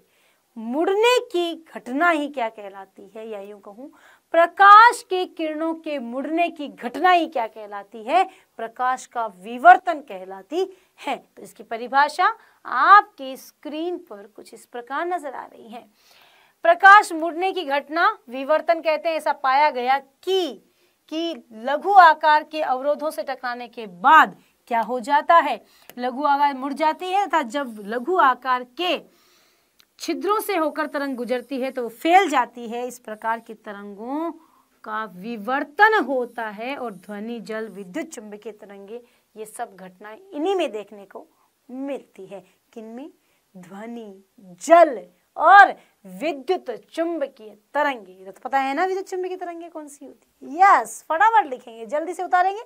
मुड़ने की घटना ही क्या कहलाती है या यूं कहूं प्रकाश के किरणों के मुड़ने की घटना ही क्या कहलाती है प्रकाश का विवर्तन कहलाती है तो इसकी परिभाषा आपके स्क्रीन पर कुछ इस प्रकार नजर आ रही है प्रकाश मुड़ने की घटना विवर्तन कहते हैं ऐसा पाया गया कि कि लघु आकार के अवरोधों से टकराने के बाद क्या हो जाता है लघु आकार मुड़ जाती है तथा जब लघु आकार के छिद्रों से होकर तरंग गुजरती है तो फैल जाती है इस प्रकार की तरंगों का विवर्तन होता है और ध्वनि जल विद्युत चुंबकीय तरंगे ये सब घटनाएं इन्हीं में देखने को मिलती है किनमें ध्वनि जल और विद्युत चुंबकीय तरंगे तो पता है ना विद्युत चुंबकीय तरंगे कौन सी होती है यस फटाफट लिखेंगे जल्दी से उतारेंगे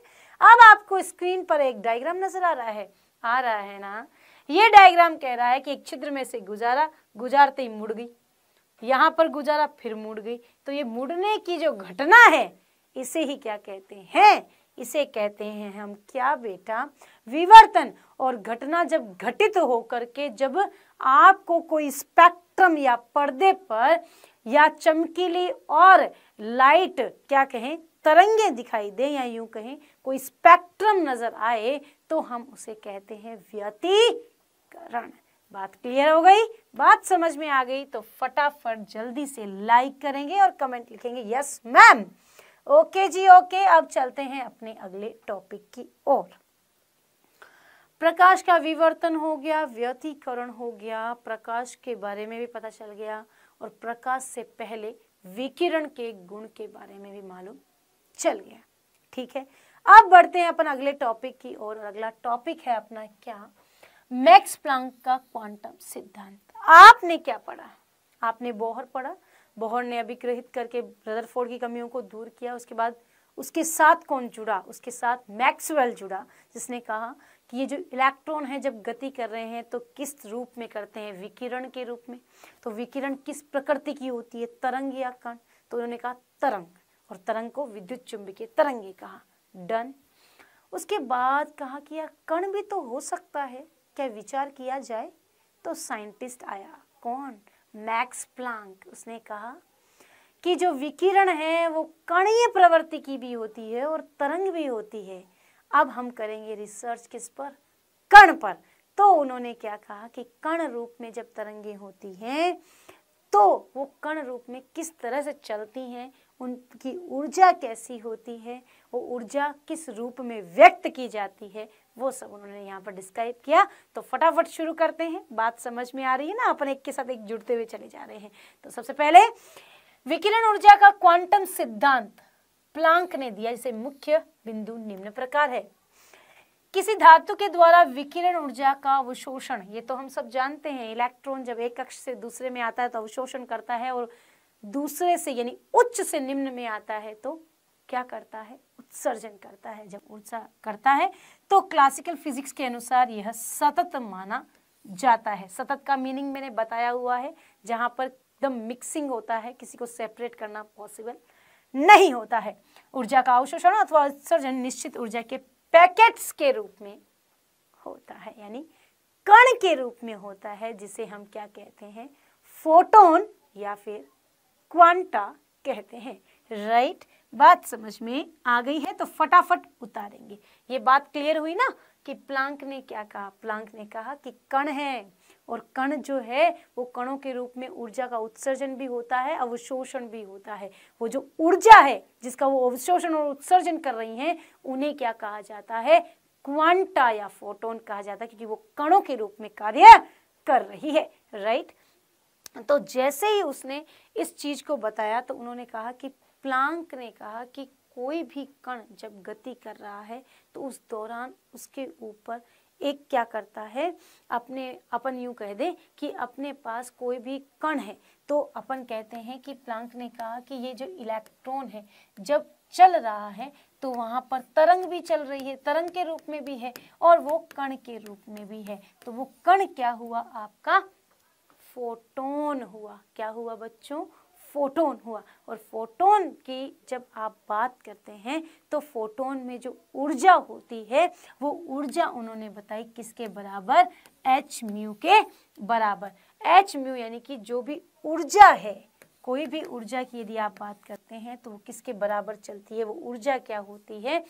अब आपको स्क्रीन पर एक डायग्राम नजर आ रहा है आ रहा है ना ये डायग्राम कह रहा है कि एक छिद्र में से गुजारा गुजारते ही मुड़ गई यहां पर गुजारा फिर मुड़ गई तो ये मुड़ने की जो घटना है इसे ही क्या कहते हैं इसे कहते हैं हम क्या बेटा विवर्तन और घटना जब घटित होकर के जब आपको कोई स्पेक्ट्रम या पर्दे पर या चमकीली और लाइट क्या कहें तरंगे दिखाई दे या यूं कहें कोई स्पेक्ट्रम नजर आए तो हम उसे कहते हैं व्यतीकरण बात क्लियर हो गई बात समझ में आ गई तो फटाफट जल्दी से लाइक करेंगे और कमेंट लिखेंगे यस मैम ओके जी ओके अब चलते हैं अपने अगले टॉपिक की ओर प्रकाश का विवर्तन हो गया व्यतीकरण हो गया प्रकाश के बारे में भी पता चल गया और प्रकाश से पहले विकिरण के गुण के बारे में भी मालूम चल गया ठीक है अब बढ़ते हैं अपन अगले टॉपिक की ओर और अगला टॉपिक है अपना क्या मैक्स प्लांक का क्वांटम सिद्धांत आपने क्या पढ़ा आपने बोहर पढ़ा बोहर ने अभिग्रहित करके रदरफोर्ड की कमियों को दूर किया उसके बाद उसके साथ कौन जुड़ा उसके साथ मैक्सवेल जुड़ा जिसने कहा कि ये जो इलेक्ट्रॉन है जब गति कर रहे हैं तो किस रूप में करते हैं विकिरण के रूप में तो विकिरण किस प्रकृति की होती है तरंग या कण तो उन्होंने कहा तरंग और तरंग को विद्युत चुंबकीय तरंग कहा डन उसके बाद कहा कि यह कण भी तो हो सकता है क्या विचार किया जाए तो साइंटिस्ट आया कौन मैक्स प्लांक उसने कहा कि जो विकिरण है वो कणीय प्रवृत्ति की भी होती है और तरंग भी होती है अब हम करेंगे रिसर्च किस पर कण पर तो उन्होंने क्या कहा कि कण रूप में जब तरंगे होती हैं तो वो कण रूप में किस तरह से चलती हैं उनकी ऊर्जा कैसी होती है वो ऊर्जा किस रूप में व्यक्त की जाती है वो सब उन्होंने यहाँ पर डिस्क्राइब किया तो फटाफट शुरू करते हैं बात समझ में आ रही है ना अपन एक के साथ एक जुड़ते हुए चले जा रहे हैं तो सबसे पहले विकिरण ऊर्जा का क्वांटम सिद्धांत प्लांक ने दिया जिसे मुख्य बिंदु निम्न प्रकार है किसी धातु के द्वारा विकिरण ऊर्जा का अवशोषण ये तो हम सब जानते हैं इलेक्ट्रॉन जब एक कक्ष से दूसरे में आता है तो अवशोषण करता है और दूसरे से यानी उच्च से निम्न में आता है तो क्या करता है उत्सर्जन करता है जब ऊर्जा करता है तो क्लासिकल फिजिक्स के अनुसार यह सतत माना जाता है सतत का मीनिंग मैंने बताया हुआ है जहाँ पर एकदम मिक्सिंग होता है किसी को सेपरेट करना पॉसिबल नहीं होता है ऊर्जा का अवशोषण अथवा उत्सर्जन निश्चित ऊर्जा के पैकेट्स के रूप में होता है यानी कण के रूप में होता है जिसे हम क्या कहते हैं फोटोन या फिर क्वांटा कहते हैं राइट right? बात समझ में आ गई है तो फटाफट उतारेंगे ये बात क्लियर हुई ना कि प्लांक ने क्या कहा प्लांक ने कहा कि कण है और कण जो है वो कणों के रूप में ऊर्जा का उत्सर्जन भी होता है अवशोषण भी होता है वो जो ऊर्जा है जिसका वो अवशोषण और उत्सर्जन कर रही हैं उन्हें क्या कहा जाता है क्वांटा या फोटोन कहा जाता है क्योंकि वो कणों के रूप में कार्य कर रही है राइट तो जैसे ही उसने इस चीज को बताया तो उन्होंने कहा कि प्लांक ने कहा कि कोई भी कण जब गति कर रहा है तो उस दौरान उसके ऊपर एक क्या करता है अपने अपन यूँ कह दे कि अपने पास कोई भी कण है तो अपन कहते हैं कि प्लांक ने कहा कि ये जो इलेक्ट्रॉन है जब चल रहा है तो वहाँ पर तरंग भी चल रही है तरंग के रूप में भी है और वो कण के रूप में भी है तो वो कण क्या हुआ आपका फोटोन हुआ क्या हुआ बच्चों फोटोन हुआ और फोटोन की जब आप बात करते हैं तो फोटोन में जो ऊर्जा होती है वो ऊर्जा उन्होंने बताई किसके बराबर एच म्यू के बराबर एच म्यू यानी कि जो भी ऊर्जा है कोई भी ऊर्जा की यदि आप बात करते हैं तो वो किसके बराबर चलती है वो ऊर्जा क्या होती है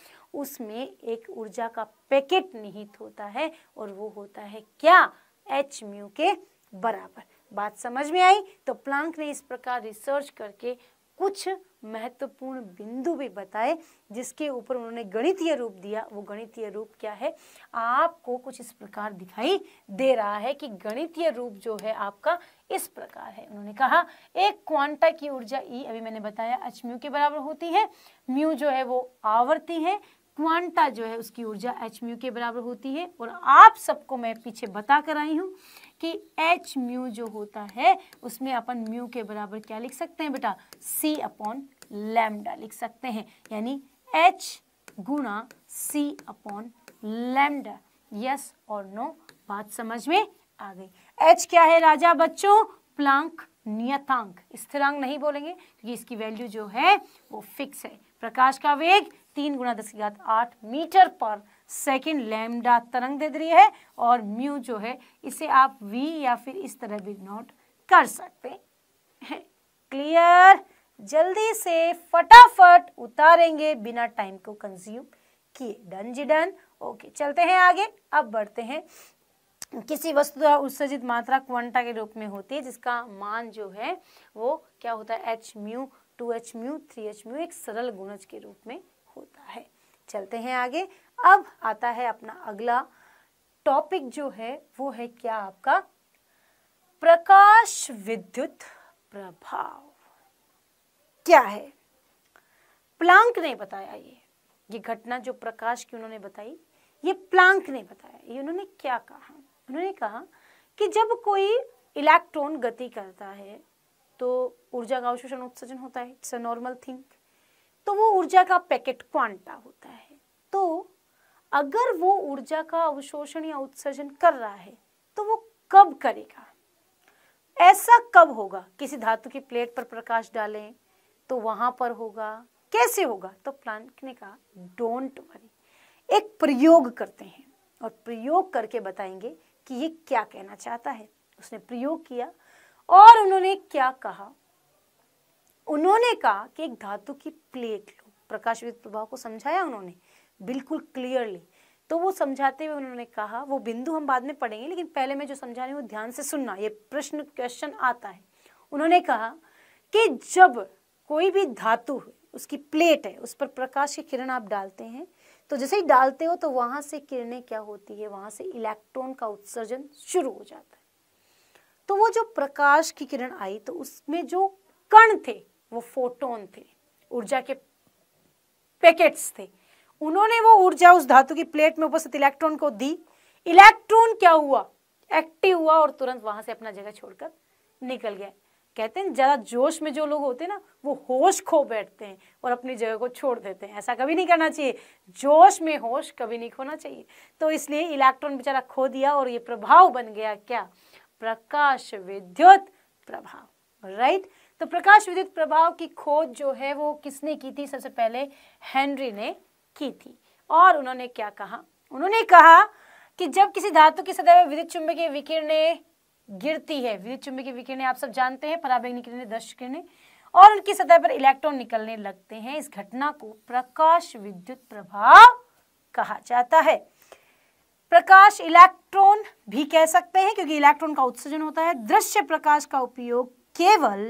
उसमें एक ऊर्जा का पैकेट निहित होता है और वो होता है क्या एच म्यू के बराबर बात समझ में आई तो प्लांक ने इस प्रकार रिसर्च करके कुछ महत्वपूर्ण बिंदु भी बताए जिसके ऊपर उन्होंने गणितीय रूप दिया वो गणितीय रूप क्या है आपको कुछ इस प्रकार दिखाई दे रहा है कि गणितीय रूप जो है आपका इस प्रकार है उन्होंने कहा एक क्वांटा की ऊर्जा ई e, अभी मैंने बताया एच म्यू के बराबर होती है म्यू जो है वो आवर्ती है क्वांटा जो है उसकी ऊर्जा एच म्यू के बराबर होती है और आप सबको मैं पीछे बता कर आई हूँ कि एच म्यू जो होता है उसमें अपन म्यू के बराबर क्या लिख सकते हैं बेटा सी अपॉन लैमडा लिख सकते हैं यानी एच गुणा सी अपॉन लैमडा यस और नो बात समझ में आ गई एच क्या है राजा बच्चों प्लांक नियतांक स्थिरांक नहीं बोलेंगे क्योंकि इसकी वैल्यू जो है वो फिक्स है प्रकाश का वेग तीन गुणा दस की घात आठ मीटर पर सेकेंड लैमडा तरंग दे रही है और म्यू जो है इसे आप वी या फिर इस तरह भी नोट कर सकते हैं क्लियर जल्दी से फटाफट उतारेंगे बिना टाइम को कंज्यूम किए डन जी डन ओके चलते हैं आगे अब बढ़ते हैं किसी वस्तु द्वारा उत्सर्जित मात्रा क्वांटा के रूप में होती है जिसका मान जो है वो क्या होता है H mu two H mu three H mu एक सरल गुणज के रूप में होता है चलते हैं आगे अब आता है अपना अगला टॉपिक जो है वो है क्या आपका प्रकाश विद्युत प्रभाव क्या है प्लांक ने बताया ये ये घटना जो प्रकाश की उन्होंने बताई ये प्लांक ने बताया ये उन्होंने क्या कहा उन्होंने कहा कि जब कोई इलेक्ट्रॉन गति करता है तो ऊर्जा का अवशोषण उत्सर्जन होता है इट्स अ नॉर्मल थिंग तो वो ऊर्जा का पैकेट क्वांटा होता है तो अगर वो ऊर्जा का अवशोषण या उत्सर्जन कर रहा है तो वो कब करेगा ऐसा कब होगा किसी धातु की प्लेट पर प्रकाश डालें तो वहां पर होगा कैसे होगा तो प्लांट ने कहा डोंट वरी एक प्रयोग करते हैं और प्रयोग करके बताएंगे कि ये क्या कहना चाहता है उसने प्रयोग किया और उन्होंने क्या कहा उन्होंने कहा कि एक धातु की प्लेट लो प्रकाश विद्युत प्रभाव को समझाया उन्होंने बिल्कुल क्लियरली तो वो समझाते हुए उन्होंने कहा वो बिंदु हम बाद में पढ़ेंगे लेकिन पहले मैं जो समझा रही हूँ ध्यान से सुनना ये प्रश्न क्वेश्चन आता है उन्होंने कहा कि जब कोई भी धातु है उसकी प्लेट है उस पर प्रकाश की किरण आप डालते हैं तो जैसे ही डालते हो तो वहां से किरणें क्या होती है वहां से इलेक्ट्रॉन का उत्सर्जन शुरू हो जाता है तो वो जो प्रकाश की किरण आई तो उसमें जो कण थे वो फोटोन थे ऊर्जा के पैकेट्स थे उन्होंने वो ऊर्जा उस धातु की प्लेट में उपस्थित इलेक्ट्रॉन को दी इलेक्ट्रॉन क्या हुआ एक्टिव हुआ और तुरंत वहां से अपना जगह छोड़कर निकल गया कहते हैं ज्यादा जोश में जो लोग होते हैं ना वो होश खो बैठते हैं और अपनी जगह को छोड़ देते हैं ऐसा कभी नहीं करना चाहिए जोश में होश कभी नहीं खोना चाहिए तो इसलिए इलेक्ट्रॉन बेचारा खो दिया और ये प्रभाव बन गया क्या प्रकाश विद्युत प्रभाव राइट तो प्रकाश विद्युत प्रभाव की खोज जो है वो किसने की थी सबसे पहले हेनरी ने की थी और उन्होंने क्या कहा उन्होंने कहा कि जब किसी धातु की सदैव विद्युत चुंबकीय विकिरणें गिरती है विद्युत चुंबकीय विकिरणें आप सब जानते हैं पराबैंगनी किरणें दृश्य किरणें और उनकी सतह पर इलेक्ट्रॉन निकलने लगते हैं इस घटना को प्रकाश विद्युत प्रभाव कहा जाता है प्रकाश इलेक्ट्रॉन भी कह सकते हैं क्योंकि इलेक्ट्रॉन का उत्सर्जन होता है दृश्य प्रकाश का उपयोग केवल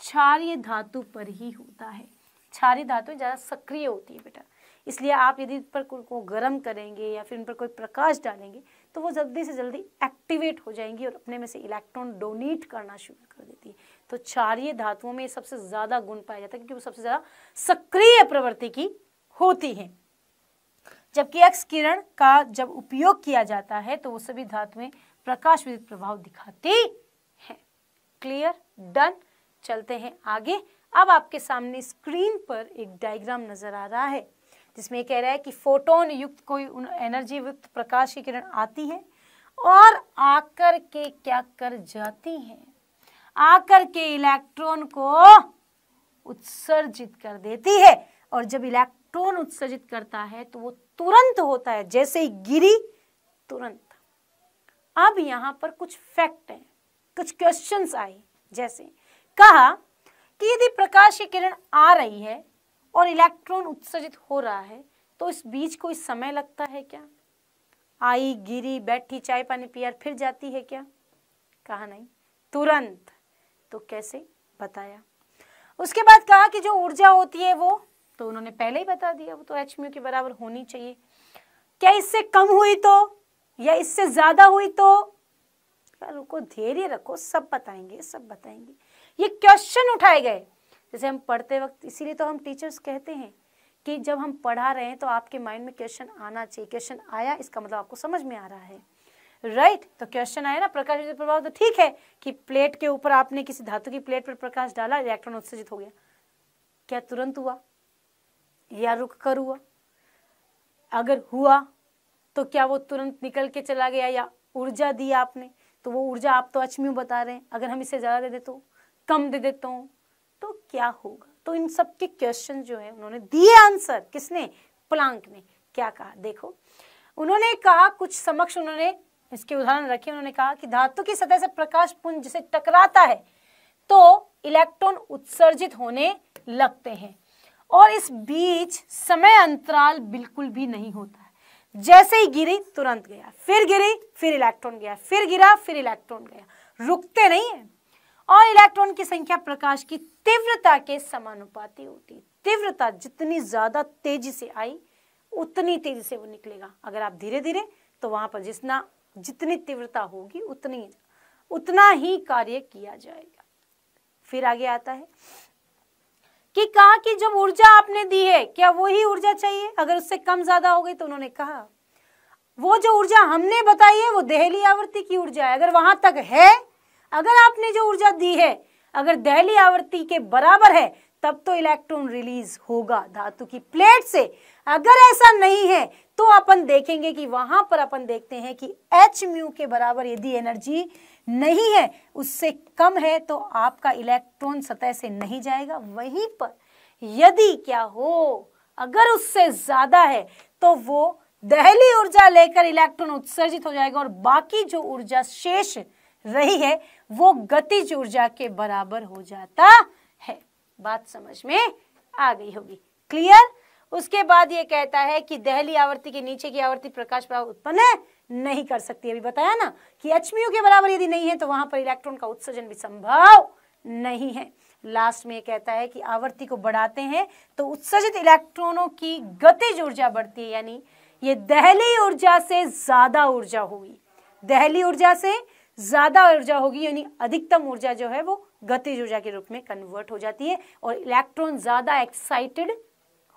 क्षारिय धातु पर ही होता है क्षारीय धातु ज़्यादा सक्रिय होती है बेटा इसलिए आप यदि पर को गर्म करेंगे या फिर उन पर कोई प्रकाश डालेंगे तो वो जल्दी से जल्दी एक्टिवेट हो जाएंगी और अपने में से इलेक्ट्रॉन डोनेट करना शुरू कर देती है तो क्षारिय धातुओं में सबसे ज़्यादा गुण पाया जाता है क्योंकि वो सबसे ज़्यादा सक्रिय प्रवृत्ति की होती है जबकि एक्स किरण का जब उपयोग किया जाता है तो वो सभी धातुएं प्रकाश विद्युत प्रभाव दिखाती हैं क्लियर डन चलते हैं आगे अब आपके सामने स्क्रीन पर एक डायग्राम नजर आ रहा है जिसमें कह रहा है कि फोटोन युक्त कोई एनर्जी युक्त प्रकाश की किरण आती है और आकर के क्या कर जाती है आकर के इलेक्ट्रॉन को उत्सर्जित कर देती है और जब इलेक्ट्रॉन उत्सर्जित करता है तो वो तुरंत होता है जैसे ही गिरी तुरंत अब यहाँ पर कुछ फैक्ट है कुछ क्वेश्चंस आए जैसे कहा कि यदि प्रकाश की किरण आ रही है और इलेक्ट्रॉन उत्सर्जित हो रहा है तो इस बीज को इस समय लगता है क्या आई गिरी बैठी चाय पानी पिया फिर जाती है क्या कहा नहीं तुरंत तो कैसे बताया उसके बाद कहा कि जो ऊर्जा होती है वो तो उन्होंने पहले ही बता दिया वो तो एच के बराबर होनी चाहिए क्या इससे कम हुई तो या इससे ज्यादा हुई तो रुको धैर्य रखो सब बताएंगे सब बताएंगे ये क्वेश्चन उठाए गए जैसे हम पढ़ते वक्त इसीलिए तो हम टीचर्स कहते हैं कि जब हम पढ़ा रहे हैं तो आपके माइंड में क्वेश्चन आना चाहिए क्वेश्चन आया इसका मतलब आपको समझ में आ रहा है राइट right, तो क्वेश्चन आया ना प्रकाश प्रभाव तो ठीक है कि प्लेट के ऊपर आपने किसी धातु की प्लेट पर प्रकाश डाला इलेक्ट्रॉन उत्सर्जित हो गया क्या तुरंत हुआ या रुक कर हुआ अगर हुआ तो क्या वो तुरंत निकल के चला गया या ऊर्जा दी आपने तो वो ऊर्जा आप तो अचम्यू बता रहे हैं अगर हम इसे ज़्यादा दे देते तो कम दे देता हूँ तो क्या होगा तो इन सब के क्वेश्चन जो है उन्होंने दिए आंसर किसने प्लांक ने क्या कहा देखो उन्होंने कहा कुछ समक्ष उन्होंने इसके उदाहरण रखे उन्होंने कहा कि धातु की सतह से प्रकाश पुंज से टकराता है तो इलेक्ट्रॉन उत्सर्जित होने लगते हैं और इस बीच समय अंतराल बिल्कुल भी नहीं होता है जैसे ही गिरी तुरंत गया फिर गिरी फिर इलेक्ट्रॉन गया फिर गिरा फिर इलेक्ट्रॉन गया रुकते नहीं है और इलेक्ट्रॉन की संख्या प्रकाश की तीव्रता के समानुपाती होती तीव्रता जितनी ज्यादा तेजी से आई उतनी तेजी से वो निकलेगा अगर आप धीरे धीरे तो वहां पर जितना जितनी तीव्रता होगी उतनी उतना ही कार्य किया जाएगा फिर आगे आता है कि कहा कि जब ऊर्जा आपने दी है क्या वो ही ऊर्जा चाहिए अगर उससे कम ज्यादा हो गई तो उन्होंने कहा वो जो ऊर्जा हमने बताई है वो दहली आवृत्ति की ऊर्जा है अगर वहां तक है अगर आपने जो ऊर्जा दी है अगर दहली आवृत्ति के बराबर है तब तो इलेक्ट्रॉन रिलीज होगा धातु की प्लेट से अगर ऐसा नहीं है तो अपन देखेंगे कि वहां पर अपन देखते हैं कि एच म्यू के बराबर यदि एनर्जी नहीं है उससे कम है तो आपका इलेक्ट्रॉन सतह से नहीं जाएगा वहीं पर यदि क्या हो अगर उससे ज्यादा है तो वो दहली ऊर्जा लेकर इलेक्ट्रॉन उत्सर्जित हो जाएगा और बाकी जो ऊर्जा शेष रही है वो गतिज ऊर्जा के बराबर हो जाता है बात समझ में आ गई होगी क्लियर उसके बाद ये कहता है कि दहली आवर्ती के नीचे की आवर्ती प्रकाश प्रभाव उत्पन्न नहीं कर सकती अभी बताया ना कि अचमियों के बराबर यदि नहीं है तो वहां पर इलेक्ट्रॉन का उत्सर्जन भी संभव नहीं है लास्ट में ये कहता है कि आवृत्ति को बढ़ाते हैं तो उत्सर्जित इलेक्ट्रॉनों की गतिज ऊर्जा बढ़ती है यानी ये दहली ऊर्जा से ज्यादा ऊर्जा होगी दहली ऊर्जा से ज़्यादा ऊर्जा होगी यानी अधिकतम ऊर्जा जो है वो गतिज ऊर्जा के रूप में कन्वर्ट हो जाती है और इलेक्ट्रॉन ज़्यादा एक्साइटेड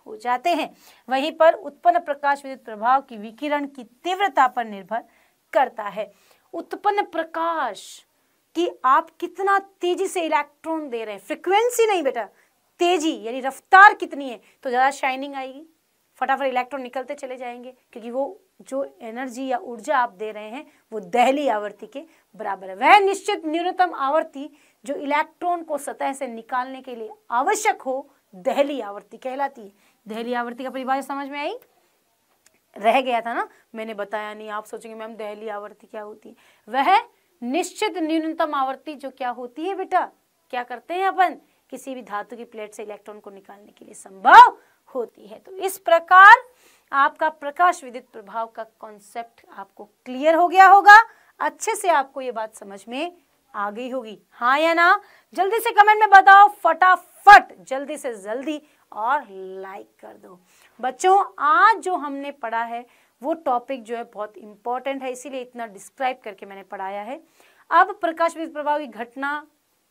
हो जाते हैं वहीं पर उत्पन्न प्रकाश विद्युत प्रभाव की विकिरण की तीव्रता पर निर्भर करता है उत्पन्न प्रकाश की आप कितना तेजी से इलेक्ट्रॉन दे रहे हैं फ्रिक्वेंसी नहीं बेटा तेजी यानी रफ्तार कितनी है तो ज़्यादा शाइनिंग आएगी फटाफट इलेक्ट्रॉन निकलते चले जाएंगे क्योंकि वो जो एनर्जी या ऊर्जा आप दे रहे हैं वो दहली आवृत्ति के बराबर है वह निश्चित न्यूनतम आवृत्ति जो इलेक्ट्रॉन को सतह से निकालने के लिए आवश्यक हो दहली आवृत्ति कहलाती है दहली आवृत्ति का परिभाषा समझ में आई रह गया था ना मैंने बताया नहीं आप सोचेंगे मैम दहली आवृत्ति क्या होती है वह निश्चित न्यूनतम आवृत्ति जो क्या होती है बेटा क्या करते हैं अपन किसी भी धातु की प्लेट से इलेक्ट्रॉन को निकालने के लिए संभव होती है तो इस प्रकार आपका प्रकाश विदित प्रभाव का कॉन्सेप्ट आपको क्लियर हो गया होगा अच्छे से आपको ये बात समझ में आ गई होगी हाँ या ना जल्दी से कमेंट में बताओ फटाफट जल्दी से जल्दी और लाइक कर दो बच्चों आज जो हमने पढ़ा है वो टॉपिक जो है बहुत इंपॉर्टेंट है इसीलिए इतना डिस्क्राइब करके मैंने पढ़ाया है अब प्रकाश विद्युत प्रभाव की घटना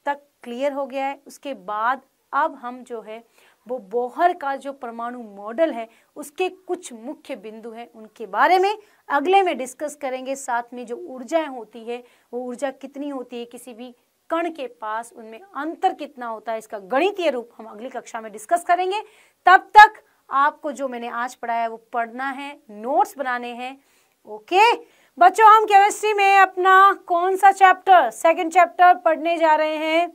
तक क्लियर हो गया है उसके बाद अब हम जो है वो बोहर का जो परमाणु मॉडल है उसके कुछ मुख्य बिंदु हैं उनके बारे में अगले में डिस्कस करेंगे साथ में जो ऊर्जाएं होती है वो ऊर्जा कितनी होती है किसी भी कण के पास उनमें अंतर कितना होता है इसका गणितीय रूप हम अगली कक्षा में डिस्कस करेंगे तब तक आपको जो मैंने आज पढ़ाया वो पढ़ना है नोट्स बनाने हैं ओके बच्चों हम केमिस्ट्री में अपना कौन सा चैप्टर सेकंड चैप्टर पढ़ने जा रहे हैं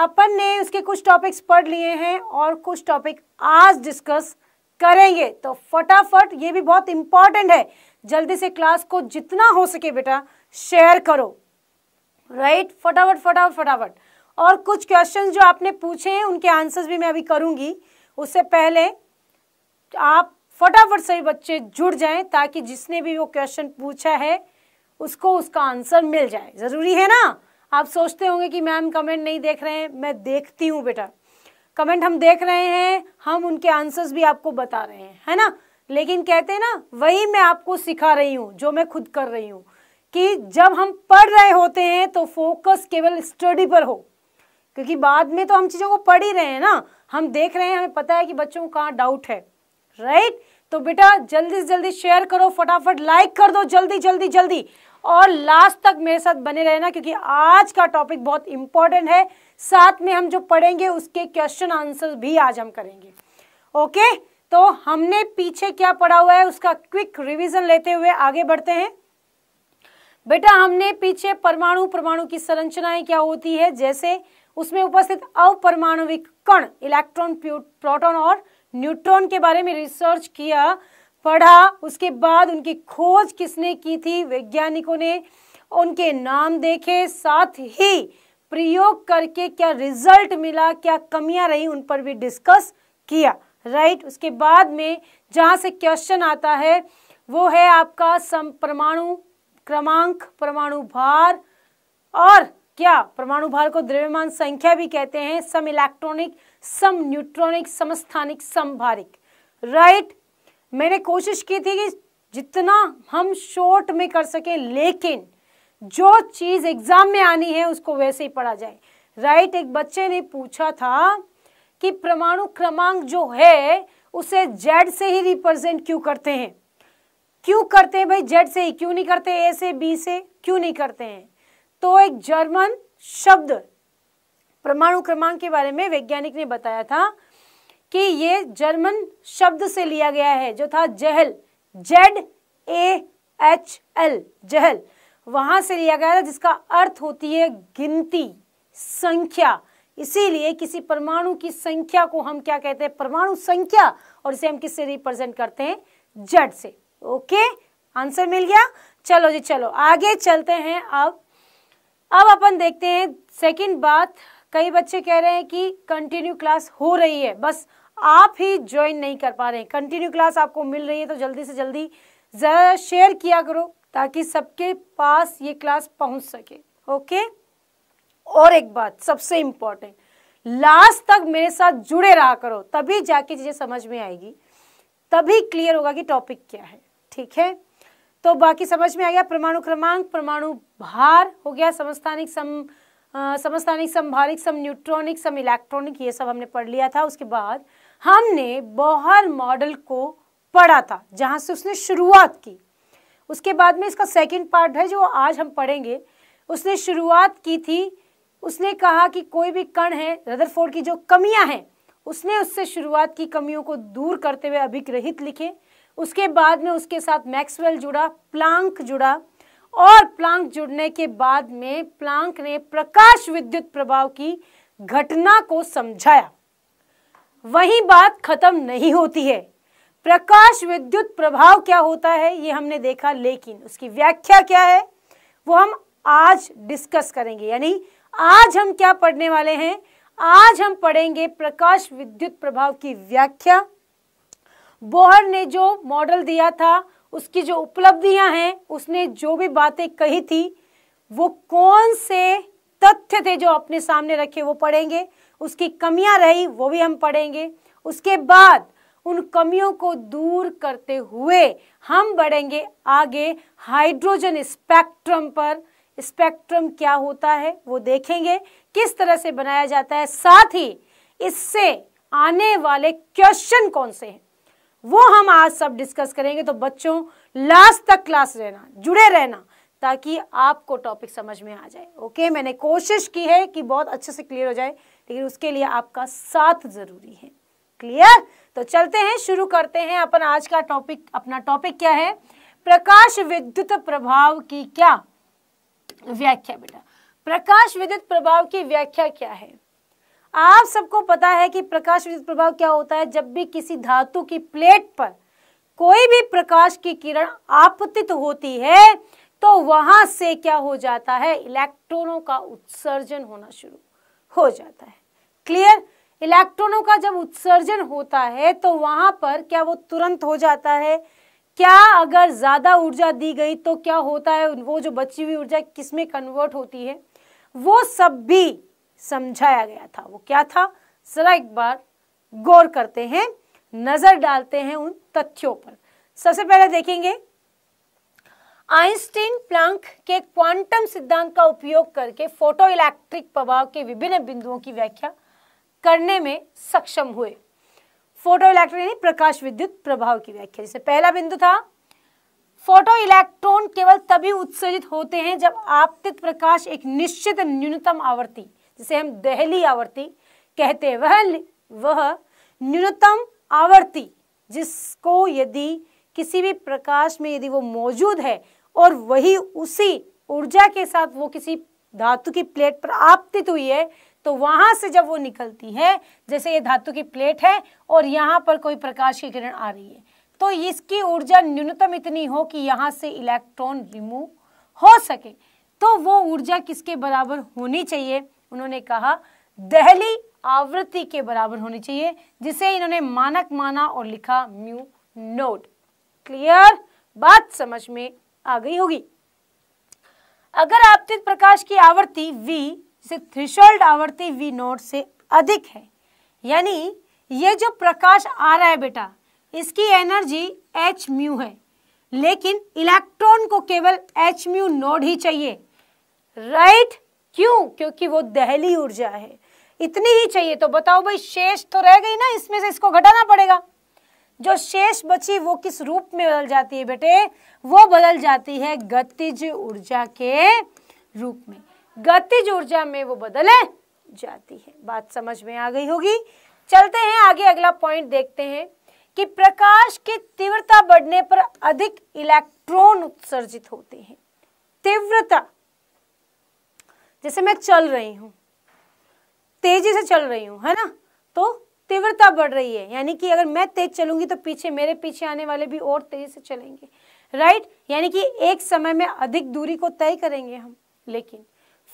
अपन ने उसके कुछ टॉपिक्स पढ़ लिए हैं और कुछ टॉपिक आज डिस्कस करेंगे तो फटाफट ये भी बहुत इंपॉर्टेंट है जल्दी से क्लास को जितना हो सके बेटा शेयर करो राइट right? फटाफट फटाफट फटाफट और कुछ क्वेश्चन जो आपने पूछे हैं उनके आंसर्स भी मैं अभी करूँगी उससे पहले आप फटाफट से बच्चे जुड़ जाए ताकि जिसने भी वो क्वेश्चन पूछा है उसको उसका आंसर मिल जाए ज़रूरी है ना आप सोचते होंगे कि मैम कमेंट नहीं देख रहे हैं मैं देखती हूँ बेटा कमेंट हम देख रहे हैं हम उनके आंसर्स भी आपको बता रहे हैं है ना लेकिन कहते हैं ना वही मैं आपको सिखा रही हूँ जो मैं खुद कर रही हूँ कि जब हम पढ़ रहे होते हैं तो फोकस केवल स्टडी पर हो क्योंकि बाद में तो हम चीज़ों को पढ़ ही रहे हैं ना हम देख रहे हैं हमें पता है कि बच्चों को कहाँ डाउट है राइट तो बेटा जल्दी से जल्दी शेयर करो फटाफट लाइक कर दो जल्दी जल्दी जल्दी और लास्ट तक मेरे साथ बने रहना क्योंकि आज का टॉपिक बहुत इंपॉर्टेंट है साथ में हम जो पढ़ेंगे उसके क्वेश्चन आंसर भी आज हम करेंगे ओके तो हमने पीछे क्या पढ़ा हुआ है उसका क्विक रिवीजन लेते हुए आगे बढ़ते हैं बेटा हमने पीछे परमाणु परमाणु की संरचनाएं क्या होती है जैसे उसमें उपस्थित अवपरमाणुविक कण इलेक्ट्रॉन प्रोटॉन और न्यूट्रॉन के बारे में रिसर्च किया पढ़ा उसके बाद उनकी खोज किसने की थी वैज्ञानिकों ने उनके नाम देखे साथ ही प्रयोग करके क्या रिजल्ट मिला क्या कमियां रही उन पर भी डिस्कस किया राइट right? उसके बाद में जहां से क्वेश्चन आता है वो है आपका सम परमाणु क्रमांक परमाणु भार और क्या परमाणु भार को द्रव्यमान संख्या भी कहते हैं सम इलेक्ट्रॉनिक सम न्यूट्रॉनिक समस्थानिक सम भारिक राइट right? मैंने कोशिश की थी कि जितना हम शॉर्ट में कर सकें लेकिन जो चीज़ एग्ज़ाम में आनी है उसको वैसे ही पढ़ा जाए राइट right, एक बच्चे ने पूछा था कि परमाणु क्रमांक जो है उसे जेड से ही रिप्रेजेंट क्यों करते हैं क्यों करते हैं भाई जेड से ही क्यों नहीं करते ए से बी से क्यों नहीं करते हैं तो एक जर्मन शब्द परमाणु क्रमांक के बारे में वैज्ञानिक ने बताया था कि ये जर्मन शब्द से लिया गया है जो था जहल जेड ए एच एल जहल वहां से लिया गया था जिसका अर्थ होती है गिनती संख्या इसीलिए किसी परमाणु की संख्या को हम क्या कहते हैं परमाणु संख्या और इसे हम किससे रिप्रेजेंट करते हैं जेड से ओके आंसर मिल गया चलो जी चलो आगे चलते हैं अब अब अपन देखते हैं सेकंड बात कई बच्चे कह रहे हैं कि कंटिन्यू क्लास हो रही है बस आप ही ज्वाइन नहीं कर पा रहे हैं कंटिन्यू क्लास आपको मिल रही है तो जल्दी से जल्दी ज़्यादा शेयर किया करो ताकि सबके पास ये क्लास पहुंच सके ओके और एक बात सबसे इम्पॉर्टेंट लास्ट तक मेरे साथ जुड़े रहा करो तभी जाके चीज़ें समझ में आएगी तभी क्लियर होगा कि टॉपिक क्या है ठीक है तो बाकी समझ में आ गया परमाणु क्रमांक परमाणु भार हो गया समस्थानिक सम समस्थानिक संभारिक सम न्यूट्रॉनिक सम इलेक्ट्रॉनिक ये सब हमने पढ़ लिया था उसके बाद हमने बोहर मॉडल को पढ़ा था जहाँ से उसने शुरुआत की उसके बाद में इसका सेकंड पार्ट है जो आज हम पढ़ेंगे उसने शुरुआत की थी उसने कहा कि कोई भी कण है रदरफोर्ड की जो कमियां हैं उसने उससे शुरुआत की कमियों को दूर करते हुए अभिग्रहित लिखे उसके बाद में उसके साथ मैक्सवेल जुड़ा प्लांक जुड़ा और प्लांक जुड़ने के बाद में प्लांक ने प्रकाश विद्युत प्रभाव की घटना को समझाया वही बात खत्म नहीं होती है प्रकाश विद्युत प्रभाव क्या होता है ये हमने देखा लेकिन उसकी व्याख्या क्या है वो हम आज डिस्कस करेंगे यानी आज हम क्या पढ़ने वाले हैं आज हम पढ़ेंगे प्रकाश विद्युत प्रभाव की व्याख्या बोहर ने जो मॉडल दिया था उसकी जो उपलब्धियां हैं उसने जो भी बातें कही थी वो कौन से तथ्य थे जो अपने सामने रखे वो पढ़ेंगे उसकी कमियां रही वो भी हम पढ़ेंगे उसके बाद उन कमियों को दूर करते हुए हम बढ़ेंगे आगे हाइड्रोजन स्पेक्ट्रम पर स्पेक्ट्रम क्या होता है वो देखेंगे किस तरह से बनाया जाता है साथ ही इससे आने वाले क्वेश्चन कौन से हैं वो हम आज सब डिस्कस करेंगे तो बच्चों लास्ट तक क्लास रहना जुड़े रहना ताकि आपको टॉपिक समझ में आ जाए ओके मैंने कोशिश की है कि बहुत अच्छे से क्लियर हो जाए लेकिन उसके लिए आपका साथ जरूरी है क्लियर तो चलते हैं शुरू करते हैं अपन आज का टॉपिक अपना टॉपिक क्या है प्रकाश विद्युत प्रभाव की क्या व्याख्या बेटा प्रकाश विद्युत प्रभाव की व्याख्या क्या है आप सबको पता है कि प्रकाश विद्युत प्रभाव क्या होता है जब भी किसी धातु की प्लेट पर कोई भी प्रकाश की किरण आपतित होती है तो वहां से क्या हो जाता है इलेक्ट्रॉनों का उत्सर्जन होना शुरू हो जाता है क्लियर इलेक्ट्रॉनों का जब उत्सर्जन होता है तो वहां पर क्या वो तुरंत हो जाता है क्या अगर ज्यादा ऊर्जा दी गई तो क्या होता है वो जो बची हुई ऊर्जा किसमें कन्वर्ट होती है वो सब भी समझाया गया था वो क्या था जरा एक बार गौर करते हैं नजर डालते हैं उन तथ्यों पर सबसे पहले देखेंगे आइंस्टीन प्लांक के क्वांटम सिद्धांत का उपयोग करके फोटो इलेक्ट्रिक प्रभाव के विभिन्न बिंदुओं की व्याख्या करने में सक्षम हुए फोटो इलेक्ट्रिक प्रकाश विद्युत प्रभाव की व्याख्या जैसे पहला बिंदु था फोटो इलेक्ट्रॉन केवल तभी उत्सर्जित होते हैं जब आपतित प्रकाश एक निश्चित न्यूनतम आवर्ती जिसे हम दहली आवर्ती कहते हैं वह वह न्यूनतम आवर्ती जिसको यदि किसी भी प्रकाश में यदि वो मौजूद है और वही उसी ऊर्जा के साथ वो किसी धातु की प्लेट पर आपतित हुई है तो वहां से जब वो निकलती है जैसे ये धातु की प्लेट है और यहाँ पर कोई प्रकाश की किरण आ रही है तो इसकी ऊर्जा न्यूनतम इतनी हो कि यहाँ से इलेक्ट्रॉन रिमूव हो सके तो वो ऊर्जा किसके बराबर होनी चाहिए उन्होंने कहा दहली आवृत्ति के बराबर होनी चाहिए जिसे इन्होंने मानक माना और लिखा म्यू नोट क्लियर बात समझ में आ गई होगी अगर आपतित प्रकाश की आवृत्ति V से थ्रिशोल्ड आवृत्ति V नोट से अधिक है यानी ये जो प्रकाश आ रहा है बेटा इसकी एनर्जी एच म्यू है लेकिन इलेक्ट्रॉन को केवल एच म्यू नोड ही चाहिए राइट क्यों क्योंकि वो दहली ऊर्जा है इतनी ही चाहिए तो बताओ भाई शेष तो रह गई ना इसमें से इसको घटाना पड़ेगा जो शेष बची वो किस रूप में बदल जाती है बेटे वो बदल जाती है गतिज ऊर्जा के रूप में गतिज ऊर्जा में वो बदल जाती है बात समझ में आ गई होगी चलते हैं आगे अगला पॉइंट देखते हैं कि प्रकाश की तीव्रता बढ़ने पर अधिक इलेक्ट्रॉन उत्सर्जित होते हैं तीव्रता जैसे मैं चल रही हूं तेजी से चल रही हूं है ना तो तीव्रता बढ़ रही है यानी कि अगर मैं तेज चलूंगी तो पीछे मेरे पीछे आने वाले भी और तेजी से चलेंगे राइट यानी कि एक समय में अधिक दूरी को तय करेंगे हम लेकिन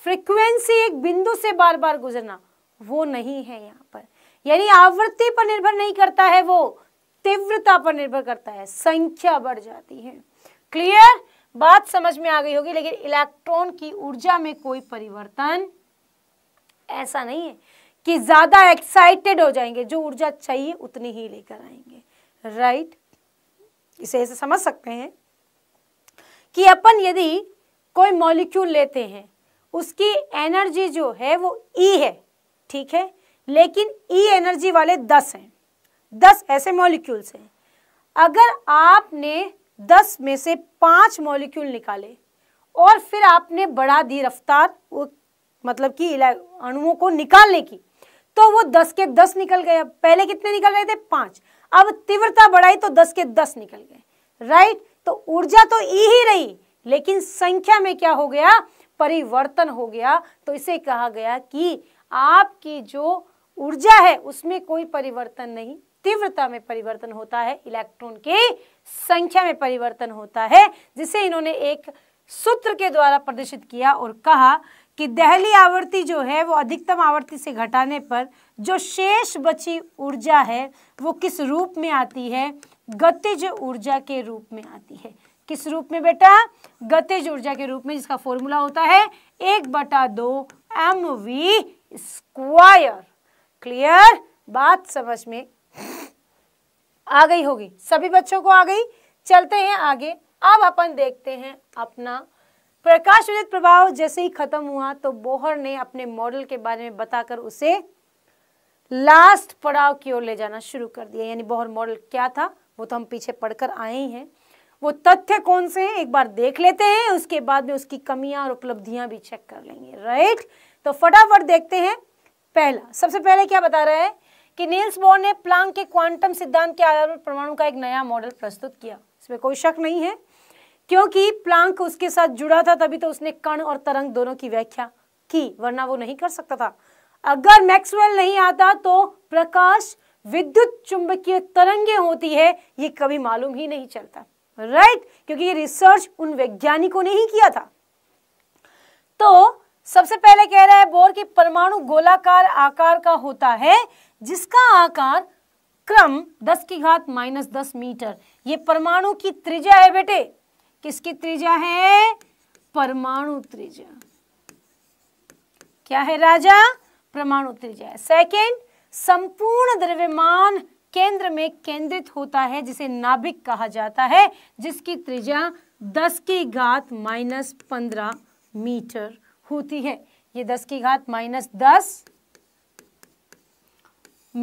फ्रिक्वेंसी एक बिंदु से बार बार गुजरना वो नहीं है यहाँ पर यानी आवृत्ति पर निर्भर नहीं करता है वो तीव्रता पर निर्भर करता है संख्या बढ़ जाती है क्लियर बात समझ में आ गई होगी लेकिन इलेक्ट्रॉन की ऊर्जा में कोई परिवर्तन ऐसा नहीं है कि ज़्यादा एक्साइटेड हो जाएंगे जो ऊर्जा चाहिए उतनी ही लेकर आएंगे राइट इसे ऐसे समझ सकते हैं कि अपन यदि कोई मॉलिक्यूल लेते हैं उसकी एनर्जी जो है वो ई e है ठीक है लेकिन ई e एनर्जी वाले दस हैं दस ऐसे मॉलिक्यूल्स हैं अगर आपने दस में से पांच मॉलिक्यूल निकाले और फिर आपने बढ़ा दी रफ्तार वो मतलब कि अणुओं को निकालने की तो वो दस के दस निकल गए पहले कितने निकल रहे थे पांच अब तीव्रता बढ़ाई तो दस के दस निकल गए राइट तो ऊर्जा तो ई ही रही लेकिन संख्या में क्या हो गया परिवर्तन हो गया तो इसे कहा गया कि आपकी जो ऊर्जा है उसमें कोई परिवर्तन नहीं तीव्रता में परिवर्तन होता है इलेक्ट्रॉन के संख्या में परिवर्तन होता है जिसे इन्होंने एक सूत्र के द्वारा प्रदर्शित किया और कहा कि दहली आवृत्ति जो है वो अधिकतम आवृत्ति से घटाने पर जो शेष बची ऊर्जा है वो किस रूप में आती है गतिज ऊर्जा के रूप में आती है किस रूप में बेटा गतिज ऊर्जा के रूप में जिसका फॉर्मूला होता है एक बटा दो एम वी स्क्वायर क्लियर बात समझ में आ गई होगी सभी बच्चों को आ गई चलते हैं आगे अब अपन देखते हैं अपना प्रकाश विद्युत प्रभाव जैसे ही खत्म हुआ तो बोहर ने अपने मॉडल के बारे में बताकर उसे लास्ट पड़ाव की ओर ले जाना शुरू कर दिया यानी बोहर मॉडल क्या था वो तो हम पीछे पढ़कर आए ही हैं वो तथ्य कौन से हैं एक बार देख लेते हैं उसके बाद में उसकी कमियां और उपलब्धियां भी चेक कर लेंगे राइट तो फटाफट देखते हैं पहला सबसे पहले क्या बता रहा है कि नील्स बोर ने प्लांक के क्वांटम सिद्धांत के आधार पर परमाणु का एक नया मॉडल प्रस्तुत किया इसमें कोई शक नहीं है क्योंकि प्लांक उसके साथ जुड़ा था तभी तो उसने कण और तरंग दोनों की व्याख्या की वरना वो नहीं कर सकता था अगर मैक्सवेल नहीं आता तो प्रकाश विद्युत चुंबकीय तरंगे होती है ये कभी मालूम ही नहीं चलता राइट right? क्योंकि ये रिसर्च उन वैज्ञानिकों ने ही किया था तो सबसे पहले कह रहा है बोर के परमाणु गोलाकार आकार का होता है जिसका आकार क्रम 10 की घात माइनस दस मीटर ये परमाणु की त्रिज्या है बेटे किसकी त्रिज्या है परमाणु त्रिज्या क्या है राजा परमाणु त्रिज्या सेकंड सेकेंड संपूर्ण द्रव्यमान केंद्र में केंद्रित होता है जिसे नाभिक कहा जाता है जिसकी त्रिज्या 10 की घात माइनस पंद्रह मीटर होती है ये 10 की घात माइनस दस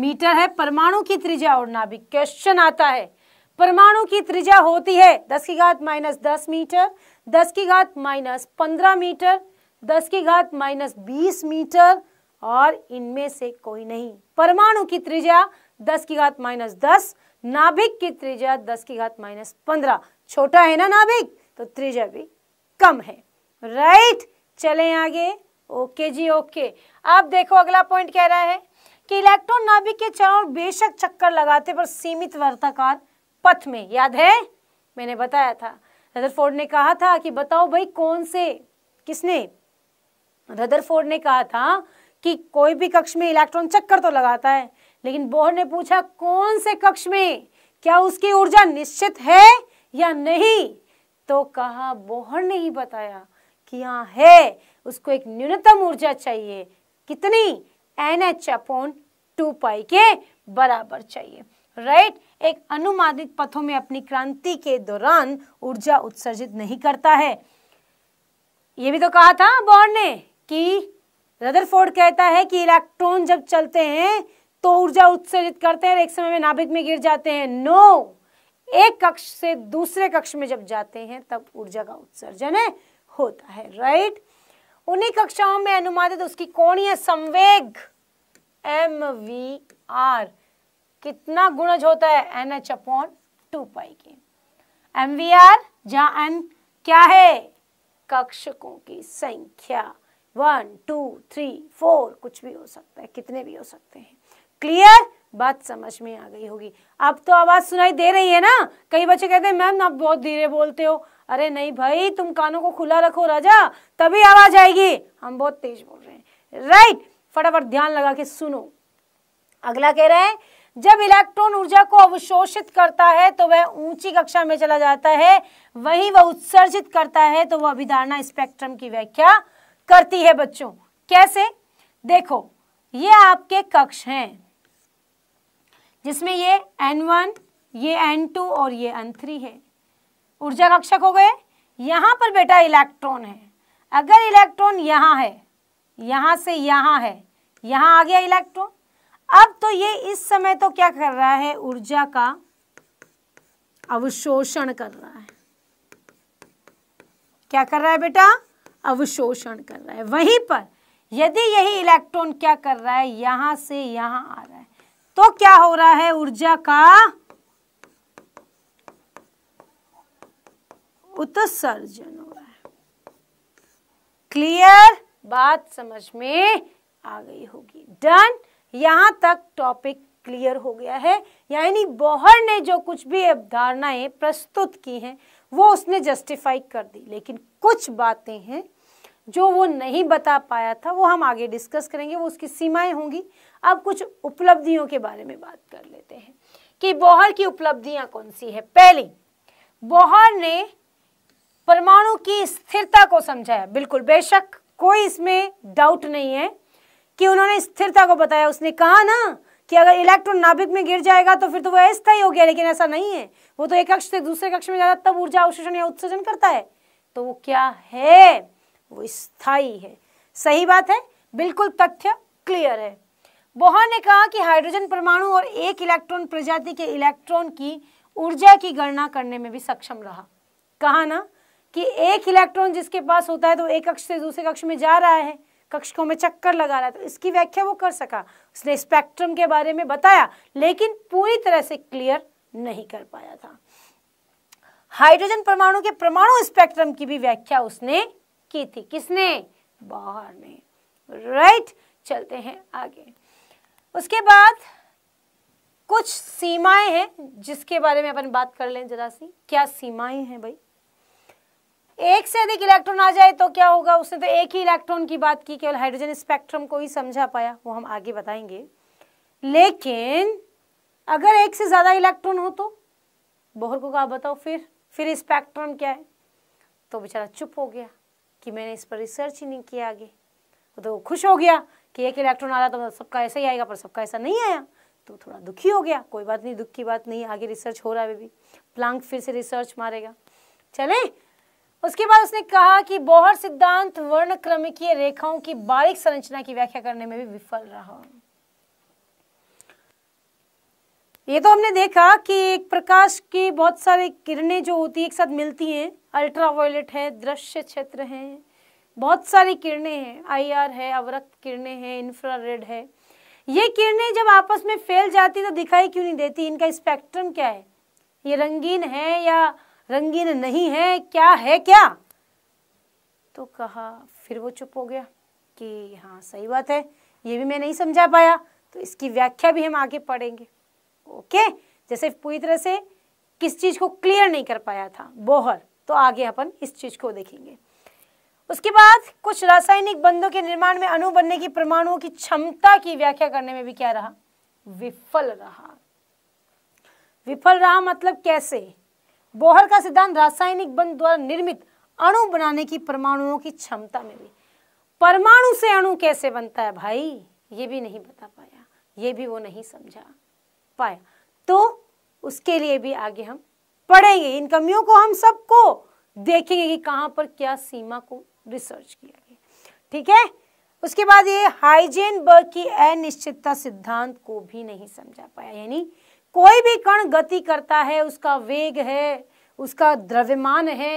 मीटर है परमाणु की त्रिज्या और नाभिक क्वेश्चन आता है परमाणु की त्रिज्या होती है दस की घात माइनस दस मीटर दस की घात माइनस पंद्रह मीटर दस की घात माइनस बीस मीटर और इनमें से कोई नहीं परमाणु की त्रिज्या दस की घात माइनस दस नाभिक की त्रिज्या दस की घात माइनस पंद्रह छोटा है ना नाभिक तो त्रिज्या भी कम है राइट चले आगे ओके जी ओके अब देखो अगला पॉइंट कह रहा है कि इलेक्ट्रॉन नाभिक के चारों बेशक चक्कर लगाते पर सीमित वर्ताकार पथ में याद है मैंने बताया था रदरफोर्ड ने कहा था कि बताओ भाई कौन से किसने रदरफोर्ड ने कहा था कि कोई भी कक्ष में इलेक्ट्रॉन चक्कर तो लगाता है लेकिन बोहर ने पूछा कौन से कक्ष में क्या उसकी ऊर्जा निश्चित है या नहीं तो कहा बोहर ने ही बताया कि हाँ है उसको एक न्यूनतम ऊर्जा चाहिए कितनी N H upon two pi के बराबर चाहिए राइट एक अनुमानित पथों में अपनी क्रांति के दौरान ऊर्जा उत्सर्जित नहीं करता है ये भी तो कहा था बॉर्न ने कि रदरफोर्ड कहता है कि इलेक्ट्रॉन जब चलते हैं तो ऊर्जा उत्सर्जित करते हैं एक समय में नाभिक में गिर जाते हैं नो एक कक्ष से दूसरे कक्ष में जब जाते हैं तब ऊर्जा का उत्सर्जन है, होता है राइट उन्हीं कक्षाओं में अनुमानित उसकी कोणीय संवेग एम वी आर कितना गुणज होता है N H upon two pi के एम वी आर जहां एम क्या है कक्षकों की संख्या वन टू थ्री फोर कुछ भी हो सकता है कितने भी हो सकते हैं क्लियर बात समझ में आ गई होगी अब तो आवाज सुनाई दे रही है ना कई बच्चे कहते हैं मैम आप बहुत धीरे बोलते हो अरे नहीं भाई तुम कानों को खुला रखो राजा तभी आवाज आएगी हम बहुत तेज बोल रहे हैं राइट फटाफट ध्यान लगा के सुनो अगला कह रहा है जब इलेक्ट्रॉन ऊर्जा को अवशोषित करता है तो वह ऊंची कक्षा में चला जाता है वहीं वह उत्सर्जित करता है तो वह अभिधारणा स्पेक्ट्रम की व्याख्या करती है बच्चों कैसे देखो ये आपके कक्ष हैं जिसमें ये N1, ये N2 और ये N3 है ऊर्जा कक्षक हो गए यहाँ पर बेटा इलेक्ट्रॉन है अगर इलेक्ट्रॉन यहाँ है यहां से यहाँ है यहाँ आ गया इलेक्ट्रॉन अब तो ये इस समय तो क्या कर रहा है ऊर्जा का अवशोषण कर रहा है क्या कर रहा है बेटा अवशोषण कर रहा है वहीं पर यदि यही इलेक्ट्रॉन क्या कर रहा है यहां से यहां आ रहा है तो क्या हो रहा है ऊर्जा का उत्सर्जन हो रहा है क्लियर बात समझ में आ गई होगी डन यहाँ तक टॉपिक क्लियर हो गया है यानी बोहर ने जो कुछ भी अवधारणाएं प्रस्तुत की हैं वो उसने जस्टिफाई कर दी लेकिन कुछ बातें हैं जो वो नहीं बता पाया था वो हम आगे डिस्कस करेंगे वो उसकी सीमाएं होंगी अब कुछ उपलब्धियों के बारे में बात कर लेते हैं कि बोहर की उपलब्धियां कौन सी है पहली बोहर ने परमाणु की स्थिरता को समझाया बिल्कुल बेशक कोई इसमें डाउट नहीं है कि उन्होंने स्थिरता को बताया उसने कहा ना कि अगर इलेक्ट्रॉन नाभिक में गिर जाएगा तो फिर तो वह अस्थायी हो गया लेकिन ऐसा नहीं है वो तो एक कक्ष से दूसरे कक्ष में जाता तब ऊर्जा अवशोषण या उत्सर्जन करता है तो वो क्या है वो स्थायी है सही बात है बिल्कुल तथ्य क्लियर है बोहर ने कहा कि हाइड्रोजन परमाणु और एक इलेक्ट्रॉन प्रजाति के इलेक्ट्रॉन की ऊर्जा की गणना करने में भी सक्षम रहा कहा ना कि एक इलेक्ट्रॉन जिसके पास होता है तो एक कक्ष से दूसरे कक्ष में जा रहा है कक्षकों में चक्कर लगा रहा था इसकी व्याख्या वो कर सका उसने स्पेक्ट्रम के बारे में बताया लेकिन पूरी तरह से क्लियर नहीं कर पाया था हाइड्रोजन परमाणु के परमाणु स्पेक्ट्रम की भी व्याख्या उसने की थी किसने बाहर ने राइट चलते हैं आगे उसके बाद कुछ सीमाएं हैं जिसके बारे में अपन बात कर लें जरा सी क्या सीमाएं हैं भाई एक से अधिक इलेक्ट्रॉन आ जाए तो क्या होगा उसने तो एक ही इलेक्ट्रॉन की बात की केवल हाइड्रोजन स्पेक्ट्रम को ही समझा पाया वो हम आगे बताएंगे लेकिन अगर एक से ज़्यादा इलेक्ट्रॉन हो तो बोहर को कहा बताओ फिर फिर स्पेक्ट्रम क्या है तो बेचारा चुप हो गया कि मैंने इस पर रिसर्च ही नहीं किया आगे तो खुश हो गया कि एक इलेक्ट्रॉन आ रहा तो सबका ऐसा ही आएगा पर सबका ऐसा नहीं आया तो थोड़ा दुखी हो गया कोई बात नहीं दुख की बात नहीं आगे रिसर्च हो रहा है अभी प्लांक फिर से रिसर्च मारेगा चले उसके बाद उसने कहा कि बोहर सिद्धांत वर्ण क्रमिकीय रेखाओं की बारीक संरचना की व्याख्या करने में भी विफल रहा ये तो हमने देखा कि एक प्रकाश की बहुत सारे किरणें जो होती है एक साथ मिलती हैं अल्ट्रावायलेट है दृश्य क्षेत्र है बहुत सारी किरणें हैं आईआर है अवरक्त किरणें हैं इंफ्रारेड है ये किरणें जब आपस में फैल जाती तो दिखाई क्यों नहीं देती इनका स्पेक्ट्रम क्या है ये रंगीन है या रंगीन नहीं है क्या है क्या तो कहा फिर वो चुप हो गया कि हाँ सही बात है ये भी मैं नहीं समझा पाया तो इसकी व्याख्या भी हम आगे पढ़ेंगे ओके जैसे पूरी तरह से किस चीज़ को क्लियर नहीं कर पाया था बोहर तो आगे अपन इस चीज़ को देखेंगे उसके बाद कुछ रासायनिक बंधों के निर्माण में अणु बनने की परमाणुओं की क्षमता की व्याख्या करने में भी क्या रहा विफल रहा विफल रहा मतलब कैसे बोहर का सिद्धांत रासायनिक बंध द्वारा निर्मित अणु बनाने की परमाणुओं की क्षमता में भी परमाणु से अणु कैसे बनता है भाई ये भी नहीं बता पाया ये भी वो नहीं समझा पाया तो उसके लिए भी आगे हम पढ़ेंगे इन कमियों को हम सबको देखेंगे कि कहां पर क्या सीमा को रिसर्च किया गया ठीक है उसके बाद ये हाइजेन की अनिश्चितता सिद्धांत को भी नहीं समझा पाया यानी कोई भी कण गति करता है उसका वेग है उसका द्रव्यमान है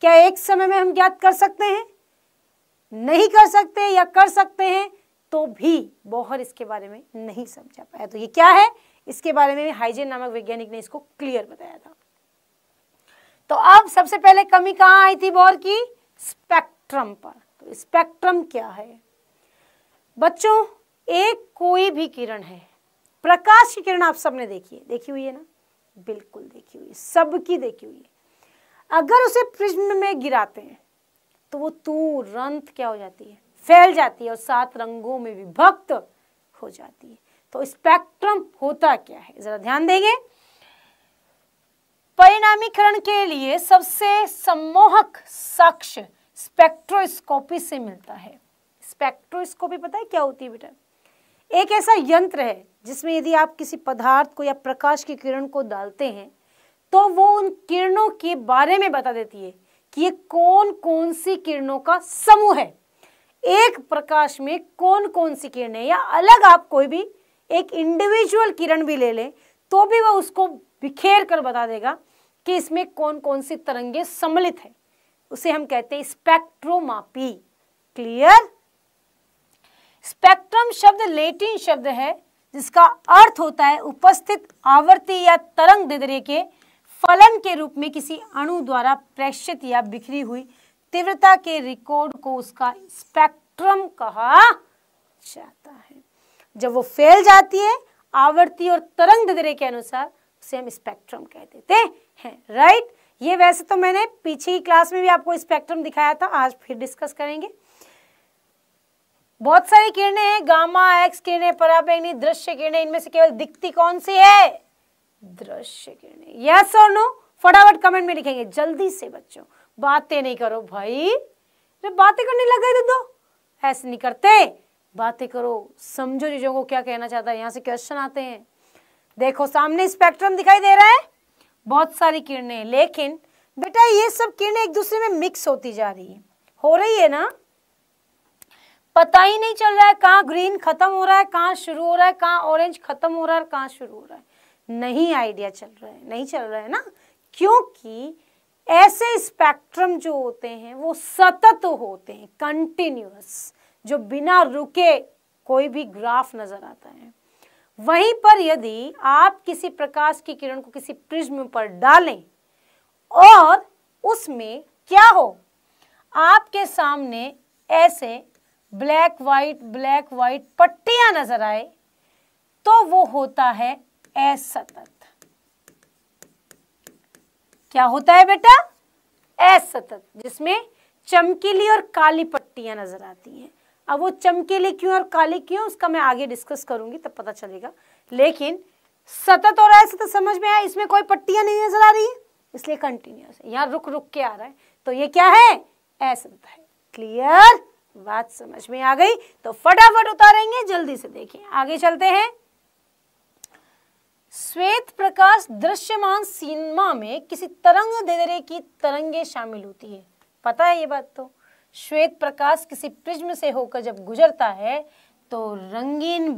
क्या एक समय में हम ज्ञात कर सकते हैं नहीं कर सकते या कर सकते हैं तो भी बोहर इसके बारे में नहीं समझा पाया तो ये क्या है इसके बारे में हाइजेन नामक वैज्ञानिक ने इसको क्लियर बताया था तो अब सबसे पहले कमी कहां आई थी बोहर की स्पेक्ट्रम पर तो स्पेक्ट्रम क्या है बच्चों एक कोई भी किरण है प्रकाश की किरण आप सबने देखी है देखी हुई है ना बिल्कुल देखी हुई सबकी देखी हुई है अगर उसे प्रिज्म में गिराते हैं तो वो तुरंत क्या हो जाती है फैल जाती है और सात रंगों में विभक्त हो जाती है तो स्पेक्ट्रम होता क्या है जरा ध्यान देंगे परिणामीकरण के लिए सबसे सम्मोहक साक्ष्य स्पेक्ट्रोस्कोपी से मिलता है स्पेक्ट्रोस्कोपी पता है क्या होती है बेटा एक ऐसा यंत्र है जिसमें यदि आप किसी पदार्थ को या प्रकाश की किरण को डालते हैं तो वो उन किरणों के बारे में बता देती है कि ये कौन कौन सी किरणों का समूह है एक प्रकाश में कौन कौन सी किरणें या अलग आप कोई भी एक इंडिविजुअल किरण भी ले लें तो भी वह उसको बिखेर कर बता देगा कि इसमें कौन कौन सी तरंगे सम्मिलित है उसे हम कहते हैं स्पेक्ट्रोमापी क्लियर स्पेक्ट्रम शब्द लेटिन शब्द है जिसका अर्थ होता है उपस्थित आवर्ती या तरंग दिदरे के फलन के रूप में किसी अणु द्वारा प्रेषित या बिखरी हुई तीव्रता के रिकॉर्ड को उसका स्पेक्ट्रम कहा जाता है जब वो फैल जाती है आवर्ती और तरंग दिदरे के अनुसार उसे हम स्पेक्ट्रम कह देते हैं राइट ये वैसे तो मैंने पीछे की क्लास में भी आपको स्पेक्ट्रम दिखाया था आज फिर डिस्कस करेंगे बहुत सारी किरणें हैं गामा एक्स किरणें पराबैंगनी दृश्य किरणें इनमें से केवल दिखती कौन सी है दृश्य किरणें यस और नो फटाफट कमेंट में लिखेंगे जल्दी से बच्चों बातें नहीं करो भाई जब बातें करने लग गए तो दो ऐसे नहीं करते बातें करो समझो चीजों को क्या कहना चाहता है यहाँ से क्वेश्चन आते हैं देखो सामने स्पेक्ट्रम दिखाई दे रहा है बहुत सारी किरणें लेकिन बेटा ये सब किरणें एक दूसरे में मिक्स होती जा रही है हो रही है ना पता ही नहीं चल रहा है कहाँ ग्रीन खत्म हो रहा है कहाँ शुरू हो रहा है कहाँ ऑरेंज खत्म हो रहा है कहाँ शुरू हो रहा है नहीं आइडिया चल रहा है नहीं चल रहा है ना क्योंकि ऐसे स्पेक्ट्रम जो होते हैं वो सतत होते हैं कंटिन्यूस जो बिना रुके कोई भी ग्राफ नजर आता है वहीं पर यदि आप किसी प्रकाश की किरण को किसी प्रिज्म पर डालें और उसमें क्या हो आपके सामने ऐसे ब्लैक वाइट ब्लैक वाइट पट्टियां नजर आए तो वो होता है असतत क्या होता है बेटा असतत जिसमें चमकीली और काली पट्टियां नजर आती हैं अब वो चमकीली क्यों और काली क्यों उसका मैं आगे डिस्कस करूंगी तब पता चलेगा लेकिन सतत और असतत समझ में आया इसमें कोई पट्टियां नहीं नजर आ रही है इसलिए कंटिन्यूस है यहाँ रुक रुक के आ रहा है तो ये क्या है असतत है क्लियर बात समझ में आ गई तो फटाफट उतारेंगे जल्दी से देखिए आगे चलते हैं श्वेत प्रकाश दृश्यमान सिनेमा में किसी तरंग देदरे की तरंगे शामिल होती है पता है ये बात तो श्वेत प्रकाश किसी प्रिज्म से होकर जब गुजरता है तो रंगीन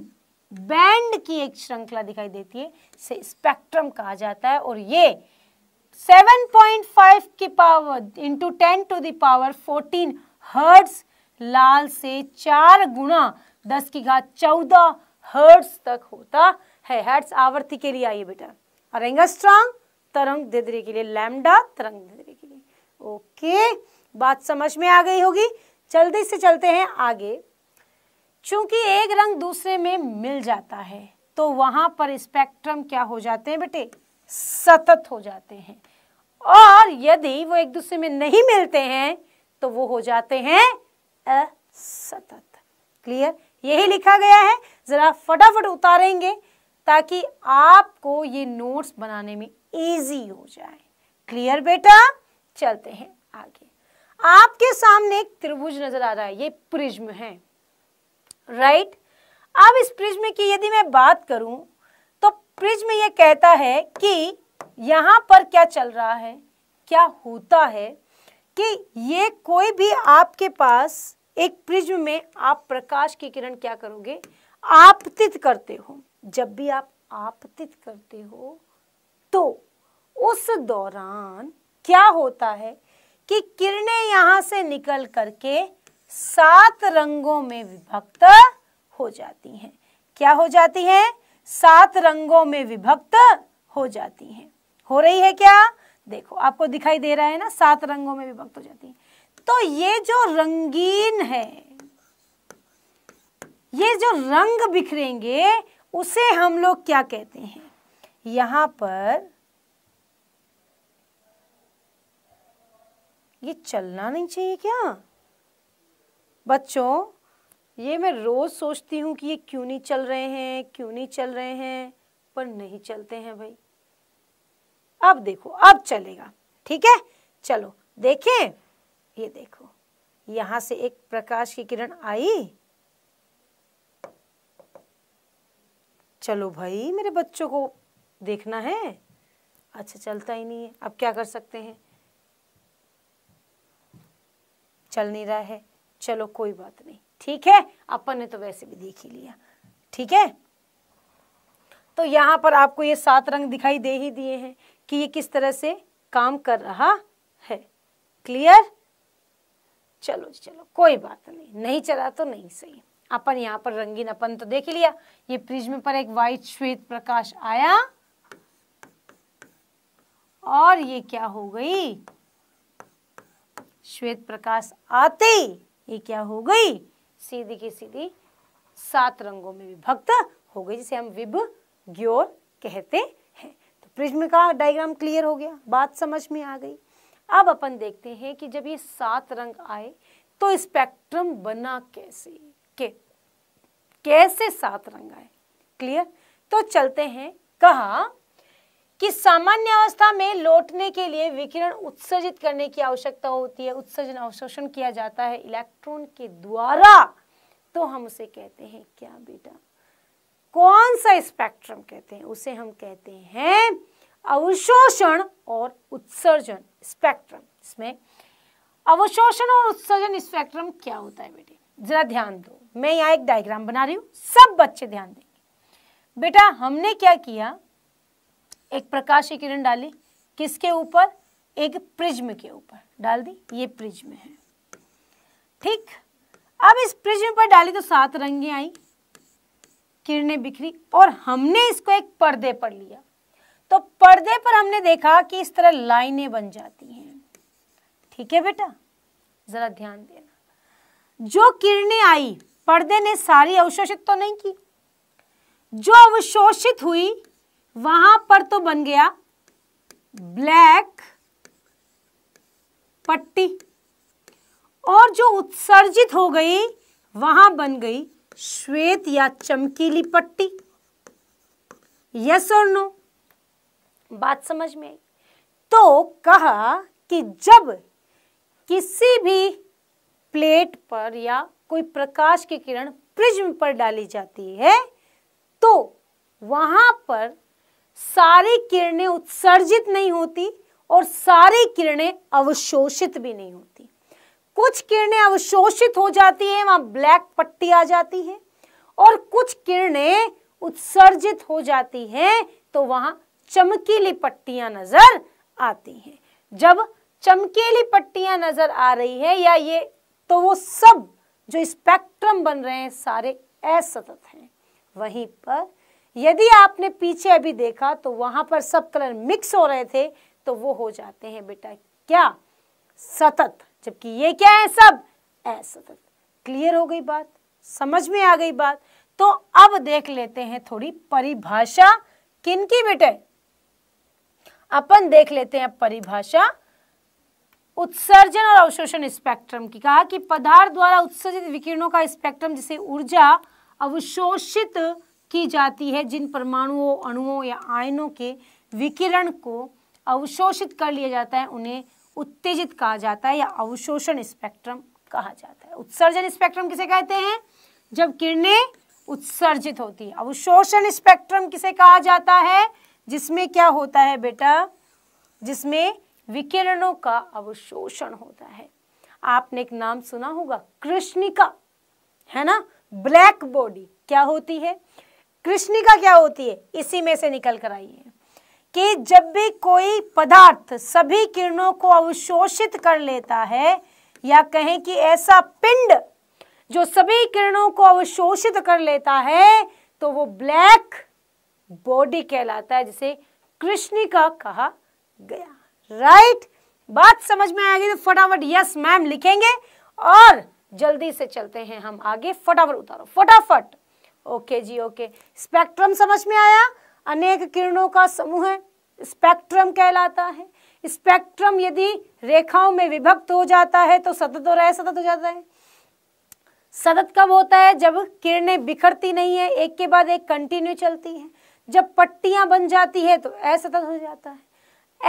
बैंड की एक श्रृंखला दिखाई देती है से स्पेक्ट्रम कहा जाता है और ये 7.5 की power into ten to the power 14 hertz लाल से चार गुणा दस की घात चौदह हर्ट्स तक होता है हर्ट्स आवर्ती के लिए आइए बेटा स्ट्रांग तरंग धीरे के लिए लैमडा तरंग धीरे के लिए ओके बात समझ में आ गई होगी जल्दी से चलते हैं आगे चूंकि एक रंग दूसरे में मिल जाता है तो वहां पर स्पेक्ट्रम क्या हो जाते हैं बेटे सतत हो जाते हैं और यदि वो एक दूसरे में नहीं मिलते हैं तो वो हो जाते हैं असतत क्लियर यही लिखा गया है ज़रा फटाफट उतारेंगे ताकि आपको ये नोट्स बनाने में इजी हो जाए क्लियर बेटा चलते हैं आगे आपके सामने एक त्रिभुज नजर आ रहा है ये प्रिज्म है राइट अब इस प्रिज्म की यदि मैं बात करूं तो प्रिज्म ये कहता है कि यहां पर क्या चल रहा है क्या होता है कि ये कोई भी आपके पास एक प्रिज्म में आप प्रकाश की किरण क्या करोगे आपतित करते हो जब भी आप आपतित करते हो तो उस दौरान क्या होता है कि किरणें यहां से निकल करके सात रंगों में विभक्त हो जाती हैं क्या हो जाती हैं सात रंगों में विभक्त हो जाती हैं हो रही है क्या देखो आपको दिखाई दे रहा है ना सात रंगों में विभक्त हो जाती है तो ये जो रंगीन है ये जो रंग बिखरेंगे उसे हम लोग क्या कहते हैं यहां पर ये चलना नहीं चाहिए क्या बच्चों ये मैं रोज़ सोचती हूं कि ये क्यों नहीं चल रहे हैं क्यों नहीं चल रहे हैं पर नहीं चलते हैं भाई अब देखो अब चलेगा ठीक है चलो देखें ये देखो यहां से एक प्रकाश की किरण आई चलो भाई मेरे बच्चों को देखना है अच्छा चलता ही नहीं है अब क्या कर सकते हैं चल नहीं रहा है चलो कोई बात नहीं ठीक है अपन ने तो वैसे भी देख ही लिया ठीक है तो यहां पर आपको ये सात रंग दिखाई दे ही दिए हैं कि ये किस तरह से काम कर रहा है क्लियर चलो जी चलो कोई बात नहीं नहीं चला तो नहीं सही अपन यहाँ पर रंगीन अपन तो देख लिया ये प्रिज्म पर एक वाइट श्वेत प्रकाश आया और ये क्या हो गई श्वेत प्रकाश आते ये क्या हो गई सीधी की सीधी सात रंगों में विभक्त हो गई जिसे हम विभ ग्योर कहते हैं तो प्रिज्म का डायग्राम क्लियर हो गया बात समझ में आ गई अब अपन देखते हैं कि जब ये सात रंग आए तो स्पेक्ट्रम बना कैसे के कैसे सात रंग आए क्लियर तो चलते हैं कहा कि सामान्य अवस्था में लौटने के लिए विकिरण उत्सर्जित करने की आवश्यकता होती है उत्सर्जन अवशोषण किया जाता है इलेक्ट्रॉन के द्वारा तो हम उसे कहते हैं क्या बेटा कौन सा स्पेक्ट्रम कहते हैं उसे हम कहते हैं अवशोषण और उत्सर्जन स्पेक्ट्रम इसमें अवशोषण और उत्सर्जन स्पेक्ट्रम क्या होता है बेटे जरा ध्यान दो मैं यहाँ एक डायग्राम बना रही हूँ सब बच्चे ध्यान देंगे बेटा हमने क्या किया एक प्रकाश की किरण डाली किसके ऊपर एक प्रिज्म के ऊपर डाल दी ये प्रिज्म है ठीक अब इस प्रिज्म पर डाली तो सात रंगे आई किरणें बिखरी और हमने इसको एक पर्दे पर लिया तो पर्दे पर हमने देखा कि इस तरह लाइनें बन जाती हैं ठीक है बेटा जरा ध्यान देना जो किरणें आई पर्दे ने सारी अवशोषित तो नहीं की जो अवशोषित हुई वहां पर तो बन गया ब्लैक पट्टी और जो उत्सर्जित हो गई वहां बन गई श्वेत या चमकीली पट्टी यस और नो बात समझ में आई तो कहा कि जब किसी भी प्लेट पर या कोई प्रकाश की किरण प्रिज्म पर डाली जाती है तो वहां पर सारी किरणें उत्सर्जित नहीं होती और सारी किरणें अवशोषित भी नहीं होती कुछ किरणें अवशोषित हो जाती है वहां ब्लैक पट्टी आ जाती है और कुछ किरणें उत्सर्जित हो जाती हैं तो वहां चमकीली पट्टियां नजर आती हैं जब चमकीली पट्टियां नजर आ रही है या ये तो वो सब जो स्पेक्ट्रम बन रहे हैं सारे असतत हैं वहीं पर यदि आपने पीछे अभी देखा तो वहां पर सब कलर मिक्स हो रहे थे तो वो हो जाते हैं बेटा क्या सतत जबकि ये क्या है सब असतत क्लियर हो गई बात समझ में आ गई बात तो अब देख लेते हैं थोड़ी परिभाषा किन की बेटे अपन देख लेते हैं परिभाषा उत्सर्जन और अवशोषण स्पेक्ट्रम की कहा कि पदार्थ द्वारा उत्सर्जित विकिरणों का स्पेक्ट्रम जिसे ऊर्जा अवशोषित की जाती है जिन परमाणुओं अणुओं या आयनों के विकिरण को अवशोषित कर लिया जाता है उन्हें उत्तेजित कहा जाता है या अवशोषण स्पेक्ट्रम कहा जाता है उत्सर्जन स्पेक्ट्रम किसे कहते हैं जब किरणें उत्सर्जित होती है अवशोषण स्पेक्ट्रम किसे कहा जाता है जिसमें क्या होता है बेटा जिसमें विकिरणों का अवशोषण होता है आपने एक नाम सुना होगा कृष्णिका है ना ब्लैक बॉडी क्या होती है कृष्णिका क्या होती है इसी में से निकल कर आई है कि जब भी कोई पदार्थ सभी किरणों को अवशोषित कर लेता है या कहें कि ऐसा पिंड जो सभी किरणों को अवशोषित कर लेता है तो वो ब्लैक बॉडी कहलाता है जिसे कृष्णिका कहा गया राइट बात समझ में आएगी तो फटाफट यस मैम लिखेंगे और जल्दी से चलते हैं हम आगे फटाफट उतारो फटाफट ओके जी ओके स्पेक्ट्रम समझ में आया अनेक किरणों का समूह है स्पेक्ट्रम कहलाता है स्पेक्ट्रम यदि रेखाओं में विभक्त हो जाता है तो सतत और असतत हो जाता है सतत कब होता है जब किरणें बिखरती नहीं है एक के बाद एक कंटिन्यू चलती है जब पट्टियां बन जाती है तो असतत हो जाता है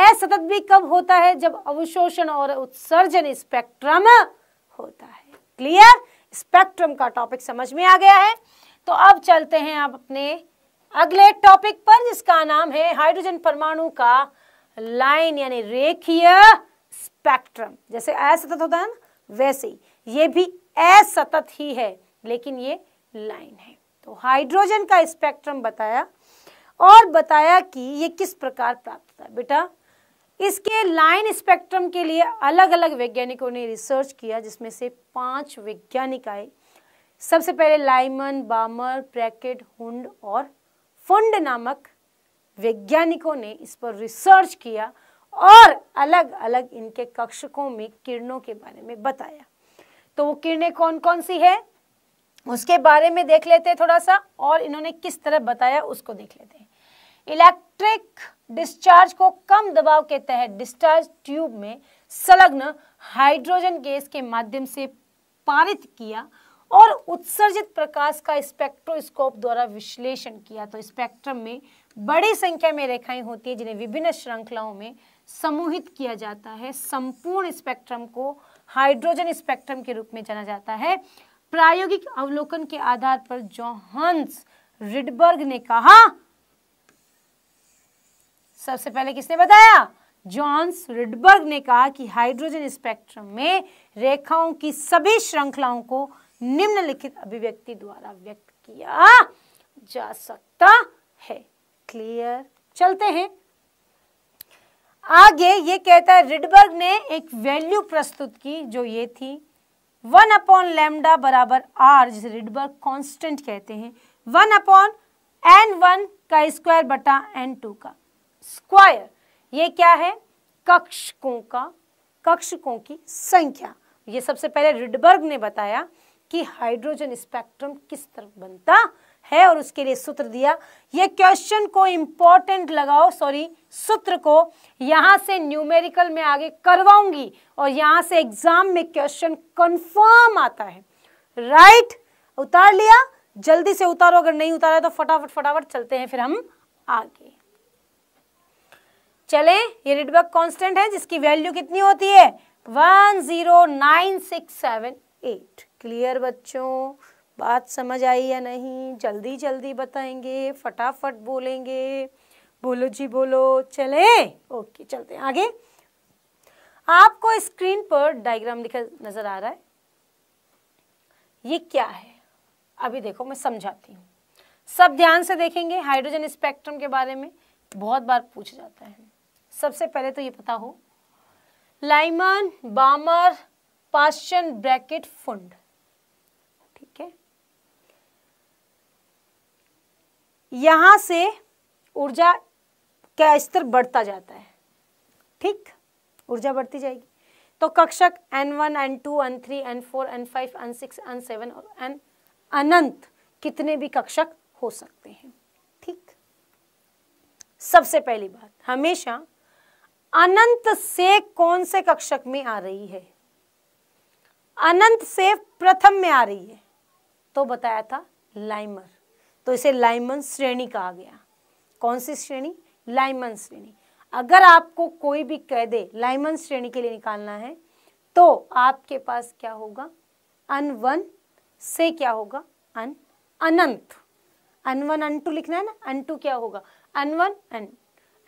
असतत भी कब होता है जब अवशोषण और उत्सर्जन स्पेक्ट्रम होता है क्लियर स्पेक्ट्रम का टॉपिक समझ में आ गया है तो अब चलते हैं आप अपने अगले टॉपिक पर जिसका नाम है हाइड्रोजन परमाणु का लाइन यानी रेखीय स्पेक्ट्रम जैसे असतत होता है ना वैसे ही ये भी असतत ही है लेकिन ये लाइन है तो हाइड्रोजन का स्पेक्ट्रम बताया और बताया कि ये किस प्रकार प्राप्त होता है बेटा इसके लाइन स्पेक्ट्रम के लिए अलग अलग वैज्ञानिकों ने रिसर्च किया जिसमें से पांच वैज्ञानिक आए सबसे पहले लाइमन बामर प्रैकेट हुंड और फुंड नामक वैज्ञानिकों ने इस पर रिसर्च किया और अलग अलग इनके कक्षकों में किरणों के बारे में बताया तो वो किरणें कौन कौन सी है उसके बारे में देख लेते हैं थोड़ा सा और इन्होंने किस तरह बताया उसको देख लेते हैं इलेक्ट्रिक डिस्चार्ज को कम दबाव के तहत डिस्चार्ज ट्यूब में संलग्न हाइड्रोजन गैस के माध्यम से पारित किया और उत्सर्जित प्रकाश का स्पेक्ट्रोस्कोप द्वारा विश्लेषण किया तो स्पेक्ट्रम में बड़ी संख्या में रेखाएं होती है जिन्हें विभिन्न श्रृंखलाओं में समूहित किया जाता है संपूर्ण स्पेक्ट्रम को हाइड्रोजन स्पेक्ट्रम के रूप में जाना जाता है प्रायोगिक अवलोकन के आधार पर जोहंस रिडबर्ग ने कहा सबसे पहले किसने बताया जॉन्स रिडबर्ग ने कहा कि हाइड्रोजन स्पेक्ट्रम में रेखाओं की सभी श्रृंखलाओं को निम्नलिखित अभिव्यक्ति द्वारा व्यक्त किया जा सकता है क्लियर चलते हैं आगे ये कहता है रिडबर्ग ने एक वैल्यू प्रस्तुत की जो ये थी वन अपॉन लेमडा बराबर आर जिसे रिडबर्ग कांस्टेंट कहते हैं वन अपॉन एन वन का स्क्वायर बटा एन टू का स्क्वायर ये क्या है कक्षकों का कक्षकों की संख्या ये सबसे पहले रिडबर्ग ने बताया कि हाइड्रोजन स्पेक्ट्रम किस तरफ बनता है और उसके लिए सूत्र दिया ये क्वेश्चन को इंपॉर्टेंट लगाओ सॉरी सूत्र को यहां से न्यूमेरिकल में आगे करवाऊंगी और यहां से एग्जाम में क्वेश्चन कंफर्म आता है राइट उतार लिया जल्दी से उतारो अगर नहीं उतारा तो फटाफट फटाफट चलते हैं फिर हम आगे चले ये रिडबर्ग कांस्टेंट है जिसकी वैल्यू कितनी होती है one zero nine six seven eight clear बच्चों बात समझ आई या नहीं जल्दी जल्दी बताएंगे फटाफट बोलेंगे बोलो जी बोलो चले ओके चलते हैं आगे आपको स्क्रीन पर डायग्राम लिखा नजर आ रहा है ये क्या है अभी देखो मैं समझाती हूँ सब ध्यान से देखेंगे हाइड्रोजन स्पेक्ट्रम के बारे में बहुत बार पूछ जाता है सबसे पहले तो ये पता हो लाइमन बामर पाश्चन ब्रैकेट फुंड ठीक है यहां से ऊर्जा का स्तर बढ़ता जाता है ठीक ऊर्जा बढ़ती जाएगी तो कक्षक N one N two N three N four N five N six N seven और एन अनंत कितने भी कक्षक हो सकते हैं ठीक सबसे पहली बात हमेशा अनंत से कौन से कक्षक में आ रही है अनंत से प्रथम में आ रही है तो बताया था लाइमर तो इसे लाइमन श्रेणी कहा गया कौन सी श्रेणी लाइमन श्रेणी अगर आपको कोई भी कह दे लाइमन श्रेणी के लिए निकालना है तो आपके पास क्या होगा अनवन से क्या होगा अन अनंत अनवन अन टू लिखना है ना अन टू क्या होगा अनवन अन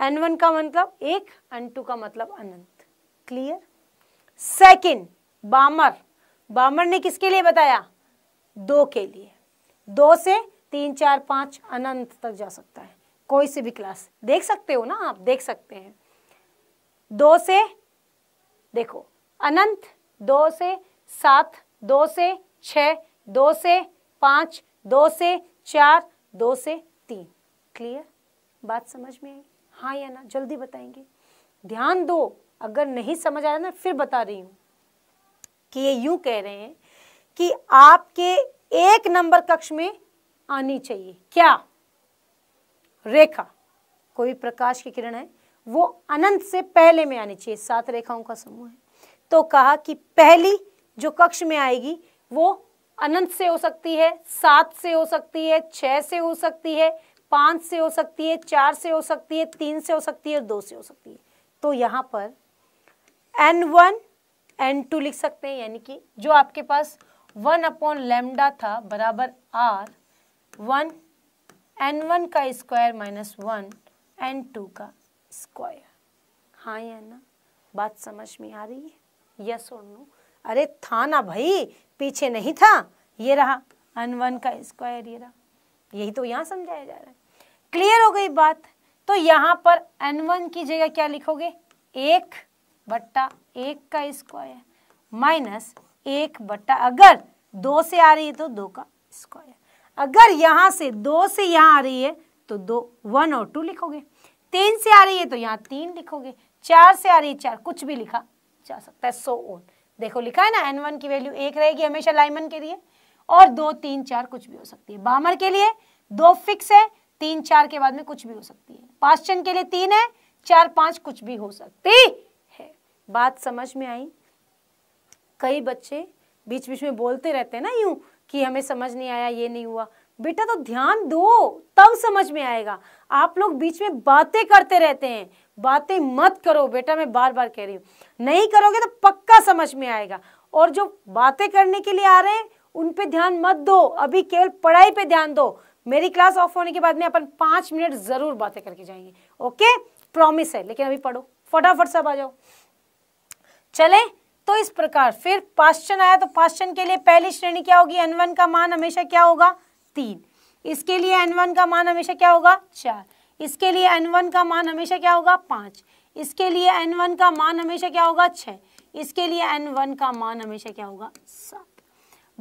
एन वन का मतलब एक एन टू का मतलब अनंत क्लियर सेकंड बामर बामर ने किसके लिए बताया दो के लिए दो से तीन चार पांच अनंत तक जा सकता है कोई से भी क्लास देख सकते हो ना आप देख सकते हैं दो से देखो अनंत दो से सात दो से छ दो से पांच दो से चार दो से तीन क्लियर बात समझ में आई हाँ या ना जल्दी बताएंगे ध्यान दो अगर नहीं समझ आया ना फिर बता रही हूँ कि ये यूं कह रहे हैं कि आपके एक नंबर कक्ष में आनी चाहिए क्या रेखा कोई प्रकाश की किरण है वो अनंत से पहले में आनी चाहिए सात रेखाओं का समूह है तो कहा कि पहली जो कक्ष में आएगी वो अनंत से हो सकती है सात से हो सकती है छह से हो सकती है पाँच से हो सकती है चार से हो सकती है तीन से हो सकती है और दो से हो सकती है तो यहाँ पर एन वन एन टू लिख सकते हैं यानी कि जो आपके पास वन अपॉन लेमडा था बराबर आर वन एन वन का square minus one N two का स्क्वायर हाँ या ना बात समझ में आ रही है यस और नो अरे था ना भाई पीछे नहीं था ये रहा एन वन का स्क्वायर ये रहा यही तो यहाँ समझाया जा रहा है क्लियर हो गई बात तो यहां पर एन वन की जगह क्या लिखोगे एक बट्टा एक का स्क्वायर माइनस एक बट्टा अगर दो से आ रही है तो दो का स्क्वायर अगर यहां से दो से यहां आ रही है तो दो वन और टू लिखोगे तीन से आ रही है तो यहाँ तीन लिखोगे चार से आ रही है चार कुछ भी लिखा जा सकता है सो so ओन देखो लिखा है ना एन वन की वैल्यू एक रहेगी हमेशा लाइमन के लिए और दो तीन चार कुछ भी हो सकती है बामर के लिए दो फिक्स है तीन चार के बाद में कुछ भी हो सकती है पाश्चन के लिए तीन है चार पांच कुछ भी हो सकती है बात समझ में आई कई बच्चे बीच बीच में बोलते रहते हैं ना यूं कि हमें समझ नहीं आया ये नहीं हुआ बेटा तो ध्यान दो तब समझ में आएगा आप लोग बीच में बातें करते रहते हैं बातें मत करो बेटा मैं बार बार कह रही हूँ नहीं करोगे तो पक्का समझ में आएगा और जो बातें करने के लिए आ रहे हैं उन पे ध्यान मत दो अभी केवल पढ़ाई पे ध्यान दो मेरी क्लास ऑफ होने के बाद में अपन पांच मिनट ज़रूर बातें करके जाएंगे ओके प्रॉमिस है लेकिन अभी पढ़ो फटाफट सब आ जाओ चले तो इस प्रकार फिर पाश्चन आया तो पाश्चन के लिए पहली श्रेणी क्या होगी एन का मान हमेशा क्या होगा तीन इसके लिए एन का मान हमेशा क्या होगा चार इसके लिए एन का मान हमेशा क्या होगा पांच इसके लिए एन का मान हमेशा क्या होगा छः इसके लिए एन का मान हमेशा क्या होगा सात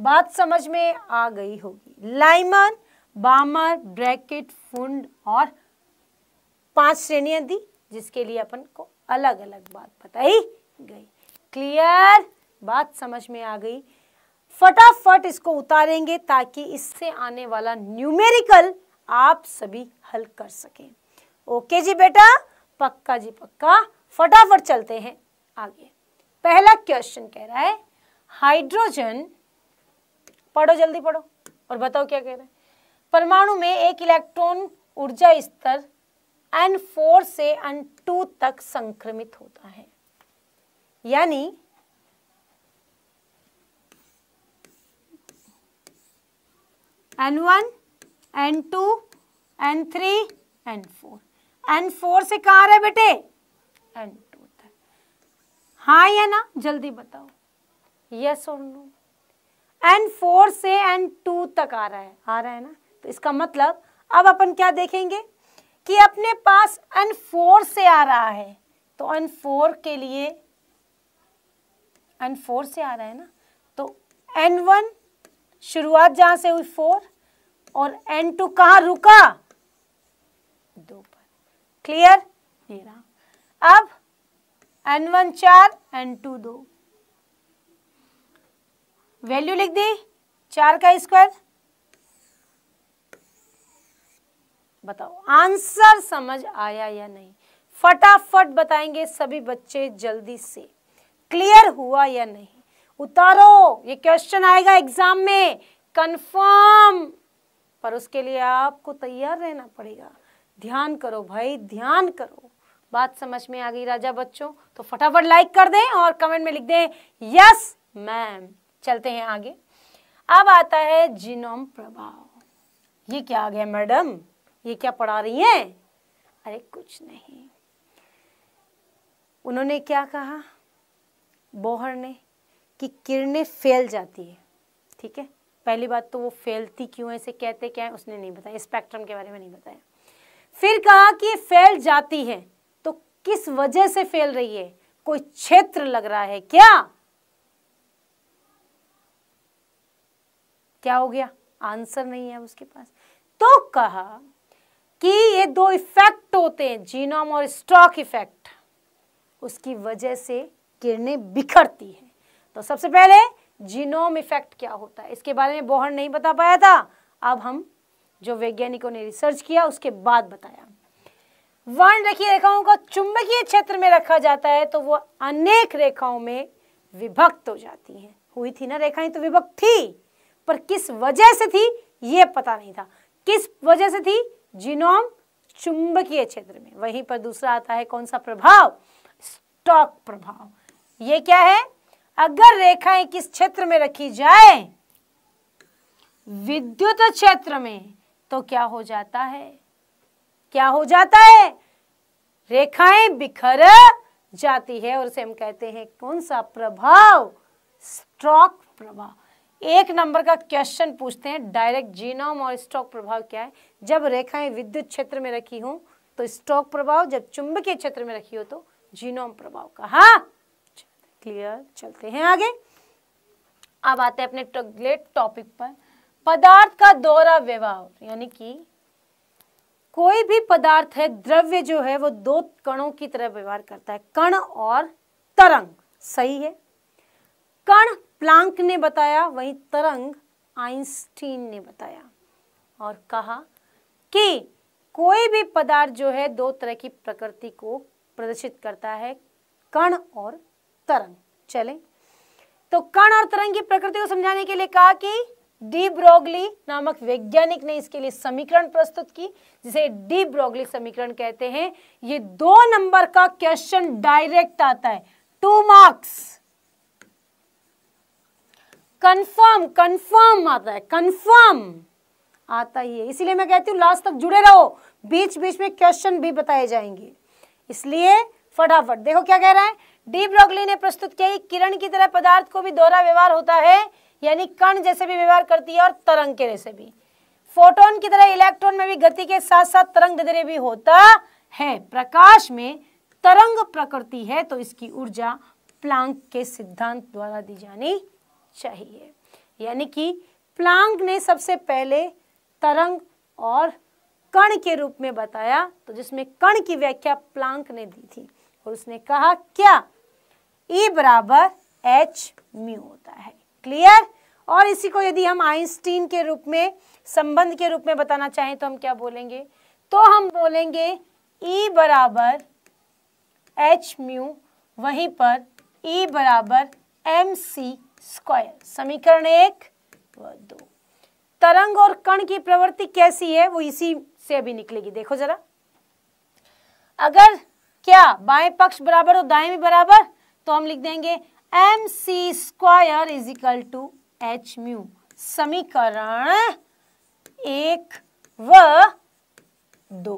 बात समझ में आ गई होगी लाइमन बामर ब्रैकेट फुंड और पांच श्रेणियां दी जिसके लिए अपन को अलग अलग बात बताई गई क्लियर बात समझ में आ गई फटाफट इसको उतारेंगे ताकि इससे आने वाला न्यूमेरिकल आप सभी हल कर सकें ओके जी बेटा पक्का जी पक्का फटाफट चलते हैं आगे पहला क्वेश्चन कह रहा है हाइड्रोजन पढ़ो जल्दी पढ़ो और बताओ क्या कह रहा है परमाणु में एक इलेक्ट्रॉन ऊर्जा स्तर एन फोर से एन टू तक संक्रमित होता है यानी N one N two N three N four N four से कहा रहे बेटे एन टू तक हा या ना जल्दी बताओ यस और नो एन फोर से एन टू तक आ रहा है आ रहा है ना इसका मतलब अब अपन क्या देखेंगे कि अपने पास एन फोर से आ रहा है तो एन फोर के लिए एन फोर से आ रहा है ना तो एन वन शुरुआत जहां से हुई फोर और एन टू कहां रुका दो पर क्लियर ये रहा अब एन वन चार एन टू दो वैल्यू लिख दी चार का स्क्वायर बताओ आंसर समझ आया या नहीं फटाफट बताएंगे सभी बच्चे जल्दी से क्लियर हुआ या नहीं उतारो ये क्वेश्चन आएगा एग्जाम में कंफर्म पर उसके लिए आपको तैयार रहना पड़ेगा ध्यान करो भाई ध्यान करो बात समझ में आ गई राजा बच्चों तो फटाफट लाइक कर दें और कमेंट में लिख दें यस मैम चलते हैं आगे अब आता है जीनोम प्रभाव ये क्या आ गया मैडम ये क्या पढ़ा रही हैं अरे कुछ नहीं उन्होंने क्या कहा बोहर ने कि किरणें फैल जाती है ठीक है पहली बात तो वो फैलती क्यों है इसे कहते क्या है उसने नहीं बताया स्पेक्ट्रम के बारे में नहीं बताया फिर कहा कि ये फैल जाती है तो किस वजह से फैल रही है कोई क्षेत्र लग रहा है क्या क्या हो गया आंसर नहीं है उसके पास तो कहा कि ये दो इफेक्ट होते हैं जीनोम और स्टॉक इफेक्ट उसकी वजह से किरणें बिखरती हैं तो सबसे पहले जीनोम इफेक्ट क्या होता है इसके बारे में बोहर नहीं बता पाया था अब हम जो वैज्ञानिकों ने रिसर्च किया उसके बाद बताया वर्ण रखी रेखाओं को चुंबकीय क्षेत्र में रखा जाता है तो वो अनेक रेखाओं में विभक्त हो जाती हैं हुई थी ना रेखाएं तो विभक्त थी पर किस वजह से थी ये पता नहीं था किस वजह से थी जीनोम चुंबकीय क्षेत्र में वहीं पर दूसरा आता है कौन सा प्रभाव स्टॉक प्रभाव ये क्या है अगर रेखाएं किस क्षेत्र में रखी जाए विद्युत क्षेत्र में तो क्या हो जाता है क्या हो जाता है रेखाएं बिखर जाती है और उसे हम कहते हैं कौन सा प्रभाव स्ट्रोक प्रभाव एक नंबर का क्वेश्चन पूछते हैं डायरेक्ट जीनोम और स्टॉक प्रभाव क्या है जब रेखाएं विद्युत क्षेत्र में रखी हो तो स्टॉक प्रभाव जब चुंबकीय क्षेत्र में रखी हो तो जीनोम प्रभाव का हाँ क्लियर चलते हैं आगे अब आते हैं अपने अगले टॉपिक पर पदार्थ का दोहरा व्यवहार यानी कि कोई भी पदार्थ है द्रव्य जो है वो दो कणों की तरह व्यवहार करता है कण और तरंग सही है कण प्लांक ने बताया वही तरंग आइंस्टीन ने बताया और कहा कि कोई भी पदार्थ जो है दो तरह की प्रकृति को प्रदर्शित करता है कण और तरंग चले तो कण और तरंग की प्रकृति को समझाने के लिए कहा कि डी ब्रोगली नामक वैज्ञानिक ने इसके लिए समीकरण प्रस्तुत की जिसे डी ब्रोगली समीकरण कहते हैं ये दो नंबर का क्वेश्चन डायरेक्ट आता है टू मार्क्स कंफर्म कंफर्म आता है कंफर्म आता ही है इसीलिए मैं कहती हूँ लास्ट तक जुड़े रहो बीच बीच में क्वेश्चन भी बताए जाएंगे इसलिए फटाफट देखो क्या कह रहा है डी ब्रोगली ने प्रस्तुत किया किरण की तरह पदार्थ को भी दोहरा व्यवहार होता है यानी कण जैसे भी व्यवहार करती है और तरंग के जैसे भी फोटोन की तरह इलेक्ट्रॉन में भी गति के साथ साथ तरंग धीरे भी होता है प्रकाश में तरंग प्रकृति है तो इसकी ऊर्जा प्लांक के सिद्धांत द्वारा दी जानी चाहिए यानी कि प्लांक ने सबसे पहले तरंग और कण के रूप में बताया तो जिसमें कण की व्याख्या प्लांक ने दी थी और उसने कहा क्या E बराबर एच म्यू होता है क्लियर और इसी को यदि हम आइंस्टीन के रूप में संबंध के रूप में बताना चाहें तो हम क्या बोलेंगे तो हम बोलेंगे E बराबर एच म्यू वहीं पर E बराबर एम सी स्क्वायर समीकरण एक व दो तरंग और कण की प्रवृत्ति कैसी है वो इसी से अभी निकलेगी देखो जरा अगर क्या बाएं पक्ष बराबर हो दाएं भी बराबर तो हम लिख देंगे M C square is equal to H mu समीकरण एक व दो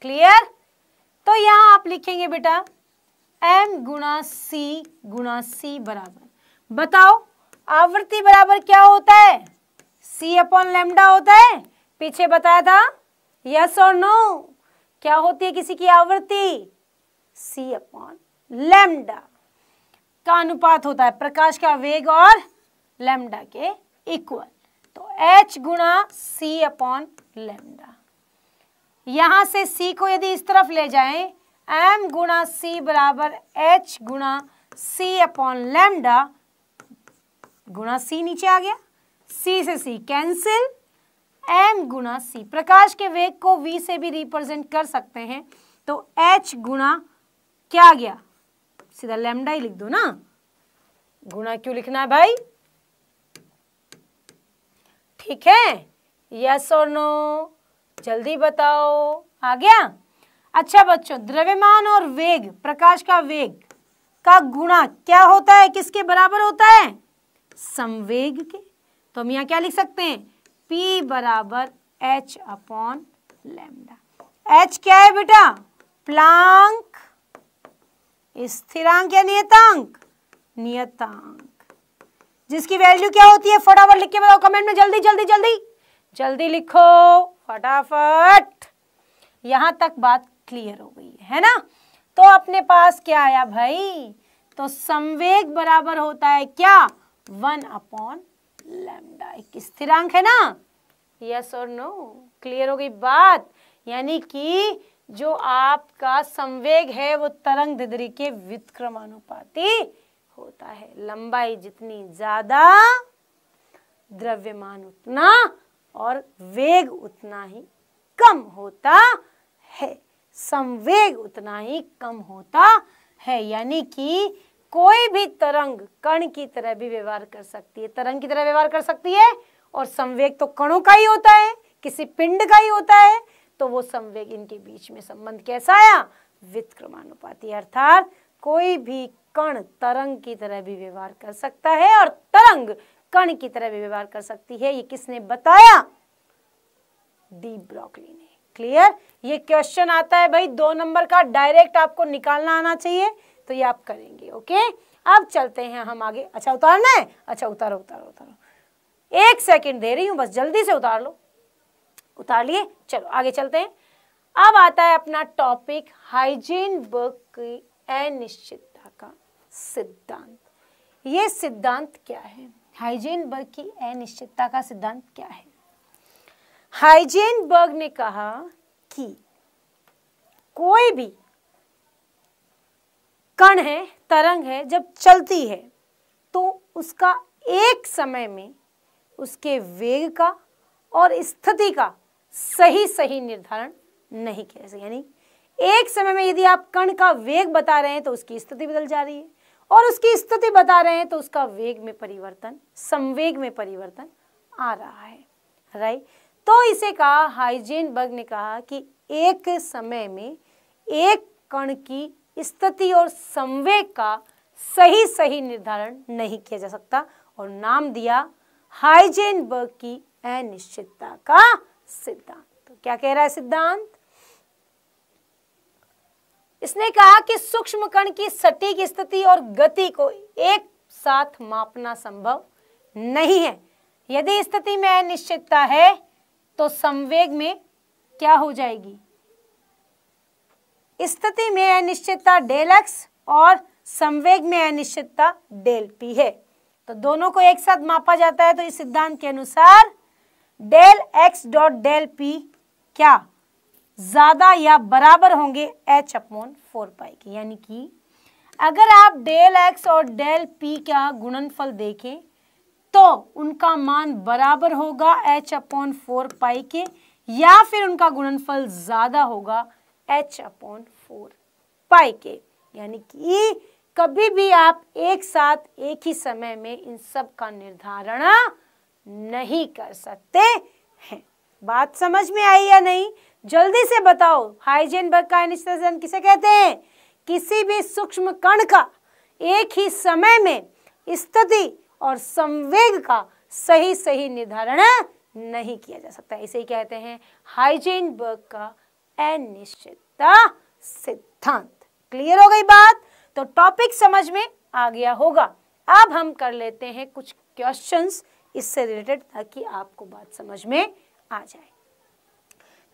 क्लियर तो यहां आप लिखेंगे बेटा एम गुणा सी गुणा सी बराबर बताओ आवृत्ति बराबर क्या होता है सी अपॉन लेमडा होता है पीछे बताया था यस और नो क्या होती है किसी की आवृत्ति सी अपॉन लेमडा का अनुपात होता है प्रकाश का वेग और लेमडा के इक्वल तो एच गुणा सी अपॉन लेमडा यहां से सी को यदि इस तरफ ले जाएं एम गुणा सी बराबर एच गुणा सी अपॉन लेमडा गुणा सी नीचे आ गया सी से सी कैंसिल एम गुणा सी प्रकाश के वेग को वी से भी रिप्रेजेंट कर सकते हैं तो एच गुणा क्या आ गया सीधा लेमडा ही लिख दो ना गुणा क्यों लिखना है भाई ठीक है यस और नो जल्दी बताओ आ गया अच्छा बच्चों द्रव्यमान और वेग प्रकाश का वेग का गुणा क्या होता है किसके बराबर होता है संवेग के तो हम यहाँ क्या लिख सकते हैं P बराबर एच अपॉन लेमडा एच क्या है बेटा प्लांक स्थिरांक या नियतांक नियतांक जिसकी वैल्यू क्या होती है फटाफट लिख के बताओ कमेंट में जल्दी जल्दी जल्दी जल्दी लिखो फटाफट यहां तक बात क्लियर हो गई है ना तो अपने पास क्या आया भाई तो संवेग बराबर होता है क्या वन अपॉन लेमडा एक स्थिरांक है ना यस और नो क्लियर हो गई बात यानी कि जो आपका संवेग है वो तरंग ददरी के विक्रमानुपाती होता है लंबाई जितनी ज्यादा द्रव्यमान उतना और वेग उतना ही कम होता है संवेग उतना ही कम होता है यानी कि कोई भी तरंग कण की तरह भी व्यवहार कर सकती है तरंग की तरह व्यवहार कर सकती है और संवेग तो कणों का ही होता है किसी पिंड का ही होता है तो वो संवेग इनके बीच में संबंध कैसा आया वित्क्रमानुपाती अर्थात कोई भी कण तरंग की तरह भी व्यवहार कर सकता है और तरंग कण की तरह भी व्यवहार कर सकती है ये किसने बताया डी ब्रॉकली ने क्लियर ये क्वेश्चन आता है भाई दो नंबर का डायरेक्ट आपको निकालना आना चाहिए तो ये आप करेंगे ओके अब चलते हैं हम आगे अच्छा उतारना है अच्छा उतारो उतारो उतारो एक सेकेंड दे रही हूँ बस जल्दी से उतार लो उतार लिए चलो आगे चलते हैं अब आता है अपना टॉपिक हाइजीन बुक की अनिश्चितता का सिद्धांत ये सिद्धांत क्या है हाइजीन बुक की अनिश्चितता का सिद्धांत क्या है हाइजेनबर्ग ने कहा कि कोई भी कण है तरंग है जब चलती है तो उसका एक समय में उसके वेग का और स्थिति का सही सही निर्धारण नहीं किया यानी एक समय में यदि आप कण का वेग बता रहे हैं तो उसकी स्थिति बदल जा रही है और उसकी स्थिति बता रहे हैं तो उसका वेग में परिवर्तन संवेग में परिवर्तन आ रहा है राइट तो इसे कहा हाइजीन बर्ग ने कहा कि एक समय में एक कण की स्थिति और संवेग का सही सही निर्धारण नहीं किया जा सकता और नाम दिया हाइजेन बर्ग की अनिश्चितता का सिद्धांत तो क्या कह रहा है सिद्धांत इसने कहा कि सूक्ष्म कण की सटीक स्थिति और गति को एक साथ मापना संभव नहीं है यदि स्थिति में अनिश्चितता है तो संवेग में क्या हो जाएगी स्थिति में अनिश्चितता डेल एक्स और संवेग में अनिश्चितता डेल पी है तो दोनों को एक साथ मापा जाता है तो इस सिद्धांत के अनुसार del X dot del P क्या ज्यादा या बराबर होंगे एच अपॉन फोर पाई के यानी कि अगर आप डेल एक्स और डेल पी का गुणनफल देखें तो उनका मान बराबर होगा h अपॉन फोर पाई के या फिर उनका गुणनफल ज्यादा होगा h अपॉन फोर पाई के यानी कि कभी भी आप एक साथ एक ही समय में इन सब का निर्धारण नहीं कर सकते हैं बात समझ में आई या नहीं जल्दी से बताओ बर्ग का एनिस्टेशन किसे कहते हैं किसी भी सूक्ष्म कण का एक ही समय में स्थिति और संवेग का सही सही निर्धारण नहीं किया जा सकता इसे ही कहते हैं हाइजीन वर्ग का अनिश्चितता सिद्धांत क्लियर हो गई बात तो टॉपिक समझ में आ गया होगा अब हम कर लेते हैं कुछ क्वेश्चंस इससे रिलेटेड ताकि आपको बात समझ में आ जाए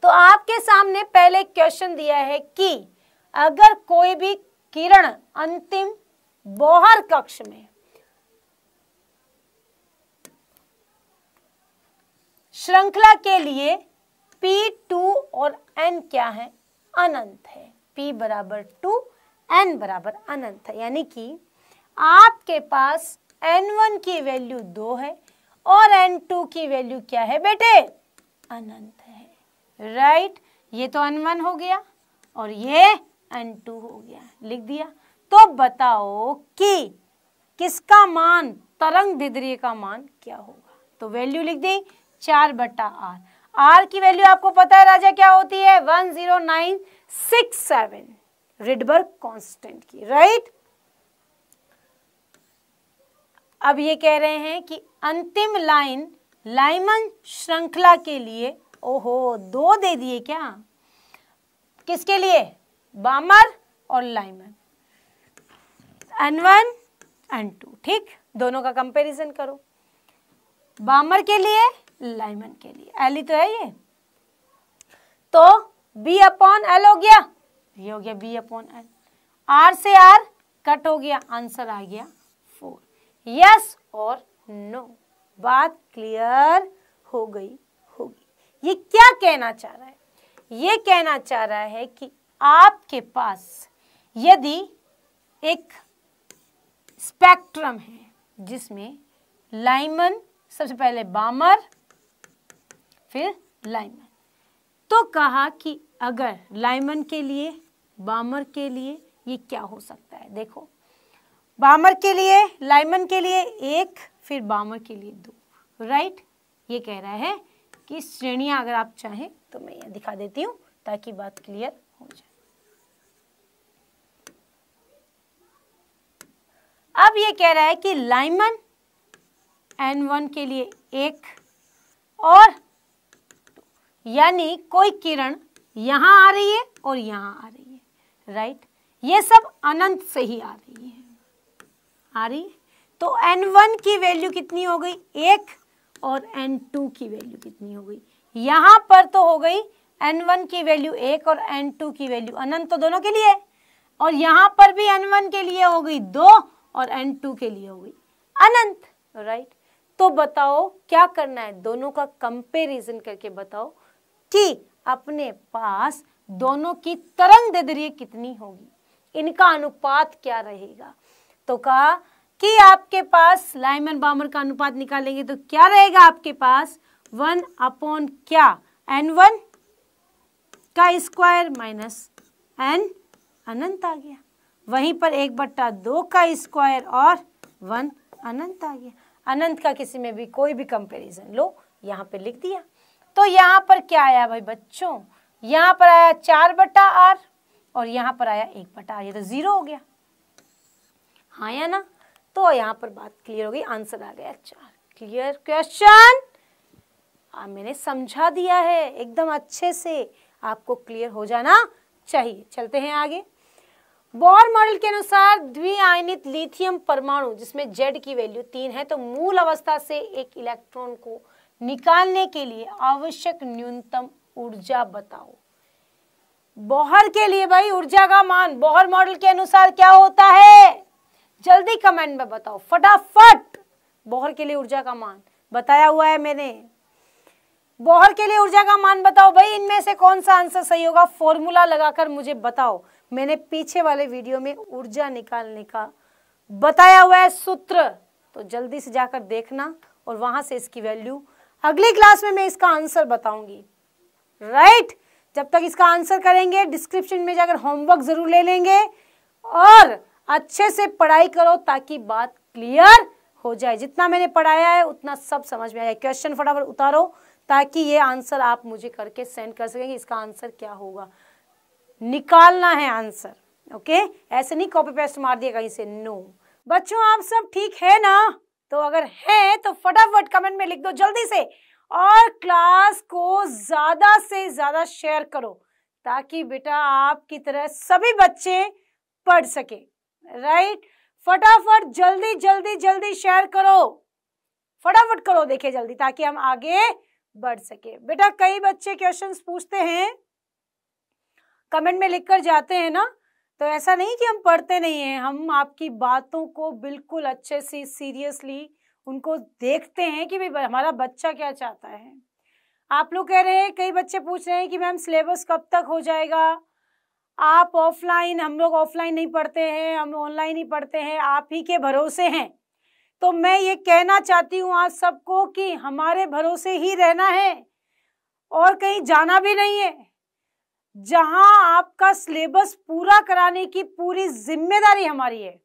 तो आपके सामने पहले क्वेश्चन दिया है कि अगर कोई भी किरण अंतिम बोहर कक्ष में श्रृंखला के लिए पी टू और एन क्या है अनंत है पी बराबर टू एन बराबर अनंत है यानी कि आपके पास एन वन की वैल्यू दो है और एन टू की वैल्यू क्या है बेटे अनंत है राइट right? ये तो एन वन हो गया और ये एन टू हो गया लिख दिया तो बताओ कि किसका मान तरंग भिद्रीय का मान क्या होगा तो वैल्यू लिख दी चार बट्टा आर आर की वैल्यू आपको पता है राजा क्या होती है one zero nine six seven Rydberg constant की राइट अब ये कह रहे हैं कि अंतिम लाइन लाइमन श्रृंखला के लिए ओहो दो दे दिए क्या किसके लिए बामर और Lyman N one N two ठीक दोनों का कंपैरिजन करो बामर के लिए लाइमन के लिए एल ही तो है ये तो बी अपॉन एल हो गया ये हो गया बी अपॉन एल आर से आर कट हो गया आंसर आ गया फोर यस और नो बात क्लियर हो गई होगी ये क्या कहना चाह रहा है ये कहना चाह रहा है कि आपके पास यदि एक स्पेक्ट्रम है जिसमें लाइमन सबसे पहले बामर फिर लाइमन तो कहा कि अगर लाइमन के लिए बामर के लिए ये क्या हो सकता है देखो बामर के लिए लाइमन के लिए एक फिर बामर के लिए दो राइट ये कह रहा है कि श्रेणियां अगर आप चाहें तो मैं ये दिखा देती हूँ ताकि बात क्लियर हो जाए अब ये कह रहा है कि लाइमन एन वन के लिए एक और यानी कोई किरण यहाँ आ रही है और यहाँ आ रही है राइट ये सब अनंत से ही आ रही है आ रही है तो वन की वैल्यू कितनी हो गई एक और एन टू की वैल्यू कितनी हो गई यहां पर तो हो गई एन वन की वैल्यू एक और एन टू की वैल्यू अनंत तो दोनों के लिए है और यहां पर भी एन वन के लिए हो गई दो और एन टू के लिए हो गई अनंत राइट तो बताओ क्या करना है दोनों का कंपेरिजन करके बताओ कि अपने पास दोनों की तरंग दैर्ध्य कितनी होगी इनका अनुपात क्या रहेगा तो कहा कि आपके पास लाइमन बामर का अनुपात निकालेंगे तो क्या रहेगा आपके पास वन अपॉन क्या एन वन का स्क्वायर माइनस एन अनंत आ गया वहीं पर एक बट्टा दो का स्क्वायर और वन अनंत आ गया अनंत का किसी में भी कोई भी कंपैरिजन लो यहाँ पे लिख दिया तो यहाँ पर क्या आया भाई बच्चों यहाँ पर आया चार बटा आर और यहाँ पर आया एक बटा आर ये तो जीरो हो गया हाँ या ना तो यहाँ पर बात क्लियर हो गई आंसर आ गया चार क्लियर क्वेश्चन हाँ, मैंने समझा दिया है एकदम अच्छे से आपको क्लियर हो जाना चाहिए चलते हैं आगे बॉर मॉडल के अनुसार द्विआयनित लिथियम परमाणु जिसमें जेड की वैल्यू तीन है तो मूल अवस्था से एक इलेक्ट्रॉन को निकालने के लिए आवश्यक न्यूनतम ऊर्जा बताओ बोहर के लिए भाई ऊर्जा का मान बोहर मॉडल के अनुसार क्या होता है जल्दी कमेंट में बताओ फटाफट बोहर के लिए ऊर्जा का मान बताया हुआ है मैंने बोहर के लिए ऊर्जा का मान बताओ भाई इनमें से कौन सा आंसर सही होगा फॉर्मूला लगाकर मुझे बताओ मैंने पीछे वाले वीडियो में ऊर्जा निकालने का बताया हुआ है सूत्र तो जल्दी से जाकर देखना और वहां से इसकी वैल्यू अगली क्लास में मैं इसका आंसर बताऊंगी राइट right? जब तक इसका आंसर करेंगे डिस्क्रिप्शन में जाकर होमवर्क जरूर ले लेंगे और अच्छे से पढ़ाई करो ताकि बात क्लियर हो जाए जितना मैंने पढ़ाया है उतना सब समझ में आया क्वेश्चन फटाफट उतारो ताकि ये आंसर आप मुझे करके सेंड कर सकेंगे इसका आंसर क्या होगा निकालना है आंसर ओके ऐसे नहीं कॉपी पेस्ट मार दिया कहीं से नो बच्चों आप सब ठीक है ना तो अगर है तो फटाफट कमेंट में लिख दो जल्दी से और क्लास को ज्यादा से ज्यादा शेयर करो ताकि बेटा आपकी तरह सभी बच्चे पढ़ सके राइट फटाफट जल्दी जल्दी जल्दी शेयर करो फटाफट करो देखिए जल्दी ताकि हम आगे बढ़ सके बेटा कई बच्चे क्वेश्चंस पूछते हैं कमेंट में लिखकर जाते हैं ना तो ऐसा नहीं कि हम पढ़ते नहीं हैं हम आपकी बातों को बिल्कुल अच्छे से सीरियसली उनको देखते हैं कि भाई हमारा बच्चा क्या चाहता है आप लोग कह रहे हैं कई बच्चे पूछ रहे हैं कि मैम सिलेबस कब तक हो जाएगा आप ऑफलाइन हम लोग ऑफलाइन नहीं पढ़ते हैं हम ऑनलाइन ही पढ़ते हैं आप ही के भरोसे हैं तो मैं ये कहना चाहती हूँ आप सबको कि हमारे भरोसे ही रहना है और कहीं जाना भी नहीं है जहां आपका सिलेबस पूरा कराने की पूरी जिम्मेदारी हमारी है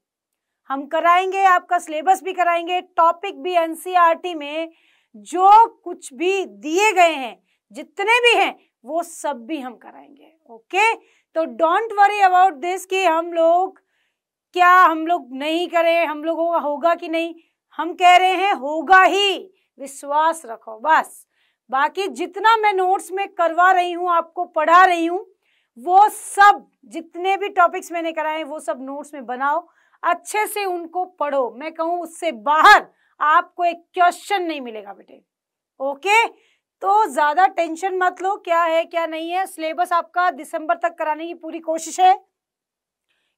हम कराएंगे आपका सिलेबस भी कराएंगे टॉपिक भी एनसीईआरटी e में जो कुछ भी दिए गए हैं जितने भी हैं वो सब भी हम कराएंगे ओके तो डोंट वरी अबाउट दिस कि हम लोग क्या हम लोग नहीं करें हम लोगों का होगा कि नहीं हम कह रहे हैं होगा ही विश्वास रखो बस बाकी जितना मैं नोट्स में करवा रही हूँ आपको पढ़ा रही हूँ वो सब जितने भी टॉपिक्स मैंने कराए वो सब नोट्स में बनाओ अच्छे से उनको पढ़ो मैं कहूँ उससे बाहर आपको एक क्वेश्चन नहीं मिलेगा बेटे ओके तो ज़्यादा टेंशन मत लो क्या है क्या नहीं है सिलेबस आपका दिसंबर तक कराने की पूरी कोशिश है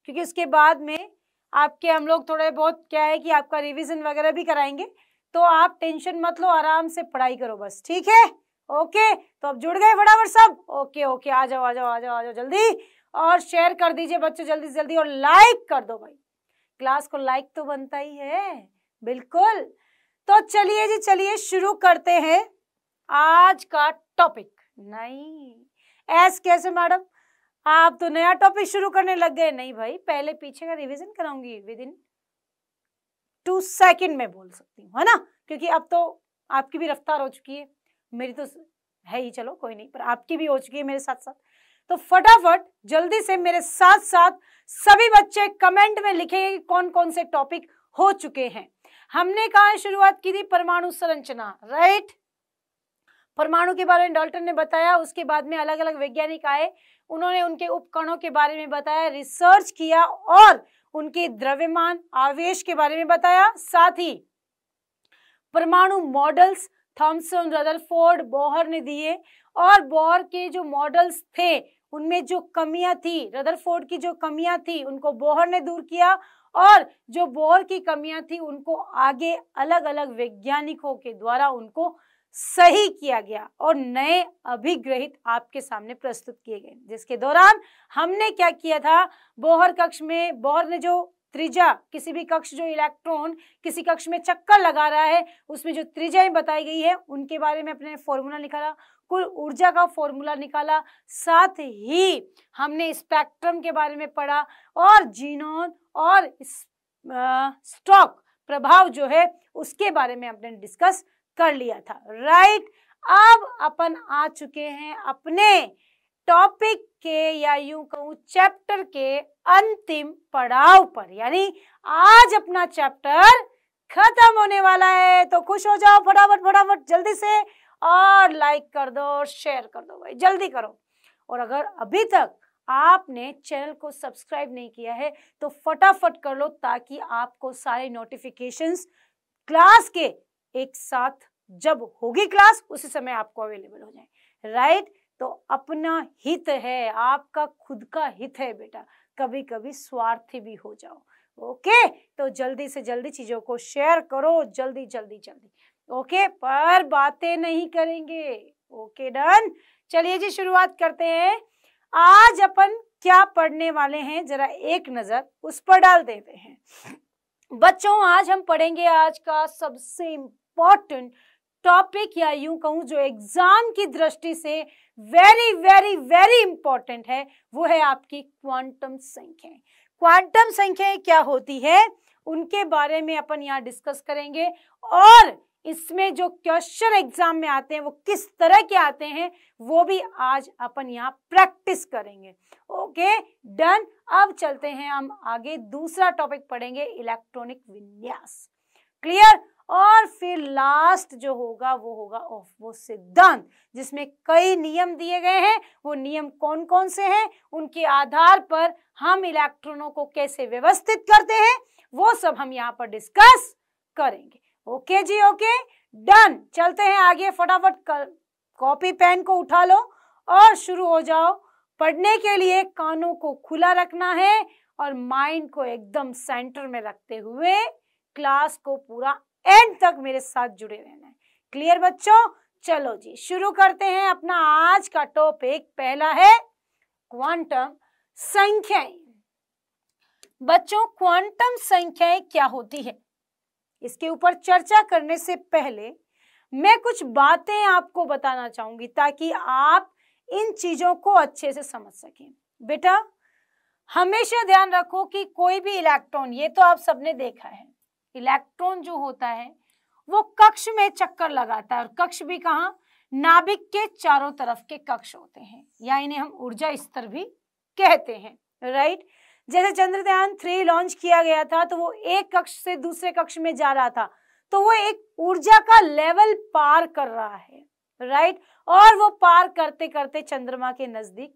क्योंकि उसके बाद में आपके हम लोग थोड़े बहुत क्या है कि आपका रिविजन वगैरह भी कराएंगे तो आप टेंशन मत लो आराम से पढ़ाई करो बस ठीक है ओके तो अब जुड़ गए फटाफट सब ओके ओके आ जाओ आ जाओ आ जाओ आ जाओ जल्दी और शेयर कर दीजिए बच्चों जल्दी जल्दी और लाइक कर दो भाई क्लास को लाइक तो बनता ही है बिल्कुल तो चलिए जी चलिए शुरू करते हैं आज का टॉपिक नहीं एस कैसे मैडम आप तो नया टॉपिक शुरू करने लग गए नहीं भाई पहले पीछे का रिवीजन कराऊंगी विद इन टू सेकेंड में बोल सकती हूँ है ना क्योंकि अब तो आपकी भी रफ्तार हो चुकी है मेरी तो है ही चलो कोई नहीं पर आपकी भी हो चुकी है मेरे साथ साथ तो फटाफट जल्दी से मेरे साथ साथ सभी बच्चे कमेंट में लिखेंगे कि कौन कौन से टॉपिक हो चुके हैं हमने कहा है शुरुआत की थी परमाणु संरचना राइट परमाणु के बारे में डॉल्टन ने बताया उसके बाद में अलग अलग वैज्ञानिक आए उन्होंने उनके उपकरणों के बारे में बताया रिसर्च किया और उनके द्रव्यमान आवेश के बारे में बताया साथ ही परमाणु मॉडल्स थॉमसन रदरफोर्ड बोहर ने दिए और बोहर के जो मॉडल्स थे उनमें जो कमियां थी रदरफोर्ड की जो कमियां थी उनको बोहर ने दूर किया और जो बोहर की कमियां थी उनको आगे अलग अलग वैज्ञानिकों के द्वारा उनको सही किया गया और नए अभिग्रहित आपके सामने प्रस्तुत किए गए जिसके दौरान हमने क्या किया था बोहर कक्ष में बोहर ने जो त्रिज्या किसी भी कक्ष जो इलेक्ट्रॉन किसी कक्ष में चक्कर लगा रहा है उसमें जो त्रिज्याएं बताई गई है उनके बारे में अपने फॉर्मूला निकाला कुल ऊर्जा का फॉर्मूला निकाला साथ ही हमने स्पेक्ट्रम के बारे में पढ़ा और जीनोन और स्टॉक प्रभाव जो है उसके बारे में हमने डिस्कस कर लिया था राइट अब अपन आ चुके हैं अपने टॉपिक के या यूं कहूँ चैप्टर के अंतिम पड़ाव पर यानी आज अपना चैप्टर खत्म होने वाला है तो खुश हो जाओ फटाफट फटाफट जल्दी से और लाइक कर दो और शेयर कर दो भाई जल्दी करो और अगर अभी तक आपने चैनल को सब्सक्राइब नहीं किया है तो फटाफट कर लो ताकि आपको सारे नोटिफिकेशंस क्लास के एक साथ जब होगी क्लास उसी समय आपको अवेलेबल हो जाए राइट तो अपना हित है आपका खुद का हित है बेटा कभी कभी स्वार्थी भी हो जाओ ओके तो जल्दी से जल्दी चीजों को शेयर करो जल्दी जल्दी जल्दी ओके पर बातें नहीं करेंगे ओके डन चलिए जी शुरुआत करते हैं आज अपन क्या पढ़ने वाले हैं जरा एक नजर उस पर डाल देते हैं बच्चों आज हम पढ़ेंगे आज का सबसे इम्पोर्टेंट टॉपिक या यूं कहूं जो एग्जाम की दृष्टि से वेरी वेरी वेरी इंपॉर्टेंट है वो है आपकी क्वांटम संख्याएं क्वांटम संख्याएं क्या होती है उनके बारे में अपन यहाँ डिस्कस करेंगे और इसमें जो क्वेश्चन एग्जाम में आते हैं वो किस तरह के आते हैं वो भी आज अपन यहाँ प्रैक्टिस करेंगे ओके डन अब चलते हैं हम आगे दूसरा टॉपिक पढ़ेंगे इलेक्ट्रॉनिक विन्यास क्लियर और फिर लास्ट जो होगा वो होगा ऑफ वो सिद्धांत जिसमें कई नियम दिए गए हैं वो नियम कौन कौन से हैं उनके आधार पर हम इलेक्ट्रॉनों को कैसे व्यवस्थित करते हैं वो सब हम यहाँ पर डिस्कस करेंगे ओके जी ओके डन चलते हैं आगे फटाफट कॉपी पेन को उठा लो और शुरू हो जाओ पढ़ने के लिए कानों को खुला रखना है और माइंड को एकदम सेंटर में रखते हुए क्लास को पूरा एंड तक मेरे साथ जुड़े रहना है क्लियर बच्चों चलो जी शुरू करते हैं अपना आज का टॉपिक पहला है क्वांटम संख्याएं बच्चों क्वांटम संख्याएं क्या होती है इसके ऊपर चर्चा करने से पहले मैं कुछ बातें आपको बताना चाहूंगी ताकि आप इन चीजों को अच्छे से समझ सकें बेटा हमेशा ध्यान रखो कि कोई भी इलेक्ट्रॉन ये तो आप सबने देखा है इलेक्ट्रॉन जो होता है वो कक्ष में चक्कर लगाता है और कक्ष भी कहा नाभिक के चारों तरफ के कक्ष होते हैं या इन्हें हम ऊर्जा स्तर भी कहते हैं राइट जैसे चंद्रयान थ्री लॉन्च किया गया था तो वो एक कक्ष से दूसरे कक्ष में जा रहा था तो वो एक ऊर्जा का लेवल पार कर रहा है राइट और वो पार करते करते चंद्रमा के नजदीक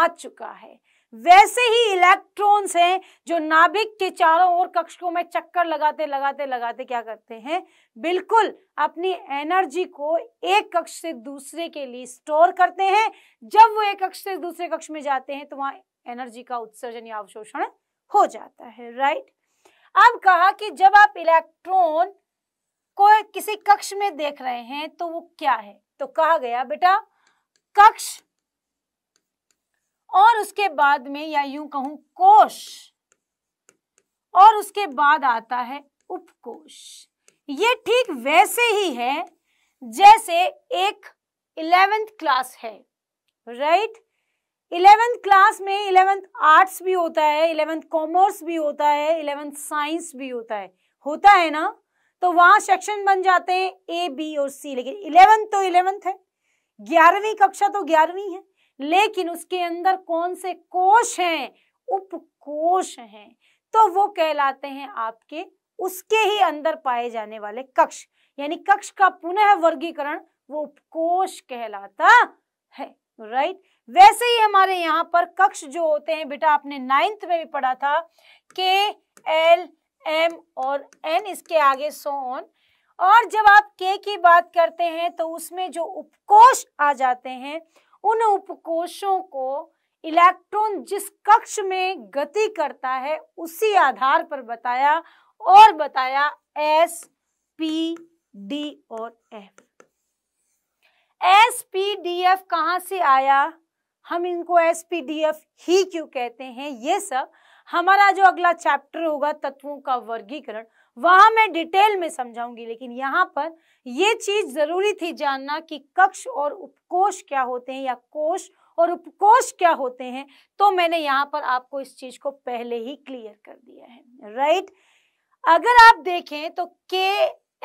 आ चुका है वैसे ही इलेक्ट्रॉन्स हैं जो नाभिक के चारों ओर कक्षकों में चक्कर लगाते लगाते लगाते क्या करते हैं बिल्कुल अपनी एनर्जी को एक कक्ष से दूसरे के लिए स्टोर करते हैं जब वो एक कक्ष से दूसरे कक्ष में जाते हैं तो वहां एनर्जी का उत्सर्जन या अवशोषण हो जाता है राइट अब कहा कि जब आप इलेक्ट्रॉन को किसी कक्ष में देख रहे हैं तो वो क्या है तो कहा गया बेटा कक्ष और उसके बाद में या यूं कहूं कोश और उसके बाद आता है उपकोश ये ठीक वैसे ही है जैसे एक इलेवेंथ क्लास है राइट इलेवेंथ क्लास में इलेवेंथ आर्ट्स भी होता है इलेवेंथ कॉमर्स भी होता है इलेवेंथ साइंस भी होता है होता है ना तो वहां सेक्शन बन जाते हैं ए बी और सी लेकिन इलेवेंथ तो इलेवेंथ है ग्यारहवीं कक्षा तो ग्यारहवीं है लेकिन उसके अंदर कौन से कोश हैं उपकोश हैं तो वो कहलाते हैं आपके उसके ही अंदर पाए जाने वाले कक्ष यानी कक्ष का पुनः वर्गीकरण वो उपकोश कहलाता है राइट वैसे ही हमारे यहाँ पर कक्ष जो होते हैं बेटा आपने नाइन्थ में भी पढ़ा था के एल एम और एन इसके आगे सो ऑन और जब आप के की बात करते हैं तो उसमें जो उपकोष आ जाते हैं उन उपकोषों को इलेक्ट्रॉन जिस कक्ष में गति करता है उसी आधार पर बताया और बताया एस पी डी और F S P D F कहां से आया हम इनको एस पी डी एफ ही क्यों कहते हैं ये सब हमारा जो अगला चैप्टर होगा तत्वों का वर्गीकरण वहां मैं डिटेल में समझाऊंगी लेकिन यहाँ पर ये चीज जरूरी थी जानना कि कक्ष और उपकोष क्या होते हैं या कोष और उपकोष क्या होते हैं तो मैंने यहाँ पर आपको इस चीज को पहले ही क्लियर कर दिया है राइट अगर आप देखें तो के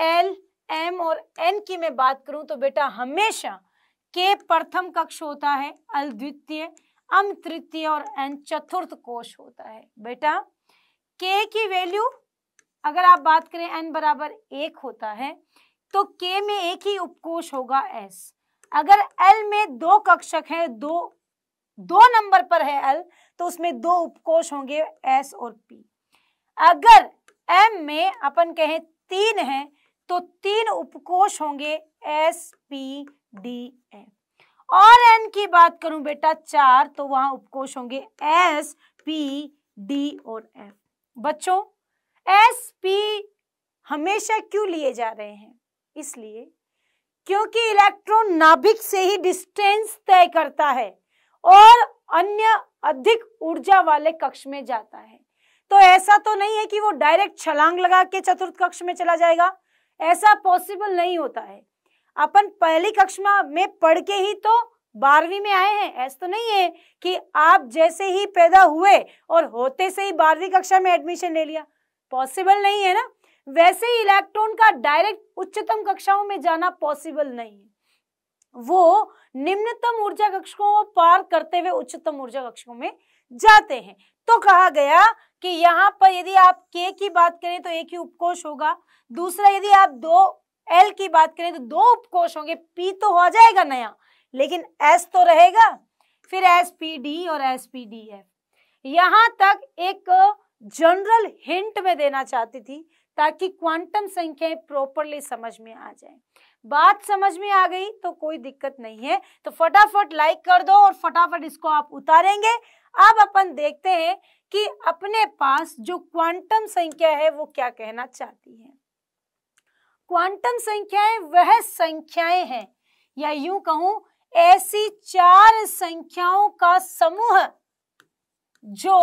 एल एम और एन की मैं बात करूं तो बेटा हमेशा के प्रथम कक्ष होता है अलद्वितीय अम तृतीय और एन चतुर्थ कोश होता है बेटा के की वैल्यू अगर आप बात करें एन बराबर एक होता है तो के में एक ही उपकोष होगा एस अगर एल में दो कक्षक हैं दो दो नंबर पर है एल तो उसमें दो उपकोष होंगे एस और पी अगर एम में अपन कहें तीन हैं तो तीन उपकोष होंगे एस पी डी एफ और एन की बात करूं बेटा चार तो वहां उपकोष होंगे एस पी डी और एफ बच्चों एस पी हमेशा क्यों लिए जा रहे हैं इसलिए क्योंकि इलेक्ट्रॉन नाभिक से ही डिस्टेंस तय करता है और अन्य अधिक ऊर्जा वाले कक्ष में जाता है तो ऐसा तो नहीं है कि वो डायरेक्ट छलांग लगा के चतुर्थ कक्ष में चला जाएगा ऐसा पॉसिबल नहीं होता है अपन पहली कक्ष में पढ़ के ही तो बारहवीं में आए हैं ऐसा तो नहीं है कि आप जैसे ही पैदा हुए और होते से ही बारहवीं कक्षा में एडमिशन ले लिया पॉसिबल नहीं है ना वैसे ही इलेक्ट्रॉन का डायरेक्ट उच्चतम कक्षाओं में जाना पॉसिबल नहीं है वो निम्नतम ऊर्जा कक्षकों को पार करते हुए उच्चतम ऊर्जा कक्षकों में जाते हैं तो कहा गया कि यहाँ पर यदि आप के की बात करें तो एक ही उपकोष होगा दूसरा यदि आप दो एल की बात करें तो दो उपकोष होंगे पी तो हो जाएगा नया लेकिन एस तो रहेगा फिर एस पी डी और एस पी डी एफ यहाँ तक एक जनरल हिंट में देना चाहती थी ताकि क्वांटम संख्याएं प्रॉपरली समझ में आ जाए बात समझ में आ गई तो कोई दिक्कत नहीं है तो फटाफट लाइक कर दो और फटाफट इसको आप उतारेंगे अब अपन देखते हैं कि अपने पास जो क्वांटम संख्या है वो क्या कहना चाहती है क्वांटम संख्याएं वह संख्याएं हैं या यूं कहूं ऐसी चार संख्याओं का समूह जो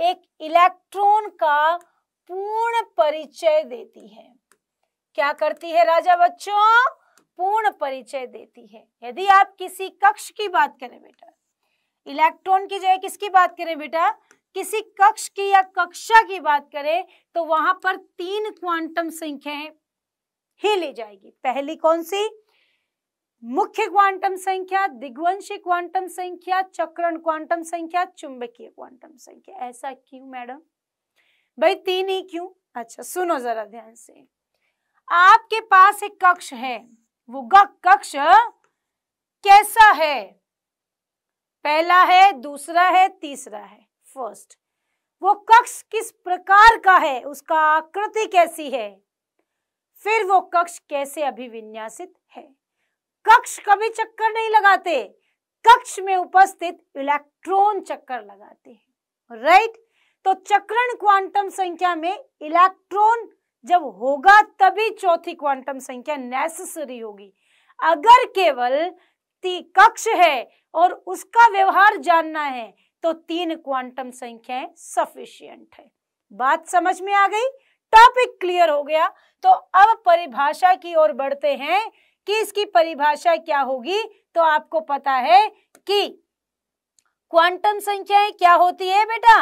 एक इलेक्ट्रॉन का पूर्ण परिचय देती है क्या करती है राजा बच्चों पूर्ण परिचय देती है यदि आप किसी कक्ष की बात करें बेटा इलेक्ट्रॉन की जगह किसकी बात करें बेटा किसी कक्ष की या कक्षा की बात करें तो वहां पर तीन क्वांटम संख्याएं ही ले जाएगी पहली कौन सी मुख्य क्वांटम संख्या दिग्वंशी क्वांटम संख्या चक्रण क्वांटम संख्या चुंबकीय क्वांटम संख्या ऐसा क्यों मैडम भाई तीन ही क्यों अच्छा सुनो जरा ध्यान से आपके पास एक कक्ष है वो कक्ष कैसा है पहला है दूसरा है तीसरा है फर्स्ट वो कक्ष किस प्रकार का है उसका आकृति कैसी है फिर वो कक्ष कैसे अभिविन्यासित है कक्ष कभी चक्कर नहीं लगाते कक्ष में उपस्थित इलेक्ट्रॉन चक्कर लगाते हैं राइट तो चक्रण क्वांटम संख्या में इलेक्ट्रॉन जब होगा तभी चौथी क्वांटम संख्या नेसेसरी होगी अगर केवल कक्ष है और उसका व्यवहार जानना है तो तीन क्वांटम संख्याएं सफिशियंट है बात समझ में आ गई टॉपिक क्लियर हो गया तो अब परिभाषा की ओर बढ़ते हैं कि इसकी परिभाषा क्या होगी तो आपको पता है कि क्वांटम संख्याएं क्या होती है बेटा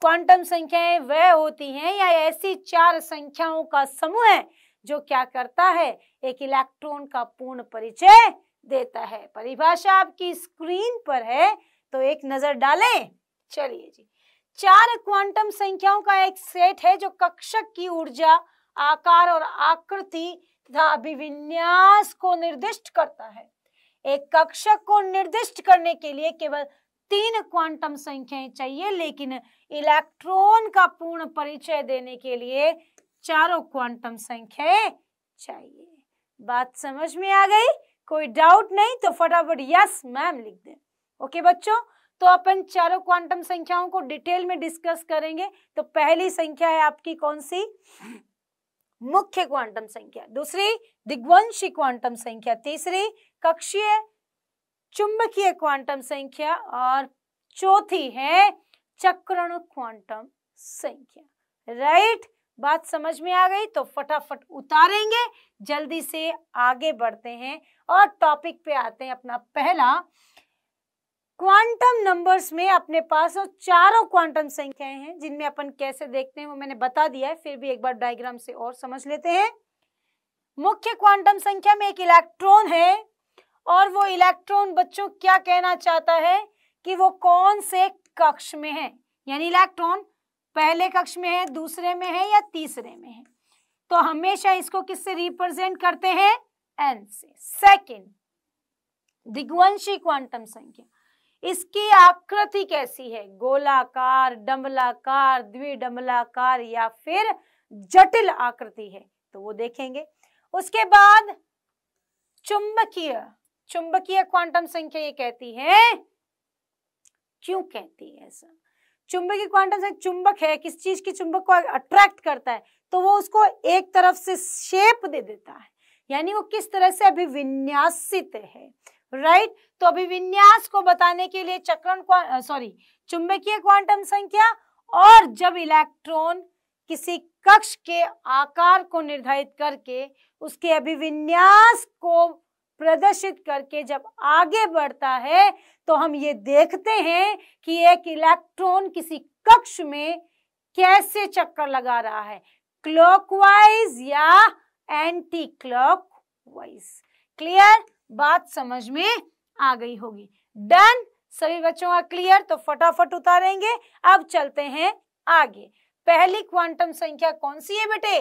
क्वांटम संख्याएं वह होती हैं या ऐसी चार संख्याओं का समूह है जो क्या करता है एक इलेक्ट्रॉन का पूर्ण परिचय देता है परिभाषा आपकी स्क्रीन पर है तो एक नजर डालें चलिए जी चार क्वांटम संख्याओं का एक सेट है जो कक्षक की ऊर्जा आकार और आकृति तथा अभिविन्यास को निर्दिष्ट करता है एक कक्षक को निर्दिष्ट करने के लिए केवल तीन क्वांटम संख्याएं चाहिए लेकिन इलेक्ट्रॉन का पूर्ण परिचय देने के लिए चारों क्वांटम संख्याएं चाहिए बात समझ में आ गई कोई डाउट नहीं तो फटाफट यस मैम लिख दें ओके बच्चों तो अपन चारों क्वांटम संख्याओं को डिटेल में डिस्कस करेंगे तो पहली संख्या है आपकी कौन सी मुख्य क्वांटम संख्या दूसरी दिग्वंशी क्वांटम संख्या तीसरी कक्षीय चुंबकीय क्वांटम संख्या और चौथी है चक्रण क्वांटम संख्या राइट बात समझ में आ गई तो फटाफट उतारेंगे जल्दी से आगे बढ़ते हैं और टॉपिक पे आते हैं अपना पहला क्वांटम नंबर्स में अपने पास और चारों क्वांटम संख्याएं हैं जिनमें अपन कैसे देखते हैं वो मैंने बता दिया है फिर भी एक बार डायग्राम से और समझ लेते हैं मुख्य क्वांटम संख्या में एक इलेक्ट्रॉन है और वो इलेक्ट्रॉन बच्चों क्या कहना चाहता है कि वो कौन से कक्ष में है यानी इलेक्ट्रॉन पहले कक्ष में है दूसरे में है या तीसरे में है तो हमेशा इसको किससे रिप्रेजेंट करते हैं एन से सेकेंड दिग्वंशी क्वांटम संख्या इसकी आकृति कैसी है गोलाकार डमलाकार द्विडमलाकार या फिर जटिल आकृति है तो वो देखेंगे उसके बाद चुंबकीय चुंबकीय क्वांटम संख्या ये कहती है क्यों कहती है ऐसा चुंबकीय क्वांटम संख्या चुंबक है किस चीज की चुंबक को अट्रैक्ट करता है तो वो उसको एक तरफ से शेप दे देता है यानी वो किस तरह से अभिविन्यासित है राइट right? तो अभिविन्यास को बताने के लिए चक्रण सॉरी चुंबकीय क्वांटम संख्या और जब इलेक्ट्रॉन किसी कक्ष के आकार को निर्धारित करके उसके अभिविन्यास को प्रदर्शित करके जब आगे बढ़ता है तो हम ये देखते हैं कि एक इलेक्ट्रॉन किसी कक्ष में कैसे चक्कर लगा रहा है क्लॉकवाइज या एंटी क्लॉकवाइज क्लियर बात समझ में आ गई होगी डन सभी बच्चों का क्लियर तो फटाफट उतारेंगे अब चलते हैं आगे पहली क्वांटम संख्या कौन सी है बेटे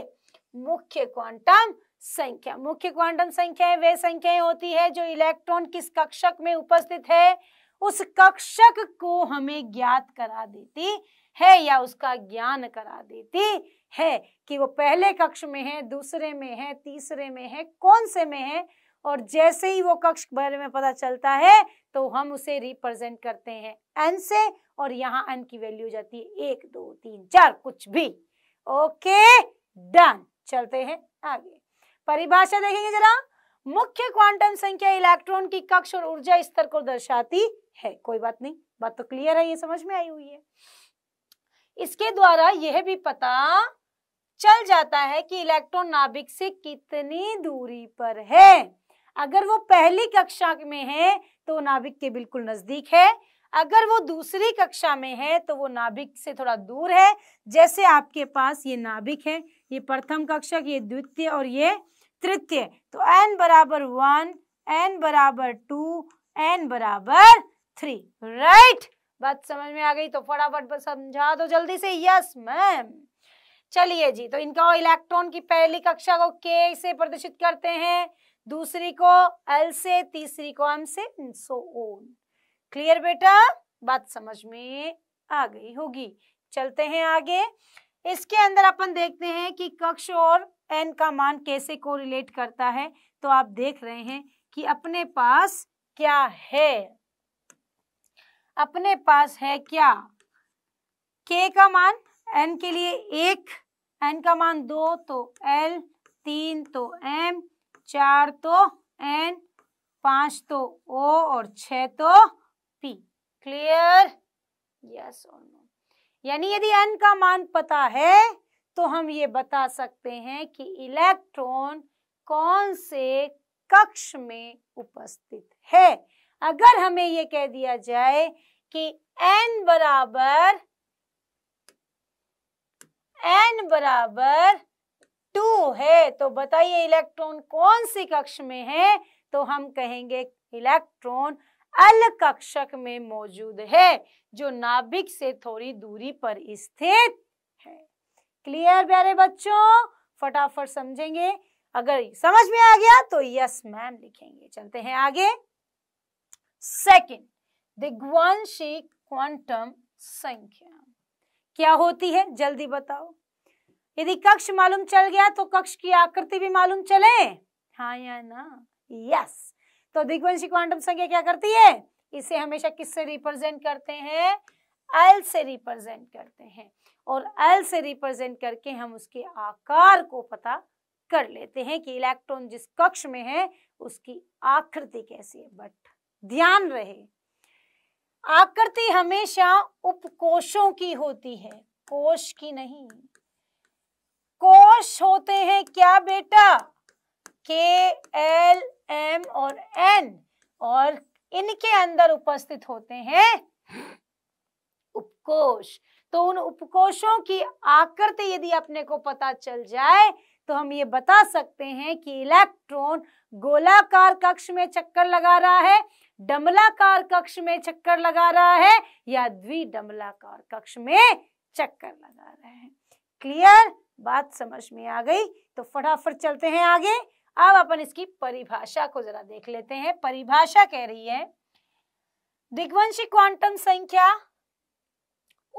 मुख्य क्वांटम संख्या मुख्य क्वांटम संख्या वे संख्याएं होती है जो इलेक्ट्रॉन किस कक्षक में उपस्थित है उस कक्षक को हमें ज्ञात करा देती है या उसका ज्ञान करा देती है कि वो पहले कक्ष में है दूसरे में है तीसरे में है कौन से में है और जैसे ही वो कक्ष बारे में पता चलता है तो हम उसे रिप्रेजेंट करते हैं एन से और यहाँ एन की वैल्यू हो जाती है एक दो तीन चार कुछ भी ओके डन चलते हैं आगे परिभाषा देखेंगे जरा मुख्य क्वांटम संख्या इलेक्ट्रॉन की कक्ष और ऊर्जा स्तर को दर्शाती है कोई बात नहीं बात तो क्लियर है ये समझ में आई हुई है इसके द्वारा यह भी पता चल जाता है कि इलेक्ट्रॉन नाभिक से कितनी दूरी पर है अगर वो पहली कक्षा में है तो नाभिक के बिल्कुल नजदीक है अगर वो दूसरी कक्षा में है तो वो नाभिक से थोड़ा दूर है जैसे आपके पास ये नाभिक है ये प्रथम कक्षक ये द्वितीय और ये तृतीय तो एन बराबर वन एन बराबर टू एन बराबर थ्री राइट बात समझ में आ गई तो फटाफट बस समझा दो जल्दी से यस मैम चलिए जी तो इनका इलेक्ट्रॉन की पहली कक्षा को के से प्रदर्शित करते हैं दूसरी को एल से तीसरी को एम से सो ओन क्लियर बेटा बात समझ में आ गई होगी चलते हैं आगे इसके अंदर अपन देखते हैं कि कक्ष और एन का मान कैसे कोरिलेट करता है तो आप देख रहे हैं कि अपने पास क्या है अपने पास है क्या के का मान एन के लिए एक एन का मान दो तो एल तीन तो एम चार तो एन पांच तो ओ और छ तो पी क्लियर यस और नो यानी यदि एन का मान पता है तो हम ये बता सकते हैं कि इलेक्ट्रॉन कौन से कक्ष में उपस्थित है अगर हमें यह कह दिया जाए कि n बराबर n बराबर टू है तो बताइए इलेक्ट्रॉन कौन सी कक्ष में है तो हम कहेंगे इलेक्ट्रॉन अल कक्षक में मौजूद है जो नाभिक से थोड़ी दूरी पर स्थित है क्लियर प्यारे बच्चों फटाफट समझेंगे अगर समझ में आ गया तो यस मैम लिखेंगे चलते हैं आगे सेकंड दिग्वंशी क्वांटम संख्या क्या होती है जल्दी बताओ यदि कक्ष मालूम चल गया तो कक्ष की आकृति भी मालूम चले हाँ या ना यस तो दिग्वंशी क्वांटम संख्या क्या करती है इसे हमेशा किससे रिप्रेजेंट करते हैं एल से रिप्रेजेंट करते हैं और एल से रिप्रेजेंट करके हम उसके आकार को पता कर लेते हैं कि इलेक्ट्रॉन जिस कक्ष में है उसकी आकृति कैसी है बट ध्यान रहे आकृति हमेशा उपकोशों की होती है कोश की नहीं कोश होते हैं क्या बेटा के एल एम और एन और इनके अंदर उपस्थित होते हैं उपकोश तो उन उपकोशों की आकृति यदि अपने को पता चल जाए तो हम ये बता सकते हैं कि इलेक्ट्रॉन गोलाकार कक्ष में चक्कर लगा रहा है डमलाकार कक्ष में चक्कर लगा रहा है या द्विडमलाकार कक्ष में चक्कर लगा रहा है क्लियर बात समझ में आ गई तो फटाफट चलते हैं आगे अब अपन इसकी परिभाषा को जरा देख लेते हैं परिभाषा कह रही है दिग्वंशी क्वांटम संख्या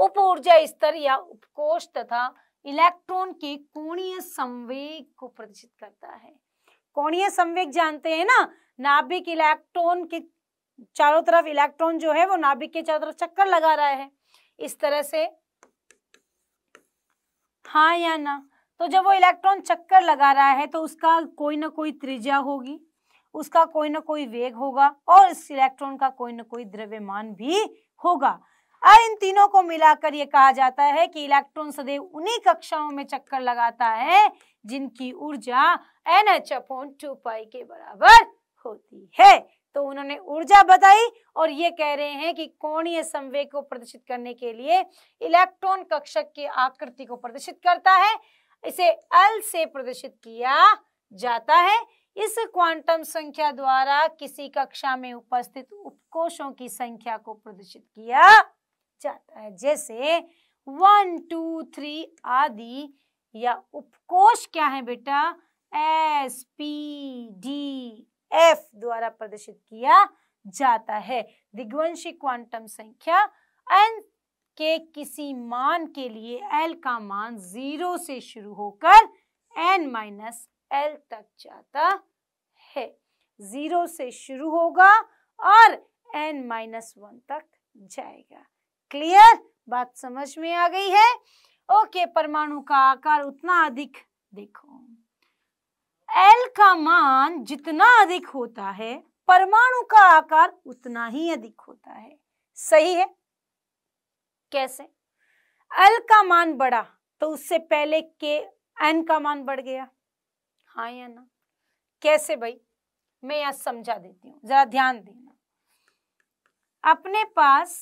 उप ऊर्जा स्तर या उपकोष तथा इलेक्ट्रॉन के कोणीय संवेग को प्रदर्शित करता है कोणीय संवेग जानते हैं ना नाभिक इलेक्ट्रॉन के चारों तरफ इलेक्ट्रॉन जो है वो नाभिक के चारों तरफ चक्कर लगा रहा है इस तरह से हाँ या ना तो जब वो इलेक्ट्रॉन चक्कर लगा रहा है तो उसका कोई ना कोई त्रिज्या होगी उसका कोई ना कोई वेग होगा और इस इलेक्ट्रॉन का कोई ना कोई द्रव्यमान भी होगा और इन तीनों को मिलाकर ये कहा जाता है कि इलेक्ट्रॉन सदैव उन्हीं कक्षाओं में चक्कर लगाता है जिनकी ऊर्जा N H upon two pi के बराबर होती है तो उन्होंने ऊर्जा बताई और ये कह रहे हैं कि कोणीय संवेग को प्रदर्शित करने के लिए इलेक्ट्रॉन कक्षक की आकृति को प्रदर्शित करता है इसे एल से प्रदर्शित किया जाता है इस क्वांटम संख्या द्वारा किसी कक्षा में उपस्थित उपकोषों की संख्या को प्रदर्शित किया जाता है जैसे वन टू थ्री आदि या उपकोष क्या है बेटा एस पी डी एफ द्वारा प्रदर्शित किया जाता है दिग्वंशी क्वांटम संख्या एन के किसी मान के लिए एल का मान जीरो से शुरू होकर एन माइनस एल तक जाता है जीरो से शुरू होगा और एन माइनस वन तक जाएगा क्लियर बात समझ में आ गई है ओके परमाणु का आकार उतना अधिक देखो एल का मान जितना अधिक होता है परमाणु का आकार उतना ही अधिक होता है सही है कैसे एल का मान बढ़ा तो उससे पहले के एन का मान बढ़ गया हाँ या ना कैसे भाई मैं यहां समझा देती हूँ जरा ध्यान देना अपने पास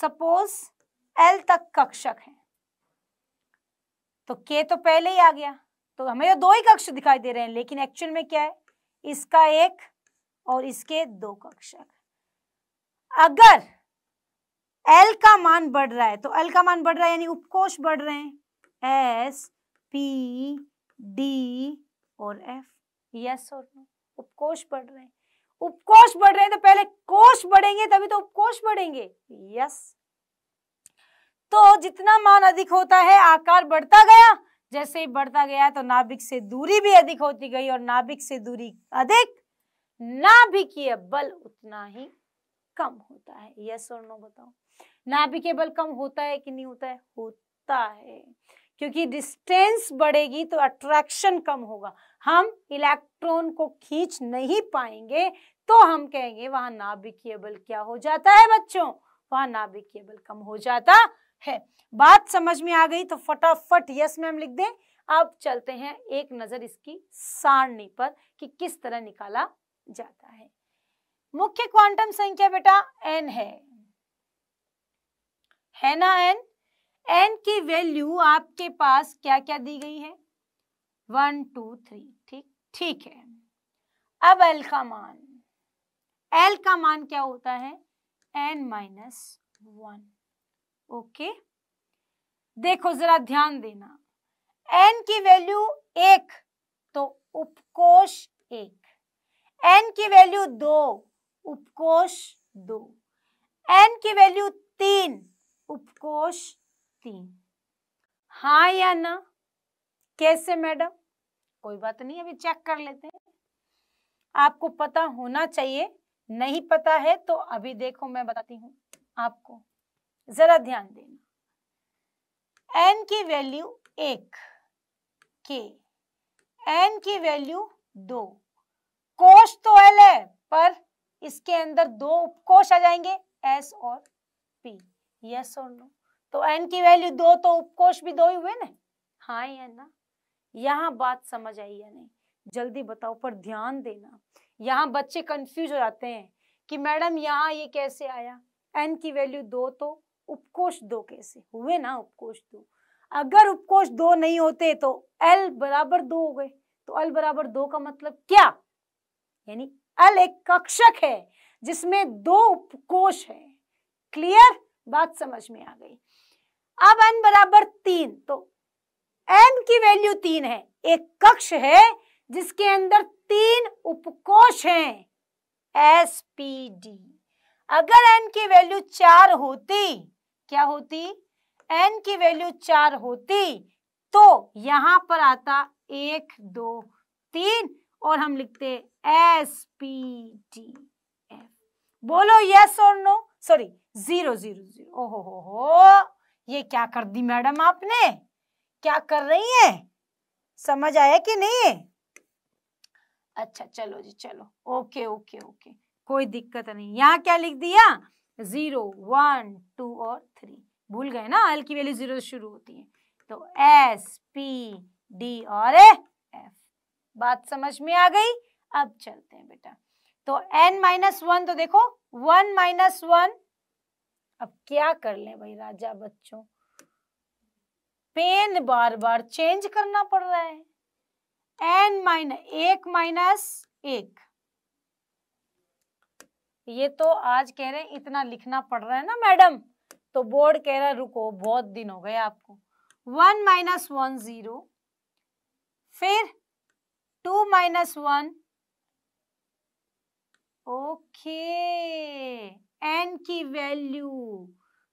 सपोज एल तक कक्षक है तो के तो पहले ही आ गया तो हमें ये दो ही कक्ष दिखाई दे रहे हैं लेकिन एक्चुअल में क्या है इसका एक और इसके दो कक्ष अगर एल का मान बढ़ रहा है तो एल का मान बढ़ रहा है यानी उपकोष बढ़ रहे हैं एस पी डी और एफ यस और नो उपकोष बढ़ रहे हैं उपकोष बढ़ रहे हैं तो पहले कोष बढ़ेंगे तभी तो उपकोष बढ़ेंगे यस तो जितना मान अधिक होता है आकार बढ़ता गया जैसे ही बढ़ता गया तो नाभिक से दूरी भी अधिक होती गई और नाभिक से दूरी अधिक नाभिकीय बल उतना ही कम होता है यस और नो बताओ नाभिकीय बल कम होता है कि नहीं होता है होता है क्योंकि डिस्टेंस बढ़ेगी तो अट्रैक्शन कम होगा हम इलेक्ट्रॉन को खींच नहीं पाएंगे तो हम कहेंगे वहां नाभिकीय बल क्या हो जाता है बच्चों वहां नाभिकीय बल कम हो जाता है बात समझ में आ गई तो फटाफट यस मैम लिख दें अब चलते हैं एक नजर इसकी सारणी पर कि किस तरह निकाला जाता है मुख्य क्वांटम संख्या बेटा एन है है ना एन एन की वैल्यू आपके पास क्या क्या दी गई है वन टू थ्री ठीक ठीक है अब एल का मान एल का मान क्या होता है एन माइनस वन ओके देखो जरा ध्यान देना एन की वैल्यू एक तो उपकोष एक एन की वैल्यू दो उपकोष दो एन की वैल्यू तीन उपकोष तीन हा या ना कैसे मैडम कोई बात नहीं अभी चेक कर लेते हैं आपको पता होना चाहिए नहीं पता है तो अभी देखो मैं बताती हूँ आपको जरा ध्यान देना एन की वैल्यू एक के एन की वैल्यू दो कोश तो एल है पर इसके अंदर दो उपकोश आ जाएंगे एस और पी यस और नो तो एन की वैल्यू दो तो उपकोश भी दो ही हुए ना हाँ या ना यहाँ बात समझ आई या नहीं जल्दी बताओ पर ध्यान देना यहाँ बच्चे कंफ्यूज हो जाते हैं कि मैडम यहाँ ये कैसे आया एन की वैल्यू दो तो उपकोष दो कैसे हुए ना उपकोष दो अगर उपकोष दो नहीं होते तो एल बराबर दो हो गए तो अल बराबर दो का मतलब क्या यानी अल एक कक्षक है जिसमें दो उपकोष है क्लियर बात समझ में आ गई अब एन बराबर तीन तो एन की वैल्यू तीन है एक कक्ष है जिसके अंदर तीन उपकोष हैं एस पी डी अगर एन की वैल्यू चार होती क्या होती एन की वैल्यू चार होती तो यहां पर आता एक दो तीन और हम लिखते एस पी टी एफ बोलो यस और no sorry zero zero zero ओहो हो हो ये क्या कर दी मैडम आपने क्या कर रही है समझ आया कि नहीं है अच्छा चलो जी चलो ओके ओके ओके कोई दिक्कत नहीं यहाँ क्या लिख दिया जीरो वन टू और थ्री भूल गए ना एल की वैल्यू जीरो से शुरू होती है तो एस पी डी और ए एफ बात समझ में आ गई अब चलते हैं बेटा तो एन माइनस वन तो देखो वन माइनस वन अब क्या कर लें भाई राजा बच्चों पेन बार बार चेंज करना पड़ रहा है एन माइनस एक माइनस एक ये तो आज कह रहे हैं इतना लिखना पड़ रहा है ना मैडम तो बोर्ड कह रहा है रुको बहुत दिन हो गए आपको वन माइनस वन जीरो फिर two minus one okay N की वैल्यू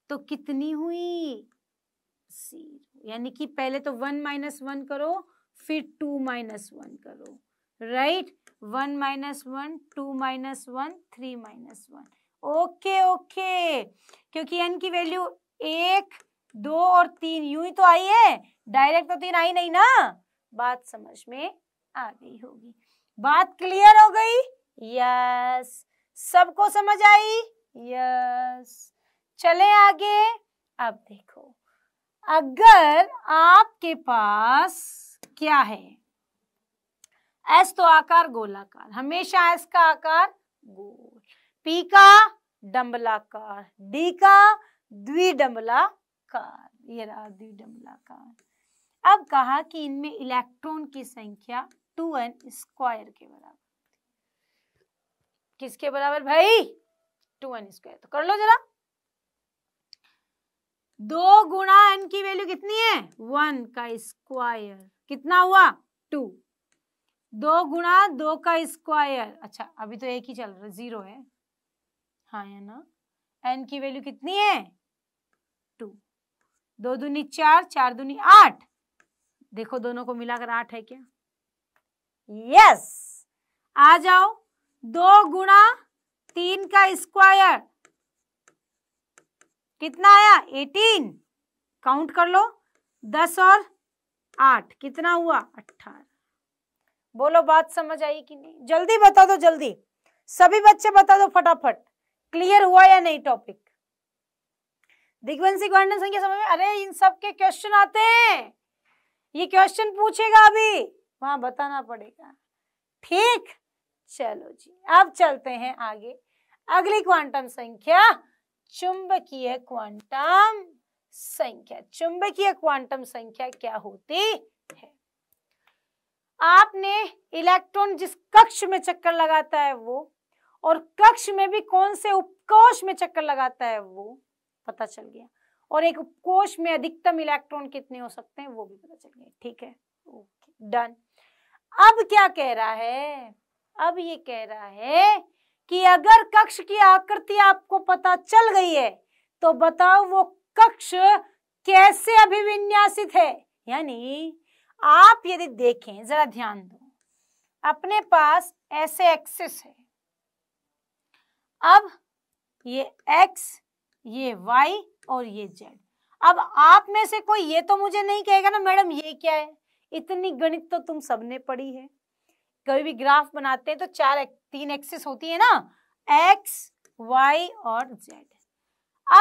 तो कितनी हुई जीरो यानी कि पहले तो वन माइनस वन करो फिर टू माइनस वन करो right right? One minus one two minus one three minus one okay okay क्योंकि एन की वैल्यू एक दो और तीन यू ही तो आई है डायरेक्ट तो तीन आई नहीं ना बात समझ में आ गई होगी बात क्लियर हो गई यस सबको समझ आई यस चले आगे अब देखो अगर आपके पास क्या है एस तो आकार गोलाकार हमेशा एस का आकार गोल पी का डम्बलाकार डी का द्विडम्बलाकार ये रहा द्विडम्बलाकार अब कहा कि इनमें इलेक्ट्रॉन की संख्या टू एन स्क्वायर के बराबर किसके बराबर भाई टू एन स्क्वायर तो कर लो जरा दो गुणा एन की वैल्यू कितनी है वन का स्क्वायर कितना हुआ टू दो गुणा दो का स्क्वायर अच्छा अभी तो एक ही चल रहा है जीरो है हाँ है ना एन की वैल्यू कितनी है टू दो दूनी चार चार दूनी आठ देखो दोनों को मिलाकर आठ है क्या यस आ जाओ दो गुणा तीन का स्क्वायर कितना आया एटीन काउंट कर लो दस और आठ कितना हुआ अट्ठारह बोलो बात समझ आई कि नहीं जल्दी बता दो जल्दी सभी बच्चे बता दो फटाफट क्लियर हुआ या नहीं टॉपिक दिग्वंशी क्वांटम संख्या समझ में अरे इन सब के क्वेश्चन आते हैं ये क्वेश्चन पूछेगा अभी वहां बताना पड़ेगा ठीक चलो जी अब चलते हैं आगे अगली क्वांटम संख्या चुंबकीय क्वांटम संख्या चुंबकीय क्वांटम संख्या क्या होती आपने इलेक्ट्रॉन जिस कक्ष में चक्कर लगाता है वो और कक्ष में भी कौन से उपकोष में चक्कर लगाता है वो पता चल गया और एक उपकोष में अधिकतम इलेक्ट्रॉन कितने हो सकते हैं वो भी पता चल गया ठीक है ओके डन अब क्या कह रहा है अब ये कह रहा है कि अगर कक्ष की आकृति आपको पता चल गई है तो बताओ वो कक्ष कैसे अभिविन्यासित है यानी आप यदि देखें जरा ध्यान दो अपने पास ऐसे एक्सिस है अब ये एक्स ये वाई और ये जेड अब आप में से कोई ये तो मुझे नहीं कहेगा ना मैडम ये क्या है इतनी गणित तो तुम सबने पढ़ी है कभी भी ग्राफ बनाते हैं तो चार एक, तीन एक्सिस होती है ना एक्स वाई और जेड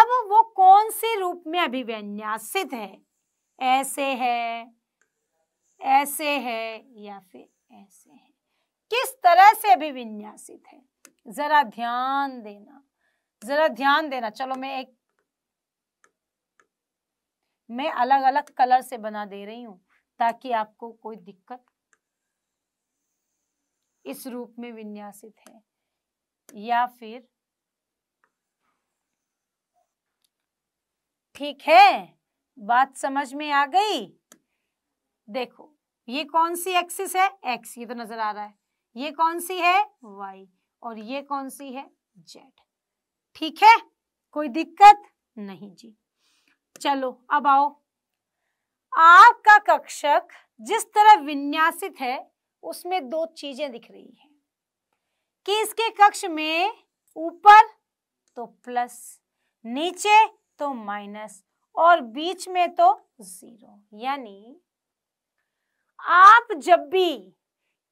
अब वो कौन से रूप में अभिव्यंसित है ऐसे है ऐसे है या फिर ऐसे है किस तरह से अभिविन्यासित है जरा ध्यान देना जरा ध्यान देना चलो मैं एक मैं अलग अलग कलर से बना दे रही हूं ताकि आपको कोई दिक्कत इस रूप में विन्यासित है या फिर ठीक है बात समझ में आ गई देखो ये कौन सी एक्सिस है एक्स ये तो नजर आ रहा है ये कौन सी है वाई और ये कौन सी है जेड ठीक है कोई दिक्कत नहीं जी चलो अब आओ आग का कक्षक जिस तरह विन्यासित है उसमें दो चीजें दिख रही हैं कि इसके कक्ष में ऊपर तो प्लस नीचे तो माइनस और बीच में तो जीरो यानी आप जब भी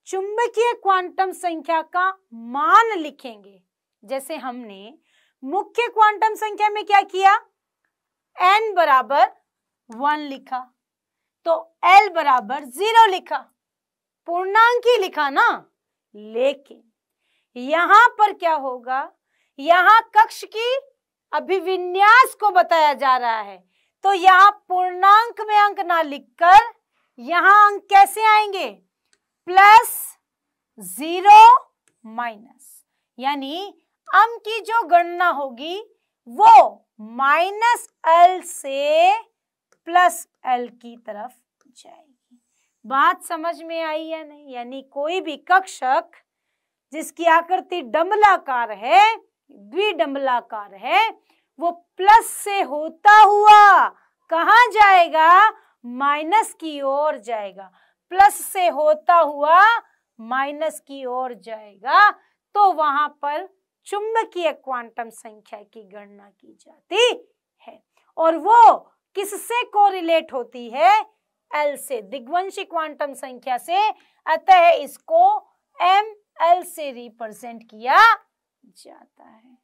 चुंबकीय क्वांटम संख्या का मान लिखेंगे जैसे हमने मुख्य क्वांटम संख्या में क्या किया n बराबर वन लिखा तो l बराबर जीरो लिखा पूर्णांक ही लिखा ना लेकिन यहां पर क्या होगा यहां कक्ष की अभिविन्यास को बताया जा रहा है तो यहां पूर्णांक में अंक ना लिखकर यहां अंक कैसे आएंगे प्लस जीरो माइनस यानी अम की जो गणना होगी वो माइनस एल से प्लस एल की तरफ जाएगी बात समझ में आई या नहीं यानी कोई भी कक्षक जिसकी आकृति डम्बलाकार है द्विडम्बलाकार है वो प्लस से होता हुआ कहा जाएगा माइनस की ओर जाएगा प्लस से होता हुआ माइनस की ओर जाएगा तो वहां पर चुंबकीय क्वांटम संख्या की गणना की जाती है और वो किससे कोरिलेट होती है एल से दिग्वंशी क्वांटम संख्या से अतः इसको एम एल से रिप्रेजेंट किया जाता है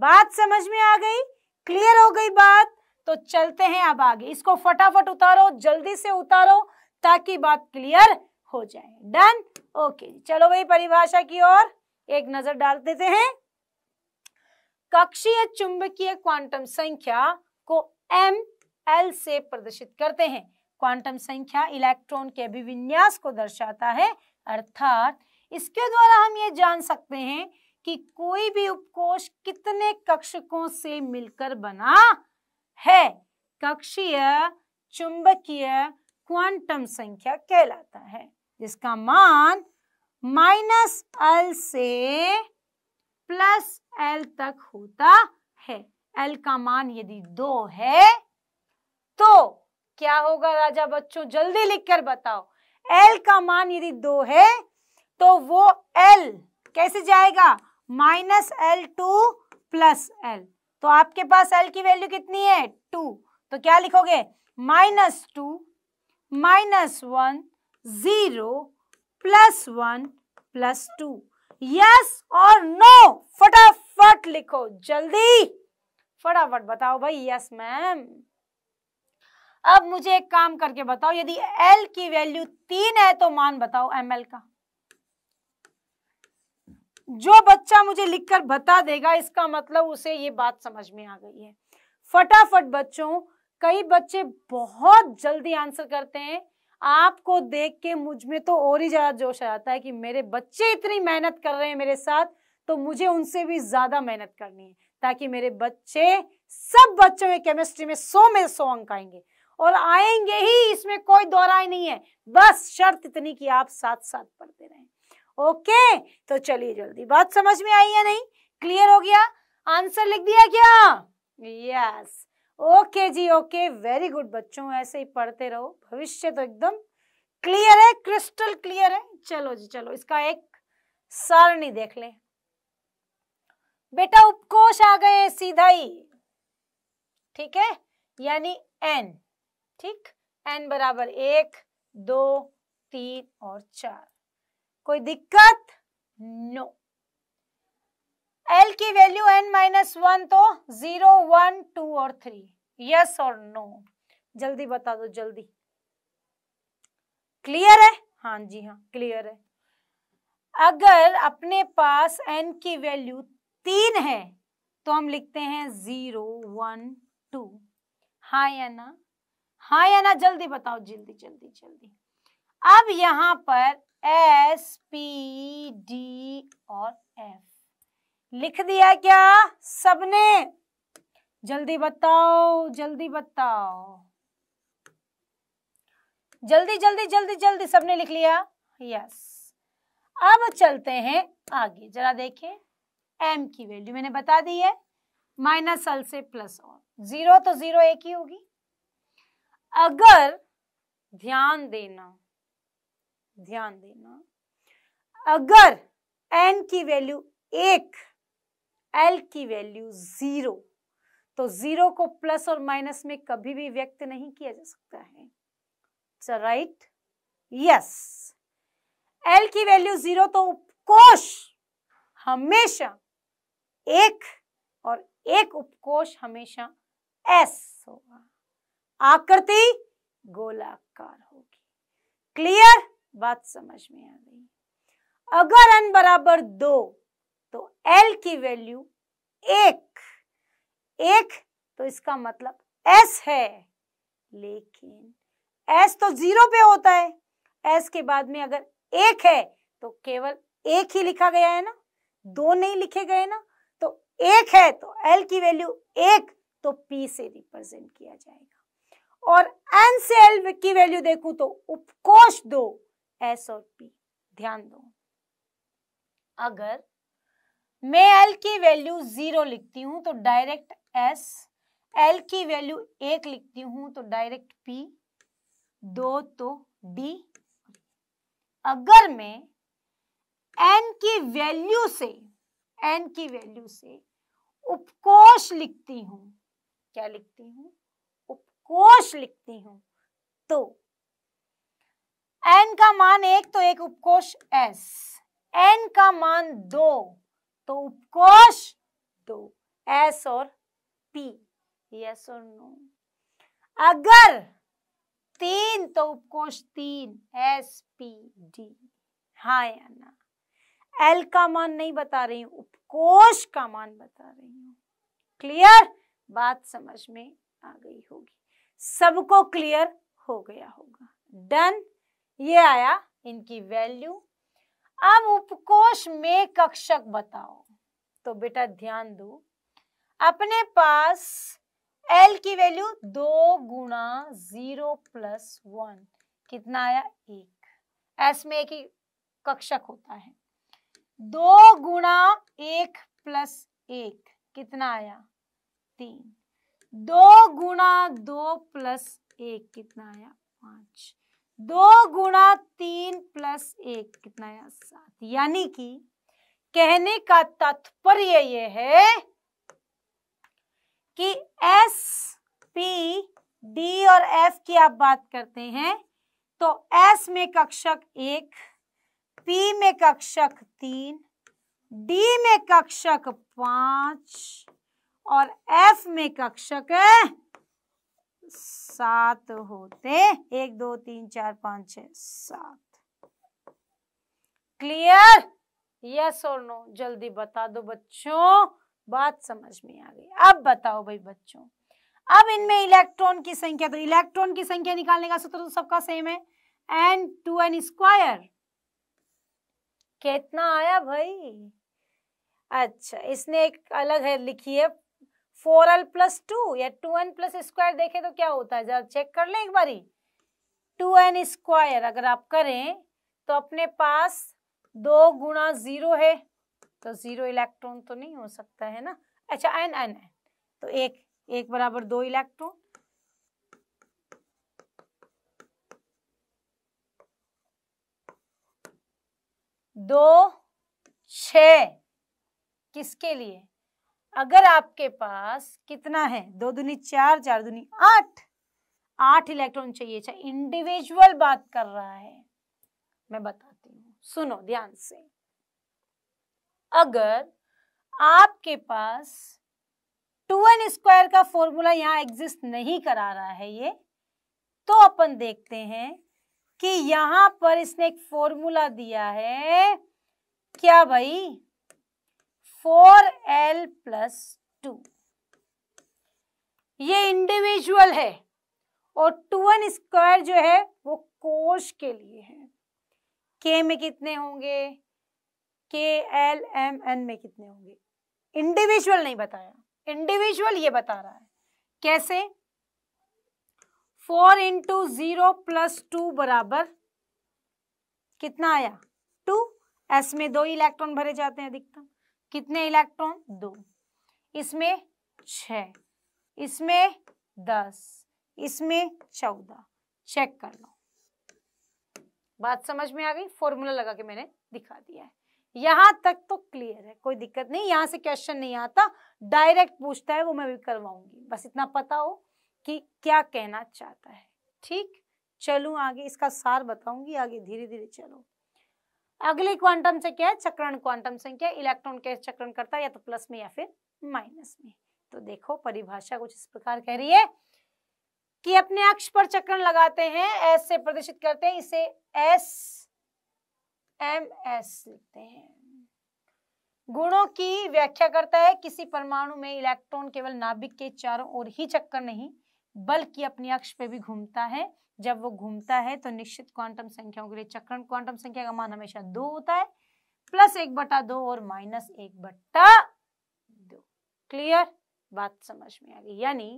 बात समझ में आ गई क्लियर हो गई बात तो चलते हैं अब आगे इसको फटाफट उतारो जल्दी से उतारो ताकि बात क्लियर हो जाए डन ओके चलो भाई परिभाषा की ओर एक नजर डाल देते हैं कक्षीय चुंबकीय क्वांटम संख्या को एम एल से प्रदर्शित करते हैं क्वांटम संख्या इलेक्ट्रॉन के अभिविन्यास को दर्शाता है अर्थात इसके द्वारा हम ये जान सकते हैं कि कोई भी उपकोष कितने कक्षकों से मिलकर बना है कक्षीय चुंबकीय क्वांटम संख्या कहलाता है जिसका मान माइनस एल से प्लस एल तक होता है एल का मान यदि दो है तो क्या होगा राजा बच्चों जल्दी लिखकर बताओ एल का मान यदि दो है तो वो एल कैसे जाएगा minus L to plus L तो आपके पास एल की वैल्यू कितनी है टू तो क्या लिखोगे minus two minus one zero plus one plus two yes और नो फटाफट लिखो जल्दी फटाफट बताओ भाई यस मैम अब मुझे एक काम करके बताओ यदि एल की वैल्यू तीन है तो मान बताओ एम एल का जो बच्चा मुझे लिखकर बता देगा इसका मतलब उसे ये बात समझ में आ गई है फटाफट बच्चों कई बच्चे बहुत जल्दी आंसर करते हैं आपको देख के मुझ में तो और ही ज़्यादा जोश आ जाता है कि मेरे बच्चे इतनी मेहनत कर रहे हैं मेरे साथ तो मुझे उनसे भी ज़्यादा मेहनत करनी है ताकि मेरे बच्चे सब बच्चों में केमिस्ट्री में सौ में सौ अंक आएंगे और आएंगे ही इसमें कोई दोहराई नहीं है बस शर्त इतनी कि आप साथ साथ पढ़ते रहें ओके तो चलिए जल्दी बात समझ में आई या नहीं क्लियर हो गया आंसर लिख दिया क्या यस ओके जी ओके वेरी गुड बच्चों ऐसे ही पढ़ते रहो भविष्य तो एकदम क्लियर है क्रिस्टल क्लियर है चलो जी चलो इसका एक सारणी देख ले बेटा उपकोष आ गए सीधा ही ठीक है यानी एन ठीक एन बराबर एक दो तीन और चार कोई दिक्कत नो एल की वैल्यू एन माइनस वन तो जीरो वन टू और थ्री यस और नो जल्दी बता दो जल्दी क्लियर है हाँ जी हाँ क्लियर है अगर अपने पास एन की वैल्यू तीन है तो हम लिखते हैं जीरो वन टू हा या ना हा या ना जल्दी बताओ जल्दी जल्दी जल्दी अब यहां पर एस पी डी और एफ लिख दिया क्या सबने जल्दी बताओ जल्दी बताओ जल्दी जल्दी जल्दी जल्दी सबने लिख लिया यस अब चलते हैं आगे जरा देखे एम की वैल्यू मैंने बता दी है माइनस एल से प्लस और जीरो तो जीरो एक ही होगी अगर ध्यान देना ध्यान देना अगर एन की वैल्यू एक एल की वैल्यू जीरो तो जीरो को प्लस और माइनस में कभी भी व्यक्त नहीं किया जा सकता है राइट यस एल की वैल्यू जीरो तो उपकोष हमेशा एक और एक उपकोष हमेशा एस होगा आकृति गोलाकार होगी क्लियर बात समझ में आ गई अगर n बराबर दो तो एल की वैल्यू एक एक तो इसका मतलब s है लेकिन s तो जीरो पे होता है s के बाद में अगर एक है तो केवल एक ही लिखा गया है ना दो नहीं लिखे गए ना तो एक है तो एल की वैल्यू एक तो पी से रिप्रेजेंट किया जाएगा और एन से एल की वैल्यू देखूं तो उपकोष दो एस और पी ध्यान दो अगर मैं एल की वैल्यू जीरो लिखती हूं तो डायरेक्ट एस एल की वैल्यू एक लिखती हूं तो डायरेक्ट पी दो तो डी अगर मैं एन की वैल्यू से एन की वैल्यू से उपकोष लिखती हूं क्या लिखती हूं उपकोष लिखती हूं तो एन का मान एक तो एक उपकोष एस एन का मान दो तो उपकोष दो एस और पी यस और नो अगर तीन तो उपकोष तीन एस पी डी हा या ना एल का मान नहीं बता रही हूं उपकोष का मान बता रही हूँ क्लियर बात समझ में आ गई होगी सबको क्लियर हो गया होगा डन ये आया इनकी वैल्यू अब उपकोष में कक्षक बताओ तो बेटा ध्यान दो अपने पास एल की वैल्यू दो गुणा जीरो प्लस वन कितना आया एक एस में एक ही कक्षक होता है दो गुणा एक प्लस एक कितना आया तीन दो गुणा दो प्लस एक कितना आया पांच दो गुणा तीन प्लस एक कितना है सात यानी कि कहने का तात्पर्य यह है कि एस पी डी और एफ की आप बात करते हैं तो एस में कक्षक एक पी में कक्षक तीन डी में कक्षक पांच और एफ में कक्षक है सात होते एक दो तीन चार पांच छ सात क्लियर यस और नो जल्दी बता दो बच्चों बात समझ में आ गई अब बताओ भाई बच्चों अब इनमें इलेक्ट्रॉन की संख्या तो इलेक्ट्रॉन की संख्या निकालने का सूत्र तो सबका सेम है एन टू एन स्क्वायर कितना आया भाई अच्छा इसने एक अलग है लिखी है फोर एल प्लस टू या टू एन प्लस स्क्वायर देखे तो क्या होता है जरा चेक कर लें एक बारी टू एन स्क्वायर अगर आप करें तो अपने पास दो गुणा जीरो है तो जीरो इलेक्ट्रॉन तो नहीं हो सकता है ना अच्छा एन एन एन तो एक एक बराबर दो इलेक्ट्रॉन दो छ किसके लिए अगर आपके पास कितना है दो दुनी चार चार दुनी आठ आठ इलेक्ट्रॉन चाहिए चाहे अच्छा, इंडिविजुअल बात कर रहा है मैं बताती हूँ सुनो ध्यान से अगर आपके पास टू एन स्क्वायर का फॉर्मूला यहाँ एग्जिस्ट नहीं करा रहा है ये तो अपन देखते हैं कि यहाँ पर इसने एक फॉर्मूला दिया है क्या भाई फोर एल प्लस टू ये इंडिविजुअल है और टू एन स्क्वायर जो है वो कोश के लिए है के में कितने होंगे के एल एम एन में कितने होंगे इंडिविजुअल नहीं बताया इंडिविजुअल ये बता रहा है कैसे four into zero plus two बराबर कितना आया टू एस में दो इलेक्ट्रॉन भरे जाते हैं अधिकतम कितने इलेक्ट्रॉन दो इसमें छ इसमें दस इसमें चौदह चेक कर लो बात समझ में आ गई फॉर्मूला लगा के मैंने दिखा दिया है यहां तक तो क्लियर है कोई दिक्कत नहीं यहाँ से क्वेश्चन नहीं आता डायरेक्ट पूछता है वो मैं भी करवाऊंगी बस इतना पता हो कि क्या कहना चाहता है ठीक चलू आगे इसका सार बताऊंगी आगे धीरे धीरे चलो अगली क्वांटम संख्या है चक्रण क्वांटम संख्या इलेक्ट्रॉन के चक्रण करता है या तो प्लस में या फिर माइनस में तो देखो परिभाषा कुछ इस प्रकार कह रही है कि अपने अक्ष पर चक्रण लगाते हैं एस से प्रदर्शित करते हैं इसे एस एम एस लिखते हैं गुणों की व्याख्या करता है किसी परमाणु में इलेक्ट्रॉन केवल नाभिक के चारों ओर ही चक्कर नहीं बल की अपने अक्ष पे भी घूमता है जब वो घूमता है तो निश्चित क्वांटम संख्याओं के लिए चक्रण क्वांटम संख्या का मान हमेशा दो होता है प्लस एक बटा दो और माइनस एक बट्टा दो क्लियर बात समझ में आ गई यानी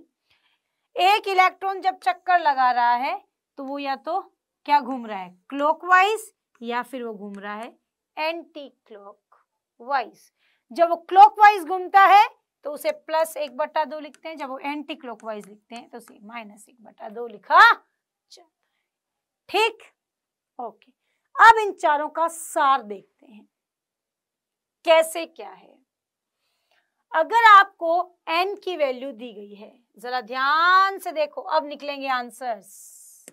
एक इलेक्ट्रॉन जब चक्कर लगा रहा है तो वो या तो क्या घूम रहा है क्लॉकवाइज या फिर वो घूम रहा है एंटी क्लॉक जब वो क्लॉकवाइज घूमता है तो उसे प्लस एक बटा दो लिखते हैं जब वो एंटी क्लॉक वाइज लिखते हैं तो उसे माइनस एक बट्टा दो लिखा ठीक ओके अब इन चारों का सार देखते हैं कैसे क्या है अगर आपको एन की वैल्यू दी गई है जरा ध्यान से देखो अब निकलेंगे आंसर्स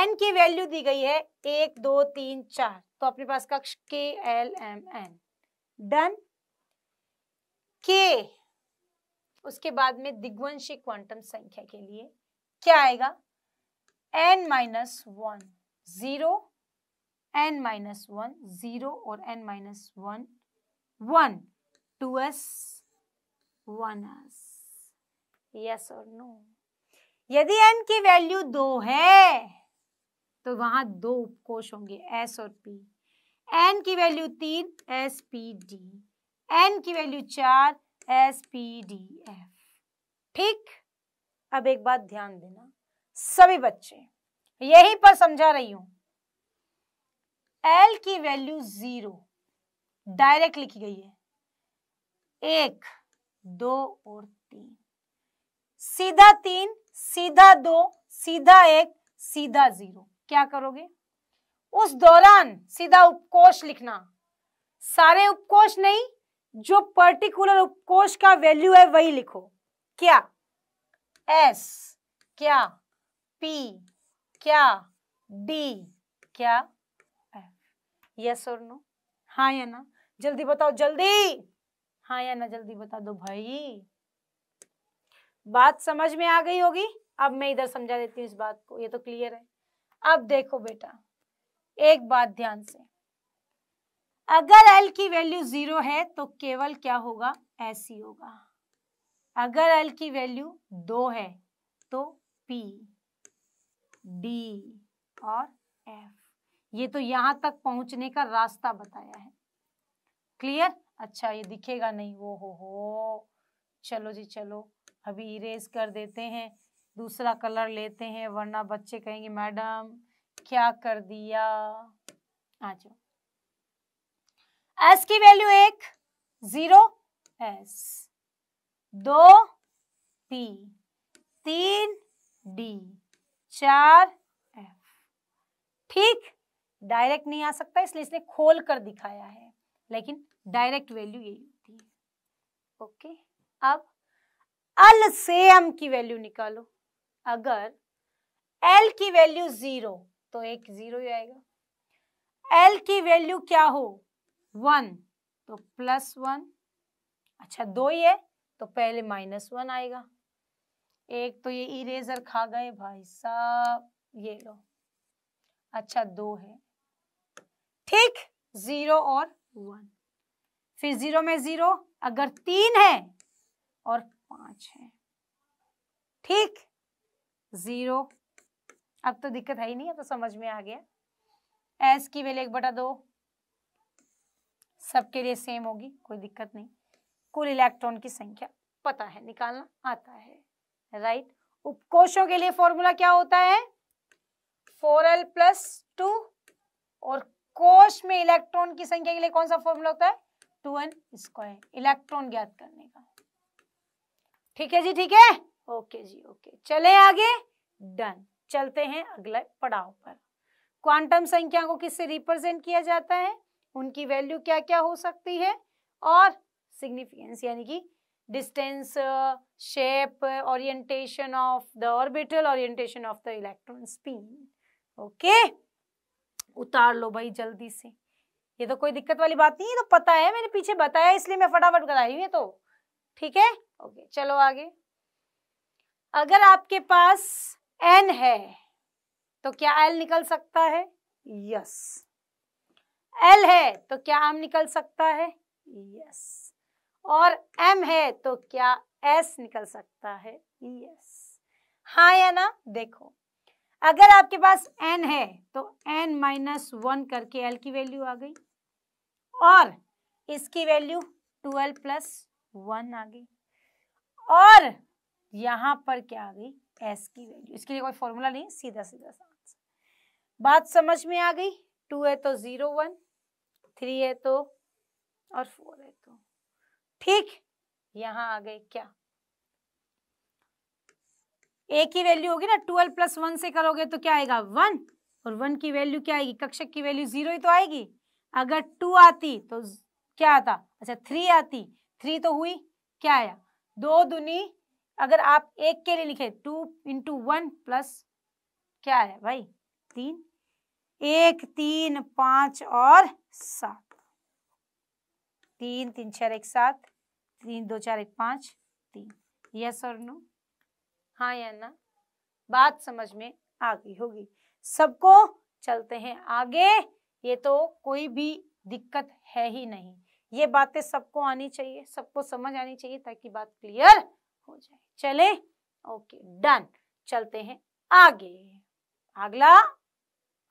एन की वैल्यू दी गई है एक दो तीन चार तो अपने पास कक्ष के एल एम एन डन के उसके बाद में दिग्वंशी क्वांटम संख्या के लिए क्या आएगा N minus one zero N minus one zero और N minus one one two S one S yes और नो यदि एन की वैल्यू दो है तो वहां दो उपकोष होंगे एस और पी एन की वैल्यू तीन एस पी डी एन की वैल्यू चार एस पी डी एफ ठीक अब एक बात ध्यान देना सभी बच्चे यहीं पर समझा रही हूं एल की वैल्यू जीरो डायरेक्ट लिखी गई है एक दो और तीन सीधा तीन सीधा दो सीधा एक सीधा जीरो क्या करोगे उस दौरान सीधा उपकोष लिखना सारे उपकोष नहीं जो पर्टिकुलर उपकोष का वैल्यू है वही लिखो क्या एस क्या पी क्या डी क्या एफ यस और नो हाँ या ना जल्दी बताओ जल्दी हाँ या ना जल्दी बता दो भाई बात समझ में आ गई होगी अब मैं इधर समझा देती हूँ इस बात को ये तो क्लियर है अब देखो बेटा एक बात ध्यान से अगर एल की वैल्यू जीरो है तो केवल क्या होगा ऐसी होगा अगर एल की वैल्यू दो है तो पी डी और एफ ये तो यहां तक पहुंचने का रास्ता बताया है क्लियर अच्छा ये दिखेगा नहीं वो हो हो चलो जी चलो अभी इरेज कर देते हैं दूसरा कलर लेते हैं वरना बच्चे कहेंगे मैडम क्या कर दिया आ जाओ एस की वैल्यू एक जीरो एस दो पी तीन डी चार एफ ठीक डायरेक्ट नहीं आ सकता इसलिए इसने खोल कर दिखाया है लेकिन डायरेक्ट वैल्यू यही होती है ओके अब अल से एम की वैल्यू निकालो अगर एल की वैल्यू जीरो तो एक जीरो ही आएगा एल की वैल्यू क्या हो वन तो प्लस वन अच्छा दो ही है तो पहले माइनस वन आएगा एक तो ये इरेजर खा गए भाई साहब ये लो अच्छा दो है ठीक जीरो और वन फिर जीरो में जीरो अगर तीन है और पांच है ठीक जीरो अब तो दिक्कत है ही नहीं अब तो समझ में आ गया एस की वैल्यू एक बटा दो सबके लिए सेम होगी कोई दिक्कत नहीं कुल इलेक्ट्रॉन की संख्या पता है निकालना आता है राइट उपकोशों के लिए फॉर्मूला क्या होता है फोर एल प्लस टू और कोश में इलेक्ट्रॉन की संख्या के लिए कौन सा फॉर्मूला होता है टू एन स्क्वायर इलेक्ट्रॉन ज्ञात करने का ठीक है जी ठीक है ओके जी ओके चले आगे डन चलते हैं अगले पड़ाव पर क्वांटम संख्या को किससे रिप्रेजेंट किया जाता है उनकी वैल्यू क्या क्या हो सकती है और सिग्निफिकेंस यानी कि distance shape orientation of the orbital orientation of the electron spin okay उतार लो भाई जल्दी से ये तो कोई दिक्कत वाली बात नहीं है तो पता है मैंने पीछे बताया इसलिए मैं फटाफट कराई रही हूँ तो ठीक है ओके चलो आगे अगर आपके पास एन है तो क्या एल निकल सकता है यस एल है तो क्या एम निकल सकता है यस और एम है तो क्या एस निकल सकता है यस हाँ या ना देखो अगर आपके पास एन है तो एन माइनस वन करके एल की वैल्यू आ गई और इसकी वैल्यू ट्वेल्व प्लस वन आ गई और यहाँ पर क्या आ गई एस की वैल्यू इसके लिए कोई फॉर्मूला नहीं सीधा सीधा बात समझ में आ गई टू है तो जीरो वन थ्री है तो और फोर है तो ठीक यहां आ गए क्या ए की वैल्यू होगी ना ट्वेल्व प्लस वन से करोगे तो क्या आएगा वन और वन की वैल्यू क्या आएगी कक्षक की वैल्यू जीरो ही तो आएगी अगर टू आती तो क्या आता अच्छा थ्री आती थ्री तो हुई क्या आया दो दुनी अगर आप एक के लिए लिखे टू इंटू वन प्लस क्या है भाई तीन एक तीन पांच और सात तीन तीन चार एक सात तीन दो चार एक पांच तीन यस और नो हाँ या ना बात समझ में आ गई होगी सबको चलते हैं आगे ये तो कोई भी दिक्कत है ही नहीं ये बातें सबको आनी चाहिए सबको समझ आनी चाहिए ताकि बात क्लियर हो जाए चले ओके डन चलते हैं आगे अगला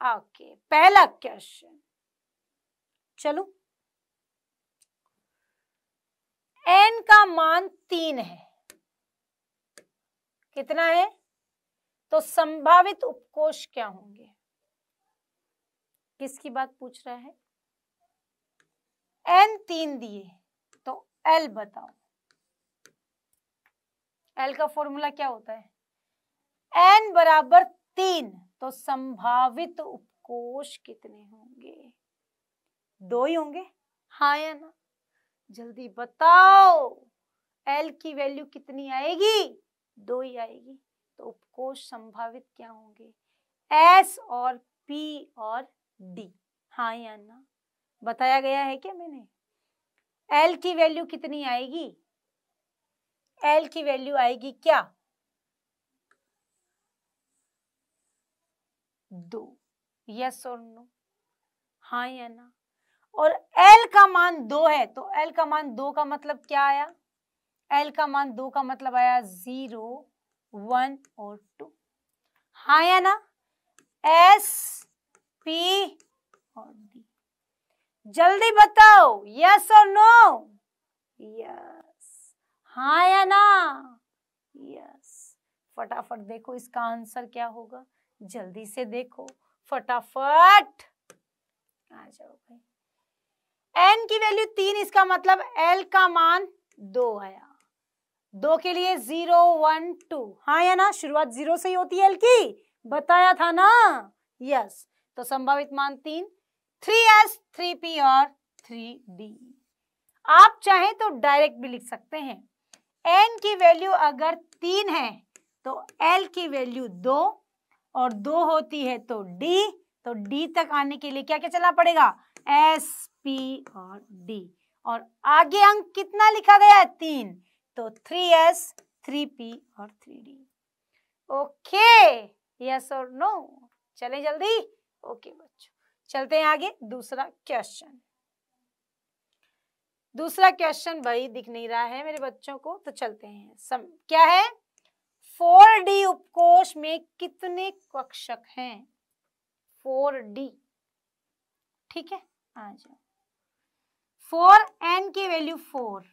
ओके पहला क्वेश्चन चलो एन का मान तीन है कितना है तो संभावित उपकोष क्या होंगे किसकी बात पूछ रहा है एन तीन दिए तो एल बताओ एल का फॉर्मूला क्या होता है एन बराबर तीन तो संभावित उपकोष कितने होंगे दो ही होंगे हाँ या ना जल्दी बताओ एल की वैल्यू कितनी आएगी दो ही आएगी तो उपकोष संभावित क्या होंगे एस और पी और डी हाँ या ना बताया गया है क्या मैंने एल की वैल्यू कितनी आएगी एल की वैल्यू आएगी क्या दो यस और नो हा या ना और एल का मान दो है तो एल का मान दो का मतलब क्या आया एल का मान दो का मतलब आया जीरो वन और टू हा या ना एस पी और डी जल्दी बताओ यस और नो यस हा या ना यस फटाफट देखो इसका आंसर क्या होगा जल्दी से देखो फटाफट आ जाओ भाई एन की वैल्यू तीन इसका मतलब एल का मान दो आया दो के लिए जीरो वन टू हाँ या ना शुरुआत जीरो से ही होती है एल की बताया था ना यस तो संभावित मान तीन थ्री एस थ्री पी और थ्री डी आप चाहें तो डायरेक्ट भी लिख सकते हैं एन की वैल्यू अगर तीन है तो एल की वैल्यू दो और दो होती है तो डी तो डी तक आने के लिए क्या क्या चलना पड़ेगा एस पी और डी और आगे अंक कितना लिखा गया है तीन तो थ्री एस थ्री पी और थ्री डी ओके यस और नो चले जल्दी ओके बच्चों चलते हैं आगे दूसरा क्वेश्चन दूसरा क्वेश्चन भाई दिख नहीं रहा है मेरे बच्चों को तो चलते हैं सम क्या है फोर डी उपकोष में कितने कक्षक हैं फोर डी ठीक है आ जाओ फोर एन की वैल्यू फोर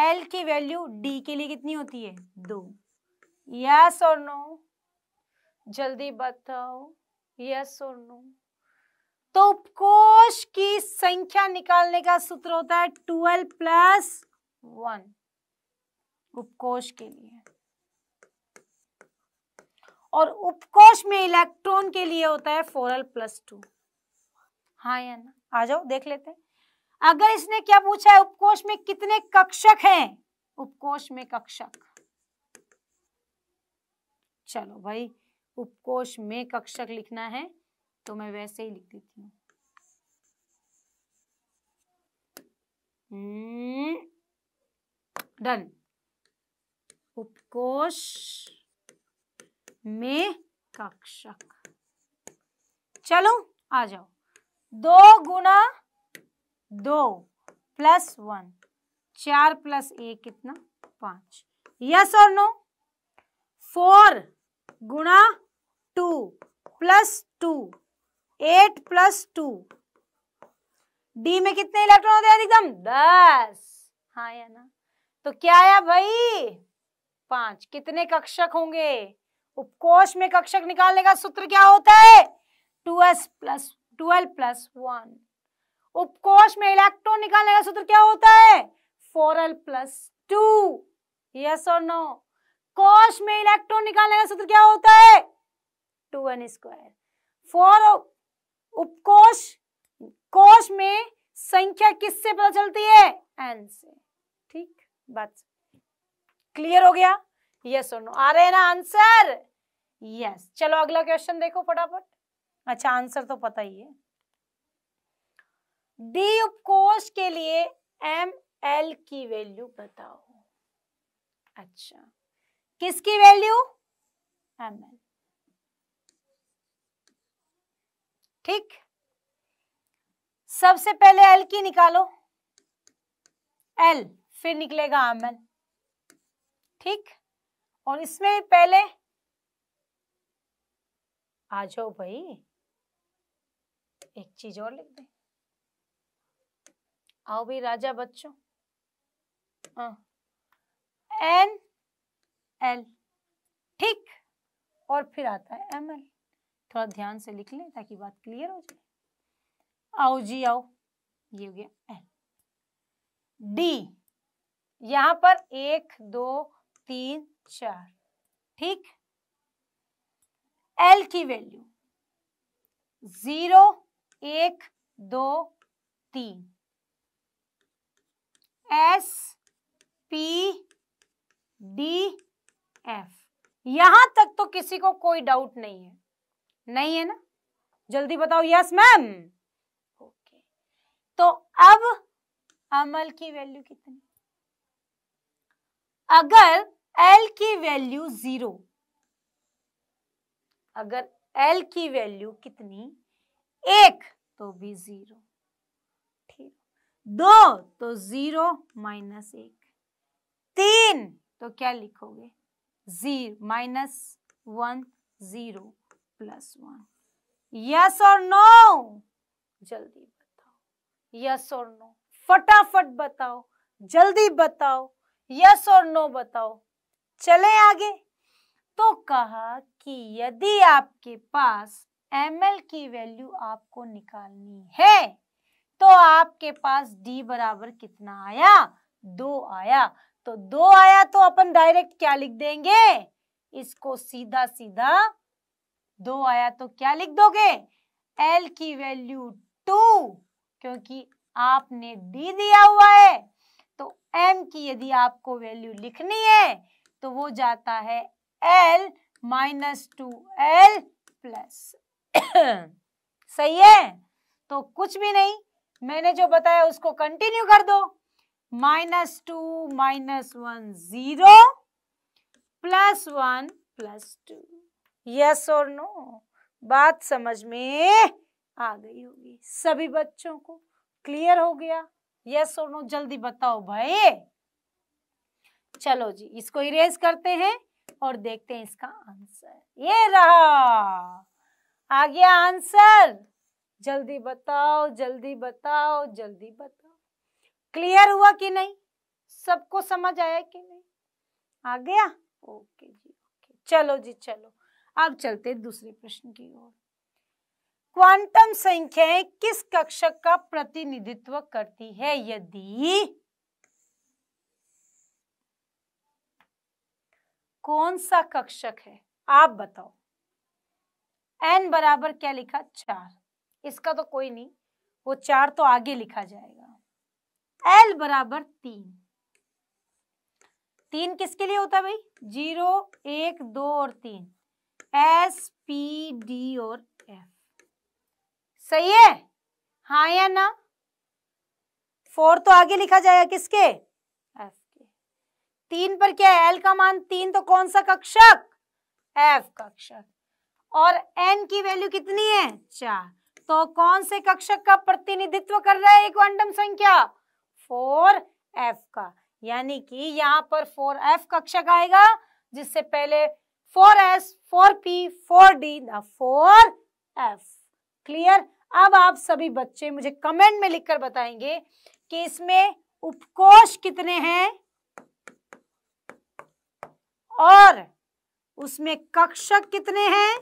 एल की वैल्यू डी के लिए कितनी होती है दो यस और नो जल्दी बताओ यस और नो तो उपकोष की संख्या निकालने का सूत्र होता है ट्वेल्व प्लस वन उपकोष के लिए और उपकोश में इलेक्ट्रॉन के लिए होता है फोर एल प्लस टू हाँ या ना आ जाओ देख लेते हैं अगर इसने क्या पूछा है उपकोश में कितने कक्षक हैं उपकोश में कक्षक चलो भाई उपकोश में कक्षक लिखना है तो मैं वैसे ही लिख देती हूँ हम्म, डन उपकोश में कक्षक चलो आ जाओ दो गुना दो प्लस वन चार प्लस एक कितना पांच यस और नो फोर गुणा two plus two eight plus two D में कितने इलेक्ट्रॉन होते हैं एकदम दस हाँ या ना तो क्या आया भाई पांच कितने कक्षक होंगे उपकोष में कक्षक निकालने का सूत्र क्या होता है two S plus twelve plus one उपकोष में इलेक्ट्रॉन निकालने का सूत्र क्या होता है four L plus two yes और नो कोश में इलेक्ट्रॉन निकालने का सूत्र क्या होता है टू एन स्क्वायर फोर उपकोष कोश में संख्या किससे पता चलती है एन से ठीक बात क्लियर हो गया यस और नो आ रहे हैं ना आंसर यस yes. चलो अगला क्वेश्चन देखो फटाफट अच्छा आंसर तो पता ही है डी उपकोष के लिए एम एल की वैल्यू बताओ अच्छा किसकी वैल्यू एम एल ठीक सबसे पहले एल की निकालो एल फिर निकलेगा एम एल ठीक और इसमें पहले आ जाओ भाई एक चीज और लिख दें आओ भाई राजा बच्चों हाँ। एन एल ठीक और फिर आता है एम एल थोड़ा ध्यान से लिख लें ताकि बात क्लियर हो जाए आओ जी आओ ये हो गया एल डी यहाँ पर एक दो तीन चार ठीक एल की वैल्यू जीरो एक दो तीन एस पी डी एफ यहां तक तो किसी को कोई डाउट नहीं है नहीं है ना जल्दी बताओ यस मैम ओके तो अब अमल की वैल्यू कितनी अगर एल की वैल्यू जीरो अगर एल की वैल्यू कितनी एक तो भी जीरो ठीक दो तो जीरो माइनस एक तीन तो क्या लिखोगे zero minus one zero plus one yes और नो जल्दी बताओ यस और नो फटाफट बताओ जल्दी बताओ यस और नो बताओ चले आगे तो कहा कि यदि आपके पास एम की वैल्यू आपको निकालनी है तो आपके पास d बराबर कितना आया दो आया तो दो आया तो अपन डायरेक्ट क्या लिख देंगे इसको सीधा सीधा दो आया तो क्या लिख दोगे एल की वैल्यू टू क्योंकि आपने डी दिया हुआ है तो एम की यदि आपको वैल्यू लिखनी है तो वो जाता है L minus two L plus सही है तो कुछ भी नहीं मैंने जो बताया उसको कंटिन्यू कर दो minus two minus one zero plus one plus two yes और नो बात समझ में आ गई होगी सभी बच्चों को क्लियर हो गया यस और नो जल्दी बताओ भाई चलो जी इसको इरेज करते हैं और देखते हैं इसका आंसर ये रहा आ गया आंसर जल्दी बताओ जल्दी बताओ जल्दी बताओ क्लियर हुआ कि नहीं सबको समझ आया कि नहीं आ गया ओके जी ओके चलो जी चलो अब चलते दूसरे प्रश्न की ओर क्वांटम संख्याएं किस कक्षक का प्रतिनिधित्व करती है यदि कौन सा कक्षक है आप बताओ एन बराबर क्या लिखा चार इसका तो कोई नहीं वो चार तो आगे लिखा जाएगा एल बराबर तीन तीन किसके लिए होता है भाई जीरो एक दो और तीन एस पी डी और एफ सही है हाँ या ना फोर तो आगे लिखा जाएगा किसके तीन पर क्या है एल का मान तीन तो कौन सा कक्षक एफ कक्षक और एन की वैल्यू कितनी है चार तो कौन से कक्षक का प्रतिनिधित्व कर रहा है एक क्वांटम संख्या फोर एफ का यानी कि यहाँ पर फोर एफ कक्षक आएगा जिससे पहले four S four P four D four F clear अब आप सभी बच्चे मुझे कमेंट में लिखकर बताएंगे कि इसमें उपकोष कितने हैं और उसमें कक्षक कितने हैं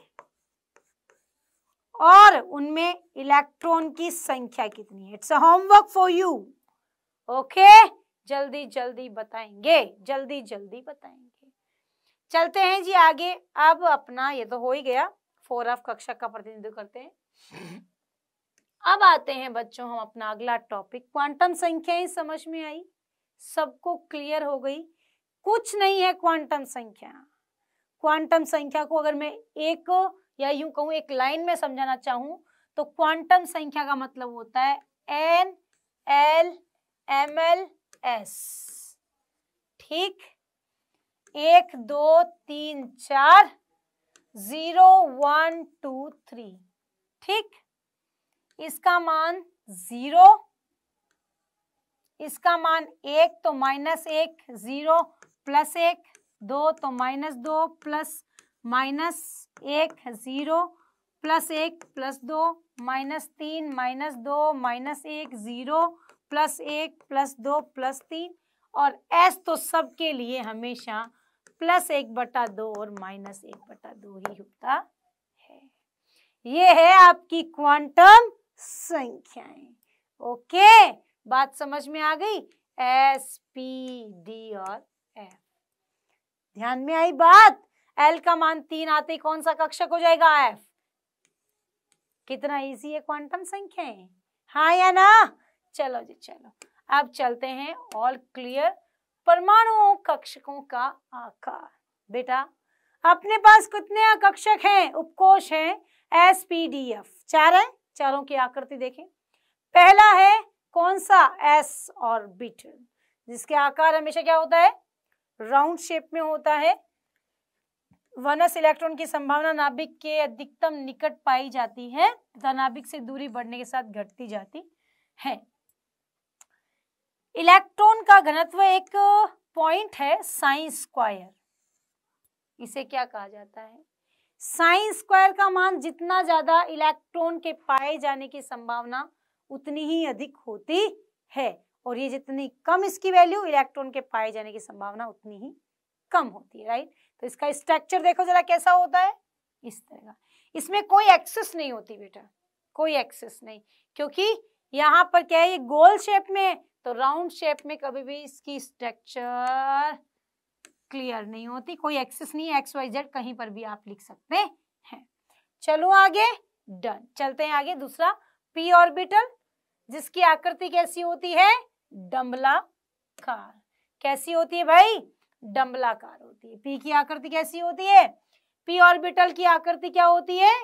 और उनमें इलेक्ट्रॉन की संख्या कितनी है it's a homework for you okay जल्दी जल्दी बताएंगे जल्दी जल्दी बताएंगे चलते हैं जी आगे अब अपना ये तो हो ही गया फोर ऑफ कक्षक का प्रतिनिधित्व करते हैं अब आते हैं बच्चों हम अपना अगला टॉपिक क्वांटम संख्याएं समझ में आई सबको क्लियर हो गई कुछ नहीं है क्वांटम संख्या क्वांटम संख्या को अगर मैं एक या यूं कहूं एक लाइन में समझाना चाहूं तो क्वांटम संख्या का मतलब होता है N L M L S ठीक एक दो तीन चार जीरो वन टू थ्री ठीक इसका मान जीरो इसका मान एक तो माइनस एक जीरो प्लस एक दो तो माइनस दो प्लस माइनस एक ज़ीरो प्लस एक प्लस दो माइनस तीन माइनस दो माइनस एक ज़ीरो प्लस एक प्लस दो प्लस तीन और एस तो सबके लिए हमेशा प्लस एक बटा दो और माइनस एक बटा दो ही होता है ये है आपकी क्वांटम संख्याएं ओके बात समझ में आ गई एस पी डी और ध्यान में आई बात एल का मान तीन आते ही कौन सा कक्षक हो जाएगा एफ कितना इजी है क्वांटम संख्याएं हाँ या ना चलो जी चलो अब चलते हैं ऑल क्लियर परमाणुओं कक्षकों का आकार बेटा अपने पास कितने कक्षक हैं उपकोष हैं एस पी डी एफ चार है चारों की आकृति देखें पहला है कौन सा एस ऑर्बिटल जिसके आकार हमेशा क्या होता है राउंड शेप में होता है वनस इलेक्ट्रॉन की संभावना नाभिक के अधिकतम निकट पाई जाती है तथा नाभिक से दूरी बढ़ने के साथ घटती जाती है इलेक्ट्रॉन का घनत्व एक पॉइंट है साइन स्क्वायर इसे क्या कहा जाता है साइंस स्क्वायर का मान जितना ज्यादा इलेक्ट्रॉन के पाए जाने की संभावना उतनी ही अधिक होती है और ये जितनी कम इसकी वैल्यू इलेक्ट्रॉन के पाए जाने की संभावना उतनी ही कम होती है राइट तो इसका स्ट्रक्चर देखो जरा कैसा होता है इस तरह का इसमें कोई एक्सेस नहीं होती बेटा कोई एक्सेस नहीं क्योंकि यहाँ पर क्या है ये गोल शेप में तो राउंड शेप में कभी भी इसकी स्ट्रक्चर क्लियर नहीं होती कोई एक्सेस नहीं है एक्स वाई जेड कहीं पर भी आप लिख सकते हैं चलो आगे डन चलते हैं आगे दूसरा पी ऑर्बिटल जिसकी आकृति कैसी होती है डम्बलाकार कैसी होती है भाई डम्बलाकार होती है पी की आकृति कैसी होती है पी ऑर्बिटल की आकृति क्या होती है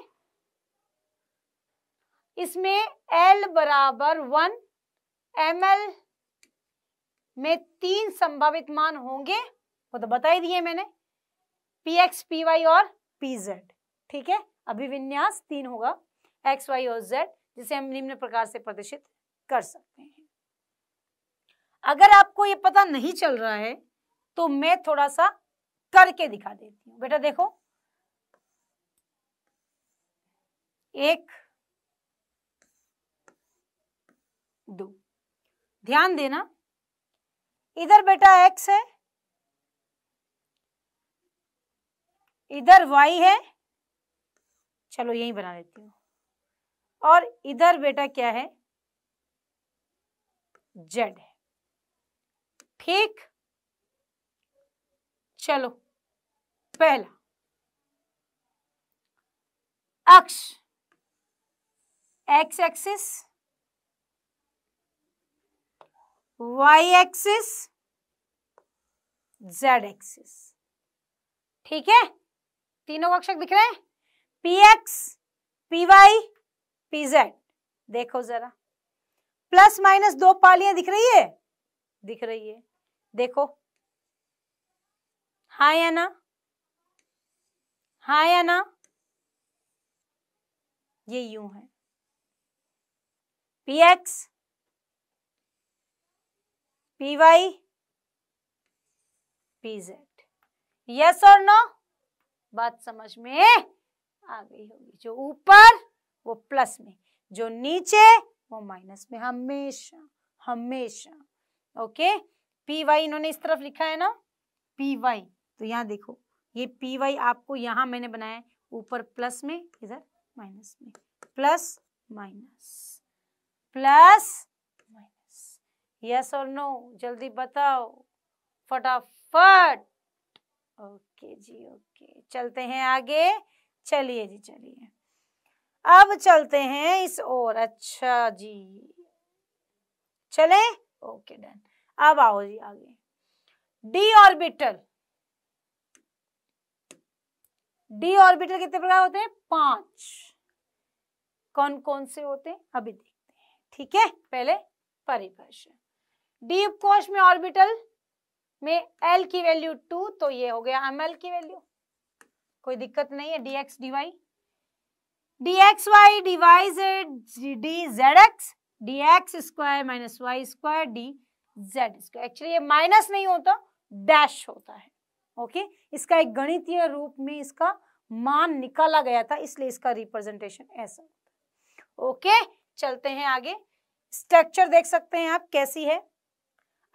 इसमें एल बराबर वन एम एल में तीन संभावित मान होंगे वो तो बता ही दिए मैंने पी एक्स पी वाई और पी जेड ठीक है अभिविन्यास तीन होगा एक्स वाई और जेड जिसे हम निम्न प्रकार से प्रदर्शित कर सकते हैं अगर आपको ये पता नहीं चल रहा है तो मैं थोड़ा सा करके दिखा देती हूँ बेटा देखो एक दो ध्यान देना इधर बेटा एक्स है इधर वाई है चलो यही बना लेती हूँ और इधर बेटा क्या है जेड है ठीक चलो पहला अक्ष X axis Y axis Z axis ठीक है तीनों कक्षक दिख रहे हैं P X P Y P Z देखो जरा प्लस माइनस दो पालियां दिख रही है दिख रही है देखो हाँ या ना हाँ या ना ये यूं है P X P Y P Z yes और नो बात समझ में आ गई होगी जो ऊपर वो प्लस में जो नीचे वो माइनस में हमेशा हमेशा ओके पी वाई इन्होंने इस तरफ लिखा है ना पी वाई तो यहाँ देखो ये पी वाई आपको यहाँ मैंने बनाया ऊपर प्लस में इधर माइनस में plus minus plus minus yes और नो जल्दी बताओ फटाफट ओके जी ओके चलते हैं आगे चलिए जी चलिए अब चलते हैं इस और अच्छा जी चले ओके डन अब आओ जी आगे डी ऑर्बिटल डी ऑर्बिटल कितने प्रकार होते हैं पांच कौन कौन से होते हैं अभी देखते हैं ठीक है पहले परिभाषा डी कोश में ऑर्बिटल में एल की वैल्यू टू तो ये हो गया एम एल की वैल्यू कोई दिक्कत नहीं है D X D Y D X Y D Y Z D Z X D X square minus Y square D Z square actually ये माइनस नहीं होता डैश होता है ओके इसका एक गणितीय रूप में इसका मान निकाला गया था इसलिए इसका रिप्रेजेंटेशन ऐसा ओके चलते हैं आगे स्ट्रक्चर देख सकते हैं आप कैसी है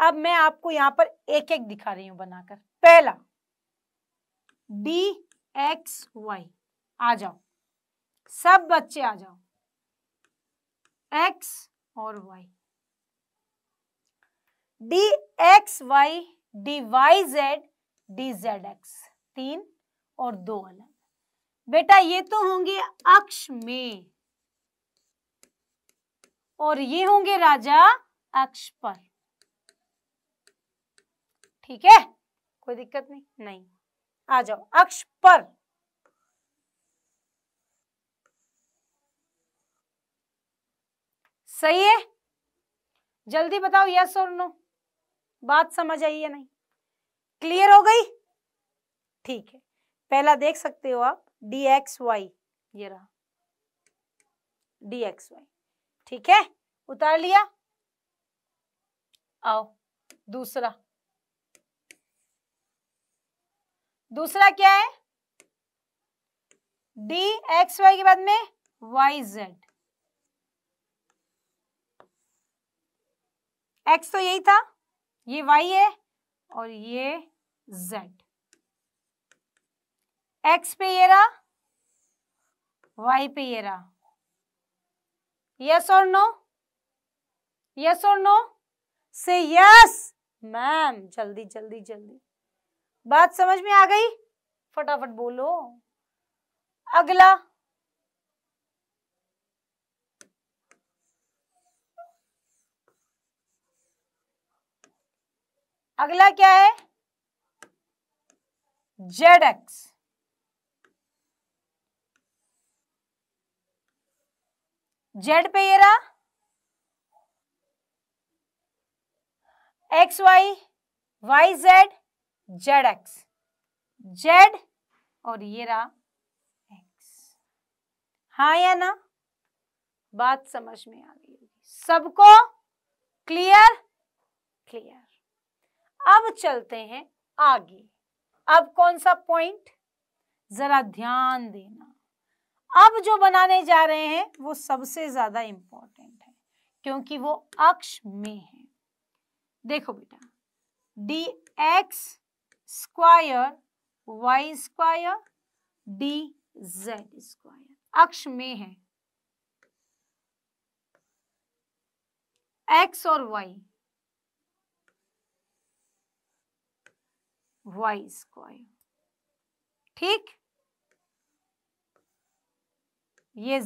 अब मैं आपको यहां पर एक एक दिखा रही हूं बनाकर पहला डी एक्स वाई आ जाओ सब बच्चे आ जाओ एक्स और Y D X Y D Y Z D Z X तीन और दो अलग बेटा ये तो होंगे अक्ष में और ये होंगे राजा अक्ष पर ठीक है कोई दिक्कत नहीं नहीं आ जाओ अक्ष पर सही है जल्दी बताओ यस और नो बात समझ आई या नहीं क्लियर हो गई ठीक है पहला देख सकते हो आप डी एक्स वाई ये रहा डी एक्स वाई ठीक है उतार लिया आओ दूसरा दूसरा क्या है डी एक्स वाई के बाद में वाई जेड एक्स तो यही था ये वाई है और ये जेड एक्स पे ये रहा वाई पे ये रहा यस और नो यस और नो से यस मैम जल्दी जल्दी जल्दी बात समझ में आ गई फटाफट बोलो अगला अगला क्या है जेड एक्स जेड पे ये रहा X Y Y Z Z X Z और ये रहा एक्स हाँ या ना बात समझ में आ गई सबको क्लियर क्लियर अब चलते हैं आगे अब कौन सा पॉइंट जरा ध्यान देना अब जो बनाने जा रहे हैं वो सबसे ज्यादा इंपॉर्टेंट है क्योंकि वो अक्ष में है देखो बेटा D X square Y square D Z square अक्ष में है एक्स और वाई वाई स्क्वायर ठीक ये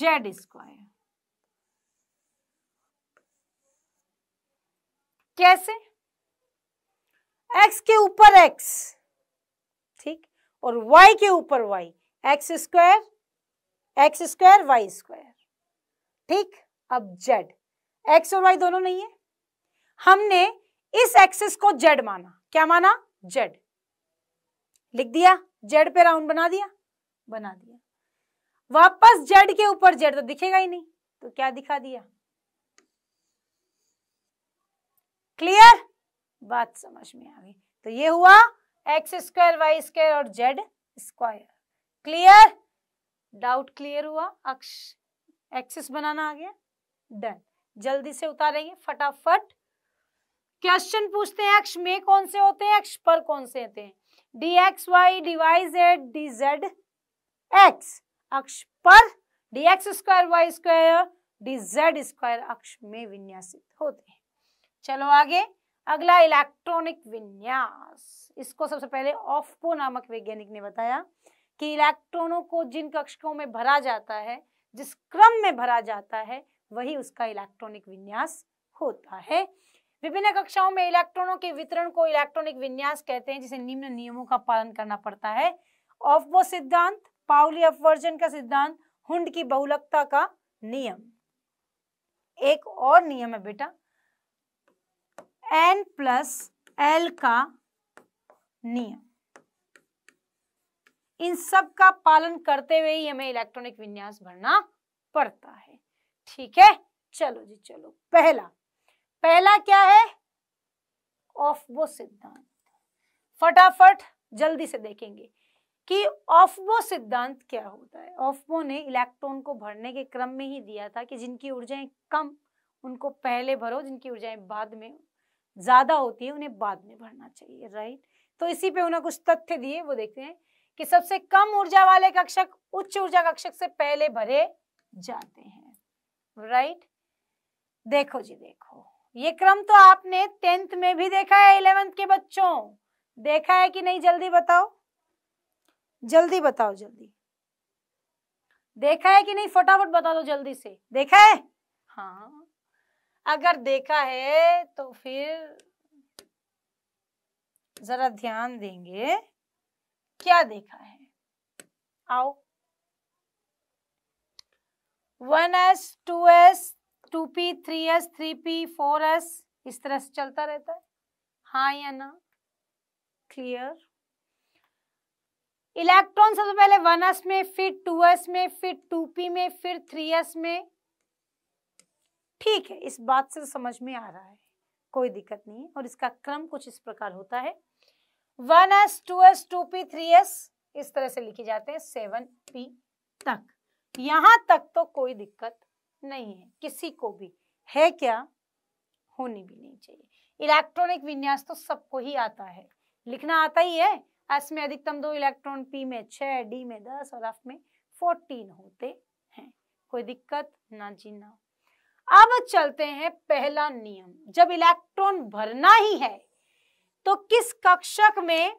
जेड स्क्वायर कैसे एक्स के ऊपर एक्स ठीक और वाई के ऊपर Y X square X square Y square ठीक अब जेड एक्स और वाई दोनों नहीं है हमने इस एक्सिस को जेड माना क्या माना जेड लिख दिया जेड पे राउंड बना दिया बना दिया वापस जेड के ऊपर जेड तो दिखेगा ही नहीं तो क्या दिखा दिया क्लियर बात समझ में आ गई तो ये हुआ एक्स स्क्वायर वाई स्क्वायर और Z square clear doubt clear हुआ अक्ष एक्सिस बनाना आ गया डन जल्दी से उतारेंगे फटाफट क्वेश्चन पूछते हैं एक्स में कौन से होते हैं एक्स पर कौन से होते हैं D X Y D Y Z D Z X अक्ष पर D X square Y square D Z square अक्ष में विन्यासित होते हैं चलो आगे अगला इलेक्ट्रॉनिक विन्यास इसको सबसे पहले ऑफपो नामक वैज्ञानिक ने बताया कि इलेक्ट्रॉनों को जिन कक्षकों में भरा जाता है जिस क्रम में भरा जाता है वही उसका इलेक्ट्रॉनिक विन्यास होता है विभिन्न कक्षाओं में इलेक्ट्रॉनों के वितरण को इलेक्ट्रॉनिक विन्यास कहते हैं जिसे निम्न नियमों का पालन करना पड़ता है ऑफ वो सिद्धांत पाउली अपवर्जन का सिद्धांत हुंड की बहुलकता का नियम एक और नियम है बेटा एन प्लस एल का नियम इन सब का पालन करते हुए ही हमें इलेक्ट्रॉनिक विन्यास भरना पड़ता है ठीक है चलो जी चलो पहला पहला क्या है ऑफबो सिद्धांत फटाफट जल्दी से देखेंगे कि ऑफबो सिद्धांत क्या होता है ऑफबो ने इलेक्ट्रॉन को भरने के क्रम में ही दिया था कि जिनकी ऊर्जाएं कम उनको पहले भरो जिनकी ऊर्जाएं बाद में ज्यादा होती है उन्हें बाद में भरना चाहिए राइट तो इसी पे उन्हें कुछ तथ्य दिए वो देखते हैं कि सबसे कम ऊर्जा वाले कक्षक उच्च ऊर्जा कक्षक से पहले भरे जाते हैं राइट देखो जी देखो ये क्रम तो आपने टेंथ में भी देखा है इलेवेंथ के बच्चों देखा है कि नहीं जल्दी बताओ जल्दी बताओ जल्दी देखा है कि नहीं फटाफट बता दो जल्दी से देखा है हाँ अगर देखा है तो फिर जरा ध्यान देंगे क्या देखा है आओ one S two S two P three S three P four S इस तरह से चलता रहता है हाँ या ना क्लियर इलेक्ट्रॉन सबसे पहले वन एस में फिर टू एस में फिर टू पी में फिर थ्री एस में ठीक है इस बात से समझ में आ रहा है कोई दिक्कत नहीं है और इसका क्रम कुछ इस प्रकार होता है one S two S two P three S इस तरह से लिखे जाते हैं सेवन पी तक यहां तक तो कोई दिक्कत नहीं है किसी को भी है क्या होनी भी नहीं चाहिए इलेक्ट्रॉनिक विन्यास तो सबको ही आता है लिखना आता ही है एस में अधिकतम दो इलेक्ट्रॉन पी में छह डी में दस और एफ में फोर्टीन होते हैं कोई दिक्कत ना जी ना अब चलते हैं पहला नियम जब इलेक्ट्रॉन भरना ही है तो किस कक्षक में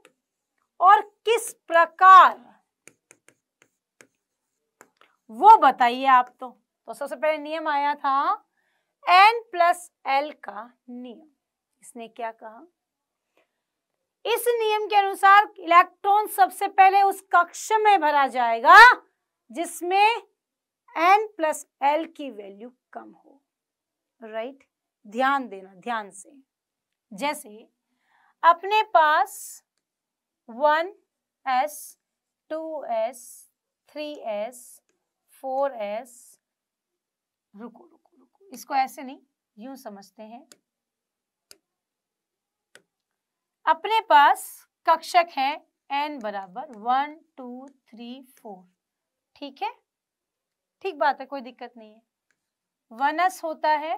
और किस प्रकार वो बताइए आप तो तो सबसे पहले नियम आया था एन प्लस एल का नियम इसने क्या कहा इस नियम के अनुसार इलेक्ट्रॉन सबसे पहले उस कक्ष में भरा जाएगा जिसमें एन प्लस एल की वैल्यू कम हो राइट right? ध्यान देना ध्यान से जैसे अपने पास one S two S three S four S रुको रुको रुको इसको ऐसे नहीं यूं समझते हैं अपने पास कक्षक है एन बराबर वन टू थ्री फोर ठीक है ठीक बात है कोई दिक्कत नहीं है वन एस होता है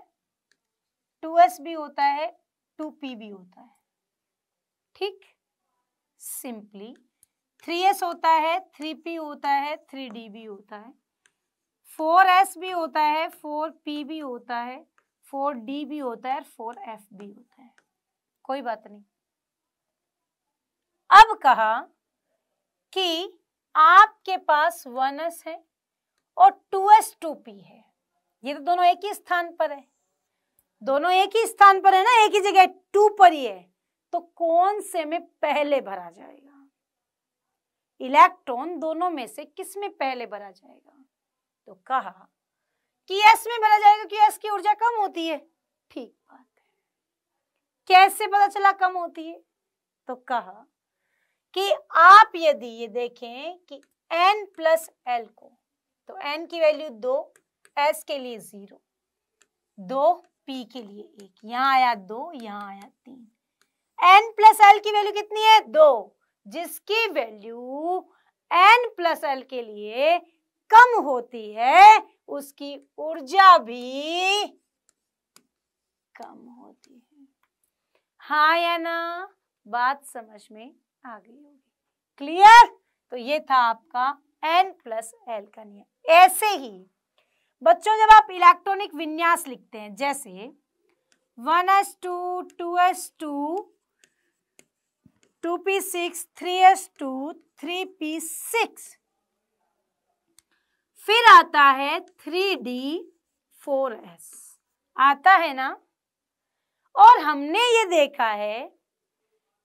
टू एस भी होता है टू पी भी होता है ठीक सिंपली थ्री एस होता है थ्री पी होता है थ्री डी भी होता है फोर एस भी होता है फोर पी भी होता है फोर डी भी होता है और फोर एफ भी होता है कोई बात नहीं अब कहा कि आपके पास वन एस है और टू एस टू पी है ये तो दोनों एक ही स्थान पर है दोनों एक ही स्थान पर है ना एक ही जगह टू पर ही है तो कौन से में पहले भरा जाएगा इलेक्ट्रॉन दोनों में से किस में पहले भरा जाएगा तो कहा कि एस में बना जाएगा कि एस की ऊर्जा कम होती है ठीक बात है कैसे पता चला कम होती है तो कहा कि आप यदि ये देखें कि एन प्लस एल को तो एन की वैल्यू दो एस के लिए जीरो दो पी के लिए एक यहां आया दो यहां आया तीन एन प्लस एल की वैल्यू कितनी है दो जिसकी वैल्यू एन प्लस एल के लिए कम होती है उसकी ऊर्जा भी कम होती है हा या ना बात समझ में आ गई होगी क्लियर तो ये था आपका एन प्लस एल का नियम ऐसे ही बच्चों जब आप इलेक्ट्रॉनिक विन्यास लिखते हैं जैसे one S two two S two two P six three S two three P six फिर आता है थ्री डी फोर एस आता है ना और हमने ये देखा है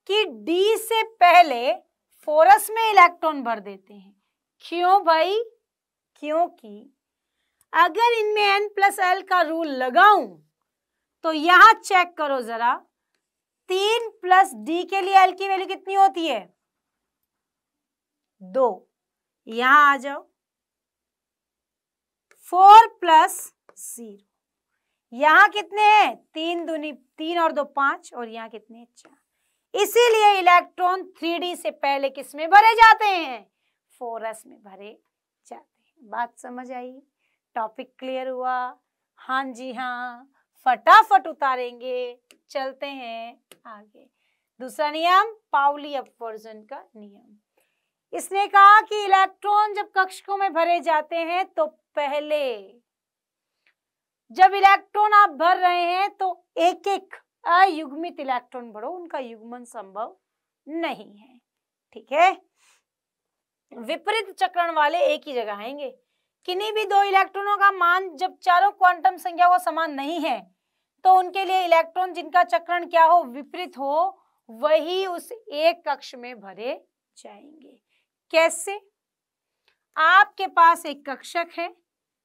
कि डी से पहले फोरस में इलेक्ट्रॉन भर देते हैं क्यों भाई क्योंकि अगर इनमें एन प्लस एल का रूल लगाऊं तो यहां चेक करो जरा तीन प्लस डी के लिए एल की वैल्यू कितनी होती है दो यहां आ जाओ फोर प्लस जीरो यहाँ कितने हैं तीन दूनी तीन और दो पांच और यहाँ कितने हैं चार इसीलिए इलेक्ट्रॉन थ्री से पहले किस में भरे जाते हैं फोरस में भरे जाते हैं बात समझ आई टॉपिक क्लियर हुआ हाँ जी हाँ फटाफट उतारेंगे चलते हैं आगे दूसरा नियम पाउली अपवर्जन का नियम इसने कहा कि इलेक्ट्रॉन जब कक्षकों में भरे जाते हैं तो पहले जब इलेक्ट्रॉन आप भर रहे हैं तो एक एक अयुग्मित इलेक्ट्रॉन भरो उनका युग्मन संभव नहीं है ठीक है विपरीत चक्रण वाले एक ही जगह आएंगे किन्हीं भी दो इलेक्ट्रॉनों का मान जब चारों क्वांटम संख्या को समान नहीं है तो उनके लिए इलेक्ट्रॉन जिनका चक्रण क्या हो विपरीत हो वही उस एक कक्ष में भरे जाएंगे कैसे आपके पास एक कक्षक है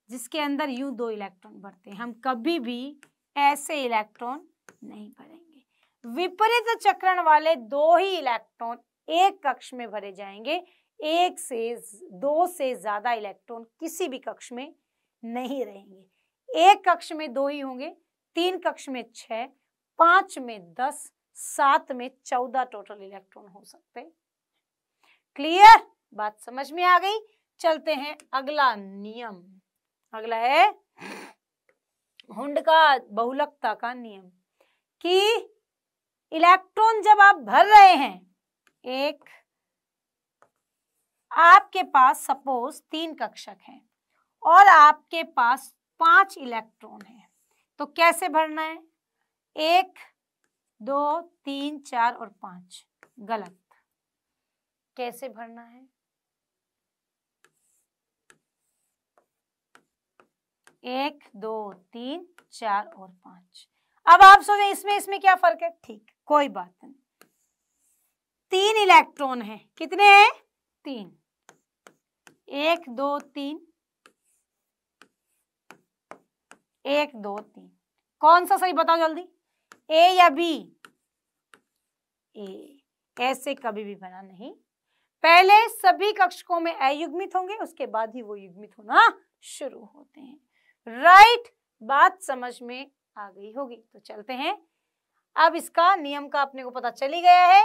जिसके अंदर यूं दो इलेक्ट्रॉन बढ़ते हैं हम कभी भी ऐसे इलेक्ट्रॉन नहीं भरेंगे विपरीत चक्रण वाले दो ही इलेक्ट्रॉन एक कक्ष में भरे जाएंगे एक से दो से ज्यादा इलेक्ट्रॉन किसी भी कक्ष में नहीं रहेंगे एक कक्ष में दो ही होंगे तीन कक्ष में छ पांच में दस सात में चौदह टोटल इलेक्ट्रॉन हो सकते क्लियर बात समझ में आ गई चलते हैं अगला नियम अगला है हुंड का बहुलकता का नियम कि इलेक्ट्रॉन जब आप भर रहे हैं एक आपके पास सपोज तीन कक्षक हैं और आपके पास पांच इलेक्ट्रॉन हैं तो कैसे भरना है एक दो तीन चार और पांच गलत कैसे भरना है एक दो तीन चार और पांच अब आप सोचें इसमें इसमें क्या फर्क है ठीक कोई बात नहीं तीन इलेक्ट्रॉन हैं कितने हैं तीन एक दो तीन एक दो तीन कौन सा सही बताओ जल्दी ए या बी ए ऐसे कभी भी बना नहीं पहले सभी कक्षकों में अयुग्मित होंगे उसके बाद ही वो युग्मित होना शुरू होते हैं राइट बात समझ में आ गई होगी तो चलते हैं अब इसका नियम का अपने को पता चली गया है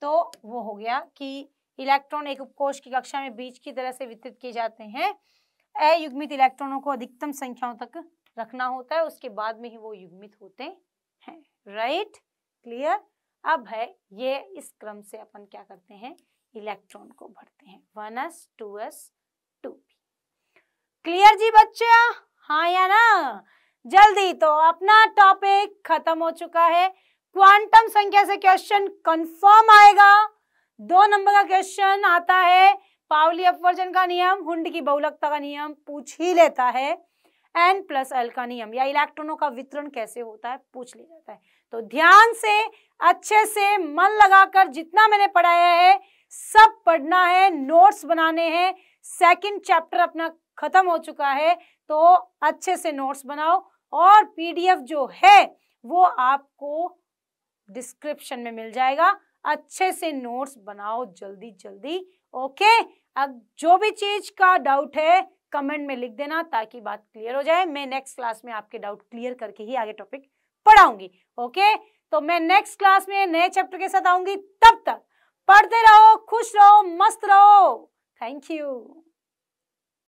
तो वो हो गया कि इलेक्ट्रॉन एक उपकोष की कक्षा में बीच की तरह से वितरित किए जाते हैं अयुग्मित इलेक्ट्रॉनों को अधिकतम संख्याओं तक रखना होता है उसके बाद में ही वो युग्मित होते हैं राइट क्लियर अब है ये इस क्रम से अपन क्या करते हैं इलेक्ट्रॉन को भरते हैं one S two S two clear जी बच्चा हाँ या ना जल्दी तो अपना टॉपिक खत्म हो चुका है क्वांटम संख्या से क्वेश्चन कंफर्म आएगा दो नंबर का क्वेश्चन आता है पावली अपवर्जन का नियम हुंड की बहुलकता का नियम पूछ ही लेता है एन प्लस एल का नियम या इलेक्ट्रॉनों का वितरण कैसे होता है पूछ लिया जाता है तो ध्यान से अच्छे से मन लगाकर जितना मैंने पढ़ाया है सब पढ़ना है नोट्स बनाने हैं सेकंड चैप्टर अपना खत्म हो चुका है तो अच्छे से नोट्स बनाओ और पीडीएफ जो है वो आपको डिस्क्रिप्शन में मिल जाएगा अच्छे से नोट्स बनाओ जल्दी जल्दी ओके अब जो भी चीज का डाउट है कमेंट में लिख देना ताकि बात क्लियर हो जाए मैं नेक्स्ट क्लास में आपके डाउट क्लियर करके ही आगे टॉपिक पढ़ाऊंगी ओके तो मैं नेक्स्ट क्लास में नए चैप्टर के साथ आऊंगी तब तक पढ़ते रहो खुश रहो मस्त रहो थैंक यू